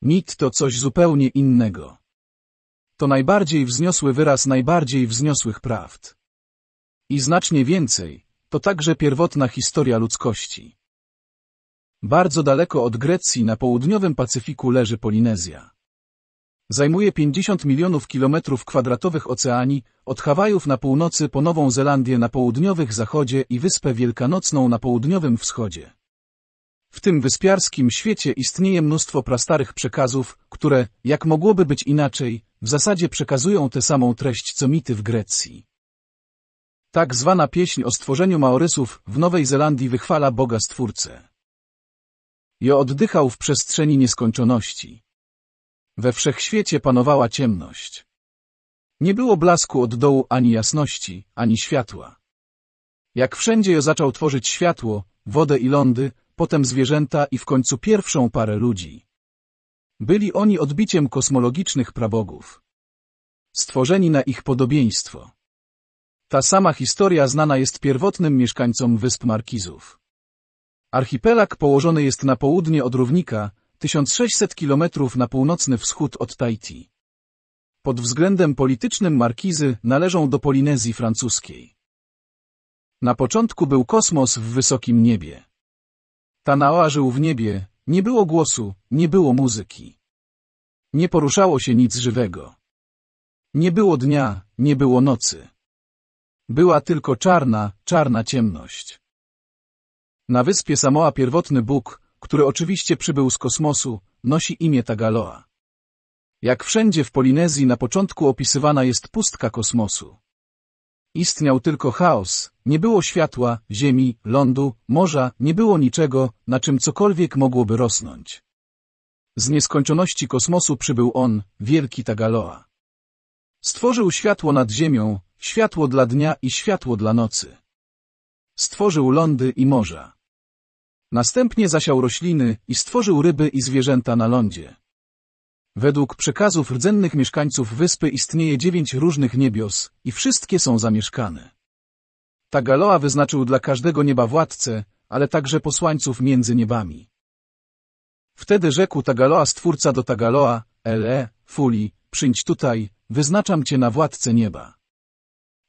Mit to coś zupełnie innego to najbardziej wzniosły wyraz najbardziej wzniosłych prawd. I znacznie więcej, to także pierwotna historia ludzkości. Bardzo daleko od Grecji na południowym Pacyfiku leży Polinezja. Zajmuje 50 milionów kilometrów kwadratowych oceanii, od Hawajów na północy po Nową Zelandię na południowych zachodzie i Wyspę Wielkanocną na południowym wschodzie. W tym wyspiarskim świecie istnieje mnóstwo prastarych przekazów, które, jak mogłoby być inaczej, w zasadzie przekazują tę samą treść co mity w Grecji. Tak zwana pieśń o stworzeniu Maorysów w Nowej Zelandii wychwala Boga Stwórcę. Jo oddychał w przestrzeni nieskończoności. We wszechświecie panowała ciemność. Nie było blasku od dołu ani jasności, ani światła. Jak wszędzie Jo zaczął tworzyć światło, wodę i lądy, potem zwierzęta i w końcu pierwszą parę ludzi. Byli oni odbiciem kosmologicznych prabogów, stworzeni na ich podobieństwo. Ta sama historia znana jest pierwotnym mieszkańcom Wysp Markizów. Archipelag położony jest na południe od równika, 1600 km na północny wschód od Tahiti. Pod względem politycznym Markizy należą do Polinezji francuskiej. Na początku był kosmos w wysokim niebie. Tanała żył w niebie, nie było głosu, nie było muzyki. Nie poruszało się nic żywego. Nie było dnia, nie było nocy. Była tylko czarna, czarna ciemność. Na wyspie Samoa pierwotny Bóg, który oczywiście przybył z kosmosu, nosi imię Tagaloa. Jak wszędzie w Polinezji na początku opisywana jest pustka kosmosu. Istniał tylko chaos, nie było światła, ziemi, lądu, morza, nie było niczego, na czym cokolwiek mogłoby rosnąć. Z nieskończoności kosmosu przybył on, wielki Tagaloa. Stworzył światło nad ziemią, światło dla dnia i światło dla nocy. Stworzył lądy i morza. Następnie zasiał rośliny i stworzył ryby i zwierzęta na lądzie. Według przekazów rdzennych mieszkańców wyspy istnieje dziewięć różnych niebios i wszystkie są zamieszkane. Tagaloa wyznaczył dla każdego nieba władcę, ale także posłańców między niebami. Wtedy rzekł Tagaloa stwórca do Tagaloa, Ele, Fuli, przyjdź tutaj, wyznaczam cię na władcę nieba.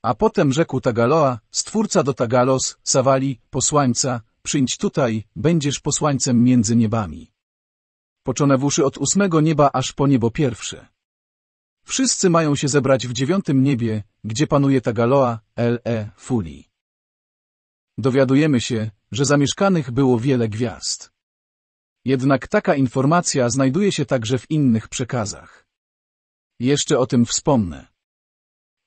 A potem rzekł Tagaloa, stwórca do Tagalos, Sawali, posłańca, przyjdź tutaj, będziesz posłańcem między niebami poczonewuszy od ósmego nieba aż po niebo pierwsze. Wszyscy mają się zebrać w dziewiątym niebie, gdzie panuje Tagaloa, L.E. Fuli. Dowiadujemy się, że zamieszkanych było wiele gwiazd. Jednak taka informacja znajduje się także w innych przekazach. Jeszcze o tym wspomnę.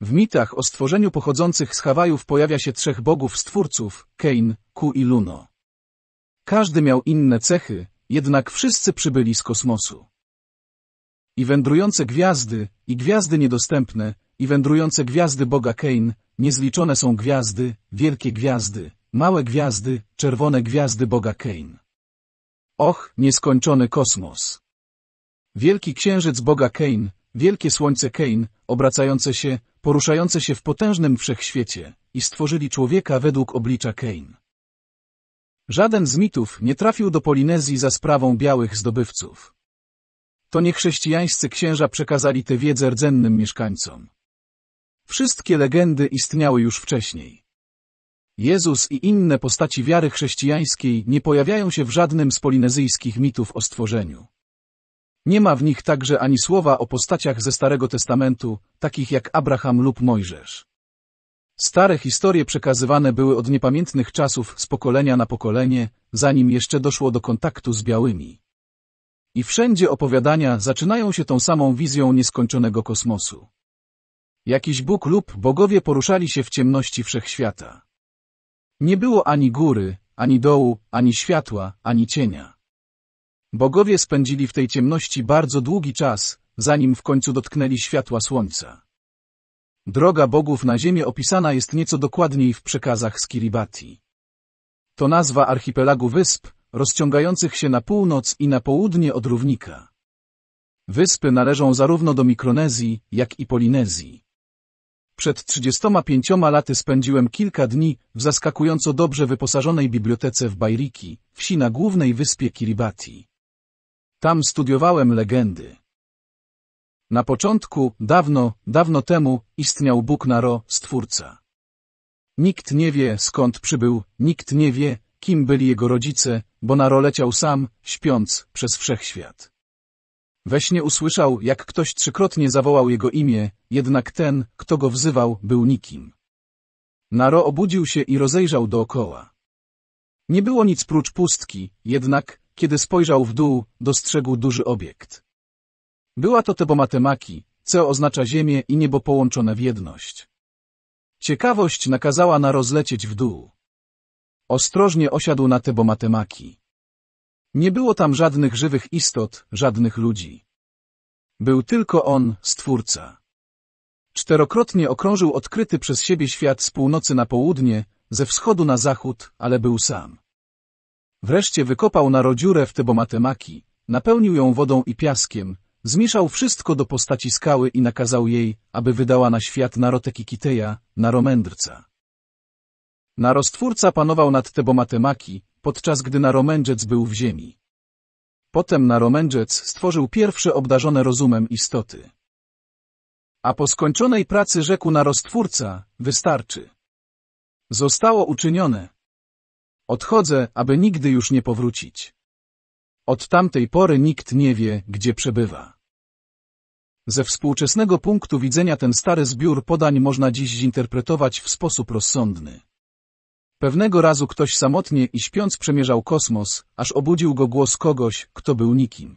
W mitach o stworzeniu pochodzących z Hawajów pojawia się trzech bogów stwórców, Kein, Ku i Luno. Każdy miał inne cechy, jednak wszyscy przybyli z kosmosu. I wędrujące gwiazdy, i gwiazdy niedostępne, i wędrujące gwiazdy Boga Kane, niezliczone są gwiazdy, wielkie gwiazdy, małe gwiazdy, czerwone gwiazdy Boga Kane. Och, nieskończony kosmos! Wielki księżyc Boga Kane, wielkie słońce Kane, obracające się, poruszające się w potężnym wszechświecie, i stworzyli człowieka według oblicza Kane. Żaden z mitów nie trafił do Polinezji za sprawą białych zdobywców. To niechrześcijańscy księża przekazali tę wiedzę rdzennym mieszkańcom. Wszystkie legendy istniały już wcześniej. Jezus i inne postaci wiary chrześcijańskiej nie pojawiają się w żadnym z polinezyjskich mitów o stworzeniu. Nie ma w nich także ani słowa o postaciach ze Starego Testamentu, takich jak Abraham lub Mojżesz. Stare historie przekazywane były od niepamiętnych czasów z pokolenia na pokolenie, zanim jeszcze doszło do kontaktu z białymi. I wszędzie opowiadania zaczynają się tą samą wizją nieskończonego kosmosu. Jakiś Bóg lub bogowie poruszali się w ciemności wszechświata. Nie było ani góry, ani dołu, ani światła, ani cienia. Bogowie spędzili w tej ciemności bardzo długi czas, zanim w końcu dotknęli światła słońca. Droga bogów na ziemię opisana jest nieco dokładniej w przekazach z Kiribati. To nazwa archipelagu wysp, rozciągających się na północ i na południe od równika. Wyspy należą zarówno do Mikronezji, jak i Polinezji. Przed 35 laty spędziłem kilka dni w zaskakująco dobrze wyposażonej bibliotece w Bajriki, wsi na głównej wyspie Kiribati. Tam studiowałem legendy. Na początku, dawno, dawno temu, istniał Bóg Naro, Stwórca. Nikt nie wie, skąd przybył, nikt nie wie, kim byli jego rodzice, bo Naro leciał sam, śpiąc, przez wszechświat. We śnie usłyszał, jak ktoś trzykrotnie zawołał jego imię, jednak ten, kto go wzywał, był nikim. Naro obudził się i rozejrzał dookoła. Nie było nic prócz pustki, jednak, kiedy spojrzał w dół, dostrzegł duży obiekt. Była to tebomatemaki, co oznacza ziemię i niebo połączone w jedność. Ciekawość nakazała na rozlecieć w dół. Ostrożnie osiadł na tebomatemaki. Nie było tam żadnych żywych istot, żadnych ludzi. Był tylko on, Stwórca. Czterokrotnie okrążył odkryty przez siebie świat z północy na południe, ze wschodu na zachód, ale był sam. Wreszcie wykopał narodziurę w Tebomatemaki, napełnił ją wodą i piaskiem, Zmieszał wszystko do postaci skały i nakazał jej, aby wydała na świat narotek Ikiteja, naromędrca. Narostwórca panował nad Tebomatemaki, podczas gdy naromędrzec był w ziemi. Potem naromędrzec stworzył pierwsze obdarzone rozumem istoty. A po skończonej pracy rzekł narostwórca, wystarczy. Zostało uczynione. Odchodzę, aby nigdy już nie powrócić. Od tamtej pory nikt nie wie, gdzie przebywa. Ze współczesnego punktu widzenia ten stary zbiór podań można dziś zinterpretować w sposób rozsądny. Pewnego razu ktoś samotnie i śpiąc przemierzał kosmos, aż obudził go głos kogoś, kto był nikim.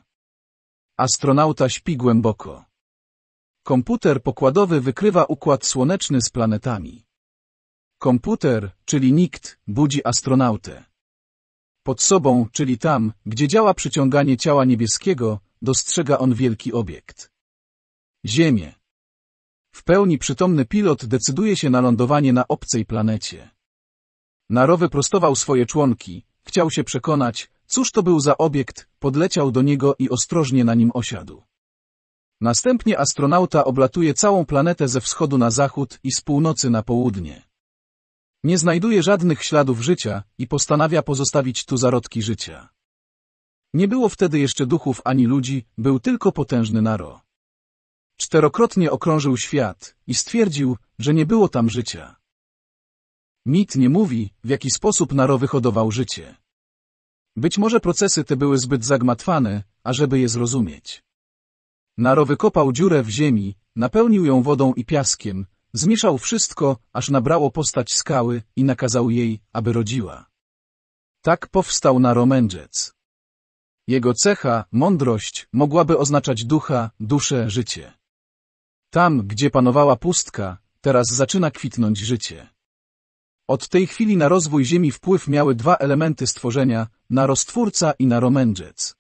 Astronauta śpi głęboko. Komputer pokładowy wykrywa układ słoneczny z planetami. Komputer, czyli nikt, budzi astronautę. Pod sobą, czyli tam, gdzie działa przyciąganie ciała niebieskiego, dostrzega on wielki obiekt. Ziemię. W pełni przytomny pilot decyduje się na lądowanie na obcej planecie. Narowy prostował swoje członki, chciał się przekonać, cóż to był za obiekt, podleciał do niego i ostrożnie na nim osiadł. Następnie astronauta oblatuje całą planetę ze wschodu na zachód i z północy na południe. Nie znajduje żadnych śladów życia i postanawia pozostawić tu zarodki życia. Nie było wtedy jeszcze duchów ani ludzi, był tylko potężny naro. Czterokrotnie okrążył świat i stwierdził, że nie było tam życia. Mit nie mówi, w jaki sposób naro wyhodował życie. Być może procesy te były zbyt zagmatwane, ażeby je zrozumieć. Naro wykopał dziurę w ziemi, napełnił ją wodą i piaskiem, Zmieszał wszystko, aż nabrało postać skały i nakazał jej, aby rodziła. Tak powstał naromędziec. Jego cecha, mądrość, mogłaby oznaczać ducha, duszę, życie. Tam, gdzie panowała pustka, teraz zaczyna kwitnąć życie. Od tej chwili na rozwój Ziemi wpływ miały dwa elementy stworzenia, narostwórca i naromędziec.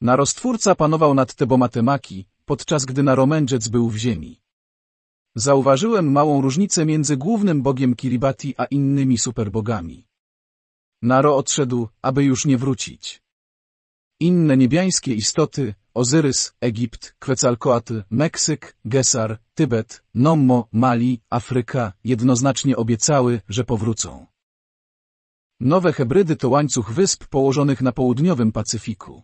Narostwórca panował nad Tebomatemaki, podczas gdy naromędziec był w Ziemi. Zauważyłem małą różnicę między głównym bogiem Kiribati a innymi superbogami. Naro odszedł, aby już nie wrócić. Inne niebiańskie istoty, Ozyrys, Egipt, Kwecalkoatl, Meksyk, Gesar, Tybet, Nommo, Mali, Afryka, jednoznacznie obiecały, że powrócą. Nowe Hebrydy to łańcuch wysp położonych na południowym Pacyfiku.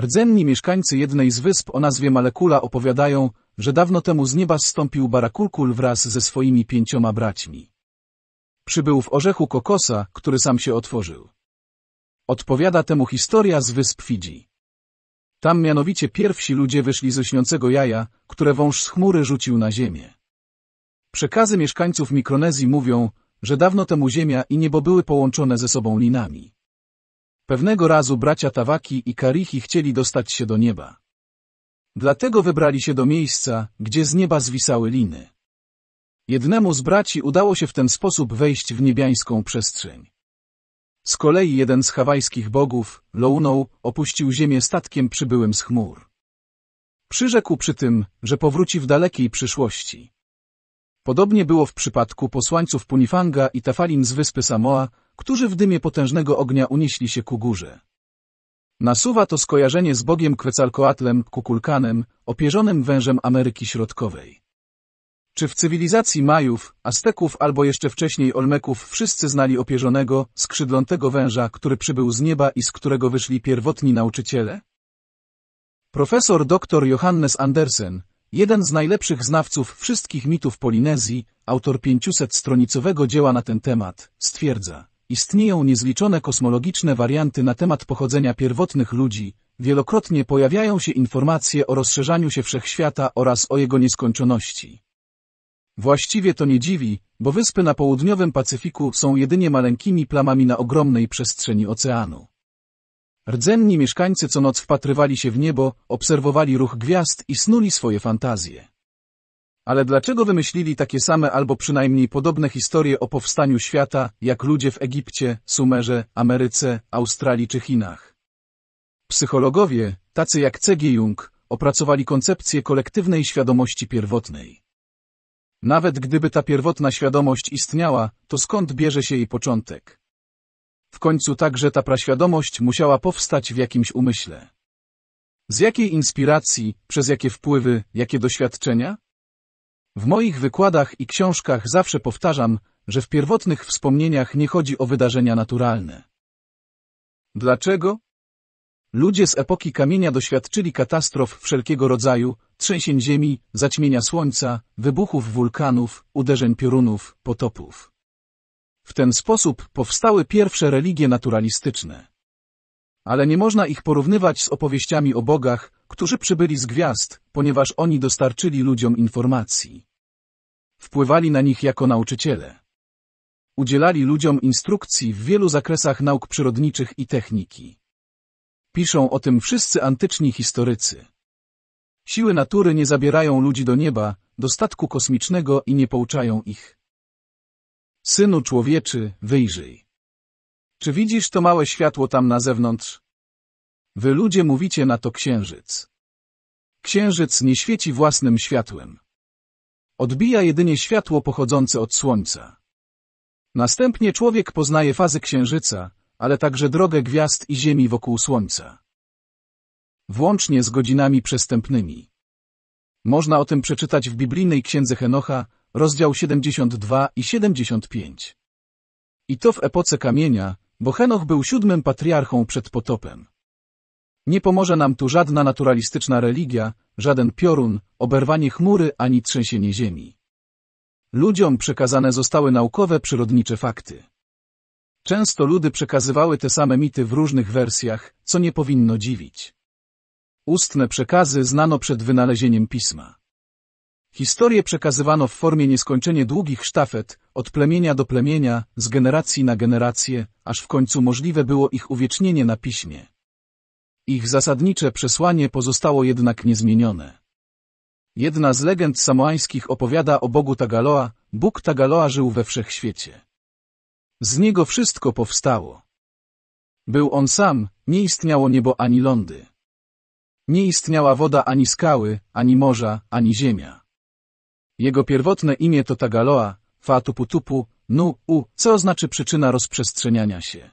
Rdzenni mieszkańcy jednej z wysp o nazwie Malekula opowiadają, że dawno temu z nieba zstąpił Barakulkul wraz ze swoimi pięcioma braćmi. Przybył w orzechu kokosa, który sam się otworzył. Odpowiada temu historia z wysp Fidzi. Tam mianowicie pierwsi ludzie wyszli ze śniącego jaja, które wąż z chmury rzucił na ziemię. Przekazy mieszkańców Mikronezji mówią, że dawno temu ziemia i niebo były połączone ze sobą linami. Pewnego razu bracia Tawaki i Karihi chcieli dostać się do nieba. Dlatego wybrali się do miejsca, gdzie z nieba zwisały liny. Jednemu z braci udało się w ten sposób wejść w niebiańską przestrzeń. Z kolei jeden z hawajskich bogów, Lounou, opuścił ziemię statkiem przybyłym z chmur. Przyrzekł przy tym, że powróci w dalekiej przyszłości. Podobnie było w przypadku posłańców Punifanga i Tafalin z wyspy Samoa, którzy w dymie potężnego ognia unieśli się ku górze. Nasuwa to skojarzenie z bogiem Kwecalkoatlem Kukulkanem, opierzonym wężem Ameryki Środkowej. Czy w cywilizacji Majów, Azteków albo jeszcze wcześniej Olmeków wszyscy znali opierzonego, skrzydlątego węża, który przybył z nieba i z którego wyszli pierwotni nauczyciele? Profesor dr Johannes Andersen, jeden z najlepszych znawców wszystkich mitów Polinezji, autor 500-stronicowego dzieła na ten temat, stwierdza, Istnieją niezliczone kosmologiczne warianty na temat pochodzenia pierwotnych ludzi, wielokrotnie pojawiają się informacje o rozszerzaniu się wszechświata oraz o jego nieskończoności. Właściwie to nie dziwi, bo wyspy na południowym Pacyfiku są jedynie maleńkimi plamami na ogromnej przestrzeni oceanu. Rdzenni mieszkańcy co noc wpatrywali się w niebo, obserwowali ruch gwiazd i snuli swoje fantazje. Ale dlaczego wymyślili takie same albo przynajmniej podobne historie o powstaniu świata, jak ludzie w Egipcie, Sumerze, Ameryce, Australii czy Chinach? Psychologowie, tacy jak C.G. Jung, opracowali koncepcję kolektywnej świadomości pierwotnej. Nawet gdyby ta pierwotna świadomość istniała, to skąd bierze się jej początek? W końcu także ta praświadomość musiała powstać w jakimś umyśle. Z jakiej inspiracji, przez jakie wpływy, jakie doświadczenia? W moich wykładach i książkach zawsze powtarzam, że w pierwotnych wspomnieniach nie chodzi o wydarzenia naturalne. Dlaczego? Ludzie z epoki kamienia doświadczyli katastrof wszelkiego rodzaju, trzęsień ziemi, zaćmienia słońca, wybuchów wulkanów, uderzeń piorunów, potopów. W ten sposób powstały pierwsze religie naturalistyczne. Ale nie można ich porównywać z opowieściami o bogach, którzy przybyli z gwiazd, ponieważ oni dostarczyli ludziom informacji. Wpływali na nich jako nauczyciele. Udzielali ludziom instrukcji w wielu zakresach nauk przyrodniczych i techniki. Piszą o tym wszyscy antyczni historycy. Siły natury nie zabierają ludzi do nieba, do statku kosmicznego i nie pouczają ich. Synu człowieczy, wyjrzyj. Czy widzisz to małe światło tam na zewnątrz? Wy ludzie mówicie na to księżyc. Księżyc nie świeci własnym światłem. Odbija jedynie światło pochodzące od Słońca. Następnie człowiek poznaje fazy Księżyca, ale także drogę gwiazd i Ziemi wokół Słońca. Włącznie z godzinami przestępnymi. Można o tym przeczytać w biblijnej Księdze Henocha, rozdział 72 i 75. I to w epoce kamienia, bo Henoch był siódmym patriarchą przed potopem. Nie pomoże nam tu żadna naturalistyczna religia, żaden piorun, oberwanie chmury ani trzęsienie ziemi. Ludziom przekazane zostały naukowe przyrodnicze fakty. Często ludy przekazywały te same mity w różnych wersjach, co nie powinno dziwić. Ustne przekazy znano przed wynalezieniem pisma. Historie przekazywano w formie nieskończenie długich sztafet, od plemienia do plemienia, z generacji na generację, aż w końcu możliwe było ich uwiecznienie na piśmie. Ich zasadnicze przesłanie pozostało jednak niezmienione. Jedna z legend samoańskich opowiada o bogu Tagaloa, Bóg Tagaloa żył we wszechświecie. Z niego wszystko powstało. Był on sam, nie istniało niebo ani lądy. Nie istniała woda ani skały, ani morza, ani ziemia. Jego pierwotne imię to Tagaloa, Fatuputupu, Nu, U, co oznacza przyczyna rozprzestrzeniania się.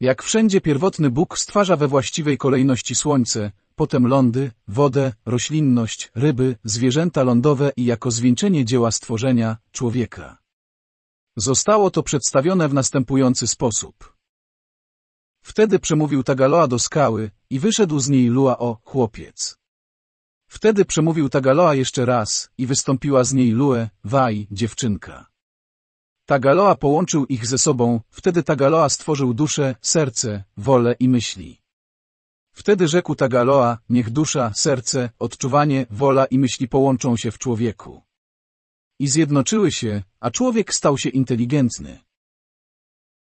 Jak wszędzie pierwotny Bóg stwarza we właściwej kolejności słońce, potem lądy, wodę, roślinność, ryby, zwierzęta lądowe i jako zwieńczenie dzieła stworzenia, człowieka. Zostało to przedstawione w następujący sposób. Wtedy przemówił Tagaloa do skały i wyszedł z niej Lua o, chłopiec. Wtedy przemówił Tagaloa jeszcze raz i wystąpiła z niej Lue, Waj, dziewczynka. Tagaloa połączył ich ze sobą, wtedy Tagaloa stworzył duszę, serce, wolę i myśli. Wtedy rzekł Tagaloa, niech dusza, serce, odczuwanie, wola i myśli połączą się w człowieku. I zjednoczyły się, a człowiek stał się inteligentny.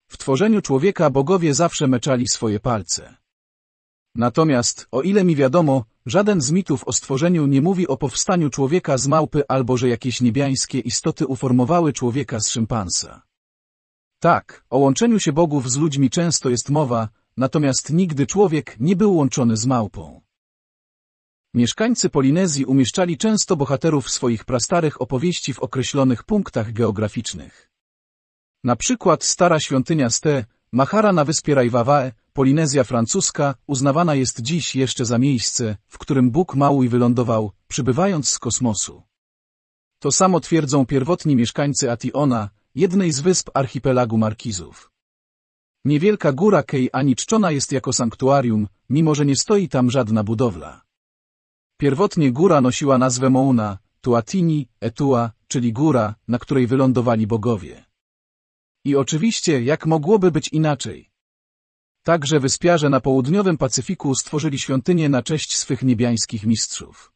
W tworzeniu człowieka bogowie zawsze meczali swoje palce. Natomiast, o ile mi wiadomo, Żaden z mitów o stworzeniu nie mówi o powstaniu człowieka z małpy albo że jakieś niebiańskie istoty uformowały człowieka z szympansa. Tak, o łączeniu się bogów z ludźmi często jest mowa, natomiast nigdy człowiek nie był łączony z małpą. Mieszkańcy Polinezji umieszczali często bohaterów swoich prastarych opowieści w określonych punktach geograficznych. Na przykład stara świątynia Ste, Mahara na wyspie Rajwawae, Polinezja francuska, uznawana jest dziś jeszcze za miejsce, w którym Bóg Maui wylądował, przybywając z kosmosu. To samo twierdzą pierwotni mieszkańcy Ationa, jednej z wysp archipelagu Markizów. Niewielka góra Kei ani czczona jest jako sanktuarium, mimo że nie stoi tam żadna budowla. Pierwotnie góra nosiła nazwę Mouna, Tuatini, Etua, czyli góra, na której wylądowali bogowie. I oczywiście, jak mogłoby być inaczej? Także wyspiarze na południowym Pacyfiku stworzyli świątynie na cześć swych niebiańskich mistrzów.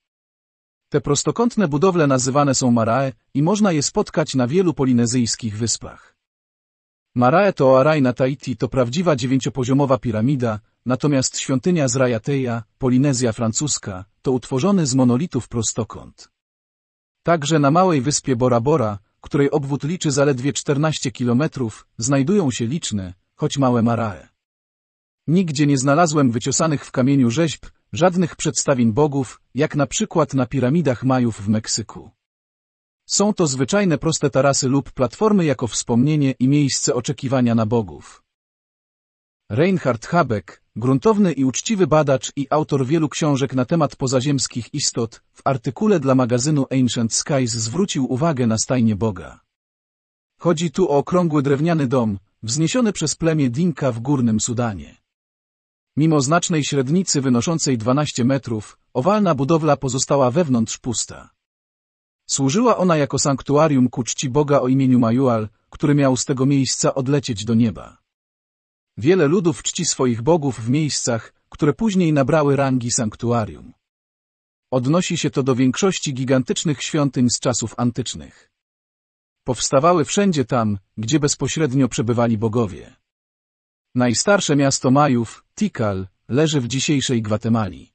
Te prostokątne budowle nazywane są marae i można je spotkać na wielu polinezyjskich wyspach. Marae Toarai na Tahiti to prawdziwa dziewięciopoziomowa piramida, natomiast świątynia z Rajateja, Polinezja francuska, to utworzony z monolitów prostokąt. Także na małej wyspie Bora Bora, której obwód liczy zaledwie 14 kilometrów, znajdują się liczne, choć małe marae. Nigdzie nie znalazłem wyciosanych w kamieniu rzeźb, żadnych przedstawień bogów, jak na przykład na piramidach Majów w Meksyku. Są to zwyczajne proste tarasy lub platformy jako wspomnienie i miejsce oczekiwania na bogów. Reinhard Habeck, gruntowny i uczciwy badacz i autor wielu książek na temat pozaziemskich istot, w artykule dla magazynu Ancient Skies zwrócił uwagę na stajnie Boga. Chodzi tu o okrągły drewniany dom, wzniesiony przez plemię Dinka w górnym Sudanie. Mimo znacznej średnicy wynoszącej 12 metrów, owalna budowla pozostała wewnątrz pusta. Służyła ona jako sanktuarium ku czci Boga o imieniu Majual, który miał z tego miejsca odlecieć do nieba. Wiele ludów czci swoich bogów w miejscach, które później nabrały rangi sanktuarium. Odnosi się to do większości gigantycznych świątyń z czasów antycznych. Powstawały wszędzie tam, gdzie bezpośrednio przebywali bogowie. Najstarsze miasto Majów, Tikal, leży w dzisiejszej Gwatemali.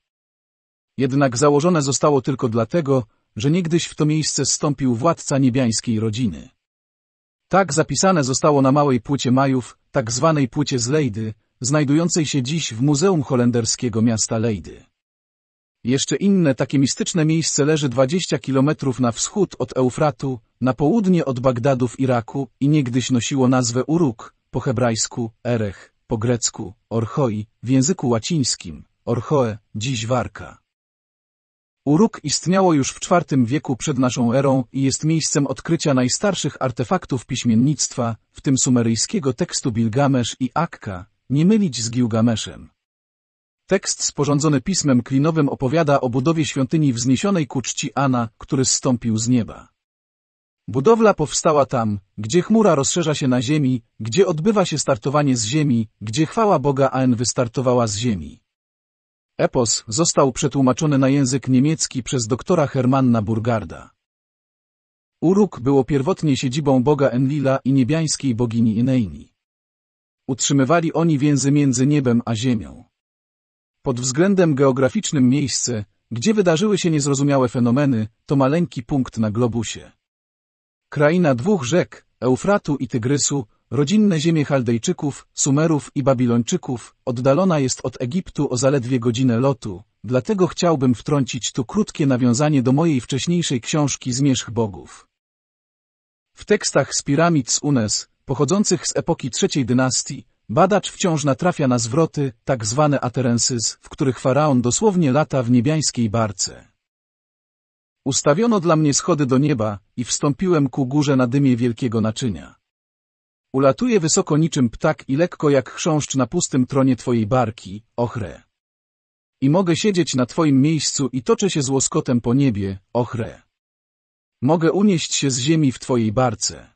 Jednak założone zostało tylko dlatego, że niegdyś w to miejsce stąpił władca niebiańskiej rodziny. Tak zapisane zostało na małej płycie Majów tak zwanej płycie z Lejdy, znajdującej się dziś w Muzeum Holenderskiego Miasta Lejdy. Jeszcze inne takie mistyczne miejsce leży 20 kilometrów na wschód od Eufratu, na południe od Bagdadu w Iraku i niegdyś nosiło nazwę Uruk, po hebrajsku Erech, po grecku Orchoi, w języku łacińskim Orchoe, dziś Warka. Uruk istniało już w IV wieku przed naszą erą i jest miejscem odkrycia najstarszych artefaktów piśmiennictwa, w tym sumeryjskiego tekstu Bilgamesz i Akka, nie mylić z Gilgameszem. Tekst sporządzony pismem klinowym opowiada o budowie świątyni wzniesionej ku czci Ana, który zstąpił z nieba. Budowla powstała tam, gdzie chmura rozszerza się na ziemi, gdzie odbywa się startowanie z ziemi, gdzie chwała Boga An wystartowała z ziemi. Epos został przetłumaczony na język niemiecki przez doktora Hermanna Burgarda. Uruk było pierwotnie siedzibą boga Enlila i niebiańskiej bogini Ineini. Utrzymywali oni więzy między niebem a ziemią. Pod względem geograficznym miejsce, gdzie wydarzyły się niezrozumiałe fenomeny, to maleńki punkt na globusie. Kraina dwóch rzek, Eufratu i Tygrysu, Rodzinne ziemie Chaldejczyków, Sumerów i Babilończyków oddalona jest od Egiptu o zaledwie godzinę lotu, dlatego chciałbym wtrącić tu krótkie nawiązanie do mojej wcześniejszej książki Zmierzch Bogów. W tekstach z piramid z Unes, pochodzących z epoki III dynastii, badacz wciąż natrafia na zwroty, tak zwane aterensys, w których faraon dosłownie lata w niebiańskiej barce. Ustawiono dla mnie schody do nieba i wstąpiłem ku górze na dymie wielkiego naczynia. Ulatuje wysoko niczym ptak i lekko jak chrząszcz na pustym tronie twojej barki, ochre. I mogę siedzieć na twoim miejscu i toczę się z łoskotem po niebie, ochre. Mogę unieść się z ziemi w twojej barce.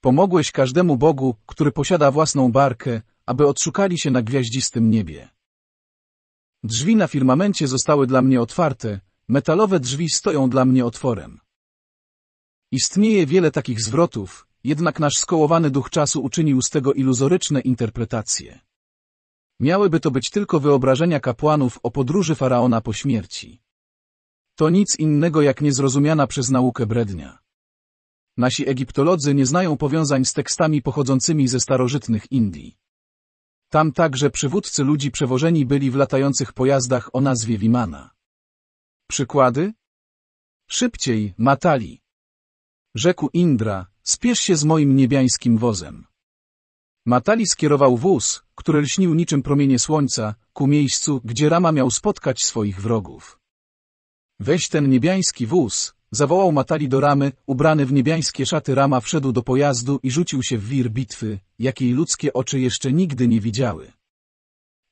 Pomogłeś każdemu Bogu, który posiada własną barkę, aby odszukali się na gwiaździstym niebie. Drzwi na firmamencie zostały dla mnie otwarte, metalowe drzwi stoją dla mnie otworem. Istnieje wiele takich zwrotów, jednak nasz skołowany duch czasu uczynił z tego iluzoryczne interpretacje. Miałyby to być tylko wyobrażenia kapłanów o podróży faraona po śmierci. To nic innego jak niezrozumiana przez naukę brednia. Nasi egiptolodzy nie znają powiązań z tekstami pochodzącymi ze starożytnych Indii. Tam także przywódcy ludzi przewożeni byli w latających pojazdach o nazwie Wimana. Przykłady? Szybciej, Matali. Rzekł Indra, Spiesz się z moim niebiańskim wozem. Matali skierował wóz, który lśnił niczym promienie słońca, ku miejscu, gdzie Rama miał spotkać swoich wrogów. Weź ten niebiański wóz, zawołał Matali do Ramy, ubrany w niebiańskie szaty Rama wszedł do pojazdu i rzucił się w wir bitwy, jakiej ludzkie oczy jeszcze nigdy nie widziały.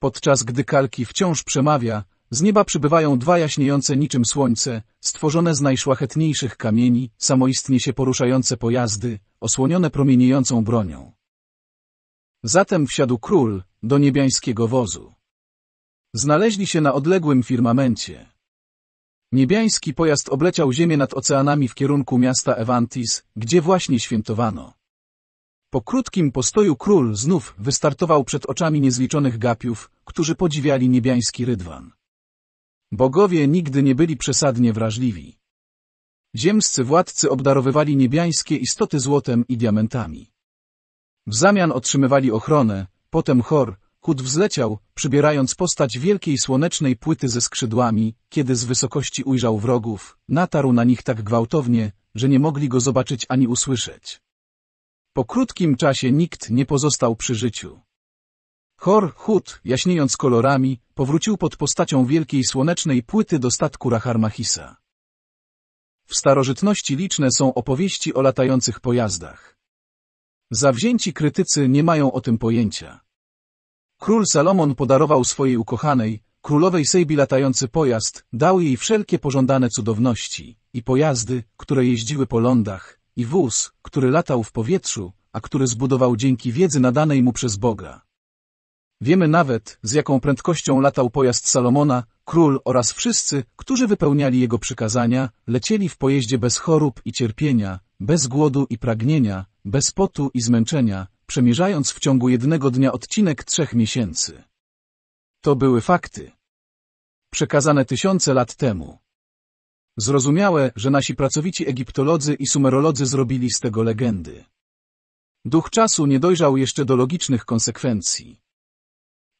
Podczas gdy Kalki wciąż przemawia, z nieba przybywają dwa jaśniejące niczym słońce, stworzone z najszlachetniejszych kamieni, samoistnie się poruszające pojazdy, osłonione promieniejącą bronią. Zatem wsiadł król do niebiańskiego wozu. Znaleźli się na odległym firmamencie. Niebiański pojazd obleciał ziemię nad oceanami w kierunku miasta Evantis, gdzie właśnie świętowano. Po krótkim postoju król znów wystartował przed oczami niezliczonych gapiów, którzy podziwiali niebiański rydwan. Bogowie nigdy nie byli przesadnie wrażliwi. Ziemscy władcy obdarowywali niebiańskie istoty złotem i diamentami. W zamian otrzymywali ochronę, potem chor, chód wzleciał, przybierając postać wielkiej słonecznej płyty ze skrzydłami, kiedy z wysokości ujrzał wrogów, natarł na nich tak gwałtownie, że nie mogli go zobaczyć ani usłyszeć. Po krótkim czasie nikt nie pozostał przy życiu. Hor, Hut, jaśniejąc kolorami, powrócił pod postacią wielkiej słonecznej płyty do statku Raharmachisa. W starożytności liczne są opowieści o latających pojazdach. Zawzięci krytycy nie mają o tym pojęcia. Król Salomon podarował swojej ukochanej, królowej Sejbi latający pojazd, dał jej wszelkie pożądane cudowności, i pojazdy, które jeździły po lądach, i wóz, który latał w powietrzu, a który zbudował dzięki wiedzy nadanej mu przez Boga. Wiemy nawet, z jaką prędkością latał pojazd Salomona, król oraz wszyscy, którzy wypełniali jego przykazania, lecieli w pojeździe bez chorób i cierpienia, bez głodu i pragnienia, bez potu i zmęczenia, przemierzając w ciągu jednego dnia odcinek trzech miesięcy. To były fakty. Przekazane tysiące lat temu. Zrozumiałe, że nasi pracowici egiptolodzy i sumerolodzy zrobili z tego legendy. Duch czasu nie dojrzał jeszcze do logicznych konsekwencji.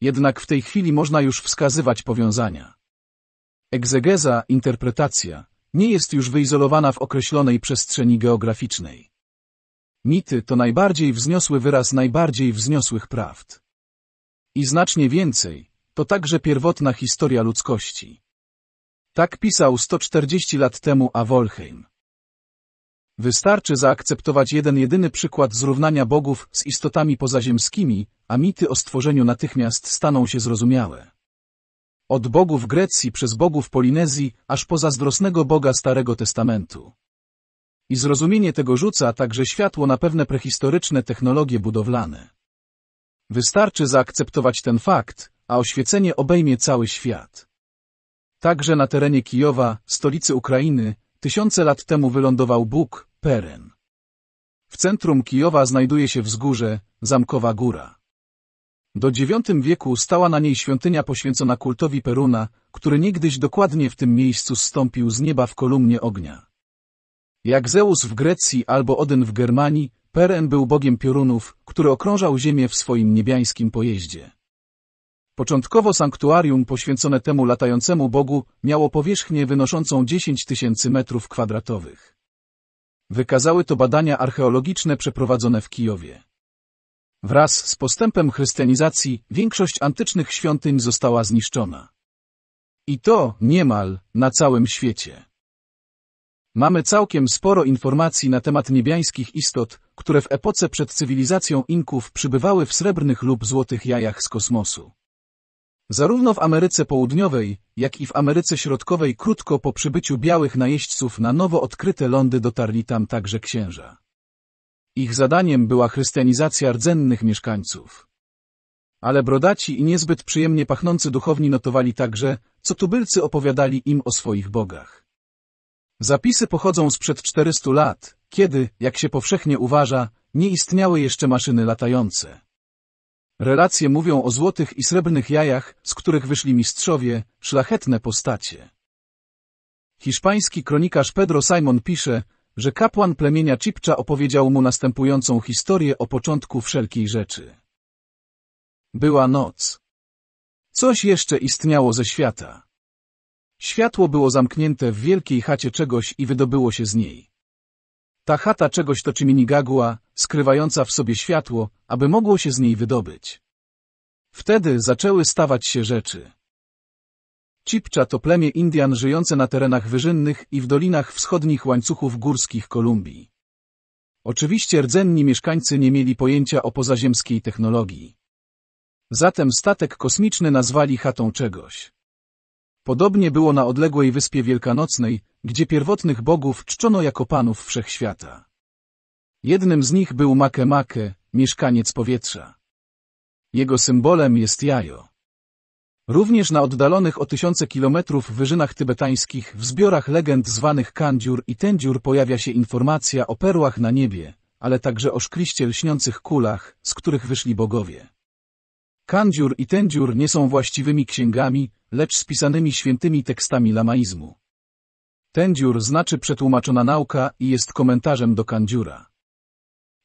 Jednak w tej chwili można już wskazywać powiązania. Egzegeza, interpretacja, nie jest już wyizolowana w określonej przestrzeni geograficznej. Mity to najbardziej wzniosły wyraz najbardziej wzniosłych prawd. I znacznie więcej, to także pierwotna historia ludzkości. Tak pisał 140 lat temu Avolheim. Wystarczy zaakceptować jeden jedyny przykład zrównania bogów z istotami pozaziemskimi, a mity o stworzeniu natychmiast staną się zrozumiałe. Od bogów Grecji przez bogów Polinezji, aż po zazdrosnego boga Starego Testamentu. I zrozumienie tego rzuca także światło na pewne prehistoryczne technologie budowlane. Wystarczy zaakceptować ten fakt, a oświecenie obejmie cały świat. Także na terenie Kijowa, stolicy Ukrainy, tysiące lat temu wylądował Bóg, Peren. W centrum Kijowa znajduje się wzgórze, Zamkowa Góra. Do IX wieku stała na niej świątynia poświęcona kultowi Peruna, który niegdyś dokładnie w tym miejscu zstąpił z nieba w kolumnie ognia. Jak Zeus w Grecji albo Odyn w Germanii, Peren był bogiem piorunów, który okrążał ziemię w swoim niebiańskim pojeździe. Początkowo sanktuarium poświęcone temu latającemu bogu miało powierzchnię wynoszącą 10 tysięcy metrów kwadratowych. Wykazały to badania archeologiczne przeprowadzone w Kijowie. Wraz z postępem chrystianizacji większość antycznych świątyń została zniszczona. I to niemal na całym świecie. Mamy całkiem sporo informacji na temat niebiańskich istot, które w epoce przed cywilizacją Inków przybywały w srebrnych lub złotych jajach z kosmosu. Zarówno w Ameryce Południowej, jak i w Ameryce Środkowej krótko po przybyciu białych najeźdźców na nowo odkryte lądy dotarli tam także księża. Ich zadaniem była chrystianizacja rdzennych mieszkańców. Ale brodaci i niezbyt przyjemnie pachnący duchowni notowali także, co tubylcy opowiadali im o swoich bogach. Zapisy pochodzą sprzed 400 lat, kiedy, jak się powszechnie uważa, nie istniały jeszcze maszyny latające. Relacje mówią o złotych i srebrnych jajach, z których wyszli mistrzowie, szlachetne postacie. Hiszpański kronikarz Pedro Simon pisze, że kapłan plemienia Chipcha opowiedział mu następującą historię o początku wszelkiej rzeczy. Była noc. Coś jeszcze istniało ze świata. Światło było zamknięte w wielkiej chacie czegoś i wydobyło się z niej. Ta chata czegoś toczy Chiminigagua, skrywająca w sobie światło, aby mogło się z niej wydobyć. Wtedy zaczęły stawać się rzeczy. Cipcza to plemię Indian żyjące na terenach wyżynnych i w dolinach wschodnich łańcuchów górskich Kolumbii. Oczywiście rdzenni mieszkańcy nie mieli pojęcia o pozaziemskiej technologii. Zatem statek kosmiczny nazwali chatą czegoś. Podobnie było na odległej wyspie Wielkanocnej, gdzie pierwotnych bogów czczono jako panów wszechświata. Jednym z nich był Makemake, mieszkaniec powietrza. Jego symbolem jest jajo. Również na oddalonych o tysiące kilometrów wyżynach tybetańskich w zbiorach legend zwanych kandziur i tędziur pojawia się informacja o perłach na niebie, ale także o szkliście lśniących kulach, z których wyszli bogowie. Kandziur i tędziur nie są właściwymi księgami, lecz spisanymi świętymi tekstami lamaizmu. Tędziur znaczy przetłumaczona nauka i jest komentarzem do kandziura.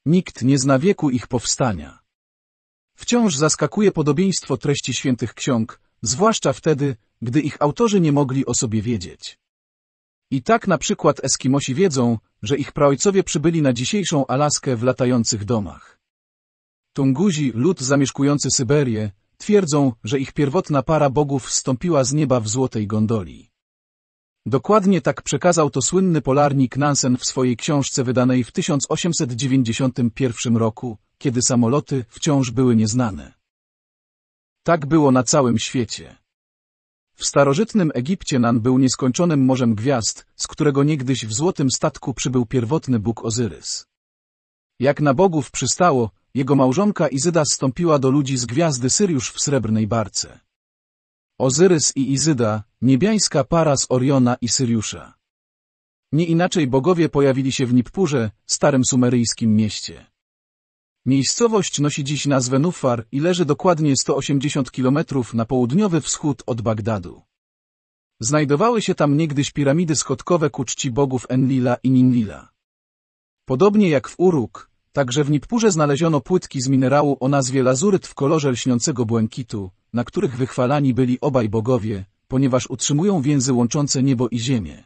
Nikt nie zna wieku ich powstania. Wciąż zaskakuje podobieństwo treści świętych ksiąg, zwłaszcza wtedy, gdy ich autorzy nie mogli o sobie wiedzieć. I tak na przykład Eskimosi wiedzą, że ich praojcowie przybyli na dzisiejszą Alaskę w latających domach. Tunguzi, lud zamieszkujący Syberię, twierdzą, że ich pierwotna para bogów wstąpiła z nieba w złotej gondoli. Dokładnie tak przekazał to słynny polarnik Nansen w swojej książce wydanej w 1891 roku, kiedy samoloty wciąż były nieznane. Tak było na całym świecie. W starożytnym Egipcie Nan był nieskończonym morzem gwiazd, z którego niegdyś w złotym statku przybył pierwotny bóg Ozyrys. Jak na bogów przystało, jego małżonka Izyda stąpiła do ludzi z gwiazdy Syriusz w srebrnej barce. Ozyrys i Izyda, niebiańska para z Oriona i Syriusza. Nie inaczej bogowie pojawili się w Nippurze, starym sumeryjskim mieście. Miejscowość nosi dziś nazwę Nufar i leży dokładnie 180 km na południowy wschód od Bagdadu. Znajdowały się tam niegdyś piramidy schodkowe ku czci bogów Enlila i Ninlila. Podobnie jak w Uruk, także w Nippurze znaleziono płytki z minerału o nazwie lazuryt w kolorze lśniącego błękitu, na których wychwalani byli obaj bogowie, ponieważ utrzymują więzy łączące niebo i ziemię.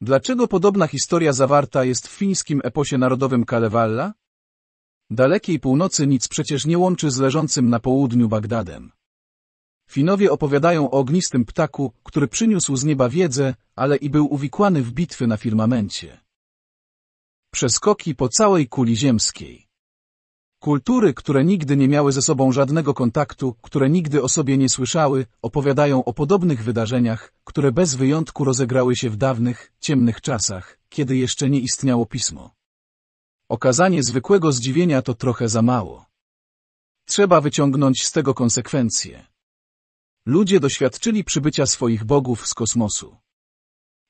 Dlaczego podobna historia zawarta jest w fińskim eposie narodowym Kalevala? Dalekiej północy nic przecież nie łączy z leżącym na południu Bagdadem. Finowie opowiadają o ognistym ptaku, który przyniósł z nieba wiedzę, ale i był uwikłany w bitwy na firmamencie. Przeskoki po całej kuli ziemskiej Kultury, które nigdy nie miały ze sobą żadnego kontaktu, które nigdy o sobie nie słyszały, opowiadają o podobnych wydarzeniach, które bez wyjątku rozegrały się w dawnych, ciemnych czasach, kiedy jeszcze nie istniało pismo. Okazanie zwykłego zdziwienia to trochę za mało. Trzeba wyciągnąć z tego konsekwencje. Ludzie doświadczyli przybycia swoich bogów z kosmosu.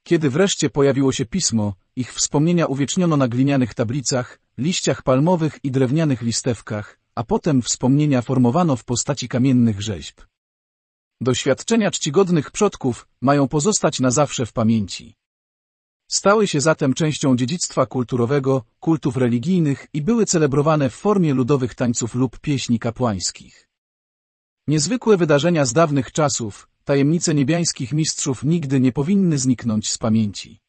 Kiedy wreszcie pojawiło się pismo, ich wspomnienia uwieczniono na glinianych tablicach, liściach palmowych i drewnianych listewkach, a potem wspomnienia formowano w postaci kamiennych rzeźb. Doświadczenia czcigodnych przodków mają pozostać na zawsze w pamięci. Stały się zatem częścią dziedzictwa kulturowego, kultów religijnych i były celebrowane w formie ludowych tańców lub pieśni kapłańskich. Niezwykłe wydarzenia z dawnych czasów, tajemnice niebiańskich mistrzów nigdy nie powinny zniknąć z pamięci.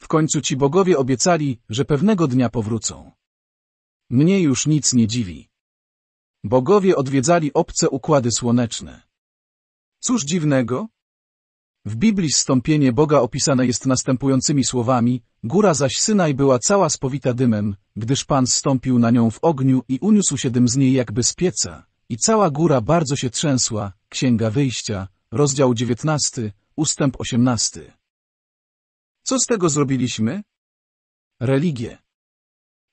W końcu ci bogowie obiecali, że pewnego dnia powrócą. Mnie już nic nie dziwi. Bogowie odwiedzali obce układy słoneczne. Cóż dziwnego? W Biblii stąpienie Boga opisane jest następującymi słowami, góra zaś Synaj była cała spowita dymem, gdyż Pan stąpił na nią w ogniu i uniósł się dym z niej jakby z pieca, i cała góra bardzo się trzęsła, Księga Wyjścia, rozdział 19, ustęp 18. Co z tego zrobiliśmy? Religie.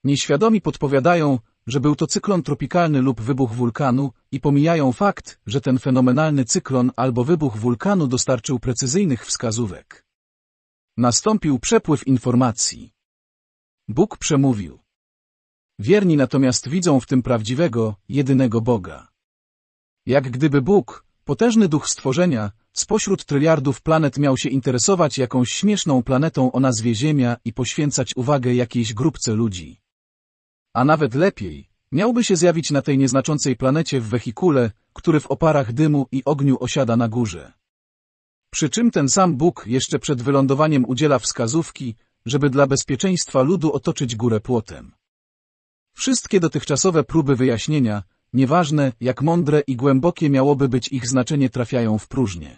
Nieświadomi podpowiadają, że był to cyklon tropikalny lub wybuch wulkanu i pomijają fakt, że ten fenomenalny cyklon albo wybuch wulkanu dostarczył precyzyjnych wskazówek. Nastąpił przepływ informacji. Bóg przemówił. Wierni natomiast widzą w tym prawdziwego, jedynego Boga. Jak gdyby Bóg, Potężny duch stworzenia, spośród tryliardów planet miał się interesować jakąś śmieszną planetą o nazwie Ziemia i poświęcać uwagę jakiejś grupce ludzi. A nawet lepiej, miałby się zjawić na tej nieznaczącej planecie w wehikule, który w oparach dymu i ogniu osiada na górze. Przy czym ten sam Bóg jeszcze przed wylądowaniem udziela wskazówki, żeby dla bezpieczeństwa ludu otoczyć górę płotem. Wszystkie dotychczasowe próby wyjaśnienia, nieważne jak mądre i głębokie miałoby być ich znaczenie trafiają w próżnię.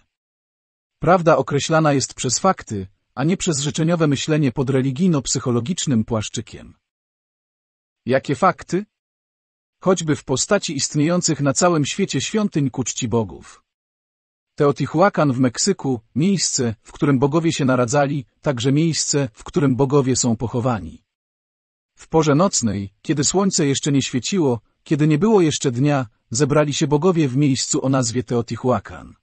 Prawda określana jest przez fakty, a nie przez życzeniowe myślenie pod religijno-psychologicznym płaszczykiem. Jakie fakty? Choćby w postaci istniejących na całym świecie świątyń ku czci bogów. Teotihuacan w Meksyku, miejsce, w którym bogowie się naradzali, także miejsce, w którym bogowie są pochowani. W porze nocnej, kiedy słońce jeszcze nie świeciło, kiedy nie było jeszcze dnia, zebrali się bogowie w miejscu o nazwie Teotihuacan.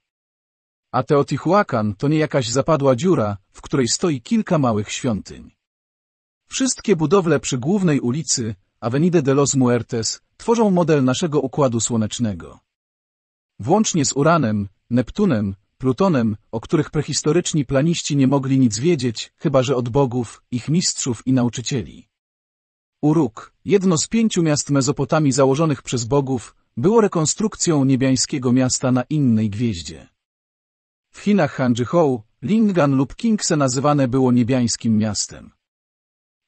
A Teotihuacan to nie jakaś zapadła dziura, w której stoi kilka małych świątyń. Wszystkie budowle przy głównej ulicy, Avenida de los Muertes, tworzą model naszego Układu Słonecznego. Włącznie z Uranem, Neptunem, Plutonem, o których prehistoryczni planiści nie mogli nic wiedzieć, chyba że od bogów, ich mistrzów i nauczycieli. Uruk, jedno z pięciu miast Mezopotamii założonych przez bogów, było rekonstrukcją niebiańskiego miasta na innej gwieździe. W Chinach Hanzhou, Lingan lub Kingse nazywane było niebiańskim miastem.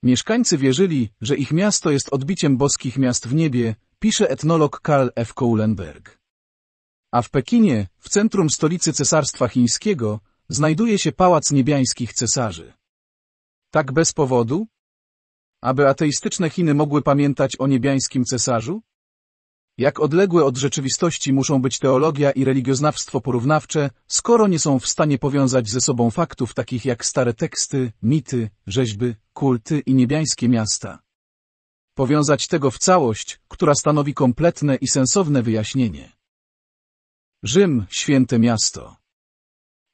Mieszkańcy wierzyli, że ich miasto jest odbiciem boskich miast w niebie, pisze etnolog Karl F. Kohlenberg. A w Pekinie, w centrum stolicy Cesarstwa Chińskiego, znajduje się Pałac Niebiańskich Cesarzy. Tak bez powodu? Aby ateistyczne Chiny mogły pamiętać o niebiańskim cesarzu? Jak odległe od rzeczywistości muszą być teologia i religioznawstwo porównawcze, skoro nie są w stanie powiązać ze sobą faktów takich jak stare teksty, mity, rzeźby, kulty i niebiańskie miasta? Powiązać tego w całość, która stanowi kompletne i sensowne wyjaśnienie. Rzym, święte miasto.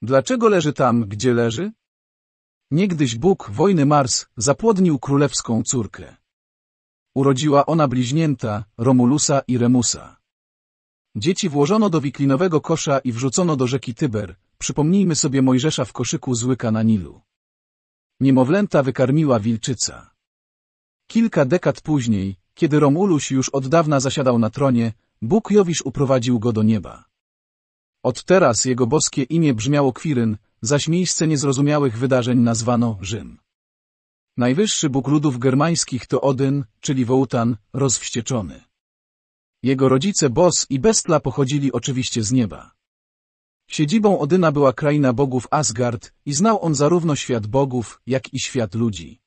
Dlaczego leży tam, gdzie leży? Niegdyś Bóg wojny Mars zapłodnił królewską córkę. Urodziła ona bliźnięta, Romulusa i Remusa. Dzieci włożono do wiklinowego kosza i wrzucono do rzeki Tyber, przypomnijmy sobie Mojżesza w koszyku złyka na Nilu. Niemowlęta wykarmiła wilczyca. Kilka dekad później, kiedy Romulus już od dawna zasiadał na tronie, Bóg Jowisz uprowadził go do nieba. Od teraz jego boskie imię brzmiało Kwiryn, zaś miejsce niezrozumiałych wydarzeń nazwano Rzym. Najwyższy bóg ludów germańskich to Odyn, czyli Wołtan, rozwścieczony. Jego rodzice Bos i Bestla pochodzili oczywiście z nieba. Siedzibą Odyna była kraina bogów Asgard i znał on zarówno świat bogów, jak i świat ludzi.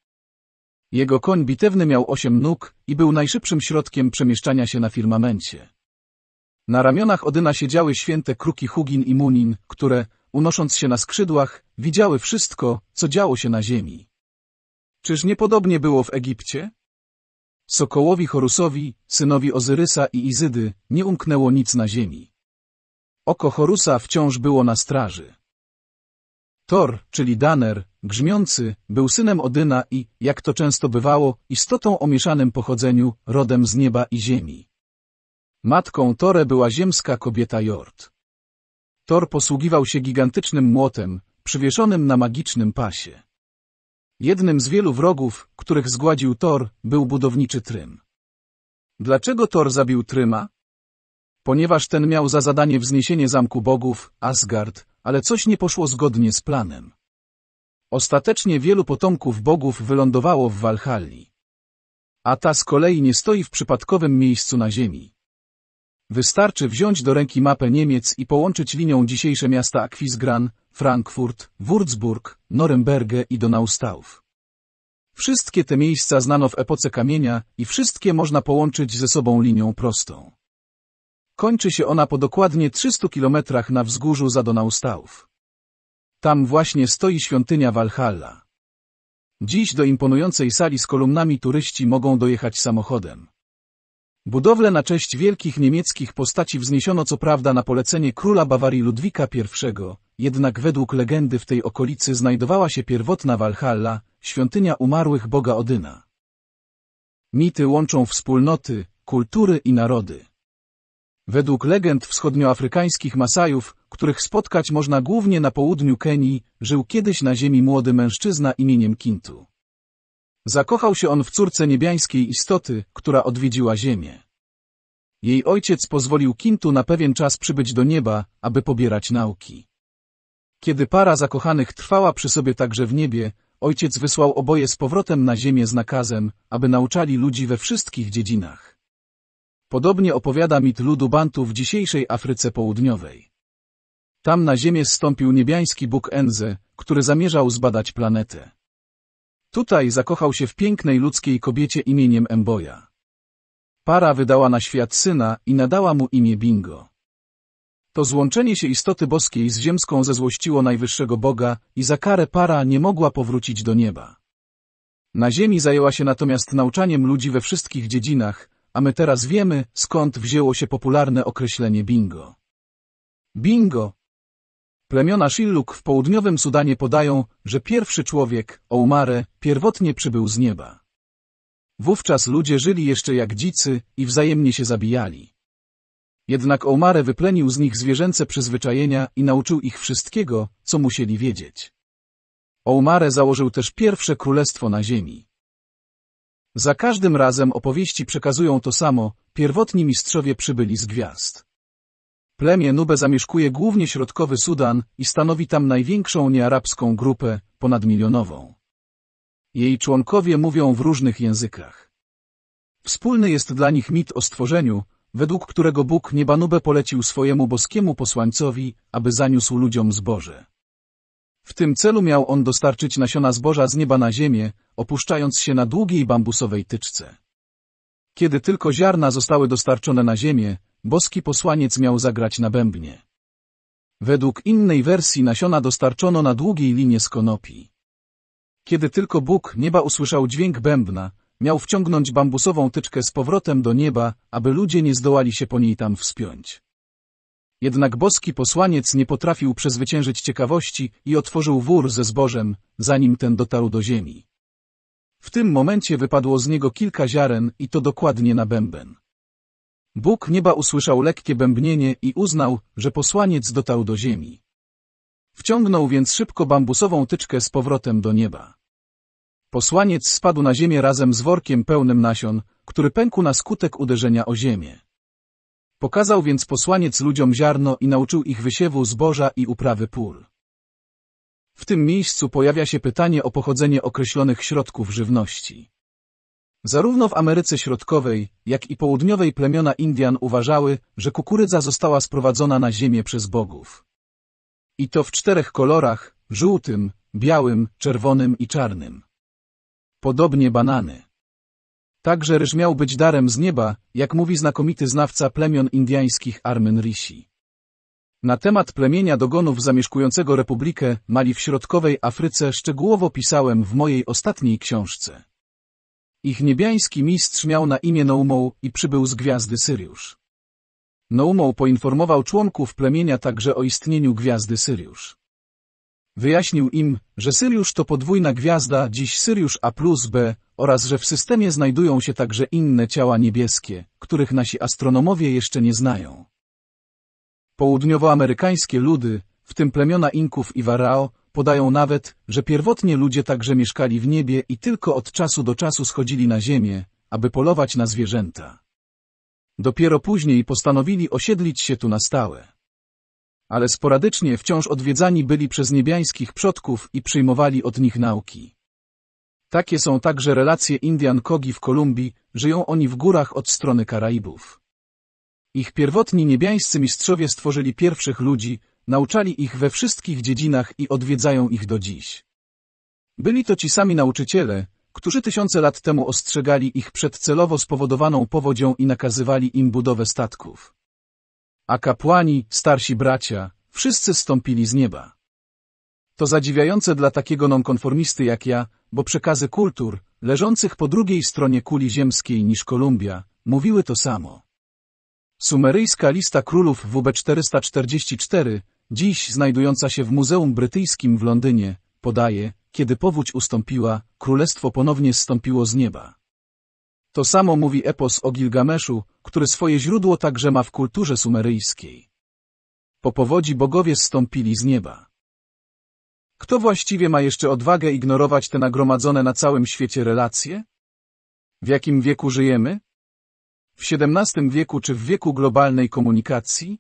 Jego koń bitewny miał osiem nóg i był najszybszym środkiem przemieszczania się na firmamencie. Na ramionach Odyna siedziały święte kruki Hugin i Munin, które, unosząc się na skrzydłach, widziały wszystko, co działo się na ziemi. Czyż niepodobnie było w Egipcie? Sokołowi Horusowi, synowi Ozyrysa i Izydy, nie umknęło nic na ziemi. Oko Horusa wciąż było na straży. Thor, czyli Daner, grzmiący, był synem Odyna i, jak to często bywało, istotą o mieszanym pochodzeniu, rodem z nieba i ziemi. Matką Tore była ziemska kobieta Jord. Thor posługiwał się gigantycznym młotem, przywieszonym na magicznym pasie. Jednym z wielu wrogów, których zgładził Thor, był budowniczy Trym. Dlaczego Thor zabił Tryma? Ponieważ ten miał za zadanie wzniesienie zamku bogów, Asgard, ale coś nie poszło zgodnie z planem. Ostatecznie wielu potomków bogów wylądowało w Walhalli. A ta z kolei nie stoi w przypadkowym miejscu na ziemi. Wystarczy wziąć do ręki mapę Niemiec i połączyć linią dzisiejsze miasta Aquisgran, Frankfurt, Würzburg, Norymbergę i Donaustauf. Wszystkie te miejsca znano w epoce kamienia i wszystkie można połączyć ze sobą linią prostą. Kończy się ona po dokładnie 300 kilometrach na wzgórzu za Donaustauf. Tam właśnie stoi świątynia Walhalla. Dziś do imponującej sali z kolumnami turyści mogą dojechać samochodem. Budowle na cześć wielkich niemieckich postaci wzniesiono co prawda na polecenie króla Bawarii Ludwika I, jednak według legendy w tej okolicy znajdowała się pierwotna Walhalla, świątynia umarłych boga Odyna. Mity łączą wspólnoty, kultury i narody. Według legend wschodnioafrykańskich Masajów, których spotkać można głównie na południu Kenii, żył kiedyś na ziemi młody mężczyzna imieniem Kintu. Zakochał się on w córce niebiańskiej istoty, która odwiedziła ziemię. Jej ojciec pozwolił Kintu na pewien czas przybyć do nieba, aby pobierać nauki. Kiedy para zakochanych trwała przy sobie także w niebie, ojciec wysłał oboje z powrotem na ziemię z nakazem, aby nauczali ludzi we wszystkich dziedzinach. Podobnie opowiada mit ludu Bantu w dzisiejszej Afryce Południowej. Tam na ziemię zstąpił niebiański Bóg Enze, który zamierzał zbadać planetę. Tutaj zakochał się w pięknej ludzkiej kobiecie imieniem Emboja. Para wydała na świat syna i nadała mu imię Bingo. To złączenie się istoty boskiej z ziemską zezłościło najwyższego Boga i za karę para nie mogła powrócić do nieba. Na ziemi zajęła się natomiast nauczaniem ludzi we wszystkich dziedzinach, a my teraz wiemy, skąd wzięło się popularne określenie bingo. Bingo Plemiona Shilluk w południowym Sudanie podają, że pierwszy człowiek, Oumare, pierwotnie przybył z nieba. Wówczas ludzie żyli jeszcze jak dzicy i wzajemnie się zabijali. Jednak Oumare wyplenił z nich zwierzęce przyzwyczajenia i nauczył ich wszystkiego, co musieli wiedzieć. Oumare założył też pierwsze królestwo na ziemi. Za każdym razem opowieści przekazują to samo, pierwotni mistrzowie przybyli z gwiazd. Plemię Nube zamieszkuje głównie środkowy Sudan i stanowi tam największą niearabską grupę, ponadmilionową. Jej członkowie mówią w różnych językach. Wspólny jest dla nich mit o stworzeniu, według którego Bóg nieba Nube polecił swojemu boskiemu posłańcowi, aby zaniósł ludziom zboże. W tym celu miał on dostarczyć nasiona zboża z nieba na ziemię, opuszczając się na długiej bambusowej tyczce. Kiedy tylko ziarna zostały dostarczone na ziemię, boski posłaniec miał zagrać na bębnie. Według innej wersji nasiona dostarczono na długiej linie z konopi. Kiedy tylko Bóg nieba usłyszał dźwięk bębna, miał wciągnąć bambusową tyczkę z powrotem do nieba, aby ludzie nie zdołali się po niej tam wspiąć. Jednak boski posłaniec nie potrafił przezwyciężyć ciekawości i otworzył wór ze zbożem, zanim ten dotarł do ziemi. W tym momencie wypadło z niego kilka ziaren i to dokładnie na bęben. Bóg nieba usłyszał lekkie bębnienie i uznał, że posłaniec dotarł do ziemi. Wciągnął więc szybko bambusową tyczkę z powrotem do nieba. Posłaniec spadł na ziemię razem z workiem pełnym nasion, który pękł na skutek uderzenia o ziemię. Pokazał więc posłaniec ludziom ziarno i nauczył ich wysiewu zboża i uprawy pól. W tym miejscu pojawia się pytanie o pochodzenie określonych środków żywności. Zarówno w Ameryce Środkowej, jak i Południowej plemiona Indian uważały, że kukurydza została sprowadzona na ziemię przez bogów. I to w czterech kolorach, żółtym, białym, czerwonym i czarnym. Podobnie banany. Także ryż miał być darem z nieba, jak mówi znakomity znawca plemion indiańskich Armen Rishi. Na temat plemienia dogonów zamieszkującego Republikę Mali w Środkowej Afryce szczegółowo pisałem w mojej ostatniej książce. Ich niebiański mistrz miał na imię Noumą i przybył z gwiazdy Syriusz. Noumą poinformował członków plemienia także o istnieniu gwiazdy Syriusz. Wyjaśnił im, że Syriusz to podwójna gwiazda, dziś Syriusz A plus B, oraz że w systemie znajdują się także inne ciała niebieskie, których nasi astronomowie jeszcze nie znają. Południowoamerykańskie ludy, w tym plemiona Inków i Warao, Podają nawet, że pierwotnie ludzie także mieszkali w niebie i tylko od czasu do czasu schodzili na ziemię, aby polować na zwierzęta. Dopiero później postanowili osiedlić się tu na stałe. Ale sporadycznie wciąż odwiedzani byli przez niebiańskich przodków i przyjmowali od nich nauki. Takie są także relacje Indian Kogi w Kolumbii, żyją oni w górach od strony Karaibów. Ich pierwotni niebiańscy mistrzowie stworzyli pierwszych ludzi, Nauczali ich we wszystkich dziedzinach i odwiedzają ich do dziś. Byli to ci sami nauczyciele, którzy tysiące lat temu ostrzegali ich przed celowo spowodowaną powodzią i nakazywali im budowę statków. A kapłani, starsi bracia, wszyscy stąpili z nieba. To zadziwiające dla takiego nonkonformisty jak ja, bo przekazy kultur, leżących po drugiej stronie kuli ziemskiej niż Kolumbia, mówiły to samo. Sumeryjska lista królów WB 444 dziś znajdująca się w Muzeum Brytyjskim w Londynie, podaje, kiedy powódź ustąpiła, królestwo ponownie zstąpiło z nieba. To samo mówi epos o Gilgameszu, który swoje źródło także ma w kulturze sumeryjskiej. Po powodzi bogowie zstąpili z nieba. Kto właściwie ma jeszcze odwagę ignorować te nagromadzone na całym świecie relacje? W jakim wieku żyjemy? W XVII wieku czy w wieku globalnej komunikacji?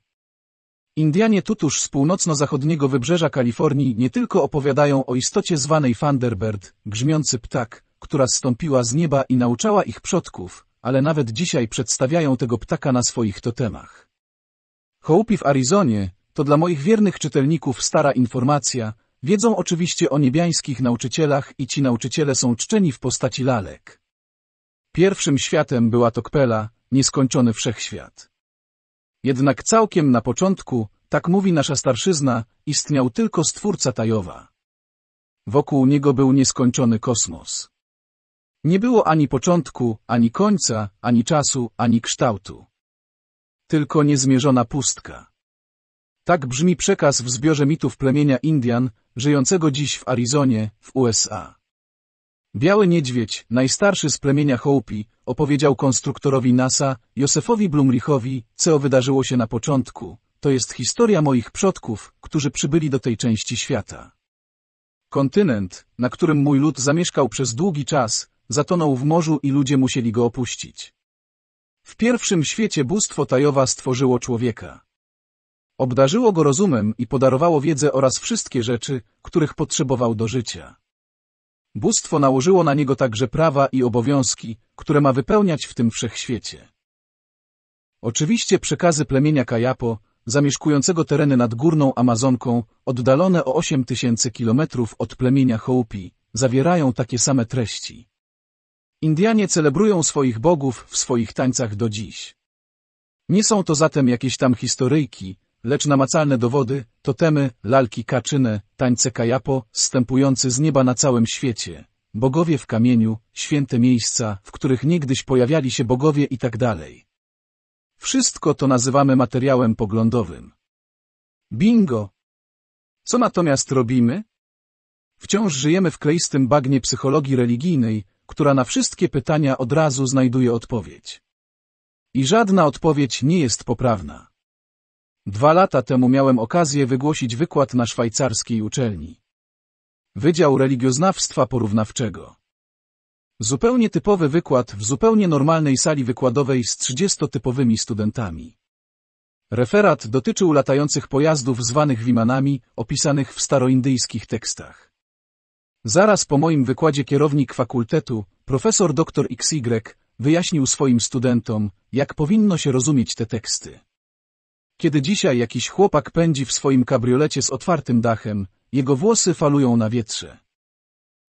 Indianie tutuż z północno-zachodniego wybrzeża Kalifornii nie tylko opowiadają o istocie zwanej Thunderbird, grzmiący ptak, która stąpiła z nieba i nauczała ich przodków, ale nawet dzisiaj przedstawiają tego ptaka na swoich totemach. Hopi w Arizonie to dla moich wiernych czytelników stara informacja, wiedzą oczywiście o niebiańskich nauczycielach i ci nauczyciele są czczeni w postaci lalek. Pierwszym światem była Tokpela, nieskończony wszechświat. Jednak całkiem na początku, tak mówi nasza starszyzna, istniał tylko stwórca Tajowa. Wokół niego był nieskończony kosmos. Nie było ani początku, ani końca, ani czasu, ani kształtu. Tylko niezmierzona pustka. Tak brzmi przekaz w zbiorze mitów plemienia Indian, żyjącego dziś w Arizonie, w USA. Biały Niedźwiedź, najstarszy z plemienia Hopi, opowiedział konstruktorowi NASA, Józefowi Blumrichowi, co wydarzyło się na początku. To jest historia moich przodków, którzy przybyli do tej części świata. Kontynent, na którym mój lud zamieszkał przez długi czas, zatonął w morzu i ludzie musieli go opuścić. W pierwszym świecie bóstwo Tajowa stworzyło człowieka. Obdarzyło go rozumem i podarowało wiedzę oraz wszystkie rzeczy, których potrzebował do życia. Bóstwo nałożyło na niego także prawa i obowiązki, które ma wypełniać w tym wszechświecie. Oczywiście przekazy plemienia Kajapo, zamieszkującego tereny nad górną Amazonką, oddalone o 8 tysięcy kilometrów od plemienia Hopi, zawierają takie same treści. Indianie celebrują swoich bogów w swoich tańcach do dziś. Nie są to zatem jakieś tam historyjki, lecz namacalne dowody, totemy, lalki kaczyne, tańce kajapo, stępujący z nieba na całym świecie, bogowie w kamieniu, święte miejsca, w których niegdyś pojawiali się bogowie i tak dalej. Wszystko to nazywamy materiałem poglądowym. Bingo! Co natomiast robimy? Wciąż żyjemy w kleistym bagnie psychologii religijnej, która na wszystkie pytania od razu znajduje odpowiedź. I żadna odpowiedź nie jest poprawna. Dwa lata temu miałem okazję wygłosić wykład na szwajcarskiej uczelni. Wydział Religioznawstwa Porównawczego. Zupełnie typowy wykład w zupełnie normalnej sali wykładowej z 30-typowymi studentami. Referat dotyczył latających pojazdów zwanych wimanami, opisanych w staroindyjskich tekstach. Zaraz po moim wykładzie kierownik fakultetu, profesor dr XY, wyjaśnił swoim studentom, jak powinno się rozumieć te teksty. Kiedy dzisiaj jakiś chłopak pędzi w swoim kabriolecie z otwartym dachem, jego włosy falują na wietrze.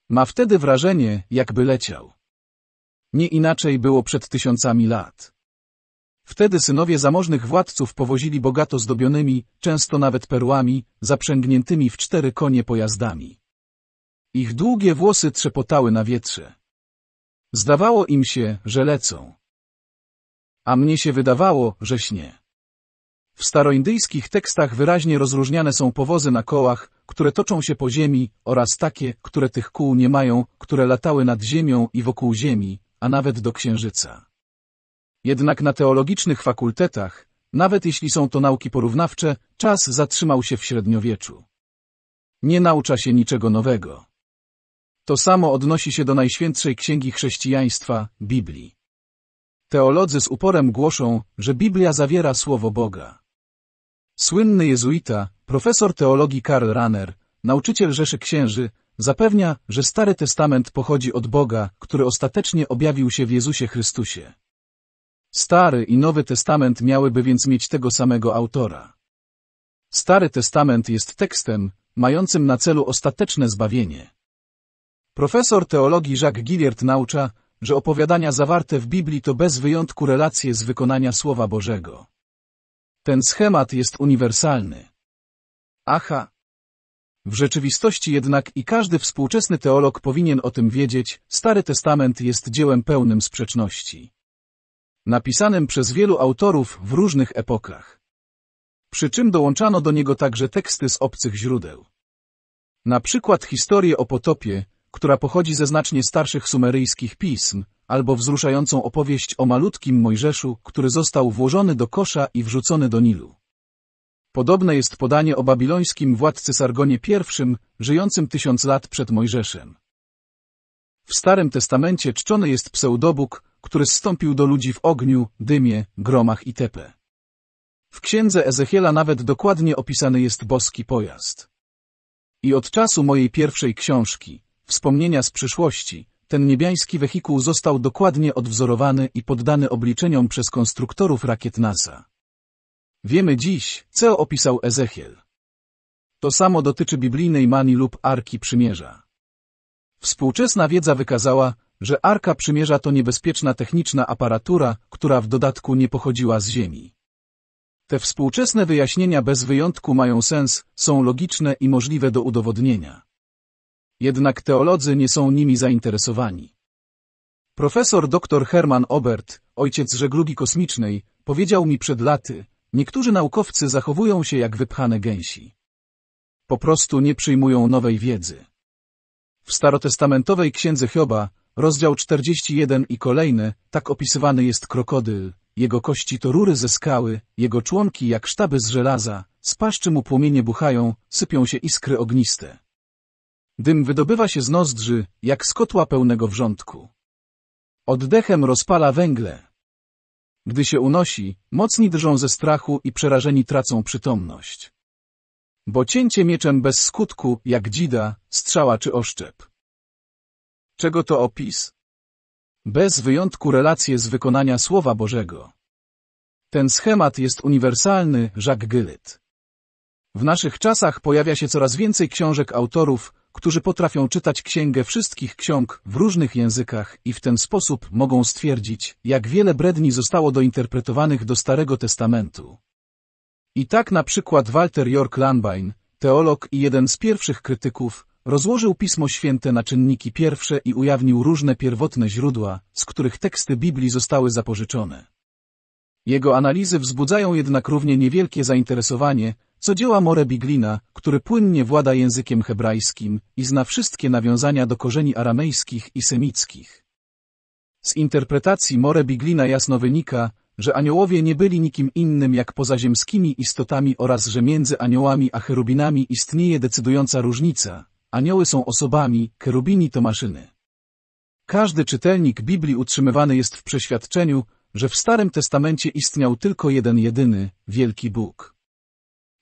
Ma wtedy wrażenie, jakby leciał. Nie inaczej było przed tysiącami lat. Wtedy synowie zamożnych władców powozili bogato zdobionymi, często nawet perłami, zaprzęgniętymi w cztery konie pojazdami. Ich długie włosy trzepotały na wietrze. Zdawało im się, że lecą. A mnie się wydawało, że śnie. W staroindyjskich tekstach wyraźnie rozróżniane są powozy na kołach, które toczą się po ziemi, oraz takie, które tych kół nie mają, które latały nad ziemią i wokół ziemi, a nawet do księżyca. Jednak na teologicznych fakultetach, nawet jeśli są to nauki porównawcze, czas zatrzymał się w średniowieczu. Nie naucza się niczego nowego. To samo odnosi się do najświętszej księgi chrześcijaństwa, Biblii. Teolodzy z uporem głoszą, że Biblia zawiera słowo Boga. Słynny jezuita, profesor teologii Karl Rahner, nauczyciel Rzeszy Księży, zapewnia, że Stary Testament pochodzi od Boga, który ostatecznie objawił się w Jezusie Chrystusie. Stary i Nowy Testament miałyby więc mieć tego samego autora. Stary Testament jest tekstem, mającym na celu ostateczne zbawienie. Profesor teologii Jacques Gilliard naucza, że opowiadania zawarte w Biblii to bez wyjątku relacje z wykonania Słowa Bożego. Ten schemat jest uniwersalny. Aha. W rzeczywistości jednak i każdy współczesny teolog powinien o tym wiedzieć, Stary Testament jest dziełem pełnym sprzeczności. Napisanym przez wielu autorów w różnych epokach. Przy czym dołączano do niego także teksty z obcych źródeł. Na przykład historię o potopie, która pochodzi ze znacznie starszych sumeryjskich pism, albo wzruszającą opowieść o malutkim Mojżeszu, który został włożony do kosza i wrzucony do Nilu. Podobne jest podanie o babilońskim władcy Sargonie I, żyjącym tysiąc lat przed Mojżeszem. W Starym Testamencie czczony jest pseudobóg, który zstąpił do ludzi w ogniu, dymie, gromach i tepe. W księdze Ezechiela nawet dokładnie opisany jest boski pojazd. I od czasu mojej pierwszej książki, Wspomnienia z przyszłości, ten niebiański wehikuł został dokładnie odwzorowany i poddany obliczeniom przez konstruktorów rakiet NASA. Wiemy dziś, co opisał Ezechiel. To samo dotyczy biblijnej mani lub Arki Przymierza. Współczesna wiedza wykazała, że Arka Przymierza to niebezpieczna techniczna aparatura, która w dodatku nie pochodziła z Ziemi. Te współczesne wyjaśnienia bez wyjątku mają sens, są logiczne i możliwe do udowodnienia jednak teolodzy nie są nimi zainteresowani. Profesor dr Herman Obert, ojciec żeglugi kosmicznej, powiedział mi przed laty, niektórzy naukowcy zachowują się jak wypchane gęsi. Po prostu nie przyjmują nowej wiedzy. W starotestamentowej księdze Hioba, rozdział 41 i kolejny, tak opisywany jest krokodyl, jego kości to rury ze skały, jego członki jak sztaby z żelaza, z paszczy mu płomienie buchają, sypią się iskry ogniste. Dym wydobywa się z nozdrzy, jak z kotła pełnego wrzątku. Oddechem rozpala węgle. Gdy się unosi, mocni drżą ze strachu i przerażeni tracą przytomność. Bo cięcie mieczem bez skutku, jak dzida, strzała czy oszczep. Czego to opis? Bez wyjątku relacje z wykonania Słowa Bożego. Ten schemat jest uniwersalny, Jacques Gillet. W naszych czasach pojawia się coraz więcej książek autorów, którzy potrafią czytać księgę wszystkich ksiąg w różnych językach i w ten sposób mogą stwierdzić, jak wiele bredni zostało dointerpretowanych do Starego Testamentu. I tak na przykład Walter York Lanbein, teolog i jeden z pierwszych krytyków, rozłożył Pismo Święte na czynniki pierwsze i ujawnił różne pierwotne źródła, z których teksty Biblii zostały zapożyczone. Jego analizy wzbudzają jednak równie niewielkie zainteresowanie, co dzieła More Biglina, który płynnie włada językiem hebrajskim i zna wszystkie nawiązania do korzeni aramejskich i semickich. Z interpretacji More Biglina jasno wynika, że aniołowie nie byli nikim innym jak pozaziemskimi istotami oraz że między aniołami a cherubinami istnieje decydująca różnica. Anioły są osobami, cherubini to maszyny. Każdy czytelnik Biblii utrzymywany jest w przeświadczeniu, że w Starym Testamencie istniał tylko jeden jedyny, wielki Bóg.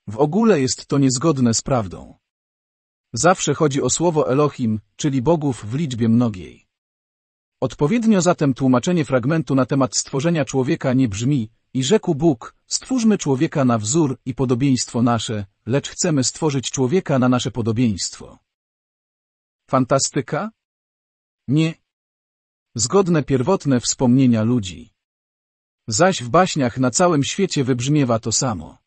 W ogóle jest to niezgodne z prawdą. Zawsze chodzi o słowo Elohim, czyli bogów w liczbie mnogiej. Odpowiednio zatem tłumaczenie fragmentu na temat stworzenia człowieka nie brzmi i rzekł Bóg, stwórzmy człowieka na wzór i podobieństwo nasze, lecz chcemy stworzyć człowieka na nasze podobieństwo. Fantastyka? Nie. Zgodne pierwotne wspomnienia ludzi. Zaś w baśniach na całym świecie wybrzmiewa to samo.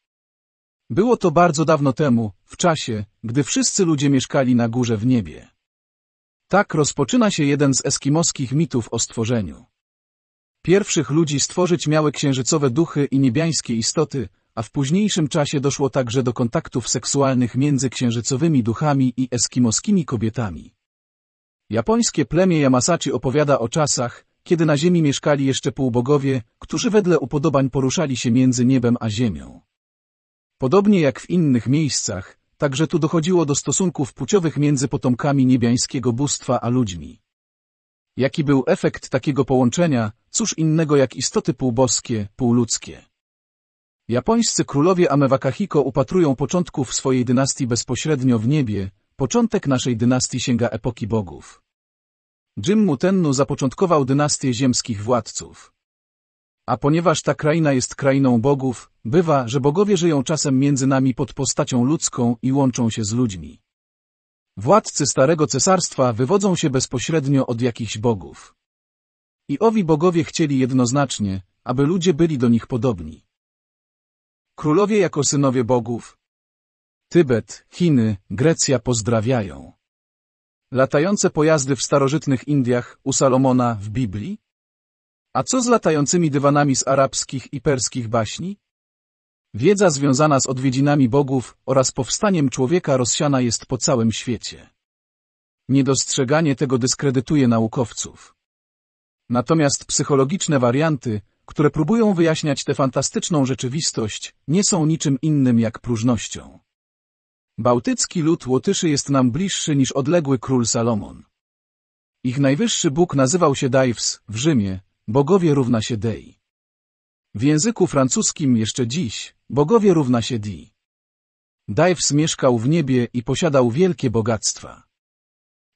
Było to bardzo dawno temu, w czasie, gdy wszyscy ludzie mieszkali na górze w niebie. Tak rozpoczyna się jeden z eskimoskich mitów o stworzeniu. Pierwszych ludzi stworzyć miały księżycowe duchy i niebiańskie istoty, a w późniejszym czasie doszło także do kontaktów seksualnych między księżycowymi duchami i eskimoskimi kobietami. Japońskie plemię Yamasachi opowiada o czasach, kiedy na ziemi mieszkali jeszcze półbogowie, którzy wedle upodobań poruszali się między niebem a ziemią. Podobnie jak w innych miejscach, także tu dochodziło do stosunków płciowych między potomkami niebiańskiego bóstwa a ludźmi. Jaki był efekt takiego połączenia, cóż innego jak istoty półboskie, półludzkie. Japońscy królowie Amewakahiko upatrują początków swojej dynastii bezpośrednio w niebie, początek naszej dynastii sięga epoki bogów. Jimmu Tennu zapoczątkował dynastię ziemskich władców. A ponieważ ta kraina jest krainą bogów, bywa, że bogowie żyją czasem między nami pod postacią ludzką i łączą się z ludźmi. Władcy Starego Cesarstwa wywodzą się bezpośrednio od jakichś bogów. I owi bogowie chcieli jednoznacznie, aby ludzie byli do nich podobni. Królowie jako synowie bogów. Tybet, Chiny, Grecja pozdrawiają. Latające pojazdy w starożytnych Indiach, u Salomona, w Biblii? A co z latającymi dywanami z arabskich i perskich baśni? Wiedza związana z odwiedzinami bogów oraz powstaniem człowieka rozsiana jest po całym świecie. Niedostrzeganie tego dyskredytuje naukowców. Natomiast psychologiczne warianty, które próbują wyjaśniać tę fantastyczną rzeczywistość, nie są niczym innym jak próżnością. Bałtycki lud Łotyszy jest nam bliższy niż odległy król Salomon. Ich najwyższy bóg nazywał się Dajws w Rzymie, bogowie równa się dei. W języku francuskim jeszcze dziś bogowie równa się di. Dives mieszkał w niebie i posiadał wielkie bogactwa.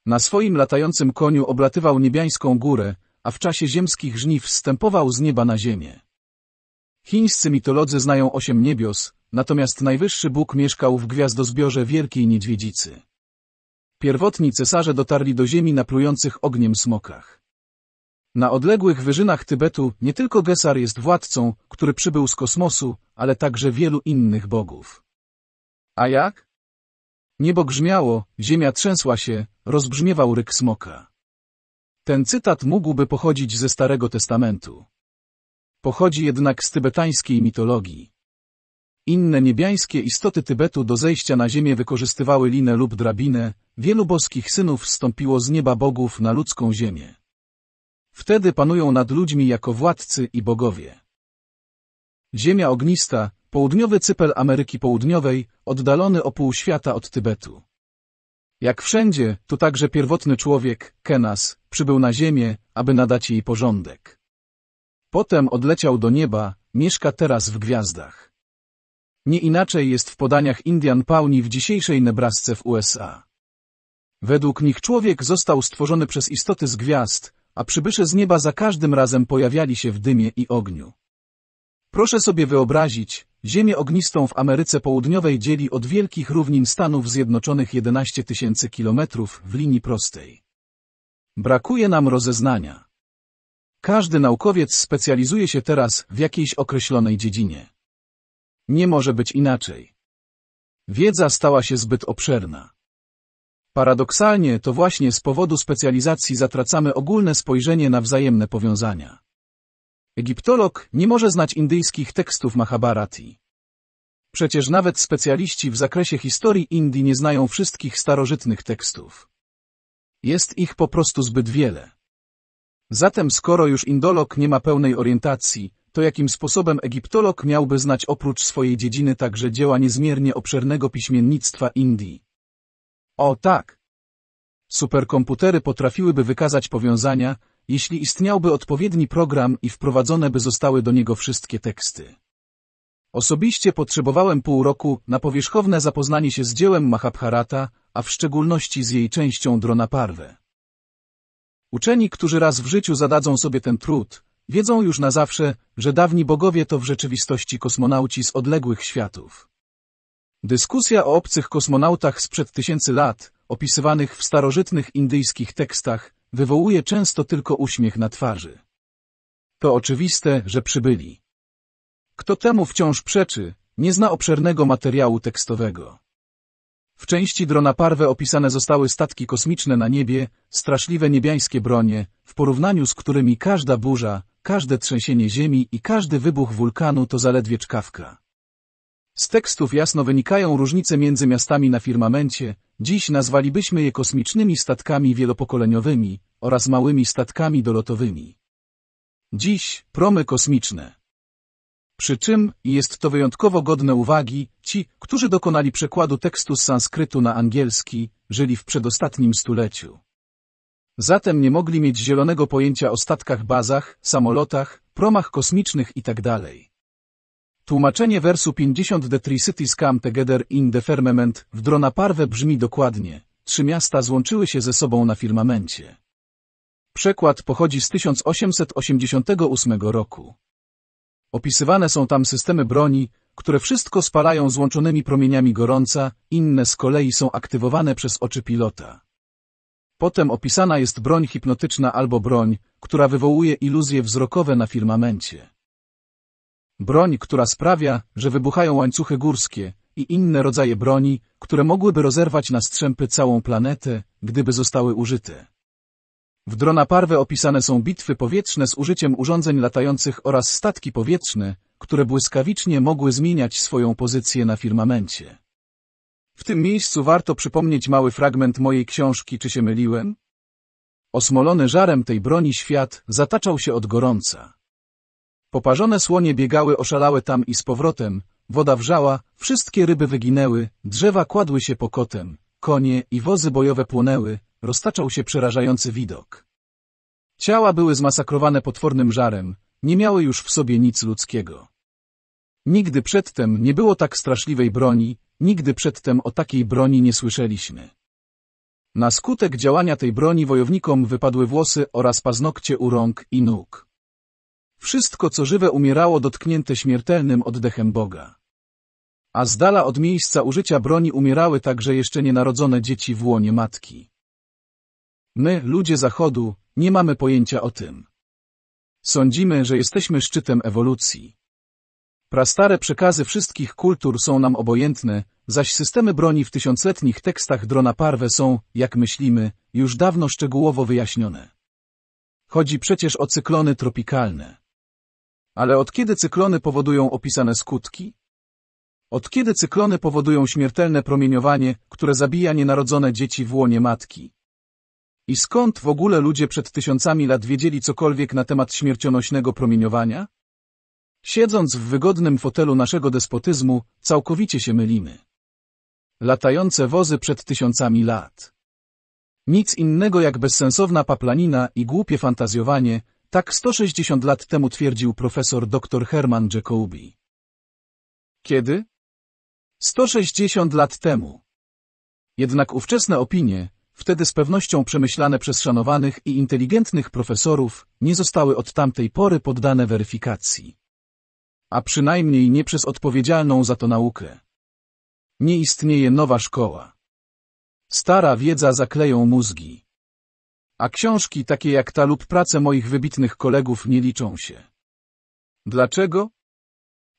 Na swoim latającym koniu oblatywał niebiańską górę, a w czasie ziemskich żniw wstępował z nieba na ziemię. Chińscy mitolodzy znają osiem niebios, natomiast najwyższy Bóg mieszkał w gwiazdozbiorze Wielkiej Niedźwiedzicy. Pierwotni cesarze dotarli do ziemi na plujących ogniem smokach. Na odległych wyżynach Tybetu nie tylko Gesar jest władcą, który przybył z kosmosu, ale także wielu innych bogów. A jak? Niebo grzmiało, ziemia trzęsła się, rozbrzmiewał ryk smoka. Ten cytat mógłby pochodzić ze Starego Testamentu. Pochodzi jednak z tybetańskiej mitologii. Inne niebiańskie istoty Tybetu do zejścia na ziemię wykorzystywały linę lub drabinę, wielu boskich synów wstąpiło z nieba bogów na ludzką ziemię. Wtedy panują nad ludźmi jako władcy i bogowie. Ziemia ognista, południowy cypel Ameryki Południowej, oddalony o pół świata od Tybetu. Jak wszędzie, tu także pierwotny człowiek, Kenas, przybył na ziemię, aby nadać jej porządek. Potem odleciał do nieba, mieszka teraz w gwiazdach. Nie inaczej jest w podaniach Indian Pauni w dzisiejszej Nebrasce w USA. Według nich człowiek został stworzony przez istoty z gwiazd, a przybysze z nieba za każdym razem pojawiali się w dymie i ogniu. Proszę sobie wyobrazić, ziemię ognistą w Ameryce Południowej dzieli od wielkich równin Stanów Zjednoczonych 11 tysięcy kilometrów w linii prostej. Brakuje nam rozeznania. Każdy naukowiec specjalizuje się teraz w jakiejś określonej dziedzinie. Nie może być inaczej. Wiedza stała się zbyt obszerna. Paradoksalnie to właśnie z powodu specjalizacji zatracamy ogólne spojrzenie na wzajemne powiązania. Egiptolog nie może znać indyjskich tekstów Mahabharati. Przecież nawet specjaliści w zakresie historii Indii nie znają wszystkich starożytnych tekstów. Jest ich po prostu zbyt wiele. Zatem skoro już indolog nie ma pełnej orientacji, to jakim sposobem egiptolog miałby znać oprócz swojej dziedziny także dzieła niezmiernie obszernego piśmiennictwa Indii? O tak! Superkomputery potrafiłyby wykazać powiązania, jeśli istniałby odpowiedni program i wprowadzone by zostały do niego wszystkie teksty. Osobiście potrzebowałem pół roku na powierzchowne zapoznanie się z dziełem Mahabharata, a w szczególności z jej częścią parwę. Uczeni, którzy raz w życiu zadadzą sobie ten trud, wiedzą już na zawsze, że dawni bogowie to w rzeczywistości kosmonauci z odległych światów. Dyskusja o obcych kosmonautach sprzed tysięcy lat, opisywanych w starożytnych indyjskich tekstach, wywołuje często tylko uśmiech na twarzy. To oczywiste, że przybyli. Kto temu wciąż przeczy, nie zna obszernego materiału tekstowego. W części drona Parwe opisane zostały statki kosmiczne na niebie, straszliwe niebiańskie bronie, w porównaniu z którymi każda burza, każde trzęsienie ziemi i każdy wybuch wulkanu to zaledwie czkawka. Z tekstów jasno wynikają różnice między miastami na firmamencie, dziś nazwalibyśmy je kosmicznymi statkami wielopokoleniowymi oraz małymi statkami dolotowymi. Dziś promy kosmiczne. Przy czym, i jest to wyjątkowo godne uwagi, ci, którzy dokonali przekładu tekstu z sanskrytu na angielski, żyli w przedostatnim stuleciu. Zatem nie mogli mieć zielonego pojęcia o statkach bazach, samolotach, promach kosmicznych itd. Tak Tłumaczenie wersu 50 The Three Cities Come Together in the Firmament w drona parwe brzmi dokładnie. Trzy miasta złączyły się ze sobą na firmamencie. Przekład pochodzi z 1888 roku. Opisywane są tam systemy broni, które wszystko spalają złączonymi promieniami gorąca, inne z kolei są aktywowane przez oczy pilota. Potem opisana jest broń hipnotyczna albo broń, która wywołuje iluzje wzrokowe na firmamencie. Broń, która sprawia, że wybuchają łańcuchy górskie i inne rodzaje broni, które mogłyby rozerwać na strzępy całą planetę, gdyby zostały użyte. W drona parwe opisane są bitwy powietrzne z użyciem urządzeń latających oraz statki powietrzne, które błyskawicznie mogły zmieniać swoją pozycję na firmamencie. W tym miejscu warto przypomnieć mały fragment mojej książki Czy się myliłem? Osmolony żarem tej broni świat zataczał się od gorąca. Poparzone słonie biegały oszalałe tam i z powrotem, woda wrzała, wszystkie ryby wyginęły, drzewa kładły się pokotem, konie i wozy bojowe płonęły, roztaczał się przerażający widok. Ciała były zmasakrowane potwornym żarem, nie miały już w sobie nic ludzkiego. Nigdy przedtem nie było tak straszliwej broni, nigdy przedtem o takiej broni nie słyszeliśmy. Na skutek działania tej broni wojownikom wypadły włosy oraz paznokcie u rąk i nóg. Wszystko, co żywe, umierało dotknięte śmiertelnym oddechem Boga. A z dala od miejsca użycia broni umierały także jeszcze nienarodzone dzieci w łonie matki. My, ludzie Zachodu, nie mamy pojęcia o tym. Sądzimy, że jesteśmy szczytem ewolucji. Prastare przekazy wszystkich kultur są nam obojętne, zaś systemy broni w tysiącletnich tekstach drona Parwe są, jak myślimy, już dawno szczegółowo wyjaśnione. Chodzi przecież o cyklony tropikalne. Ale od kiedy cyklony powodują opisane skutki? Od kiedy cyklony powodują śmiertelne promieniowanie, które zabija nienarodzone dzieci w łonie matki? I skąd w ogóle ludzie przed tysiącami lat wiedzieli cokolwiek na temat śmiercionośnego promieniowania? Siedząc w wygodnym fotelu naszego despotyzmu, całkowicie się mylimy. Latające wozy przed tysiącami lat. Nic innego jak bezsensowna paplanina i głupie fantazjowanie, tak 160 lat temu twierdził profesor dr Herman Jacobi. Kiedy? 160 lat temu. Jednak ówczesne opinie, wtedy z pewnością przemyślane przez szanowanych i inteligentnych profesorów, nie zostały od tamtej pory poddane weryfikacji. A przynajmniej nie przez odpowiedzialną za to naukę. Nie istnieje nowa szkoła. Stara wiedza zakleją mózgi. A książki takie jak ta lub prace moich wybitnych kolegów nie liczą się. Dlaczego?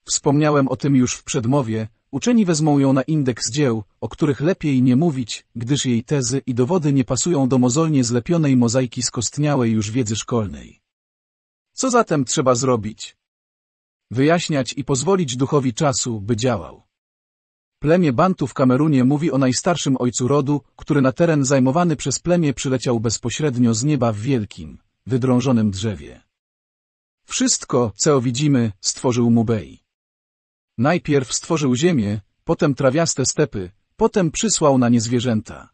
Wspomniałem o tym już w przedmowie, uczeni wezmą ją na indeks dzieł, o których lepiej nie mówić, gdyż jej tezy i dowody nie pasują do mozolnie zlepionej mozaiki skostniałej już wiedzy szkolnej. Co zatem trzeba zrobić? Wyjaśniać i pozwolić duchowi czasu, by działał. Plemię Bantu w Kamerunie mówi o najstarszym ojcu rodu, który na teren zajmowany przez plemię przyleciał bezpośrednio z nieba w wielkim, wydrążonym drzewie. Wszystko, co widzimy, stworzył Mubei. Najpierw stworzył ziemię, potem trawiaste stepy, potem przysłał na nie zwierzęta.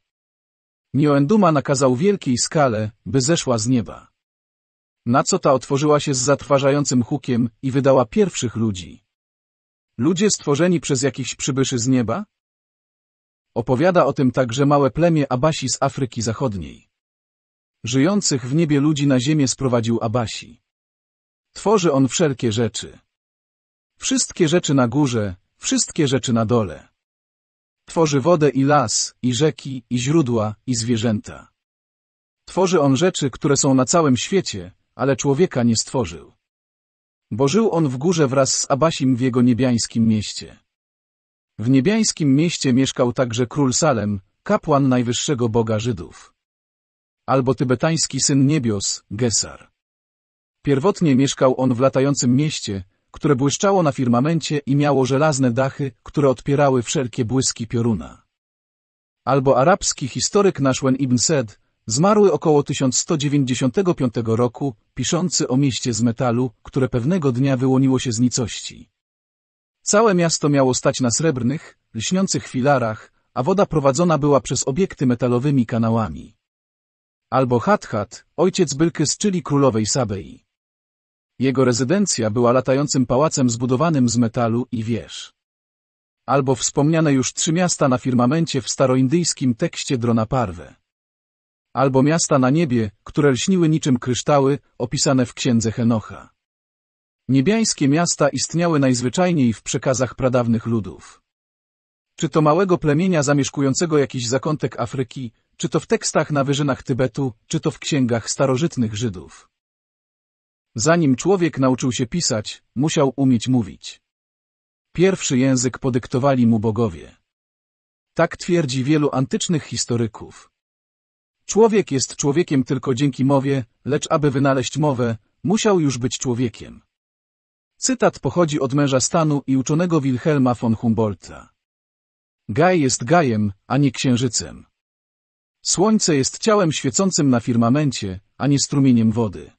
Nioenduma nakazał wielkiej skale, by zeszła z nieba. Na co ta otworzyła się z zatrważającym hukiem i wydała pierwszych ludzi. Ludzie stworzeni przez jakichś przybyszy z nieba? Opowiada o tym także małe plemię Abasi z Afryki Zachodniej. Żyjących w niebie ludzi na ziemię sprowadził Abasi. Tworzy on wszelkie rzeczy. Wszystkie rzeczy na górze, wszystkie rzeczy na dole. Tworzy wodę i las, i rzeki, i źródła, i zwierzęta. Tworzy on rzeczy, które są na całym świecie, ale człowieka nie stworzył. Bo żył on w górze wraz z Abasim w jego niebiańskim mieście. W niebiańskim mieście mieszkał także król Salem, kapłan najwyższego Boga Żydów. Albo tybetański syn niebios, Gesar. Pierwotnie mieszkał on w latającym mieście, które błyszczało na firmamencie i miało żelazne dachy, które odpierały wszelkie błyski pioruna. Albo arabski historyk Nashwen ibn Sed, Zmarły około 1195 roku, piszący o mieście z metalu, które pewnego dnia wyłoniło się z nicości. Całe miasto miało stać na srebrnych, lśniących filarach, a woda prowadzona była przez obiekty metalowymi kanałami. Albo Hathat, ojciec Bylkys, czyli królowej Sabei. Jego rezydencja była latającym pałacem zbudowanym z metalu i wież. Albo wspomniane już trzy miasta na firmamencie w staroindyjskim tekście Drona Parwe albo miasta na niebie, które lśniły niczym kryształy, opisane w księdze Henocha. Niebiańskie miasta istniały najzwyczajniej w przekazach pradawnych ludów. Czy to małego plemienia zamieszkującego jakiś zakątek Afryki, czy to w tekstach na wyżynach Tybetu, czy to w księgach starożytnych Żydów. Zanim człowiek nauczył się pisać, musiał umieć mówić. Pierwszy język podyktowali mu bogowie. Tak twierdzi wielu antycznych historyków. Człowiek jest człowiekiem tylko dzięki mowie, lecz aby wynaleźć mowę, musiał już być człowiekiem. Cytat pochodzi od męża stanu i uczonego Wilhelma von Humboldta. Gaj jest gajem, a nie księżycem. Słońce jest ciałem świecącym na firmamencie, a nie strumieniem wody.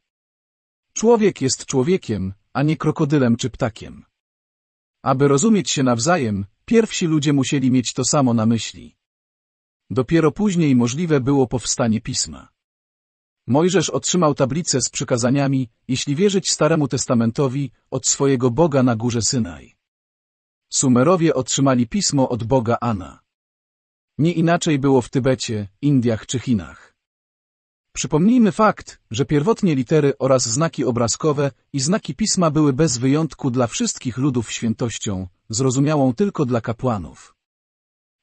Człowiek jest człowiekiem, a nie krokodylem czy ptakiem. Aby rozumieć się nawzajem, pierwsi ludzie musieli mieć to samo na myśli. Dopiero później możliwe było powstanie pisma. Mojżesz otrzymał tablicę z przykazaniami, jeśli wierzyć Staremu Testamentowi, od swojego Boga na górze Synaj. Sumerowie otrzymali pismo od Boga Ana. Nie inaczej było w Tybecie, Indiach czy Chinach. Przypomnijmy fakt, że pierwotnie litery oraz znaki obrazkowe i znaki pisma były bez wyjątku dla wszystkich ludów świętością, zrozumiałą tylko dla kapłanów.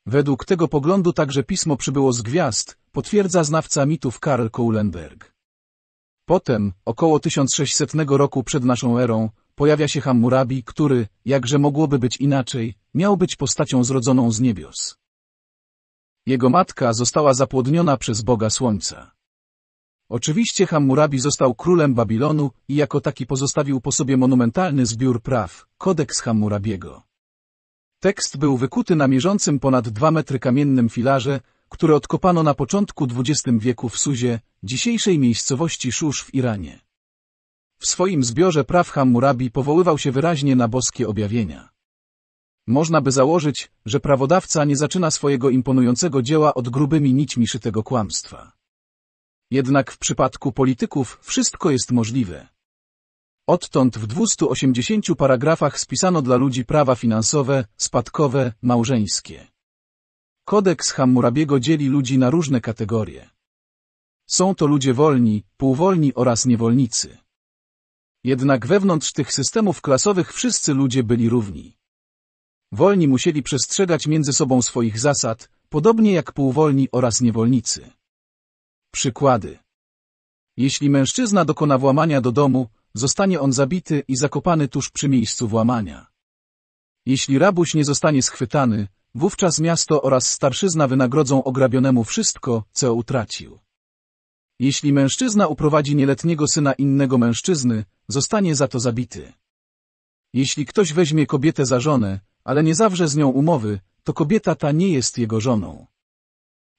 Według tego poglądu także pismo przybyło z gwiazd, potwierdza znawca mitów Karl Kuhlenberg. Potem, około 1600 roku przed naszą erą, pojawia się Hammurabi, który, jakże mogłoby być inaczej, miał być postacią zrodzoną z niebios. Jego matka została zapłodniona przez Boga Słońca. Oczywiście Hammurabi został królem Babilonu i jako taki pozostawił po sobie monumentalny zbiór praw, kodeks Hammurabiego. Tekst był wykuty na mierzącym ponad dwa metry kamiennym filarze, które odkopano na początku XX wieku w Suzie, dzisiejszej miejscowości Szusz w Iranie. W swoim zbiorze praw Hammurabi powoływał się wyraźnie na boskie objawienia. Można by założyć, że prawodawca nie zaczyna swojego imponującego dzieła od grubymi nićmi szytego kłamstwa. Jednak w przypadku polityków wszystko jest możliwe. Odtąd w 280 paragrafach spisano dla ludzi prawa finansowe, spadkowe, małżeńskie. Kodeks Hammurabiego dzieli ludzi na różne kategorie. Są to ludzie wolni, półwolni oraz niewolnicy. Jednak wewnątrz tych systemów klasowych wszyscy ludzie byli równi. Wolni musieli przestrzegać między sobą swoich zasad, podobnie jak półwolni oraz niewolnicy. Przykłady. Jeśli mężczyzna dokona włamania do domu, zostanie on zabity i zakopany tuż przy miejscu włamania. Jeśli rabuś nie zostanie schwytany, wówczas miasto oraz starszyzna ograbionemu wszystko, co utracił. Jeśli mężczyzna uprowadzi nieletniego syna innego mężczyzny, zostanie za to zabity. Jeśli ktoś weźmie kobietę za żonę, ale nie zawrze z nią umowy, to kobieta ta nie jest jego żoną.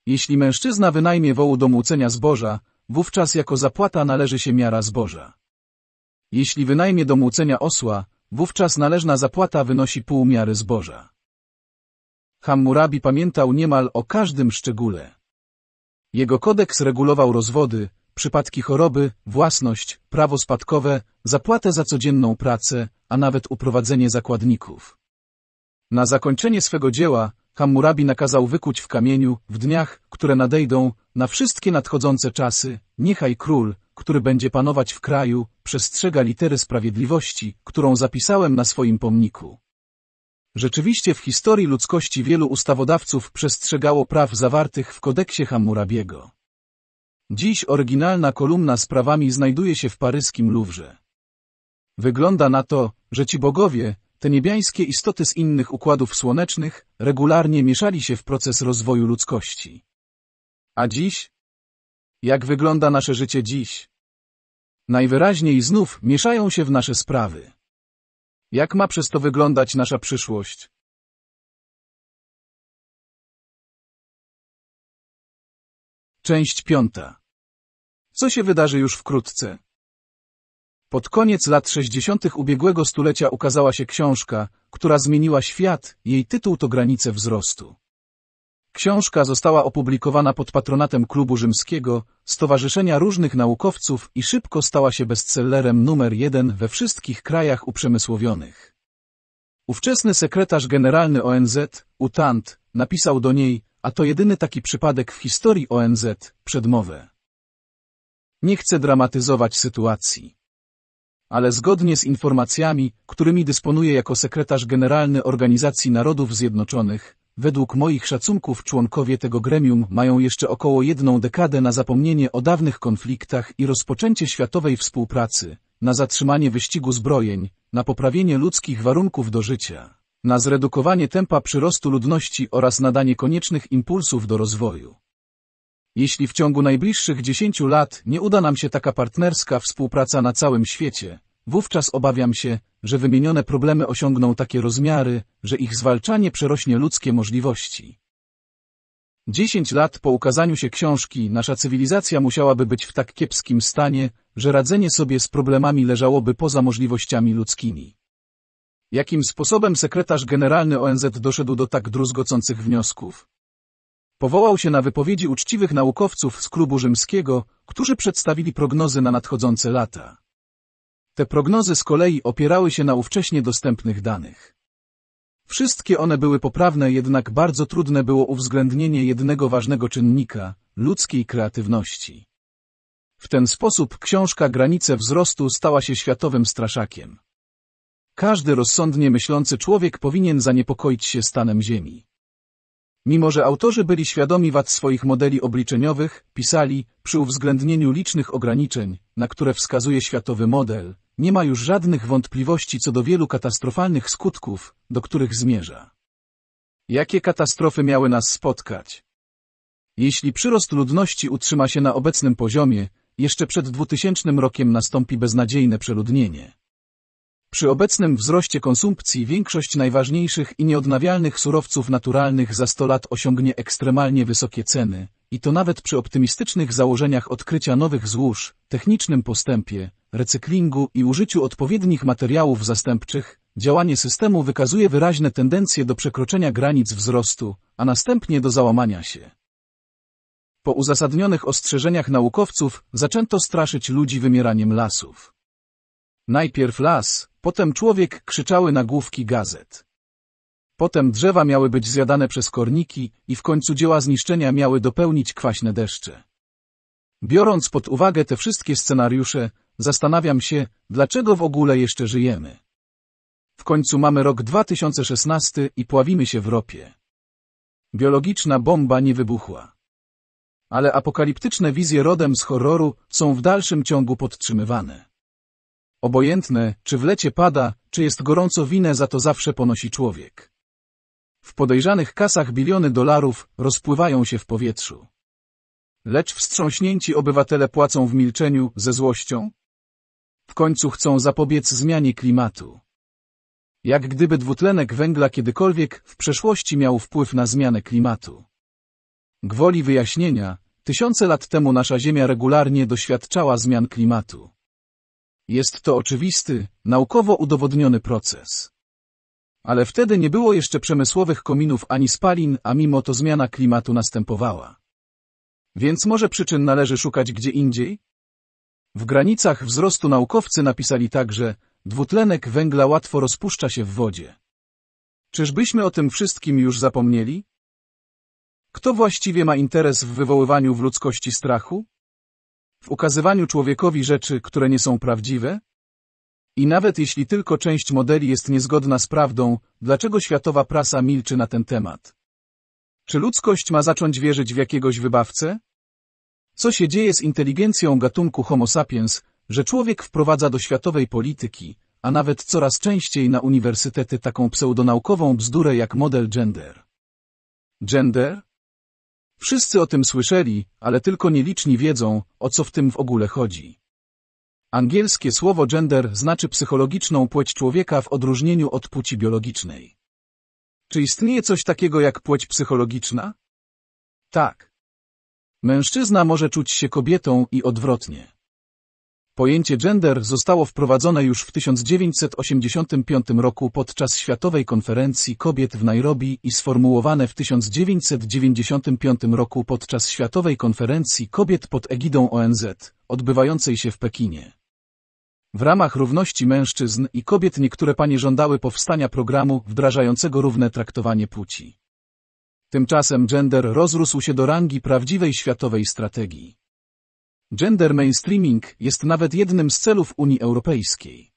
Jeśli mężczyzna wynajmie wołu do młócenia zboża, wówczas jako zapłata należy się miara zboża. Jeśli wynajmie do młócenia osła, wówczas należna zapłata wynosi pół miary zboża. Hammurabi pamiętał niemal o każdym szczególe. Jego kodeks regulował rozwody, przypadki choroby, własność, prawo spadkowe, zapłatę za codzienną pracę, a nawet uprowadzenie zakładników. Na zakończenie swego dzieła Hammurabi nakazał wykuć w kamieniu, w dniach, które nadejdą, na wszystkie nadchodzące czasy, niechaj król, który będzie panować w kraju, przestrzega litery sprawiedliwości, którą zapisałem na swoim pomniku. Rzeczywiście w historii ludzkości wielu ustawodawców przestrzegało praw zawartych w kodeksie Hammurabiego. Dziś oryginalna kolumna z prawami znajduje się w paryskim Luwrze. Wygląda na to, że ci bogowie, te niebiańskie istoty z innych układów słonecznych, regularnie mieszali się w proces rozwoju ludzkości. A dziś? Jak wygląda nasze życie dziś? Najwyraźniej znów mieszają się w nasze sprawy. Jak ma przez to wyglądać nasza przyszłość? Część piąta. Co się wydarzy już wkrótce? Pod koniec lat 60. ubiegłego stulecia ukazała się książka, która zmieniła świat, jej tytuł to Granice wzrostu. Książka została opublikowana pod patronatem Klubu Rzymskiego, Stowarzyszenia Różnych Naukowców i szybko stała się bestsellerem numer jeden we wszystkich krajach uprzemysłowionych. Ówczesny sekretarz generalny ONZ, Utant, napisał do niej, a to jedyny taki przypadek w historii ONZ, przedmowę. Nie chcę dramatyzować sytuacji. Ale zgodnie z informacjami, którymi dysponuje jako sekretarz generalny Organizacji Narodów Zjednoczonych, Według moich szacunków członkowie tego gremium mają jeszcze około jedną dekadę na zapomnienie o dawnych konfliktach i rozpoczęcie światowej współpracy, na zatrzymanie wyścigu zbrojeń, na poprawienie ludzkich warunków do życia, na zredukowanie tempa przyrostu ludności oraz nadanie koniecznych impulsów do rozwoju. Jeśli w ciągu najbliższych 10 lat nie uda nam się taka partnerska współpraca na całym świecie, Wówczas obawiam się, że wymienione problemy osiągną takie rozmiary, że ich zwalczanie przerośnie ludzkie możliwości. Dziesięć lat po ukazaniu się książki nasza cywilizacja musiałaby być w tak kiepskim stanie, że radzenie sobie z problemami leżałoby poza możliwościami ludzkimi. Jakim sposobem sekretarz generalny ONZ doszedł do tak druzgocących wniosków? Powołał się na wypowiedzi uczciwych naukowców z klubu rzymskiego, którzy przedstawili prognozy na nadchodzące lata. Te prognozy z kolei opierały się na ówcześnie dostępnych danych. Wszystkie one były poprawne, jednak bardzo trudne było uwzględnienie jednego ważnego czynnika ludzkiej kreatywności. W ten sposób książka Granice wzrostu stała się światowym straszakiem. Każdy rozsądnie myślący człowiek powinien zaniepokoić się stanem Ziemi. Mimo że autorzy byli świadomi wad swoich modeli obliczeniowych, pisali, przy uwzględnieniu licznych ograniczeń, na które wskazuje światowy model, nie ma już żadnych wątpliwości co do wielu katastrofalnych skutków, do których zmierza. Jakie katastrofy miały nas spotkać? Jeśli przyrost ludności utrzyma się na obecnym poziomie, jeszcze przed 2000 rokiem nastąpi beznadziejne przeludnienie. Przy obecnym wzroście konsumpcji większość najważniejszych i nieodnawialnych surowców naturalnych za 100 lat osiągnie ekstremalnie wysokie ceny, i to nawet przy optymistycznych założeniach odkrycia nowych złóż, technicznym postępie, recyklingu i użyciu odpowiednich materiałów zastępczych, działanie systemu wykazuje wyraźne tendencje do przekroczenia granic wzrostu, a następnie do załamania się. Po uzasadnionych ostrzeżeniach naukowców zaczęto straszyć ludzi wymieraniem lasów. Najpierw las, potem człowiek krzyczały nagłówki gazet. Potem drzewa miały być zjadane przez korniki i w końcu dzieła zniszczenia miały dopełnić kwaśne deszcze. Biorąc pod uwagę te wszystkie scenariusze, zastanawiam się, dlaczego w ogóle jeszcze żyjemy. W końcu mamy rok 2016 i pławimy się w ropie. Biologiczna bomba nie wybuchła. Ale apokaliptyczne wizje rodem z horroru są w dalszym ciągu podtrzymywane. Obojętne, czy w lecie pada, czy jest gorąco winę za to zawsze ponosi człowiek w podejrzanych kasach biliony dolarów rozpływają się w powietrzu. Lecz wstrząśnięci obywatele płacą w milczeniu, ze złością? W końcu chcą zapobiec zmianie klimatu. Jak gdyby dwutlenek węgla kiedykolwiek w przeszłości miał wpływ na zmianę klimatu. Gwoli wyjaśnienia, tysiące lat temu nasza Ziemia regularnie doświadczała zmian klimatu. Jest to oczywisty, naukowo udowodniony proces. Ale wtedy nie było jeszcze przemysłowych kominów ani spalin, a mimo to zmiana klimatu następowała. Więc może przyczyn należy szukać gdzie indziej? W granicach wzrostu naukowcy napisali także, dwutlenek węgla łatwo rozpuszcza się w wodzie. Czyżbyśmy o tym wszystkim już zapomnieli? Kto właściwie ma interes w wywoływaniu w ludzkości strachu? W ukazywaniu człowiekowi rzeczy, które nie są prawdziwe? I nawet jeśli tylko część modeli jest niezgodna z prawdą, dlaczego światowa prasa milczy na ten temat? Czy ludzkość ma zacząć wierzyć w jakiegoś wybawcę? Co się dzieje z inteligencją gatunku Homo sapiens, że człowiek wprowadza do światowej polityki, a nawet coraz częściej na uniwersytety taką pseudonaukową bzdurę jak model gender? Gender? Wszyscy o tym słyszeli, ale tylko nieliczni wiedzą, o co w tym w ogóle chodzi. Angielskie słowo gender znaczy psychologiczną płeć człowieka w odróżnieniu od płci biologicznej. Czy istnieje coś takiego jak płeć psychologiczna? Tak. Mężczyzna może czuć się kobietą i odwrotnie. Pojęcie gender zostało wprowadzone już w 1985 roku podczas Światowej Konferencji Kobiet w Nairobi i sformułowane w 1995 roku podczas Światowej Konferencji Kobiet pod egidą ONZ, odbywającej się w Pekinie. W ramach równości mężczyzn i kobiet niektóre panie żądały powstania programu wdrażającego równe traktowanie płci. Tymczasem gender rozrósł się do rangi prawdziwej światowej strategii. Gender mainstreaming jest nawet jednym z celów Unii Europejskiej.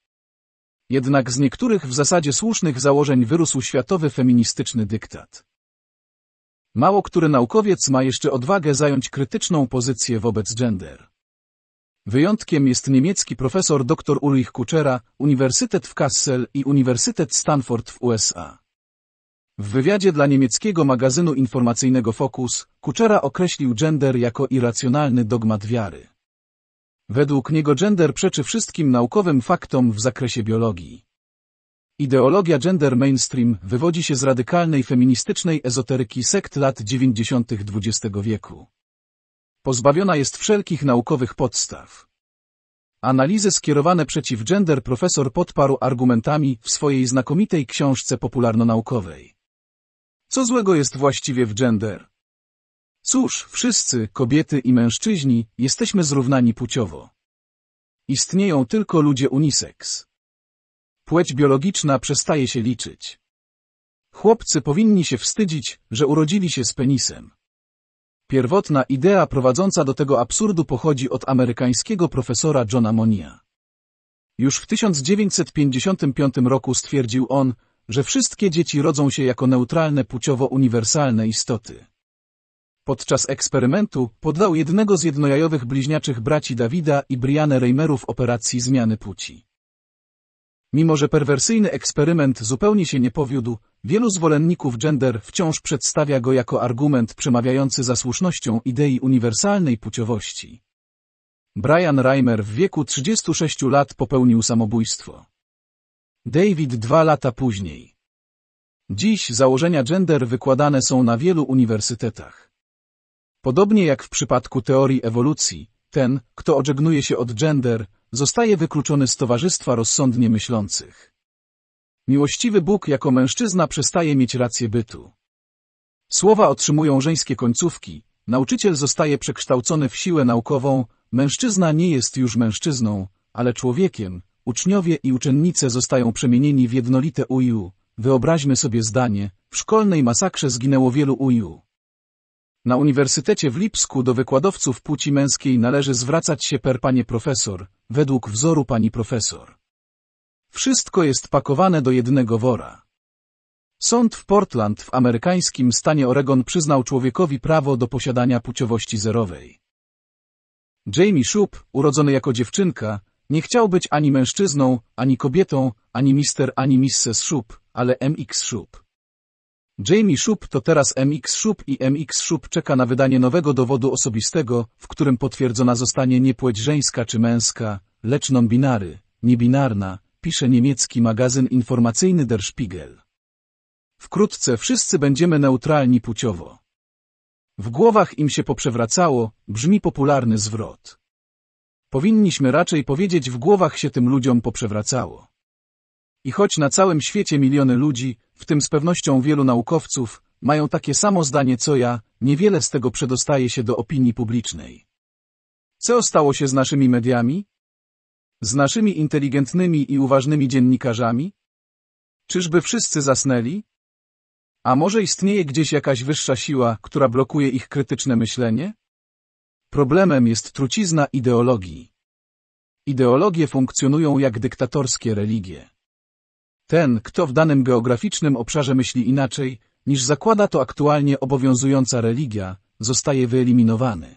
Jednak z niektórych w zasadzie słusznych założeń wyrósł światowy feministyczny dyktat. Mało który naukowiec ma jeszcze odwagę zająć krytyczną pozycję wobec gender. Wyjątkiem jest niemiecki profesor dr Ulrich Kuchera, Uniwersytet w Kassel i Uniwersytet Stanford w USA. W wywiadzie dla niemieckiego magazynu informacyjnego Focus, Kuchera określił gender jako irracjonalny dogmat wiary. Według niego gender przeczy wszystkim naukowym faktom w zakresie biologii. Ideologia gender mainstream wywodzi się z radykalnej feministycznej ezoteryki sekt lat 90. XX wieku pozbawiona jest wszelkich naukowych podstaw. Analizy skierowane przeciw gender profesor podparł argumentami w swojej znakomitej książce popularno-naukowej. Co złego jest właściwie w gender? Cóż, wszyscy, kobiety i mężczyźni, jesteśmy zrównani płciowo. Istnieją tylko ludzie uniseks. Płeć biologiczna przestaje się liczyć. Chłopcy powinni się wstydzić, że urodzili się z penisem. Pierwotna idea prowadząca do tego absurdu pochodzi od amerykańskiego profesora Johna Monia. Już w 1955 roku stwierdził on, że wszystkie dzieci rodzą się jako neutralne płciowo uniwersalne istoty. Podczas eksperymentu poddał jednego z jednojajowych bliźniaczych braci Dawida i Brianę Reimerów operacji zmiany płci. Mimo, że perwersyjny eksperyment zupełnie się nie powiódł, wielu zwolenników gender wciąż przedstawia go jako argument przemawiający za słusznością idei uniwersalnej płciowości. Brian Reimer w wieku 36 lat popełnił samobójstwo. David dwa lata później. Dziś założenia gender wykładane są na wielu uniwersytetach. Podobnie jak w przypadku teorii ewolucji, ten, kto odżegnuje się od gender, zostaje wykluczony z towarzystwa rozsądnie myślących. Miłościwy Bóg jako mężczyzna przestaje mieć rację bytu. Słowa otrzymują żeńskie końcówki, nauczyciel zostaje przekształcony w siłę naukową, mężczyzna nie jest już mężczyzną, ale człowiekiem, uczniowie i uczennice zostają przemienieni w jednolite uju. Wyobraźmy sobie zdanie, w szkolnej masakrze zginęło wielu uju. Na Uniwersytecie w Lipsku do wykładowców płci męskiej należy zwracać się per panie profesor, według wzoru pani profesor. Wszystko jest pakowane do jednego wora. Sąd w Portland w amerykańskim stanie Oregon przyznał człowiekowi prawo do posiadania płciowości zerowej. Jamie Shoup, urodzony jako dziewczynka, nie chciał być ani mężczyzną, ani kobietą, ani mister, ani misses Shoup, ale MX Shoup. Jamie Shub to teraz MX Shub i MX Shub czeka na wydanie nowego dowodu osobistego, w którym potwierdzona zostanie nie płeć żeńska czy męska, lecz non-binary, niebinarna, pisze niemiecki magazyn informacyjny Der Spiegel. Wkrótce wszyscy będziemy neutralni płciowo. W głowach im się poprzewracało, brzmi popularny zwrot. Powinniśmy raczej powiedzieć w głowach się tym ludziom poprzewracało. I choć na całym świecie miliony ludzi, w tym z pewnością wielu naukowców, mają takie samo zdanie co ja, niewiele z tego przedostaje się do opinii publicznej. Co stało się z naszymi mediami? Z naszymi inteligentnymi i uważnymi dziennikarzami? Czyżby wszyscy zasnęli? A może istnieje gdzieś jakaś wyższa siła, która blokuje ich krytyczne myślenie? Problemem jest trucizna ideologii. Ideologie funkcjonują jak dyktatorskie religie. Ten, kto w danym geograficznym obszarze myśli inaczej, niż zakłada to aktualnie obowiązująca religia, zostaje wyeliminowany.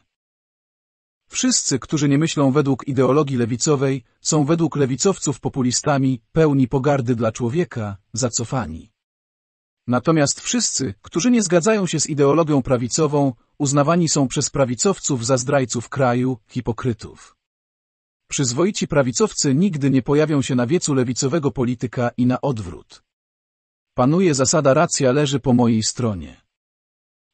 Wszyscy, którzy nie myślą według ideologii lewicowej, są według lewicowców populistami, pełni pogardy dla człowieka, zacofani. Natomiast wszyscy, którzy nie zgadzają się z ideologią prawicową, uznawani są przez prawicowców za zdrajców kraju, hipokrytów. Przyzwoici prawicowcy nigdy nie pojawią się na wiecu lewicowego polityka i na odwrót. Panuje zasada racja leży po mojej stronie.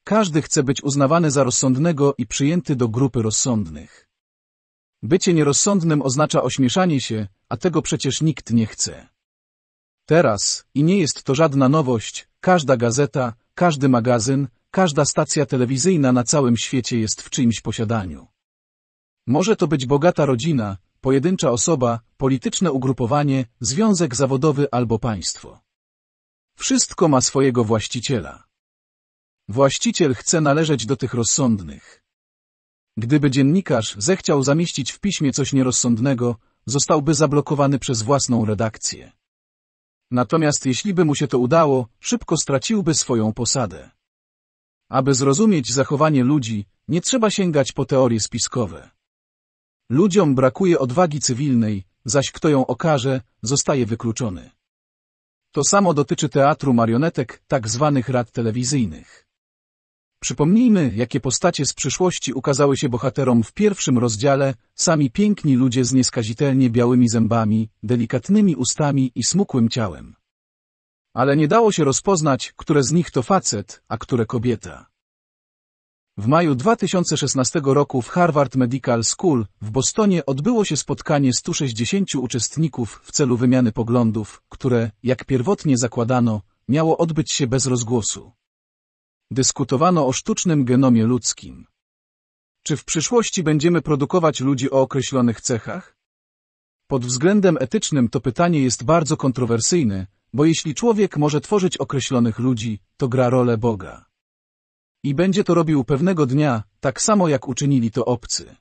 Każdy chce być uznawany za rozsądnego i przyjęty do grupy rozsądnych. Bycie nierozsądnym oznacza ośmieszanie się, a tego przecież nikt nie chce. Teraz, i nie jest to żadna nowość, każda gazeta, każdy magazyn, każda stacja telewizyjna na całym świecie jest w czyimś posiadaniu. Może to być bogata rodzina, pojedyncza osoba, polityczne ugrupowanie, związek zawodowy albo państwo. Wszystko ma swojego właściciela. Właściciel chce należeć do tych rozsądnych. Gdyby dziennikarz zechciał zamieścić w piśmie coś nierozsądnego, zostałby zablokowany przez własną redakcję. Natomiast jeśli by mu się to udało, szybko straciłby swoją posadę. Aby zrozumieć zachowanie ludzi, nie trzeba sięgać po teorie spiskowe. Ludziom brakuje odwagi cywilnej, zaś kto ją okaże, zostaje wykluczony. To samo dotyczy teatru marionetek, tak zwanych rad telewizyjnych. Przypomnijmy, jakie postacie z przyszłości ukazały się bohaterom w pierwszym rozdziale, sami piękni ludzie z nieskazitelnie białymi zębami, delikatnymi ustami i smukłym ciałem. Ale nie dało się rozpoznać, które z nich to facet, a które kobieta. W maju 2016 roku w Harvard Medical School w Bostonie odbyło się spotkanie 160 uczestników w celu wymiany poglądów, które, jak pierwotnie zakładano, miało odbyć się bez rozgłosu. Dyskutowano o sztucznym genomie ludzkim. Czy w przyszłości będziemy produkować ludzi o określonych cechach? Pod względem etycznym to pytanie jest bardzo kontrowersyjne, bo jeśli człowiek może tworzyć określonych ludzi, to gra rolę Boga. I będzie to robił pewnego dnia, tak samo jak uczynili to obcy.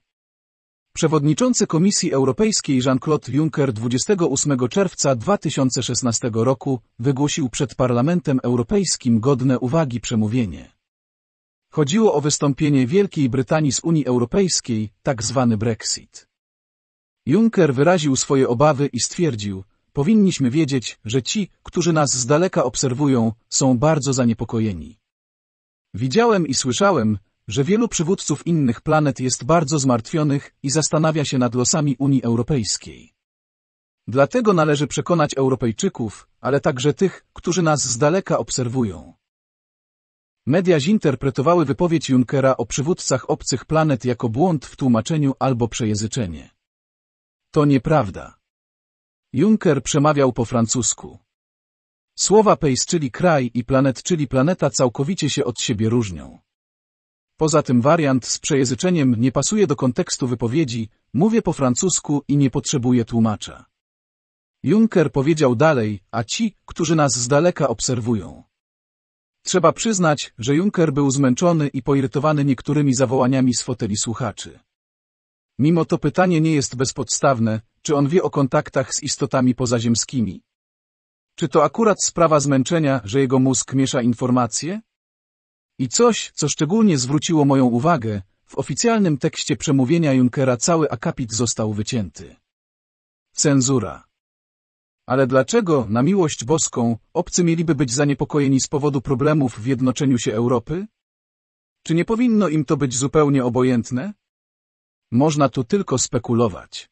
Przewodniczący Komisji Europejskiej Jean-Claude Juncker 28 czerwca 2016 roku wygłosił przed Parlamentem Europejskim godne uwagi przemówienie. Chodziło o wystąpienie Wielkiej Brytanii z Unii Europejskiej, tak zwany Brexit. Juncker wyraził swoje obawy i stwierdził, powinniśmy wiedzieć, że ci, którzy nas z daleka obserwują, są bardzo zaniepokojeni. Widziałem i słyszałem, że wielu przywódców innych planet jest bardzo zmartwionych i zastanawia się nad losami Unii Europejskiej. Dlatego należy przekonać Europejczyków, ale także tych, którzy nas z daleka obserwują. Media zinterpretowały wypowiedź Junckera o przywódcach obcych planet jako błąd w tłumaczeniu albo przejęzyczenie. To nieprawda. Juncker przemawiał po francusku. Słowa pejs, czyli kraj i planet, czyli planeta całkowicie się od siebie różnią. Poza tym wariant z przejęzyczeniem nie pasuje do kontekstu wypowiedzi, mówię po francusku i nie potrzebuję tłumacza. Juncker powiedział dalej, a ci, którzy nas z daleka obserwują. Trzeba przyznać, że Juncker był zmęczony i poirytowany niektórymi zawołaniami z foteli słuchaczy. Mimo to pytanie nie jest bezpodstawne, czy on wie o kontaktach z istotami pozaziemskimi, czy to akurat sprawa zmęczenia, że jego mózg miesza informacje? I coś, co szczególnie zwróciło moją uwagę, w oficjalnym tekście przemówienia Junckera cały akapit został wycięty. Cenzura. Ale dlaczego, na miłość boską, obcy mieliby być zaniepokojeni z powodu problemów w jednoczeniu się Europy? Czy nie powinno im to być zupełnie obojętne? Można tu tylko spekulować.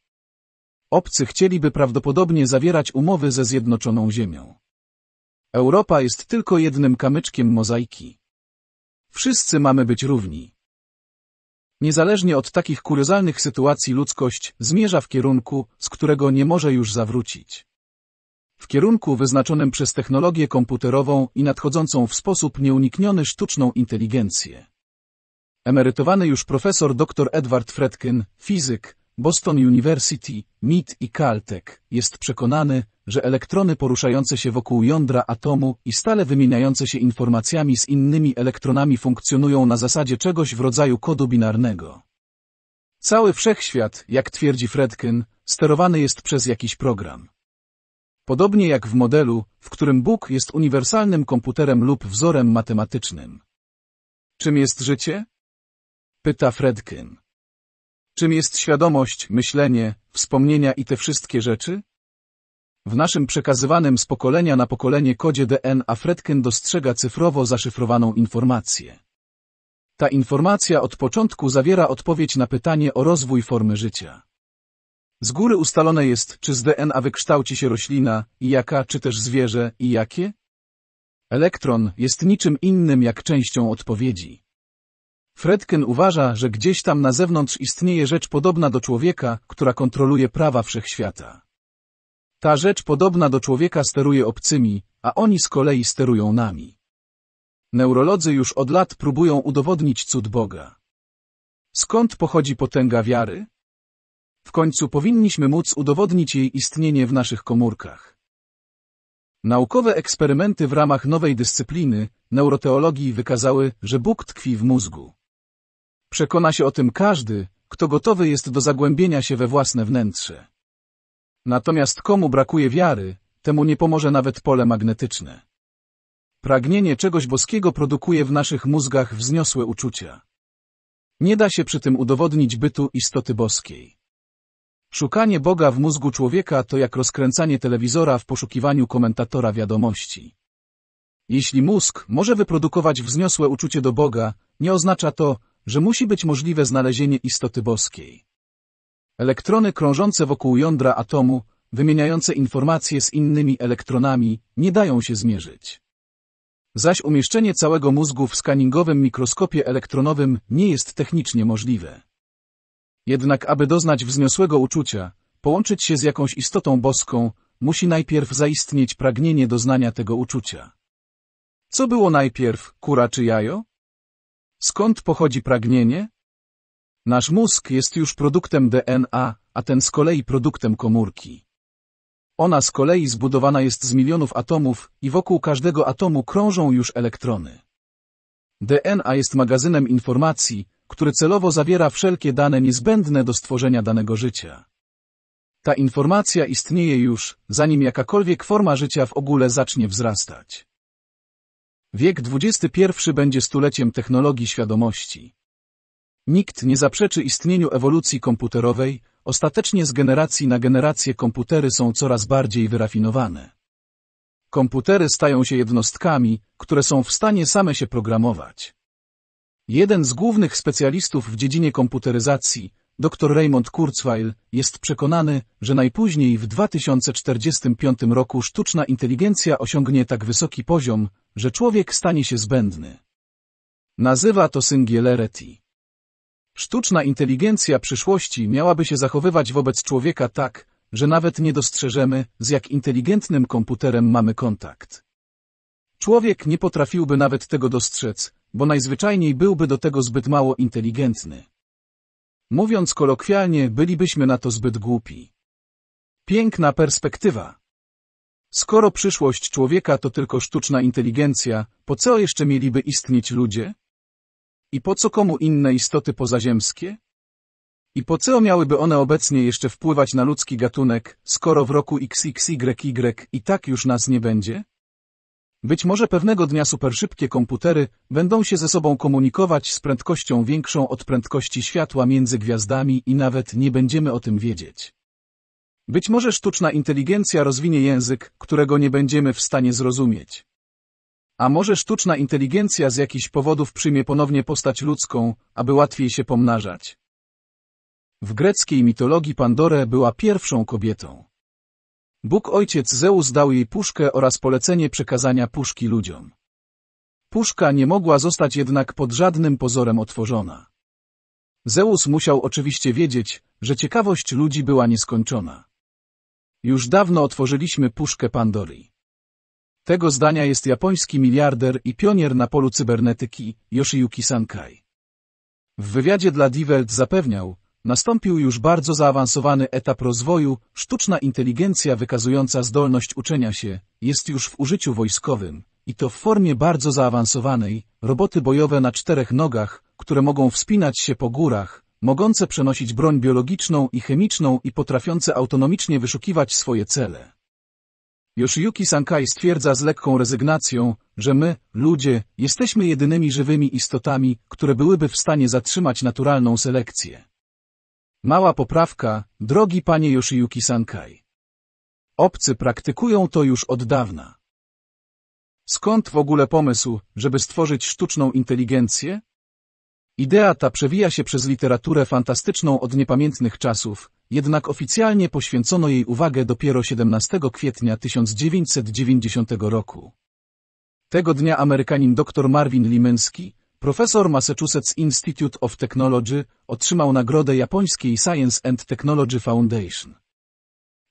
Obcy chcieliby prawdopodobnie zawierać umowy ze Zjednoczoną Ziemią. Europa jest tylko jednym kamyczkiem mozaiki. Wszyscy mamy być równi. Niezależnie od takich kuriozalnych sytuacji ludzkość zmierza w kierunku, z którego nie może już zawrócić. W kierunku wyznaczonym przez technologię komputerową i nadchodzącą w sposób nieunikniony sztuczną inteligencję. Emerytowany już profesor dr Edward Fredkin, fizyk, Boston University, MIT i Caltech, jest przekonany, że elektrony poruszające się wokół jądra atomu i stale wymieniające się informacjami z innymi elektronami funkcjonują na zasadzie czegoś w rodzaju kodu binarnego. Cały wszechświat, jak twierdzi Fredkin, sterowany jest przez jakiś program. Podobnie jak w modelu, w którym Bóg jest uniwersalnym komputerem lub wzorem matematycznym. Czym jest życie? Pyta Fredkin. Czym jest świadomość, myślenie, wspomnienia i te wszystkie rzeczy? W naszym przekazywanym z pokolenia na pokolenie kodzie DNA Fredkin dostrzega cyfrowo zaszyfrowaną informację. Ta informacja od początku zawiera odpowiedź na pytanie o rozwój formy życia. Z góry ustalone jest, czy z DNA wykształci się roślina, i jaka, czy też zwierzę, i jakie? Elektron jest niczym innym jak częścią odpowiedzi. Fredkin uważa, że gdzieś tam na zewnątrz istnieje rzecz podobna do człowieka, która kontroluje prawa wszechświata. Ta rzecz podobna do człowieka steruje obcymi, a oni z kolei sterują nami. Neurolodzy już od lat próbują udowodnić cud Boga. Skąd pochodzi potęga wiary? W końcu powinniśmy móc udowodnić jej istnienie w naszych komórkach. Naukowe eksperymenty w ramach nowej dyscypliny, neuroteologii wykazały, że Bóg tkwi w mózgu. Przekona się o tym każdy, kto gotowy jest do zagłębienia się we własne wnętrze. Natomiast komu brakuje wiary, temu nie pomoże nawet pole magnetyczne. Pragnienie czegoś boskiego produkuje w naszych mózgach wzniosłe uczucia. Nie da się przy tym udowodnić bytu istoty boskiej. Szukanie Boga w mózgu człowieka to jak rozkręcanie telewizora w poszukiwaniu komentatora wiadomości. Jeśli mózg może wyprodukować wzniosłe uczucie do Boga, nie oznacza to, że musi być możliwe znalezienie istoty boskiej. Elektrony krążące wokół jądra atomu, wymieniające informacje z innymi elektronami, nie dają się zmierzyć. Zaś umieszczenie całego mózgu w skaningowym mikroskopie elektronowym nie jest technicznie możliwe. Jednak aby doznać wzniosłego uczucia, połączyć się z jakąś istotą boską, musi najpierw zaistnieć pragnienie doznania tego uczucia. Co było najpierw, kura czy jajo? Skąd pochodzi pragnienie? Nasz mózg jest już produktem DNA, a ten z kolei produktem komórki. Ona z kolei zbudowana jest z milionów atomów i wokół każdego atomu krążą już elektrony. DNA jest magazynem informacji, który celowo zawiera wszelkie dane niezbędne do stworzenia danego życia. Ta informacja istnieje już, zanim jakakolwiek forma życia w ogóle zacznie wzrastać. Wiek XXI będzie stuleciem technologii świadomości. Nikt nie zaprzeczy istnieniu ewolucji komputerowej, ostatecznie z generacji na generację komputery są coraz bardziej wyrafinowane. Komputery stają się jednostkami, które są w stanie same się programować. Jeden z głównych specjalistów w dziedzinie komputeryzacji, Dr Raymond Kurzweil jest przekonany, że najpóźniej w 2045 roku sztuczna inteligencja osiągnie tak wysoki poziom, że człowiek stanie się zbędny. Nazywa to singularity. Sztuczna inteligencja przyszłości miałaby się zachowywać wobec człowieka tak, że nawet nie dostrzeżemy, z jak inteligentnym komputerem mamy kontakt. Człowiek nie potrafiłby nawet tego dostrzec, bo najzwyczajniej byłby do tego zbyt mało inteligentny. Mówiąc kolokwialnie, bylibyśmy na to zbyt głupi. Piękna perspektywa. Skoro przyszłość człowieka to tylko sztuczna inteligencja, po co jeszcze mieliby istnieć ludzie? I po co komu inne istoty pozaziemskie? I po co miałyby one obecnie jeszcze wpływać na ludzki gatunek, skoro w roku XXYY y i tak już nas nie będzie? Być może pewnego dnia superszybkie komputery będą się ze sobą komunikować z prędkością większą od prędkości światła między gwiazdami i nawet nie będziemy o tym wiedzieć. Być może sztuczna inteligencja rozwinie język, którego nie będziemy w stanie zrozumieć. A może sztuczna inteligencja z jakichś powodów przyjmie ponownie postać ludzką, aby łatwiej się pomnażać. W greckiej mitologii Pandore była pierwszą kobietą. Bóg ojciec Zeus dał jej puszkę oraz polecenie przekazania puszki ludziom. Puszka nie mogła zostać jednak pod żadnym pozorem otworzona. Zeus musiał oczywiście wiedzieć, że ciekawość ludzi była nieskończona. Już dawno otworzyliśmy puszkę Pandory. Tego zdania jest japoński miliarder i pionier na polu cybernetyki, Yoshiyuki Sankai. W wywiadzie dla Die Welt zapewniał, Nastąpił już bardzo zaawansowany etap rozwoju, sztuczna inteligencja wykazująca zdolność uczenia się jest już w użyciu wojskowym, i to w formie bardzo zaawansowanej, roboty bojowe na czterech nogach, które mogą wspinać się po górach, mogące przenosić broń biologiczną i chemiczną i potrafiące autonomicznie wyszukiwać swoje cele. Yoshiyuki Sankai stwierdza z lekką rezygnacją, że my, ludzie, jesteśmy jedynymi żywymi istotami, które byłyby w stanie zatrzymać naturalną selekcję. Mała poprawka, drogi panie Yoshiyuki Sankai. Obcy praktykują to już od dawna. Skąd w ogóle pomysł, żeby stworzyć sztuczną inteligencję? Idea ta przewija się przez literaturę fantastyczną od niepamiętnych czasów, jednak oficjalnie poświęcono jej uwagę dopiero 17 kwietnia 1990 roku. Tego dnia Amerykanin dr Marvin Limenski, Profesor Massachusetts Institute of Technology otrzymał nagrodę japońskiej Science and Technology Foundation.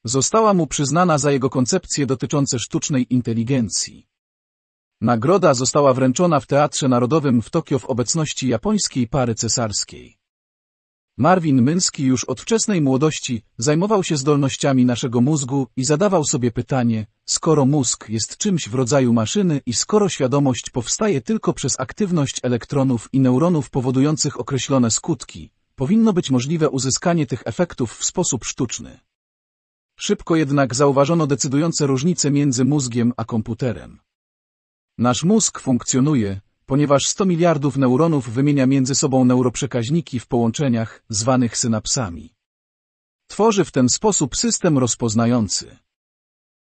Została mu przyznana za jego koncepcje dotyczące sztucznej inteligencji. Nagroda została wręczona w Teatrze Narodowym w Tokio w obecności japońskiej pary cesarskiej. Marwin Męski już od wczesnej młodości zajmował się zdolnościami naszego mózgu i zadawał sobie pytanie, skoro mózg jest czymś w rodzaju maszyny i skoro świadomość powstaje tylko przez aktywność elektronów i neuronów powodujących określone skutki, powinno być możliwe uzyskanie tych efektów w sposób sztuczny. Szybko jednak zauważono decydujące różnice między mózgiem a komputerem. Nasz mózg funkcjonuje, ponieważ 100 miliardów neuronów wymienia między sobą neuroprzekaźniki w połączeniach, zwanych synapsami. Tworzy w ten sposób system rozpoznający.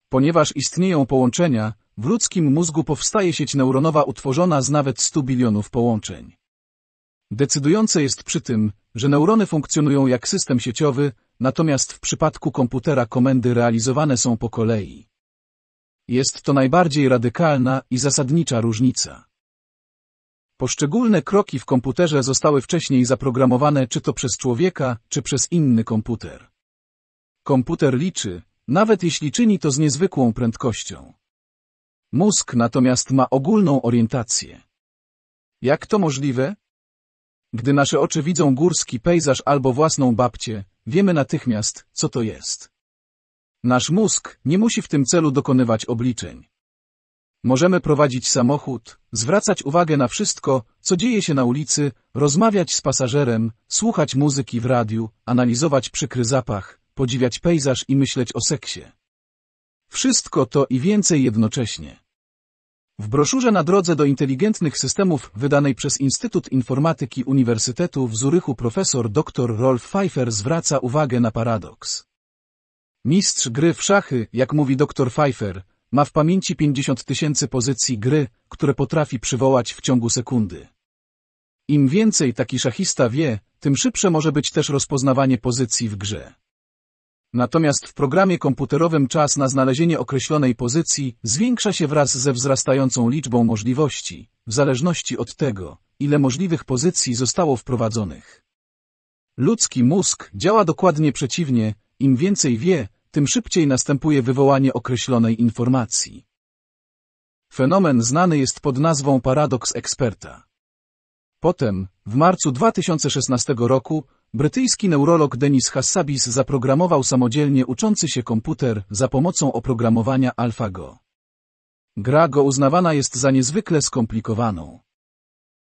Ponieważ istnieją połączenia, w ludzkim mózgu powstaje sieć neuronowa utworzona z nawet 100 bilionów połączeń. Decydujące jest przy tym, że neurony funkcjonują jak system sieciowy, natomiast w przypadku komputera komendy realizowane są po kolei. Jest to najbardziej radykalna i zasadnicza różnica. Poszczególne kroki w komputerze zostały wcześniej zaprogramowane czy to przez człowieka, czy przez inny komputer. Komputer liczy, nawet jeśli czyni to z niezwykłą prędkością. Mózg natomiast ma ogólną orientację. Jak to możliwe? Gdy nasze oczy widzą górski pejzaż albo własną babcię, wiemy natychmiast, co to jest. Nasz mózg nie musi w tym celu dokonywać obliczeń. Możemy prowadzić samochód, zwracać uwagę na wszystko, co dzieje się na ulicy, rozmawiać z pasażerem, słuchać muzyki w radiu, analizować przykry zapach, podziwiać pejzaż i myśleć o seksie. Wszystko to i więcej jednocześnie. W broszurze na drodze do inteligentnych systemów wydanej przez Instytut Informatyki Uniwersytetu w Zurychu profesor dr Rolf Pfeiffer zwraca uwagę na paradoks. Mistrz gry w szachy, jak mówi dr Pfeiffer, ma w pamięci 50 tysięcy pozycji gry, które potrafi przywołać w ciągu sekundy. Im więcej taki szachista wie, tym szybsze może być też rozpoznawanie pozycji w grze. Natomiast w programie komputerowym czas na znalezienie określonej pozycji zwiększa się wraz ze wzrastającą liczbą możliwości, w zależności od tego, ile możliwych pozycji zostało wprowadzonych. Ludzki mózg działa dokładnie przeciwnie, im więcej wie, tym szybciej następuje wywołanie określonej informacji. Fenomen znany jest pod nazwą paradoks eksperta. Potem, w marcu 2016 roku, brytyjski neurolog Denis Hassabis zaprogramował samodzielnie uczący się komputer za pomocą oprogramowania AlphaGo. Gra go uznawana jest za niezwykle skomplikowaną.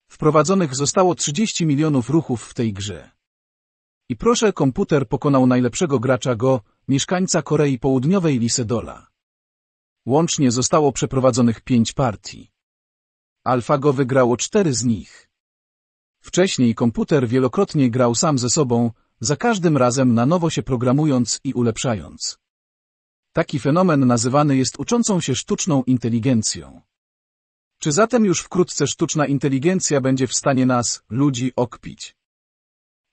Wprowadzonych zostało 30 milionów ruchów w tej grze. I proszę komputer pokonał najlepszego gracza Go, mieszkańca Korei Południowej Lisedola. Łącznie zostało przeprowadzonych pięć partii. AlphaGo wygrało cztery z nich. Wcześniej komputer wielokrotnie grał sam ze sobą, za każdym razem na nowo się programując i ulepszając. Taki fenomen nazywany jest uczącą się sztuczną inteligencją. Czy zatem już wkrótce sztuczna inteligencja będzie w stanie nas, ludzi, okpić?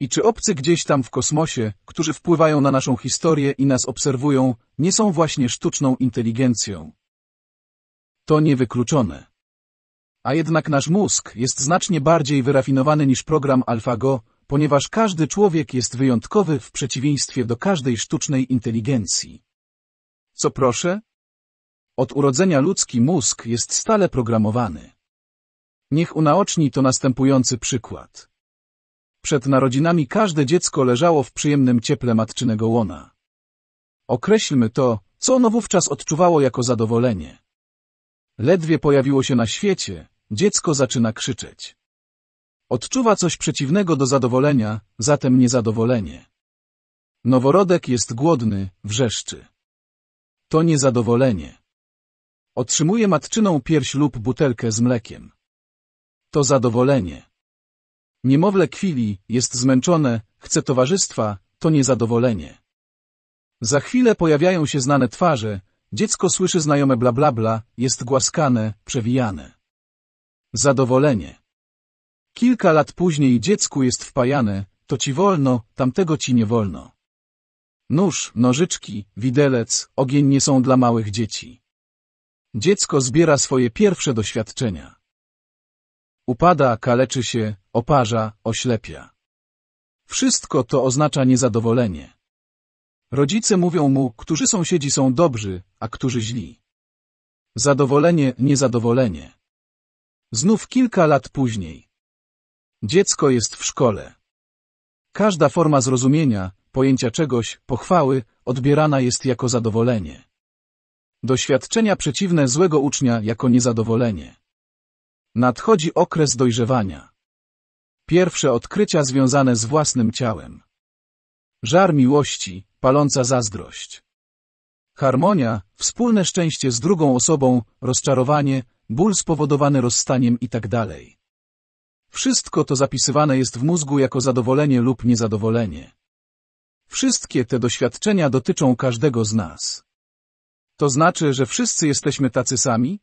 I czy obcy gdzieś tam w kosmosie, którzy wpływają na naszą historię i nas obserwują, nie są właśnie sztuczną inteligencją? To niewykluczone. A jednak nasz mózg jest znacznie bardziej wyrafinowany niż program AlphaGo, ponieważ każdy człowiek jest wyjątkowy w przeciwieństwie do każdej sztucznej inteligencji. Co proszę? Od urodzenia ludzki mózg jest stale programowany. Niech unaoczni to następujący przykład. Przed narodzinami każde dziecko leżało w przyjemnym cieple matczynego łona. Określmy to, co ono wówczas odczuwało jako zadowolenie. Ledwie pojawiło się na świecie, dziecko zaczyna krzyczeć. Odczuwa coś przeciwnego do zadowolenia, zatem niezadowolenie. Noworodek jest głodny, wrzeszczy. To niezadowolenie. Otrzymuje matczyną pierś lub butelkę z mlekiem. To zadowolenie. Niemowlę kwili, jest zmęczone, chce towarzystwa, to niezadowolenie. Za chwilę pojawiają się znane twarze, dziecko słyszy znajome blablabla, bla, jest głaskane, przewijane. Zadowolenie. Kilka lat później dziecku jest wpajane, to ci wolno, tamtego ci nie wolno. Nóż, nożyczki, widelec, ogień nie są dla małych dzieci. Dziecko zbiera swoje pierwsze doświadczenia. Upada, kaleczy się, oparza, oślepia. Wszystko to oznacza niezadowolenie. Rodzice mówią mu, którzy sąsiedzi są dobrzy, a którzy źli. Zadowolenie, niezadowolenie. Znów kilka lat później. Dziecko jest w szkole. Każda forma zrozumienia, pojęcia czegoś, pochwały, odbierana jest jako zadowolenie. Doświadczenia przeciwne złego ucznia jako niezadowolenie. Nadchodzi okres dojrzewania. Pierwsze odkrycia związane z własnym ciałem. Żar miłości, paląca zazdrość. Harmonia, wspólne szczęście z drugą osobą, rozczarowanie, ból spowodowany rozstaniem itd. Tak Wszystko to zapisywane jest w mózgu jako zadowolenie lub niezadowolenie. Wszystkie te doświadczenia dotyczą każdego z nas. To znaczy, że wszyscy jesteśmy tacy sami?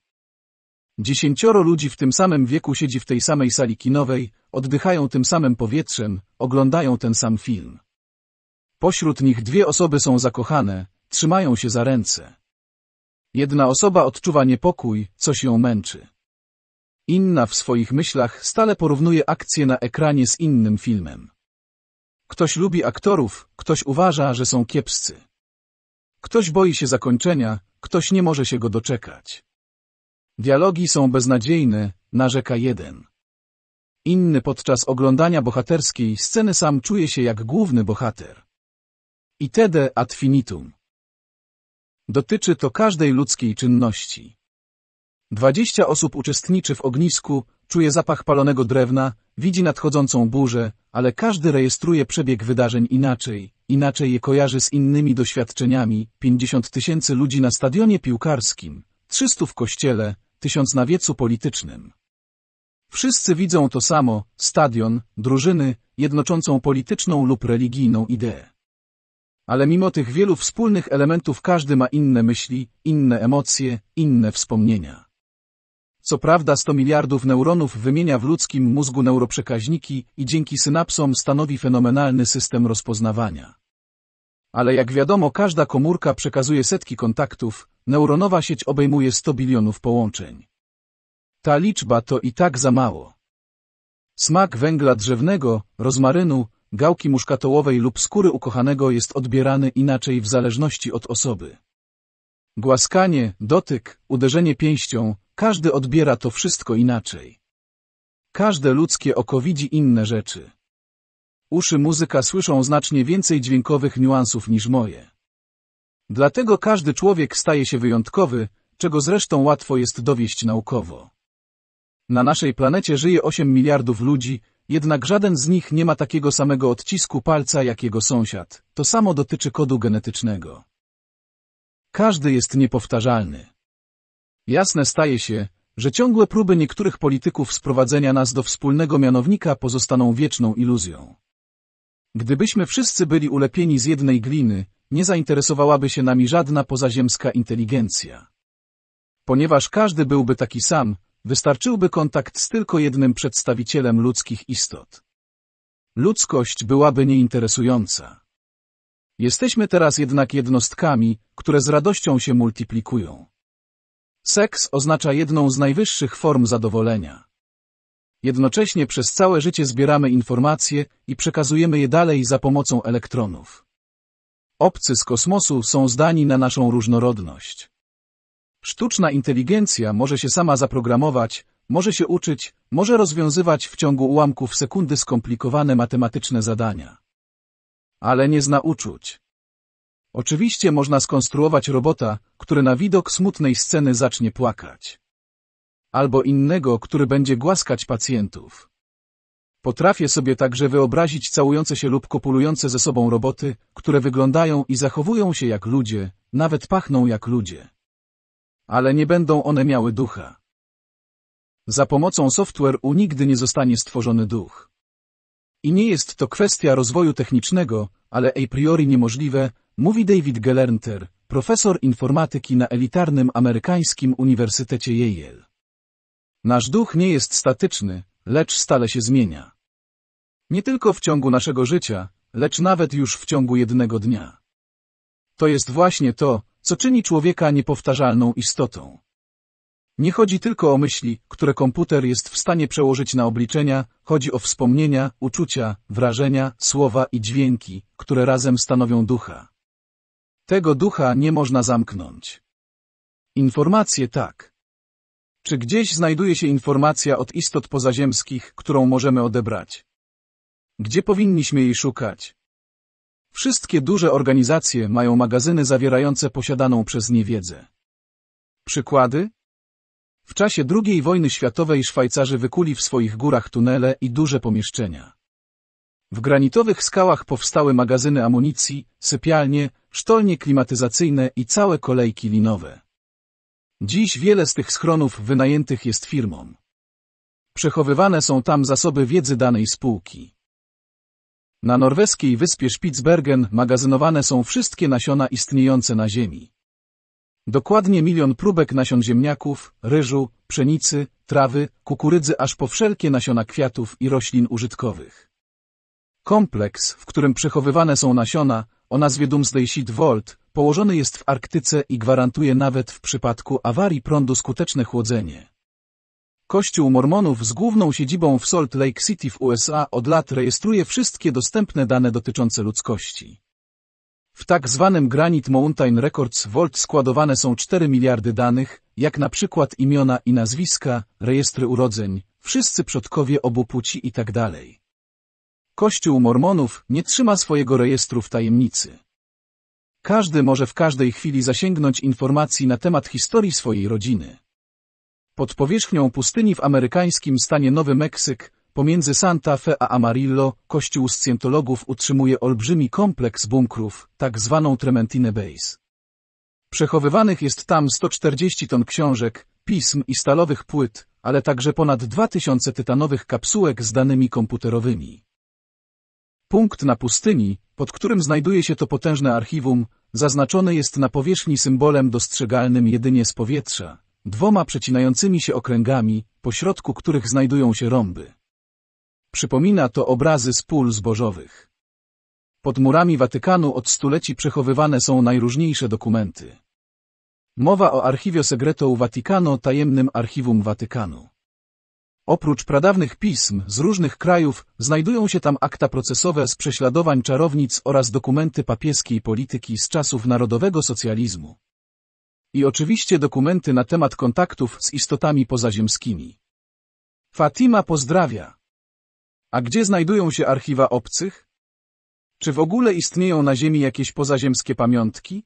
Dziesięcioro ludzi w tym samym wieku siedzi w tej samej sali kinowej, oddychają tym samym powietrzem, oglądają ten sam film. Pośród nich dwie osoby są zakochane, trzymają się za ręce. Jedna osoba odczuwa niepokój, coś ją męczy. Inna w swoich myślach stale porównuje akcję na ekranie z innym filmem. Ktoś lubi aktorów, ktoś uważa, że są kiepscy. Ktoś boi się zakończenia, ktoś nie może się go doczekać. Dialogi są beznadziejne, narzeka jeden. Inny podczas oglądania bohaterskiej sceny sam czuje się jak główny bohater. Itede ad finitum. Dotyczy to każdej ludzkiej czynności. Dwadzieścia osób uczestniczy w ognisku, czuje zapach palonego drewna, widzi nadchodzącą burzę, ale każdy rejestruje przebieg wydarzeń inaczej, inaczej je kojarzy z innymi doświadczeniami, 50 tysięcy ludzi na stadionie piłkarskim, 300 w kościele, tysiąc na wiecu politycznym. Wszyscy widzą to samo, stadion, drużyny, jednoczącą polityczną lub religijną ideę. Ale mimo tych wielu wspólnych elementów każdy ma inne myśli, inne emocje, inne wspomnienia. Co prawda 100 miliardów neuronów wymienia w ludzkim mózgu neuroprzekaźniki i dzięki synapsom stanowi fenomenalny system rozpoznawania. Ale jak wiadomo każda komórka przekazuje setki kontaktów, Neuronowa sieć obejmuje 100 bilionów połączeń. Ta liczba to i tak za mało. Smak węgla drzewnego, rozmarynu, gałki muszkatołowej lub skóry ukochanego jest odbierany inaczej w zależności od osoby. Głaskanie, dotyk, uderzenie pięścią, każdy odbiera to wszystko inaczej. Każde ludzkie oko widzi inne rzeczy. Uszy muzyka słyszą znacznie więcej dźwiękowych niuansów niż moje. Dlatego każdy człowiek staje się wyjątkowy, czego zresztą łatwo jest dowieść naukowo. Na naszej planecie żyje 8 miliardów ludzi, jednak żaden z nich nie ma takiego samego odcisku palca jak jego sąsiad. To samo dotyczy kodu genetycznego. Każdy jest niepowtarzalny. Jasne staje się, że ciągłe próby niektórych polityków sprowadzenia nas do wspólnego mianownika pozostaną wieczną iluzją. Gdybyśmy wszyscy byli ulepieni z jednej gliny, nie zainteresowałaby się nami żadna pozaziemska inteligencja. Ponieważ każdy byłby taki sam, wystarczyłby kontakt z tylko jednym przedstawicielem ludzkich istot. Ludzkość byłaby nieinteresująca. Jesteśmy teraz jednak jednostkami, które z radością się multiplikują. Seks oznacza jedną z najwyższych form zadowolenia. Jednocześnie przez całe życie zbieramy informacje i przekazujemy je dalej za pomocą elektronów. Obcy z kosmosu są zdani na naszą różnorodność. Sztuczna inteligencja może się sama zaprogramować, może się uczyć, może rozwiązywać w ciągu ułamków sekundy skomplikowane matematyczne zadania. Ale nie zna uczuć. Oczywiście można skonstruować robota, który na widok smutnej sceny zacznie płakać. Albo innego, który będzie głaskać pacjentów. Potrafię sobie także wyobrazić całujące się lub kopulujące ze sobą roboty, które wyglądają i zachowują się jak ludzie, nawet pachną jak ludzie. Ale nie będą one miały ducha. Za pomocą u nigdy nie zostanie stworzony duch. I nie jest to kwestia rozwoju technicznego, ale a priori niemożliwe, mówi David Gelernter, profesor informatyki na elitarnym amerykańskim Uniwersytecie Yale. Nasz duch nie jest statyczny, lecz stale się zmienia. Nie tylko w ciągu naszego życia, lecz nawet już w ciągu jednego dnia. To jest właśnie to, co czyni człowieka niepowtarzalną istotą. Nie chodzi tylko o myśli, które komputer jest w stanie przełożyć na obliczenia, chodzi o wspomnienia, uczucia, wrażenia, słowa i dźwięki, które razem stanowią ducha. Tego ducha nie można zamknąć. Informacje tak. Czy gdzieś znajduje się informacja od istot pozaziemskich, którą możemy odebrać? Gdzie powinniśmy jej szukać? Wszystkie duże organizacje mają magazyny zawierające posiadaną przez nie wiedzę. Przykłady? W czasie II wojny światowej Szwajcarzy wykuli w swoich górach tunele i duże pomieszczenia. W granitowych skałach powstały magazyny amunicji, sypialnie, sztolnie klimatyzacyjne i całe kolejki linowe. Dziś wiele z tych schronów wynajętych jest firmom. Przechowywane są tam zasoby wiedzy danej spółki. Na norweskiej wyspie Spitsbergen magazynowane są wszystkie nasiona istniejące na Ziemi. Dokładnie milion próbek nasion ziemniaków, ryżu, pszenicy, trawy, kukurydzy aż po wszelkie nasiona kwiatów i roślin użytkowych. Kompleks, w którym przechowywane są nasiona, o nazwie Doomsday Seed Vault, położony jest w Arktyce i gwarantuje nawet w przypadku awarii prądu skuteczne chłodzenie. Kościół Mormonów z główną siedzibą w Salt Lake City w USA od lat rejestruje wszystkie dostępne dane dotyczące ludzkości. W tak zwanym Granite Mountain Records Vault składowane są 4 miliardy danych, jak na przykład imiona i nazwiska, rejestry urodzeń, wszyscy przodkowie obu płci itd. Tak Kościół Mormonów nie trzyma swojego rejestru w tajemnicy. Każdy może w każdej chwili zasięgnąć informacji na temat historii swojej rodziny. Pod powierzchnią pustyni w amerykańskim stanie Nowy Meksyk, pomiędzy Santa Fe a Amarillo, kościół scjentologów utrzymuje olbrzymi kompleks bunkrów, tak zwaną Trementine Base. Przechowywanych jest tam 140 ton książek, pism i stalowych płyt, ale także ponad 2000 tytanowych kapsułek z danymi komputerowymi. Punkt na pustyni, pod którym znajduje się to potężne archiwum, zaznaczony jest na powierzchni symbolem dostrzegalnym jedynie z powietrza dwoma przecinającymi się okręgami, pośrodku których znajdują się rąby. Przypomina to obrazy z pól zbożowych. Pod murami Watykanu od stuleci przechowywane są najróżniejsze dokumenty. Mowa o Archivio Segreto Vaticano, tajemnym archiwum Watykanu. Oprócz pradawnych pism z różnych krajów, znajdują się tam akta procesowe z prześladowań czarownic oraz dokumenty papieskiej polityki z czasów narodowego socjalizmu. I oczywiście dokumenty na temat kontaktów z istotami pozaziemskimi. Fatima pozdrawia. A gdzie znajdują się archiwa obcych? Czy w ogóle istnieją na Ziemi jakieś pozaziemskie pamiątki?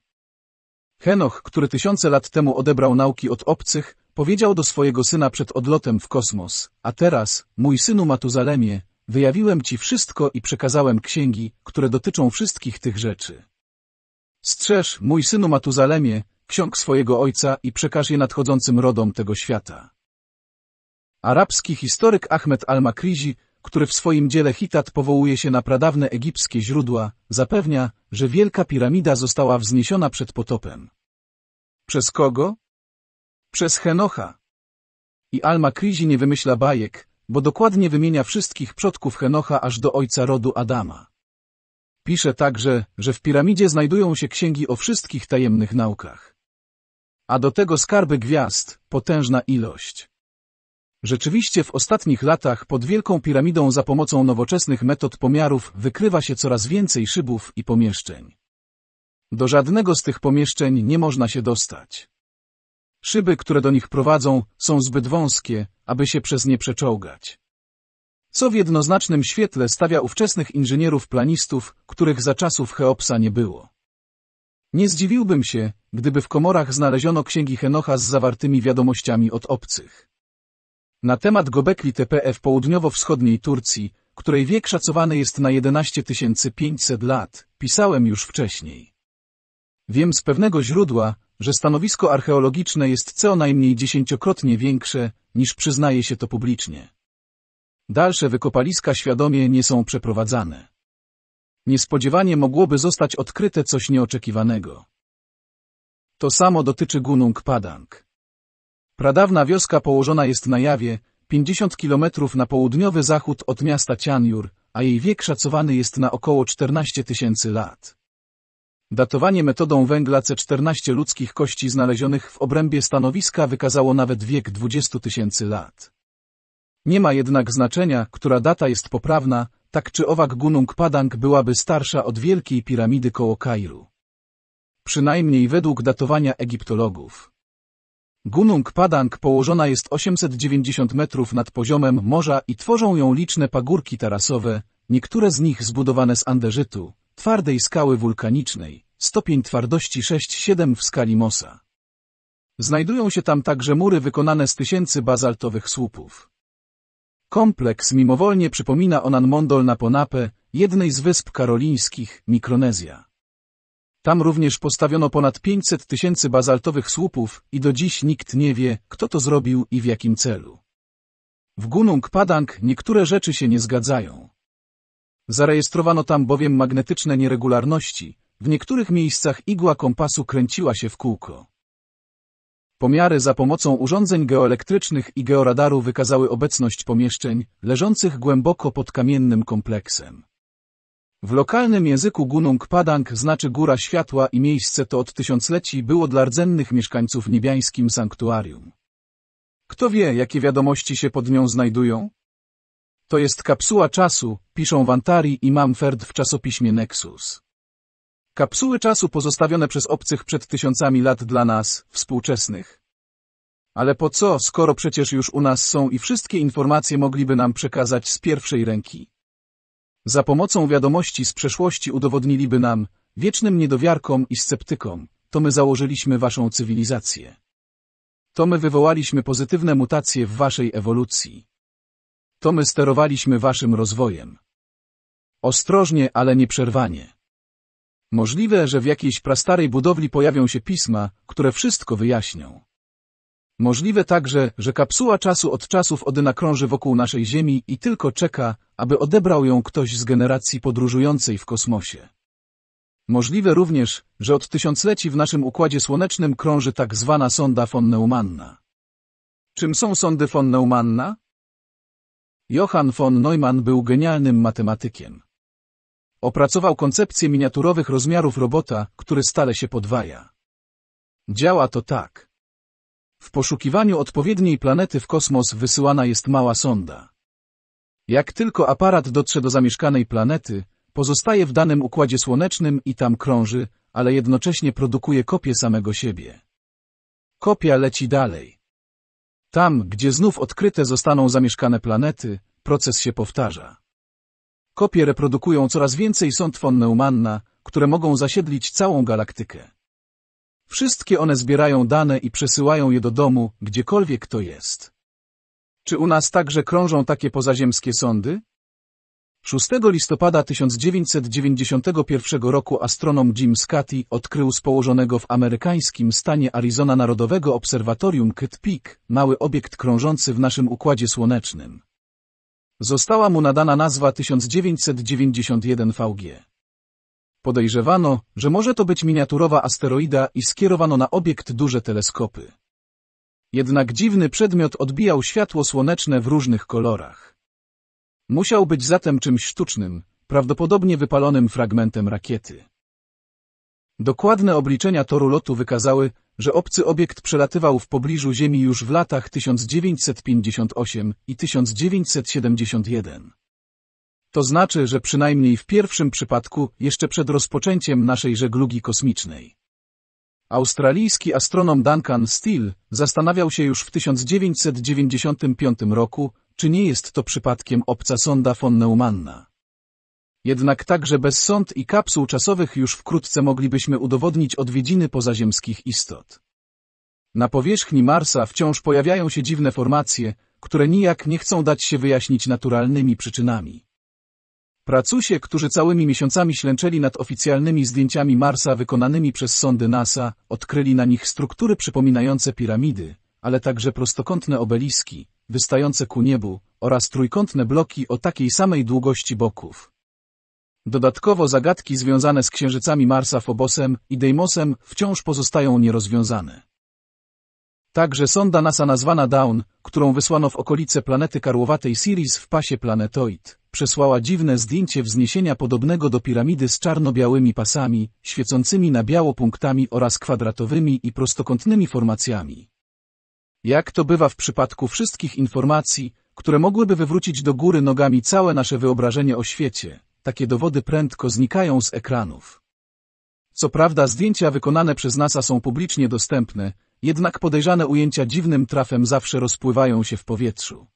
Henoch, który tysiące lat temu odebrał nauki od obcych, powiedział do swojego syna przed odlotem w kosmos, a teraz, mój synu Matuzalemie, wyjawiłem ci wszystko i przekazałem księgi, które dotyczą wszystkich tych rzeczy. Strzeż, mój synu Matuzalemie, ksiąg swojego ojca i przekaż je nadchodzącym rodom tego świata. Arabski historyk Ahmed al-Makrizi, który w swoim dziele Hitat powołuje się na pradawne egipskie źródła, zapewnia, że Wielka Piramida została wzniesiona przed potopem. Przez kogo? Przez Henocha. I al-Makrizi nie wymyśla bajek, bo dokładnie wymienia wszystkich przodków Henocha aż do ojca rodu Adama. Pisze także, że w piramidzie znajdują się księgi o wszystkich tajemnych naukach a do tego skarby gwiazd, potężna ilość. Rzeczywiście w ostatnich latach pod Wielką Piramidą za pomocą nowoczesnych metod pomiarów wykrywa się coraz więcej szybów i pomieszczeń. Do żadnego z tych pomieszczeń nie można się dostać. Szyby, które do nich prowadzą, są zbyt wąskie, aby się przez nie przeczołgać. Co w jednoznacznym świetle stawia ówczesnych inżynierów planistów, których za czasów Cheopsa nie było. Nie zdziwiłbym się, gdyby w komorach znaleziono księgi Henocha z zawartymi wiadomościami od obcych. Na temat Gobekli TPF w południowo-wschodniej Turcji, której wiek szacowany jest na 11 500 lat, pisałem już wcześniej. Wiem z pewnego źródła, że stanowisko archeologiczne jest co najmniej dziesięciokrotnie większe, niż przyznaje się to publicznie. Dalsze wykopaliska świadomie nie są przeprowadzane. Niespodziewanie mogłoby zostać odkryte coś nieoczekiwanego. To samo dotyczy Gunung Padang. Pradawna wioska położona jest na jawie, 50 km na południowy zachód od miasta Cianjur, a jej wiek szacowany jest na około 14 tysięcy lat. Datowanie metodą węgla C14 ludzkich kości znalezionych w obrębie stanowiska wykazało nawet wiek 20 tysięcy lat. Nie ma jednak znaczenia, która data jest poprawna, tak czy owak Gunung Padang byłaby starsza od Wielkiej Piramidy koło Kairu. Przynajmniej według datowania egiptologów. Gunung Padang położona jest 890 metrów nad poziomem morza i tworzą ją liczne pagórki tarasowe, niektóre z nich zbudowane z anderzytu, twardej skały wulkanicznej, stopień twardości 6-7 w skali Mosa. Znajdują się tam także mury wykonane z tysięcy bazaltowych słupów. Kompleks mimowolnie przypomina Onan Mondol na Ponapę, jednej z wysp karolińskich, Mikronezja. Tam również postawiono ponad 500 tysięcy bazaltowych słupów i do dziś nikt nie wie, kto to zrobił i w jakim celu. W Gunung Padang niektóre rzeczy się nie zgadzają. Zarejestrowano tam bowiem magnetyczne nieregularności, w niektórych miejscach igła kompasu kręciła się w kółko. Pomiary za pomocą urządzeń geoelektrycznych i georadaru wykazały obecność pomieszczeń leżących głęboko pod kamiennym kompleksem. W lokalnym języku Gunung Padang znaczy góra światła i miejsce to od tysiącleci było dla rdzennych mieszkańców niebiańskim sanktuarium. Kto wie, jakie wiadomości się pod nią znajdują? To jest kapsuła czasu, piszą Wantari i Mamferd w czasopiśmie Nexus. Kapsuły czasu pozostawione przez obcych przed tysiącami lat dla nas, współczesnych. Ale po co, skoro przecież już u nas są i wszystkie informacje mogliby nam przekazać z pierwszej ręki? Za pomocą wiadomości z przeszłości udowodniliby nam, wiecznym niedowiarkom i sceptykom, to my założyliśmy waszą cywilizację. To my wywołaliśmy pozytywne mutacje w waszej ewolucji. To my sterowaliśmy waszym rozwojem. Ostrożnie, ale nieprzerwanie. Możliwe, że w jakiejś prastarej budowli pojawią się pisma, które wszystko wyjaśnią. Możliwe także, że kapsuła czasu od czasów Odyna krąży wokół naszej Ziemi i tylko czeka, aby odebrał ją ktoś z generacji podróżującej w kosmosie. Możliwe również, że od tysiącleci w naszym Układzie Słonecznym krąży tak zwana sonda von Neumanna. Czym są sondy von Neumanna? Johann von Neumann był genialnym matematykiem. Opracował koncepcję miniaturowych rozmiarów robota, który stale się podwaja. Działa to tak. W poszukiwaniu odpowiedniej planety w kosmos wysyłana jest mała sonda. Jak tylko aparat dotrze do zamieszkanej planety, pozostaje w danym układzie słonecznym i tam krąży, ale jednocześnie produkuje kopię samego siebie. Kopia leci dalej. Tam, gdzie znów odkryte zostaną zamieszkane planety, proces się powtarza. Kopie reprodukują coraz więcej sond Neumanna, które mogą zasiedlić całą galaktykę. Wszystkie one zbierają dane i przesyłają je do domu, gdziekolwiek to jest. Czy u nas także krążą takie pozaziemskie sądy? 6 listopada 1991 roku astronom Jim Scati odkrył z położonego w amerykańskim stanie Arizona Narodowego Obserwatorium Kitt Peak mały obiekt krążący w naszym Układzie Słonecznym. Została mu nadana nazwa 1991 VG. Podejrzewano, że może to być miniaturowa asteroida i skierowano na obiekt duże teleskopy. Jednak dziwny przedmiot odbijał światło słoneczne w różnych kolorach. Musiał być zatem czymś sztucznym, prawdopodobnie wypalonym fragmentem rakiety. Dokładne obliczenia toru lotu wykazały, że obcy obiekt przelatywał w pobliżu Ziemi już w latach 1958 i 1971. To znaczy, że przynajmniej w pierwszym przypadku jeszcze przed rozpoczęciem naszej żeglugi kosmicznej. Australijski astronom Duncan Steele zastanawiał się już w 1995 roku, czy nie jest to przypadkiem obca sonda von Neumanna. Jednak także bez sąd i kapsuł czasowych już wkrótce moglibyśmy udowodnić odwiedziny pozaziemskich istot. Na powierzchni Marsa wciąż pojawiają się dziwne formacje, które nijak nie chcą dać się wyjaśnić naturalnymi przyczynami. Pracusie, którzy całymi miesiącami ślęczeli nad oficjalnymi zdjęciami Marsa wykonanymi przez sondy NASA, odkryli na nich struktury przypominające piramidy, ale także prostokątne obeliski, wystające ku niebu oraz trójkątne bloki o takiej samej długości boków. Dodatkowo zagadki związane z księżycami Marsa Phobosem i Deimosem wciąż pozostają nierozwiązane. Także sonda NASA nazwana Dawn, którą wysłano w okolice planety karłowatej Siris w pasie planetoid, przesłała dziwne zdjęcie wzniesienia podobnego do piramidy z czarno-białymi pasami, świecącymi na biało punktami oraz kwadratowymi i prostokątnymi formacjami. Jak to bywa w przypadku wszystkich informacji, które mogłyby wywrócić do góry nogami całe nasze wyobrażenie o świecie, takie dowody prędko znikają z ekranów. Co prawda zdjęcia wykonane przez NASA są publicznie dostępne, jednak podejrzane ujęcia dziwnym trafem zawsze rozpływają się w powietrzu.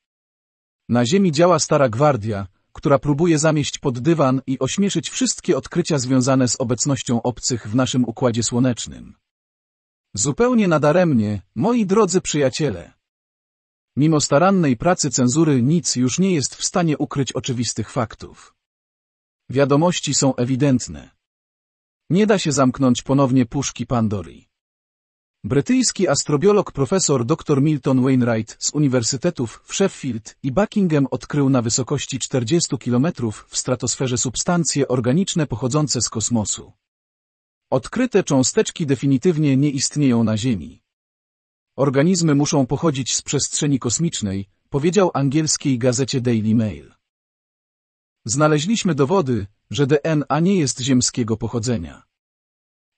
Na Ziemi działa stara gwardia, która próbuje zamieść pod dywan i ośmieszyć wszystkie odkrycia związane z obecnością obcych w naszym Układzie Słonecznym. Zupełnie nadaremnie, moi drodzy przyjaciele. Mimo starannej pracy cenzury nic już nie jest w stanie ukryć oczywistych faktów. Wiadomości są ewidentne. Nie da się zamknąć ponownie puszki Pandory. Brytyjski astrobiolog profesor dr Milton Wainwright z uniwersytetów w Sheffield i Buckingham odkrył na wysokości 40 km w stratosferze substancje organiczne pochodzące z kosmosu. Odkryte cząsteczki definitywnie nie istnieją na Ziemi. Organizmy muszą pochodzić z przestrzeni kosmicznej, powiedział angielskiej gazecie Daily Mail. Znaleźliśmy dowody, że DNA nie jest ziemskiego pochodzenia.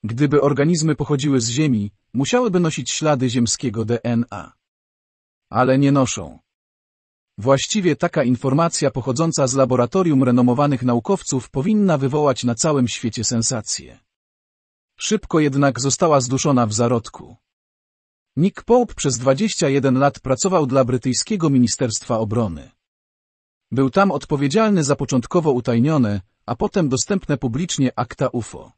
Gdyby organizmy pochodziły z Ziemi, musiałyby nosić ślady ziemskiego DNA. Ale nie noszą. Właściwie taka informacja pochodząca z laboratorium renomowanych naukowców powinna wywołać na całym świecie sensację. Szybko jednak została zduszona w zarodku. Nick Pope przez 21 lat pracował dla brytyjskiego Ministerstwa Obrony. Był tam odpowiedzialny za początkowo utajnione, a potem dostępne publicznie akta UFO.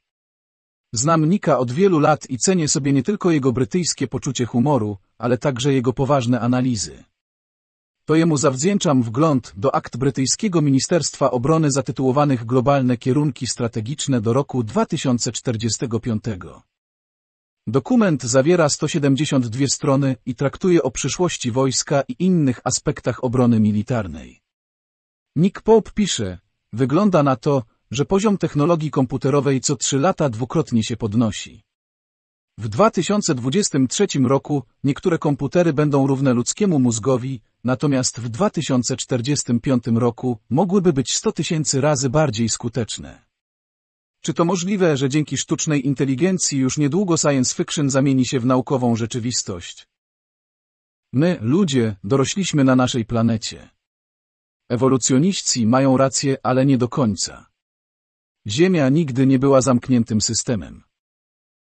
Znam Nika od wielu lat i cenię sobie nie tylko jego brytyjskie poczucie humoru, ale także jego poważne analizy. To jemu zawdzięczam wgląd do akt brytyjskiego Ministerstwa Obrony zatytułowanych Globalne Kierunki Strategiczne do roku 2045. Dokument zawiera 172 strony i traktuje o przyszłości wojska i innych aspektach obrony militarnej. Nick Pope pisze, wygląda na to, że poziom technologii komputerowej co trzy lata dwukrotnie się podnosi. W 2023 roku niektóre komputery będą równe ludzkiemu mózgowi, natomiast w 2045 roku mogłyby być 100 tysięcy razy bardziej skuteczne. Czy to możliwe, że dzięki sztucznej inteligencji już niedługo science fiction zamieni się w naukową rzeczywistość? My, ludzie, dorośliśmy na naszej planecie. Ewolucjoniści mają rację, ale nie do końca. Ziemia nigdy nie była zamkniętym systemem.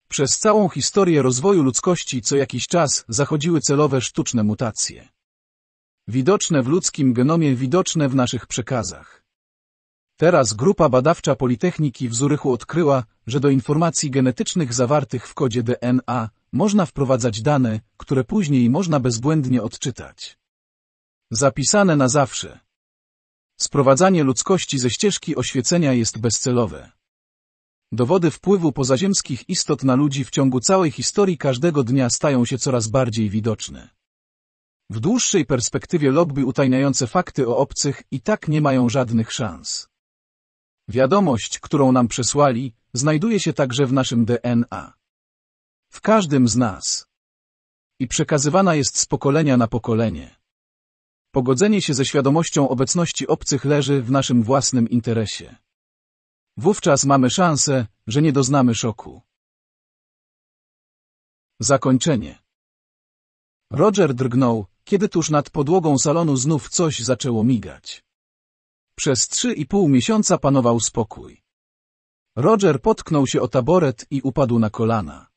Przez całą historię rozwoju ludzkości co jakiś czas zachodziły celowe sztuczne mutacje. Widoczne w ludzkim genomie, widoczne w naszych przekazach. Teraz grupa badawcza Politechniki w Zurychu odkryła, że do informacji genetycznych zawartych w kodzie DNA można wprowadzać dane, które później można bezbłędnie odczytać. Zapisane na zawsze, Sprowadzanie ludzkości ze ścieżki oświecenia jest bezcelowe. Dowody wpływu pozaziemskich istot na ludzi w ciągu całej historii każdego dnia stają się coraz bardziej widoczne. W dłuższej perspektywie lobby utajniające fakty o obcych i tak nie mają żadnych szans. Wiadomość, którą nam przesłali, znajduje się także w naszym DNA. W każdym z nas. I przekazywana jest z pokolenia na pokolenie. Pogodzenie się ze świadomością obecności obcych leży w naszym własnym interesie. Wówczas mamy szansę, że nie doznamy szoku. Zakończenie. Roger drgnął, kiedy tuż nad podłogą salonu znów coś zaczęło migać. Przez trzy i pół miesiąca panował spokój. Roger potknął się o taboret i upadł na kolana.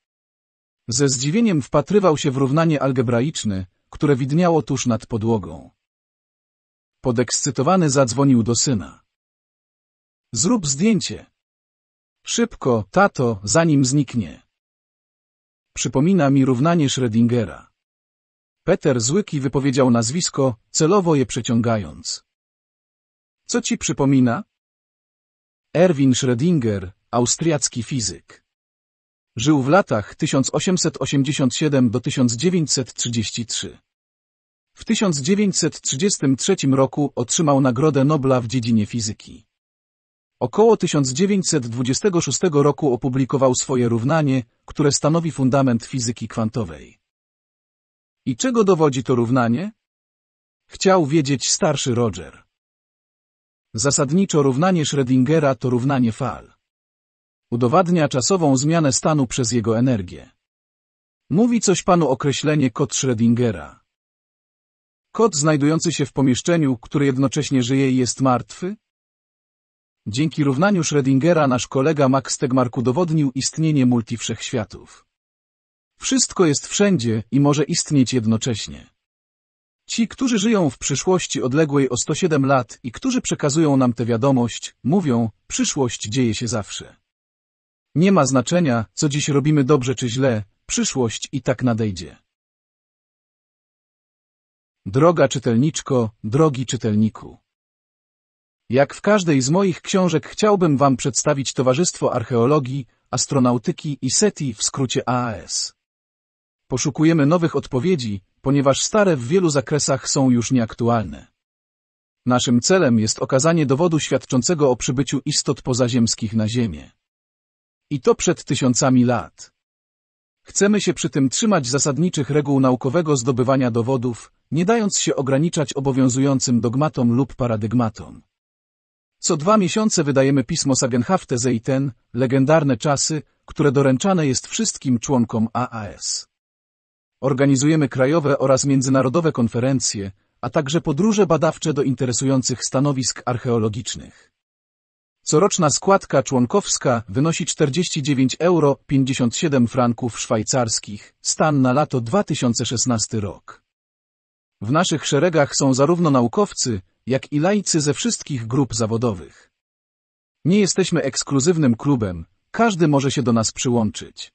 Ze zdziwieniem wpatrywał się w równanie algebraiczne, które widniało tuż nad podłogą. Podekscytowany zadzwonił do syna. Zrób zdjęcie. Szybko, tato, zanim zniknie. Przypomina mi równanie Schrödingera. Peter Złyki wypowiedział nazwisko, celowo je przeciągając. Co ci przypomina? Erwin Schrödinger, austriacki fizyk. Żył w latach 1887 do 1933. W 1933 roku otrzymał Nagrodę Nobla w dziedzinie fizyki. Około 1926 roku opublikował swoje równanie, które stanowi fundament fizyki kwantowej. I czego dowodzi to równanie? Chciał wiedzieć starszy Roger. Zasadniczo równanie Schrödingera to równanie fal. Udowadnia czasową zmianę stanu przez jego energię. Mówi coś panu określenie kod Schrödingera. Kot znajdujący się w pomieszczeniu, które jednocześnie żyje i jest martwy? Dzięki równaniu Schrödingera nasz kolega Max Tegmark udowodnił istnienie multivszechświatów. Wszystko jest wszędzie i może istnieć jednocześnie. Ci, którzy żyją w przyszłości odległej o 107 lat i którzy przekazują nam tę wiadomość, mówią, przyszłość dzieje się zawsze. Nie ma znaczenia, co dziś robimy dobrze czy źle, przyszłość i tak nadejdzie. Droga czytelniczko, drogi czytelniku. Jak w każdej z moich książek chciałbym Wam przedstawić Towarzystwo Archeologii, Astronautyki i SETI w skrócie AAS. Poszukujemy nowych odpowiedzi, ponieważ stare w wielu zakresach są już nieaktualne. Naszym celem jest okazanie dowodu świadczącego o przybyciu istot pozaziemskich na Ziemię. I to przed tysiącami lat. Chcemy się przy tym trzymać zasadniczych reguł naukowego zdobywania dowodów, nie dając się ograniczać obowiązującym dogmatom lub paradygmatom. Co dwa miesiące wydajemy pismo Sagenhafte Zeiten, legendarne czasy, które doręczane jest wszystkim członkom AAS. Organizujemy krajowe oraz międzynarodowe konferencje, a także podróże badawcze do interesujących stanowisk archeologicznych. Coroczna składka członkowska wynosi 49 euro 57 franków szwajcarskich, stan na lato 2016 rok. W naszych szeregach są zarówno naukowcy, jak i laicy ze wszystkich grup zawodowych. Nie jesteśmy ekskluzywnym klubem, każdy może się do nas przyłączyć.